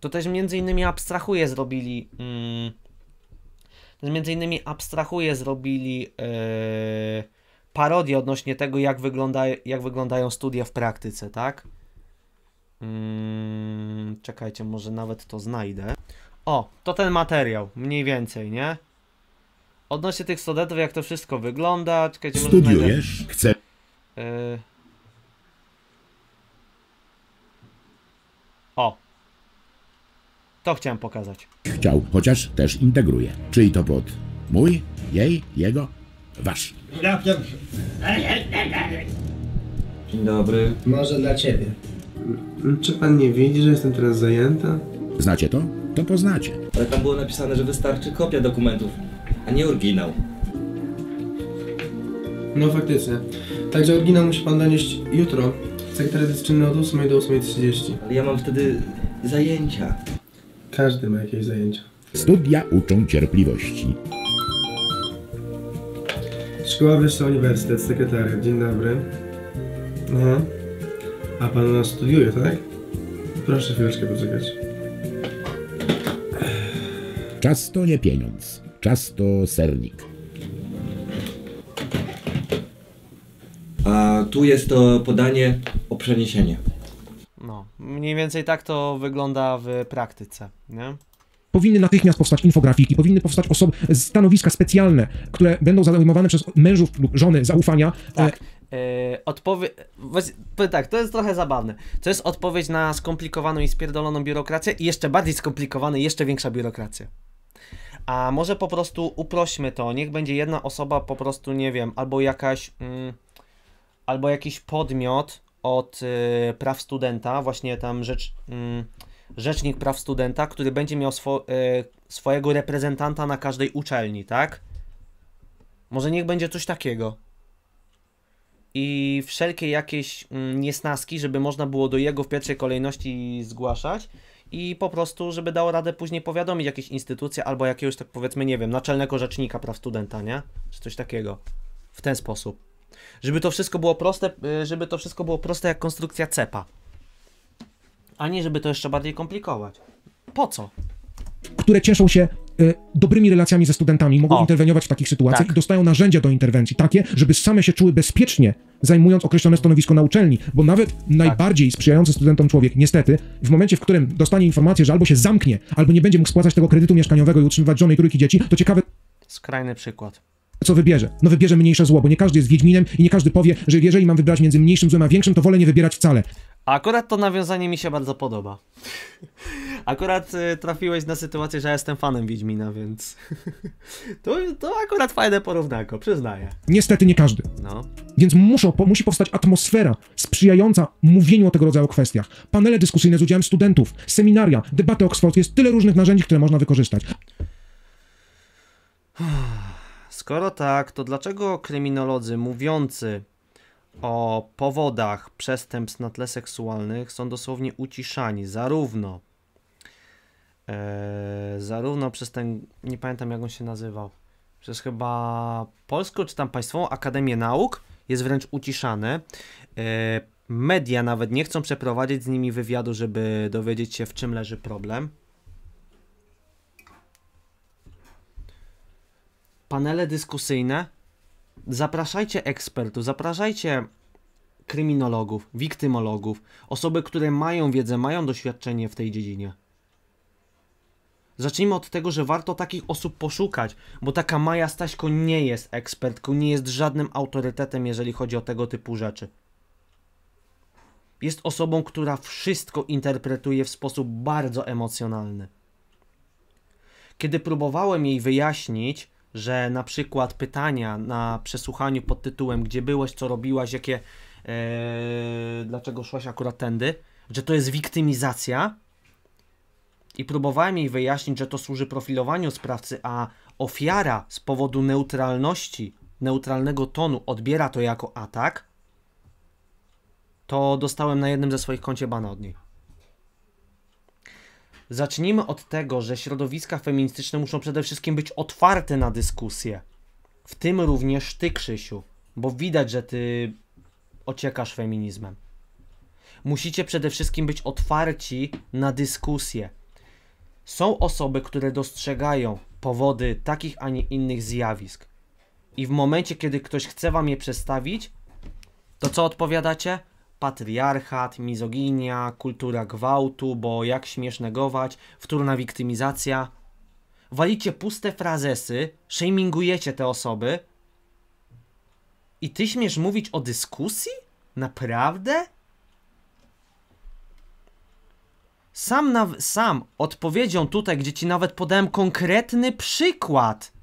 To też między innymi abstrahuje zrobili. Mm, między innymi abstrahuje zrobili. Yy, parodię odnośnie tego, jak, wygląda, jak wyglądają studia w praktyce, tak? Hmm, czekajcie, może nawet to znajdę. O, to ten materiał, mniej więcej, nie? Odnośnie tych studentów, jak to wszystko wygląda. Czekajcie, może Studiujesz? Chcę. Y... O. To chciałem pokazać. Chciał, chociaż też integruje. Czyli to pod mój, jej, jego? Wasz. Dzień dobry. Może dla ciebie. Czy pan nie widzi, że jestem teraz zajęta? Znacie to? To poznacie. Ale tam było napisane, że wystarczy kopia dokumentów, a nie oryginał. No faktycznie. Także oryginał musi pan donieść jutro. Sekretariat jest czynny od 8 do 8.30. Ale ja mam wtedy zajęcia. Każdy ma jakieś zajęcia. Studia uczą cierpliwości. Szkoła Wyższa Uniwersytet, sekretariat, dzień dobry. Aha. A pan u nas studiuje, tak? Proszę chwileczkę poczekać. Czas to nie pieniądz, czas to sernik. A tu jest to podanie o przeniesienie. No, mniej więcej tak to wygląda w praktyce, nie? Powinny natychmiast powstać infografiki, powinny powstać osoby, stanowiska specjalne, które będą zajmowane przez mężów lub żony zaufania. Tak. E, e, odpowiedź. Tak, to jest trochę zabawne. To jest odpowiedź na skomplikowaną i spierdoloną biurokrację i jeszcze bardziej skomplikowaną, jeszcze większa biurokracja. A może po prostu uprośmy to, niech będzie jedna osoba po prostu, nie wiem, albo jakaś, mm, albo jakiś podmiot od y, praw studenta, właśnie tam rzecz, mm, rzecznik praw studenta, który będzie miał swo e, swojego reprezentanta na każdej uczelni, tak? Może niech będzie coś takiego. I wszelkie jakieś mm, niesnaski, żeby można było do jego w pierwszej kolejności zgłaszać i po prostu, żeby dało radę później powiadomić jakieś instytucje albo jakiegoś, tak powiedzmy, nie wiem, naczelnego rzecznika praw studenta, nie? Czy coś takiego. W ten sposób. Żeby to wszystko było proste, y, żeby to wszystko było proste jak konstrukcja cepa a nie żeby to jeszcze bardziej komplikować. Po co? Które cieszą się y, dobrymi relacjami ze studentami, mogą o, interweniować w takich sytuacjach tak. i dostają narzędzia do interwencji, takie, żeby same się czuły bezpiecznie, zajmując określone stanowisko na uczelni, bo nawet tak. najbardziej sprzyjający studentom człowiek, niestety, w momencie, w którym dostanie informację, że albo się zamknie, albo nie będzie mógł spłacać tego kredytu mieszkaniowego i utrzymywać żony i trójki dzieci, to ciekawe... Skrajny przykład co wybierze. No wybierze mniejsze zło, bo nie każdy jest Wiedźminem i nie każdy powie, że jeżeli mam wybrać między mniejszym złem a większym, to wolę nie wybierać wcale akurat to nawiązanie mi się bardzo podoba. Akurat y, trafiłeś na sytuację, że ja jestem fanem Wiedźmina, więc to, to akurat fajne porównanko, przyznaję. Niestety nie każdy. No. Więc muszą, po, musi powstać atmosfera sprzyjająca mówieniu o tego rodzaju kwestiach. Panele dyskusyjne z udziałem studentów, seminaria, debaty oxford, jest tyle różnych narzędzi, które można wykorzystać. Skoro tak, to dlaczego kryminolodzy mówiący o powodach przestępstw na tle seksualnych są dosłownie uciszani, zarówno e, zarówno przez ten, nie pamiętam jak on się nazywał, przez chyba Polską czy tam Państwową Akademię Nauk jest wręcz uciszane. E, media nawet nie chcą przeprowadzić z nimi wywiadu, żeby dowiedzieć się w czym leży problem. Panele dyskusyjne zapraszajcie ekspertów, zapraszajcie kryminologów, wiktymologów, osoby, które mają wiedzę, mają doświadczenie w tej dziedzinie. Zacznijmy od tego, że warto takich osób poszukać, bo taka Maja Staśko nie jest ekspertką, nie jest żadnym autorytetem, jeżeli chodzi o tego typu rzeczy. Jest osobą, która wszystko interpretuje w sposób bardzo emocjonalny. Kiedy próbowałem jej wyjaśnić, że na przykład pytania na przesłuchaniu pod tytułem gdzie byłeś, co robiłaś, jakie e, dlaczego szłaś akurat tędy, że to jest wiktymizacja i próbowałem jej wyjaśnić, że to służy profilowaniu sprawcy, a ofiara z powodu neutralności, neutralnego tonu odbiera to jako atak, to dostałem na jednym ze swoich koncie bana od niej. Zacznijmy od tego, że środowiska feministyczne muszą przede wszystkim być otwarte na dyskusję. W tym również ty, Krzysiu, bo widać, że ty ociekasz feminizmem. Musicie przede wszystkim być otwarci na dyskusję. Są osoby, które dostrzegają powody takich, a nie innych zjawisk. I w momencie, kiedy ktoś chce wam je przestawić, to co odpowiadacie? patriarchat, mizoginia, kultura gwałtu, bo jak śmiesz negować, wtórna wiktymizacja. Walicie puste frazesy, shamingujecie te osoby. I ty śmiesz mówić o dyskusji? Naprawdę? Sam, na, sam odpowiedzią tutaj, gdzie ci nawet podałem konkretny przykład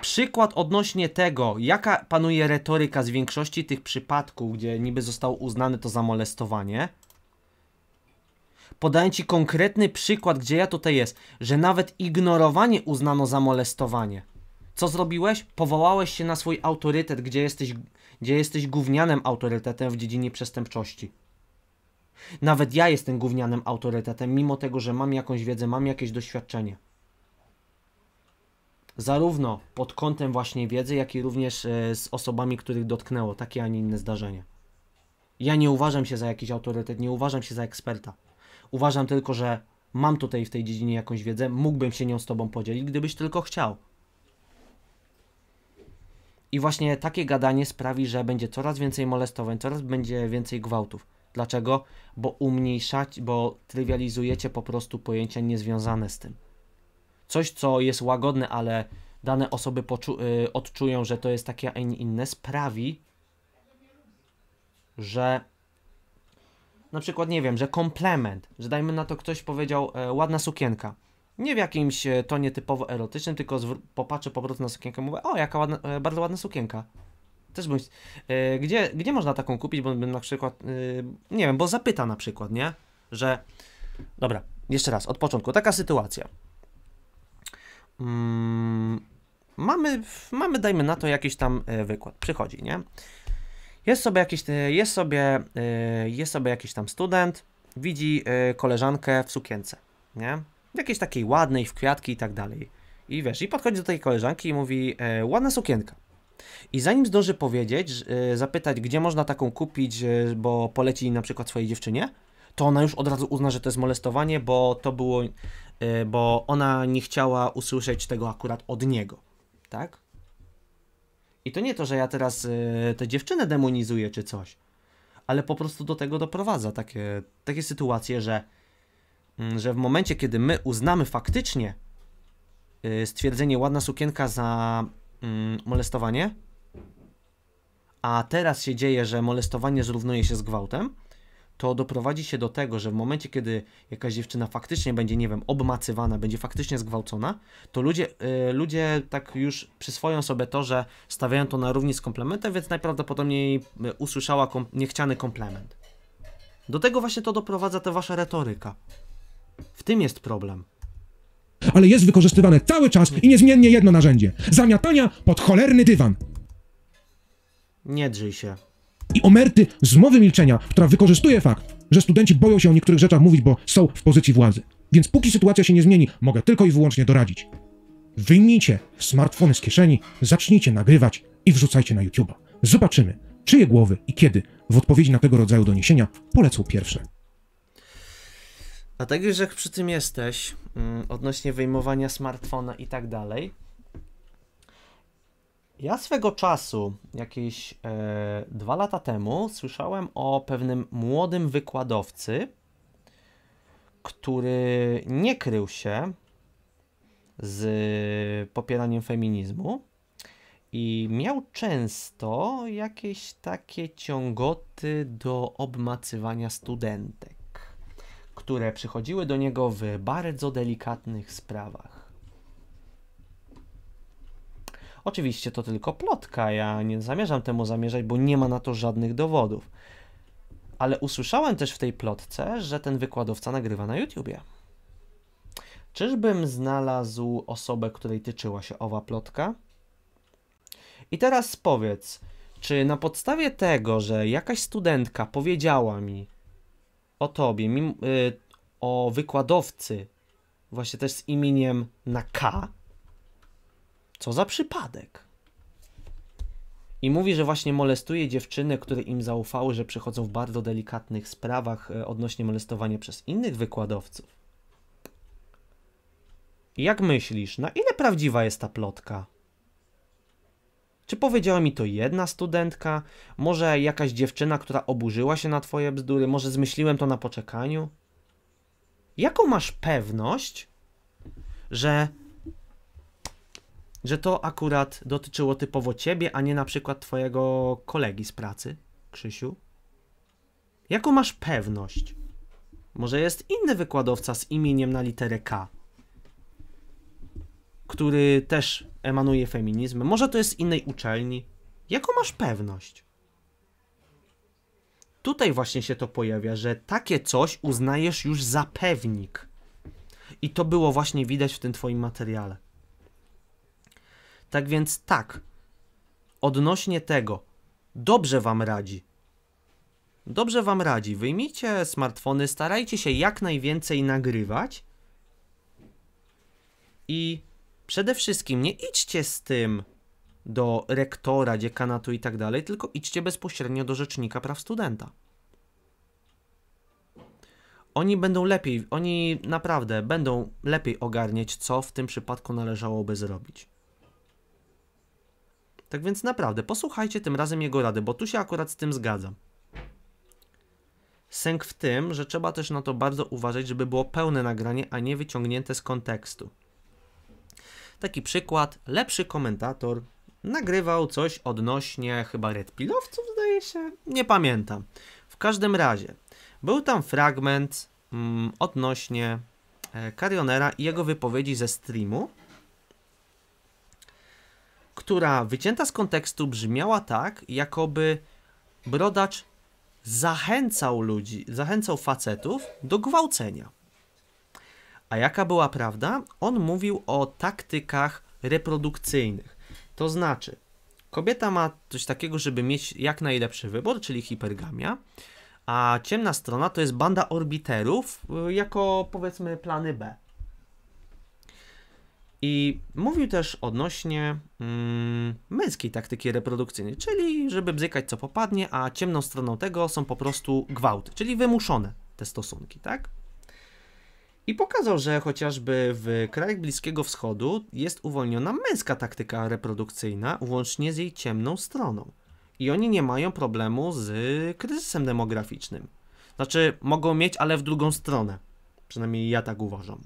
Przykład odnośnie tego, jaka panuje retoryka z większości tych przypadków, gdzie niby zostało uznane to za molestowanie. Podaję Ci konkretny przykład, gdzie ja tutaj jest, że nawet ignorowanie uznano za molestowanie. Co zrobiłeś? Powołałeś się na swój autorytet, gdzie jesteś, gdzie jesteś gównianym autorytetem w dziedzinie przestępczości. Nawet ja jestem gównianym autorytetem, mimo tego, że mam jakąś wiedzę, mam jakieś doświadczenie zarówno pod kątem właśnie wiedzy, jak i również e, z osobami, których dotknęło takie, a nie inne zdarzenie. Ja nie uważam się za jakiś autorytet, nie uważam się za eksperta. Uważam tylko, że mam tutaj w tej dziedzinie jakąś wiedzę, mógłbym się nią z Tobą podzielić, gdybyś tylko chciał. I właśnie takie gadanie sprawi, że będzie coraz więcej molestowań, coraz będzie więcej gwałtów. Dlaczego? Bo umniejszać, bo trywializujecie po prostu pojęcia niezwiązane z tym coś, co jest łagodne, ale dane osoby y, odczują, że to jest takie, a nie inne, sprawi, że na przykład, nie wiem, że komplement, że dajmy na to ktoś powiedział e, ładna sukienka. Nie w jakimś e, tonie typowo erotycznym, tylko popatrzę po prostu na sukienkę i mówię, o, jaka ładna, e, bardzo ładna sukienka. Też bym, e, gdzie, gdzie można taką kupić, bo bym na przykład, e, nie wiem, bo zapyta na przykład, nie? Że, dobra, jeszcze raz, od początku, taka sytuacja. Mm, mamy, mamy, dajmy na to, jakiś tam e, wykład. Przychodzi, nie? Jest sobie jakiś, e, jest sobie, e, jest sobie jakiś tam student, widzi koleżankę w sukience, nie? Jakiejś takiej ładnej, w kwiatki i tak dalej. I wiesz, i podchodzi do tej koleżanki i mówi, ładna sukienka. I zanim zdąży powiedzieć, zapytać, gdzie można taką kupić, bo poleci na przykład swojej dziewczynie, to ona już od razu uzna, że to jest molestowanie, bo to było, y, bo ona nie chciała usłyszeć tego akurat od niego, tak? I to nie to, że ja teraz y, tę dziewczynę demonizuję czy coś, ale po prostu do tego doprowadza takie, takie sytuacje, że, y, że w momencie, kiedy my uznamy faktycznie stwierdzenie ładna sukienka za molestowanie, a teraz się dzieje, że molestowanie zrównuje się z gwałtem, to doprowadzi się do tego, że w momencie, kiedy jakaś dziewczyna faktycznie będzie, nie wiem, obmacywana, będzie faktycznie zgwałcona, to ludzie, y, ludzie tak już przyswoją sobie to, że stawiają to na równi z komplementem, więc najprawdopodobniej y, usłyszała kom niechciany komplement. Do tego właśnie to doprowadza ta wasza retoryka. W tym jest problem ale jest wykorzystywane cały czas i niezmiennie jedno narzędzie. Zamiatania pod cholerny dywan. Nie drzyj się i omerty mowy milczenia, która wykorzystuje fakt, że studenci boją się o niektórych rzeczach mówić, bo są w pozycji władzy. Więc póki sytuacja się nie zmieni, mogę tylko i wyłącznie doradzić. Wyjmijcie smartfony z kieszeni, zacznijcie nagrywać i wrzucajcie na YouTube. Zobaczymy, czyje głowy i kiedy w odpowiedzi na tego rodzaju doniesienia polecą pierwsze. Dlatego, tak że jak przy tym jesteś, mm, odnośnie wyjmowania smartfona i tak dalej, ja swego czasu, jakieś e, dwa lata temu, słyszałem o pewnym młodym wykładowcy, który nie krył się z popieraniem feminizmu i miał często jakieś takie ciągoty do obmacywania studentek, które przychodziły do niego w bardzo delikatnych sprawach. Oczywiście to tylko plotka, ja nie zamierzam temu zamierzać, bo nie ma na to żadnych dowodów. Ale usłyszałem też w tej plotce, że ten wykładowca nagrywa na YouTubie. Czyżbym znalazł osobę, której tyczyła się owa plotka? I teraz powiedz, czy na podstawie tego, że jakaś studentka powiedziała mi o tobie, mi, y, o wykładowcy, właśnie też z imieniem na K, co za przypadek. I mówi, że właśnie molestuje dziewczyny, które im zaufały, że przychodzą w bardzo delikatnych sprawach e, odnośnie molestowania przez innych wykładowców. Jak myślisz, na ile prawdziwa jest ta plotka? Czy powiedziała mi to jedna studentka? Może jakaś dziewczyna, która oburzyła się na twoje bzdury? Może zmyśliłem to na poczekaniu? Jaką masz pewność, że że to akurat dotyczyło typowo ciebie, a nie na przykład twojego kolegi z pracy, Krzysiu? Jaką masz pewność? Może jest inny wykładowca z imieniem na literę K, który też emanuje feminizmem. Może to jest z innej uczelni. Jaką masz pewność? Tutaj właśnie się to pojawia, że takie coś uznajesz już za pewnik. I to było właśnie widać w tym twoim materiale. Tak więc tak, odnośnie tego, dobrze Wam radzi. Dobrze Wam radzi. Wyjmijcie smartfony, starajcie się jak najwięcej nagrywać. I przede wszystkim nie idźcie z tym do rektora, dziekanatu i tak dalej, tylko idźcie bezpośrednio do rzecznika praw studenta. Oni będą lepiej, oni naprawdę będą lepiej ogarniać, co w tym przypadku należałoby zrobić. Tak więc naprawdę posłuchajcie tym razem jego rady, bo tu się akurat z tym zgadzam. Sęk w tym, że trzeba też na to bardzo uważać, żeby było pełne nagranie, a nie wyciągnięte z kontekstu. Taki przykład, lepszy komentator nagrywał coś odnośnie chyba Red Pillowców, zdaje się, nie pamiętam. W każdym razie, był tam fragment mm, odnośnie e, Carionera i jego wypowiedzi ze streamu, która wycięta z kontekstu brzmiała tak, jakoby brodacz zachęcał ludzi, zachęcał facetów do gwałcenia. A jaka była prawda? On mówił o taktykach reprodukcyjnych. To znaczy, kobieta ma coś takiego, żeby mieć jak najlepszy wybór, czyli hipergamia, a ciemna strona to jest banda orbiterów y, jako powiedzmy plany B. I mówił też odnośnie mm, męskiej taktyki reprodukcyjnej, czyli żeby bzykać co popadnie, a ciemną stroną tego są po prostu gwałty, czyli wymuszone te stosunki, tak? I pokazał, że chociażby w krajach Bliskiego Wschodu jest uwolniona męska taktyka reprodukcyjna, łącznie z jej ciemną stroną. I oni nie mają problemu z kryzysem demograficznym. Znaczy, mogą mieć, ale w drugą stronę. Przynajmniej ja tak uważam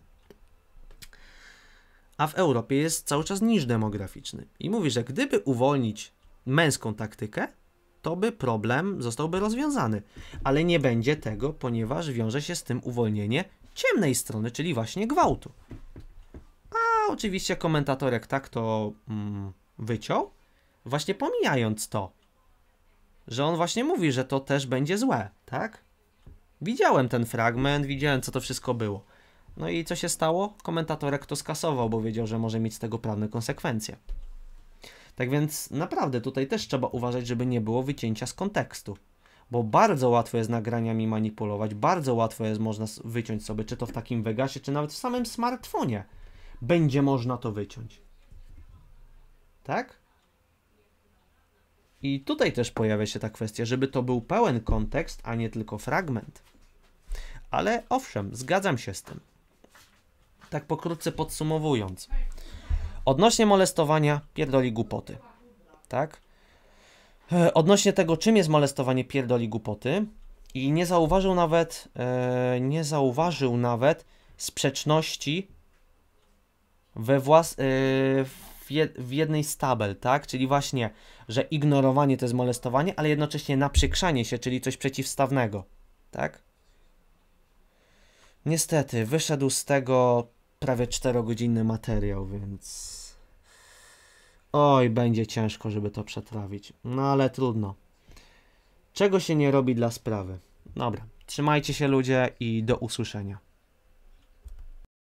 a w Europie jest cały czas niż demograficzny. I mówi, że gdyby uwolnić męską taktykę, to by problem zostałby rozwiązany. Ale nie będzie tego, ponieważ wiąże się z tym uwolnienie ciemnej strony, czyli właśnie gwałtu. A oczywiście komentatorek tak to mm, wyciął, właśnie pomijając to, że on właśnie mówi, że to też będzie złe, tak? Widziałem ten fragment, widziałem co to wszystko było. No i co się stało? Komentatorek to skasował, bo wiedział, że może mieć z tego prawne konsekwencje. Tak więc naprawdę tutaj też trzeba uważać, żeby nie było wycięcia z kontekstu. Bo bardzo łatwo jest nagraniami manipulować, bardzo łatwo jest można wyciąć sobie, czy to w takim Vegasie, czy nawet w samym smartfonie. Będzie można to wyciąć. Tak? I tutaj też pojawia się ta kwestia, żeby to był pełen kontekst, a nie tylko fragment. Ale owszem, zgadzam się z tym tak pokrótce podsumowując. Odnośnie molestowania, pierdoli głupoty. Tak? E, odnośnie tego, czym jest molestowanie, pierdoli głupoty. I nie zauważył nawet, e, nie zauważył nawet sprzeczności we włas, e, w, je, w jednej z tabel, tak? Czyli właśnie, że ignorowanie to jest molestowanie, ale jednocześnie naprzykrzanie się, czyli coś przeciwstawnego, tak? Niestety, wyszedł z tego prawie 4 materiał, więc. Oj, będzie ciężko, żeby to przetrawić. No ale trudno. Czego się nie robi dla sprawy? Dobra, trzymajcie się ludzie i do usłyszenia.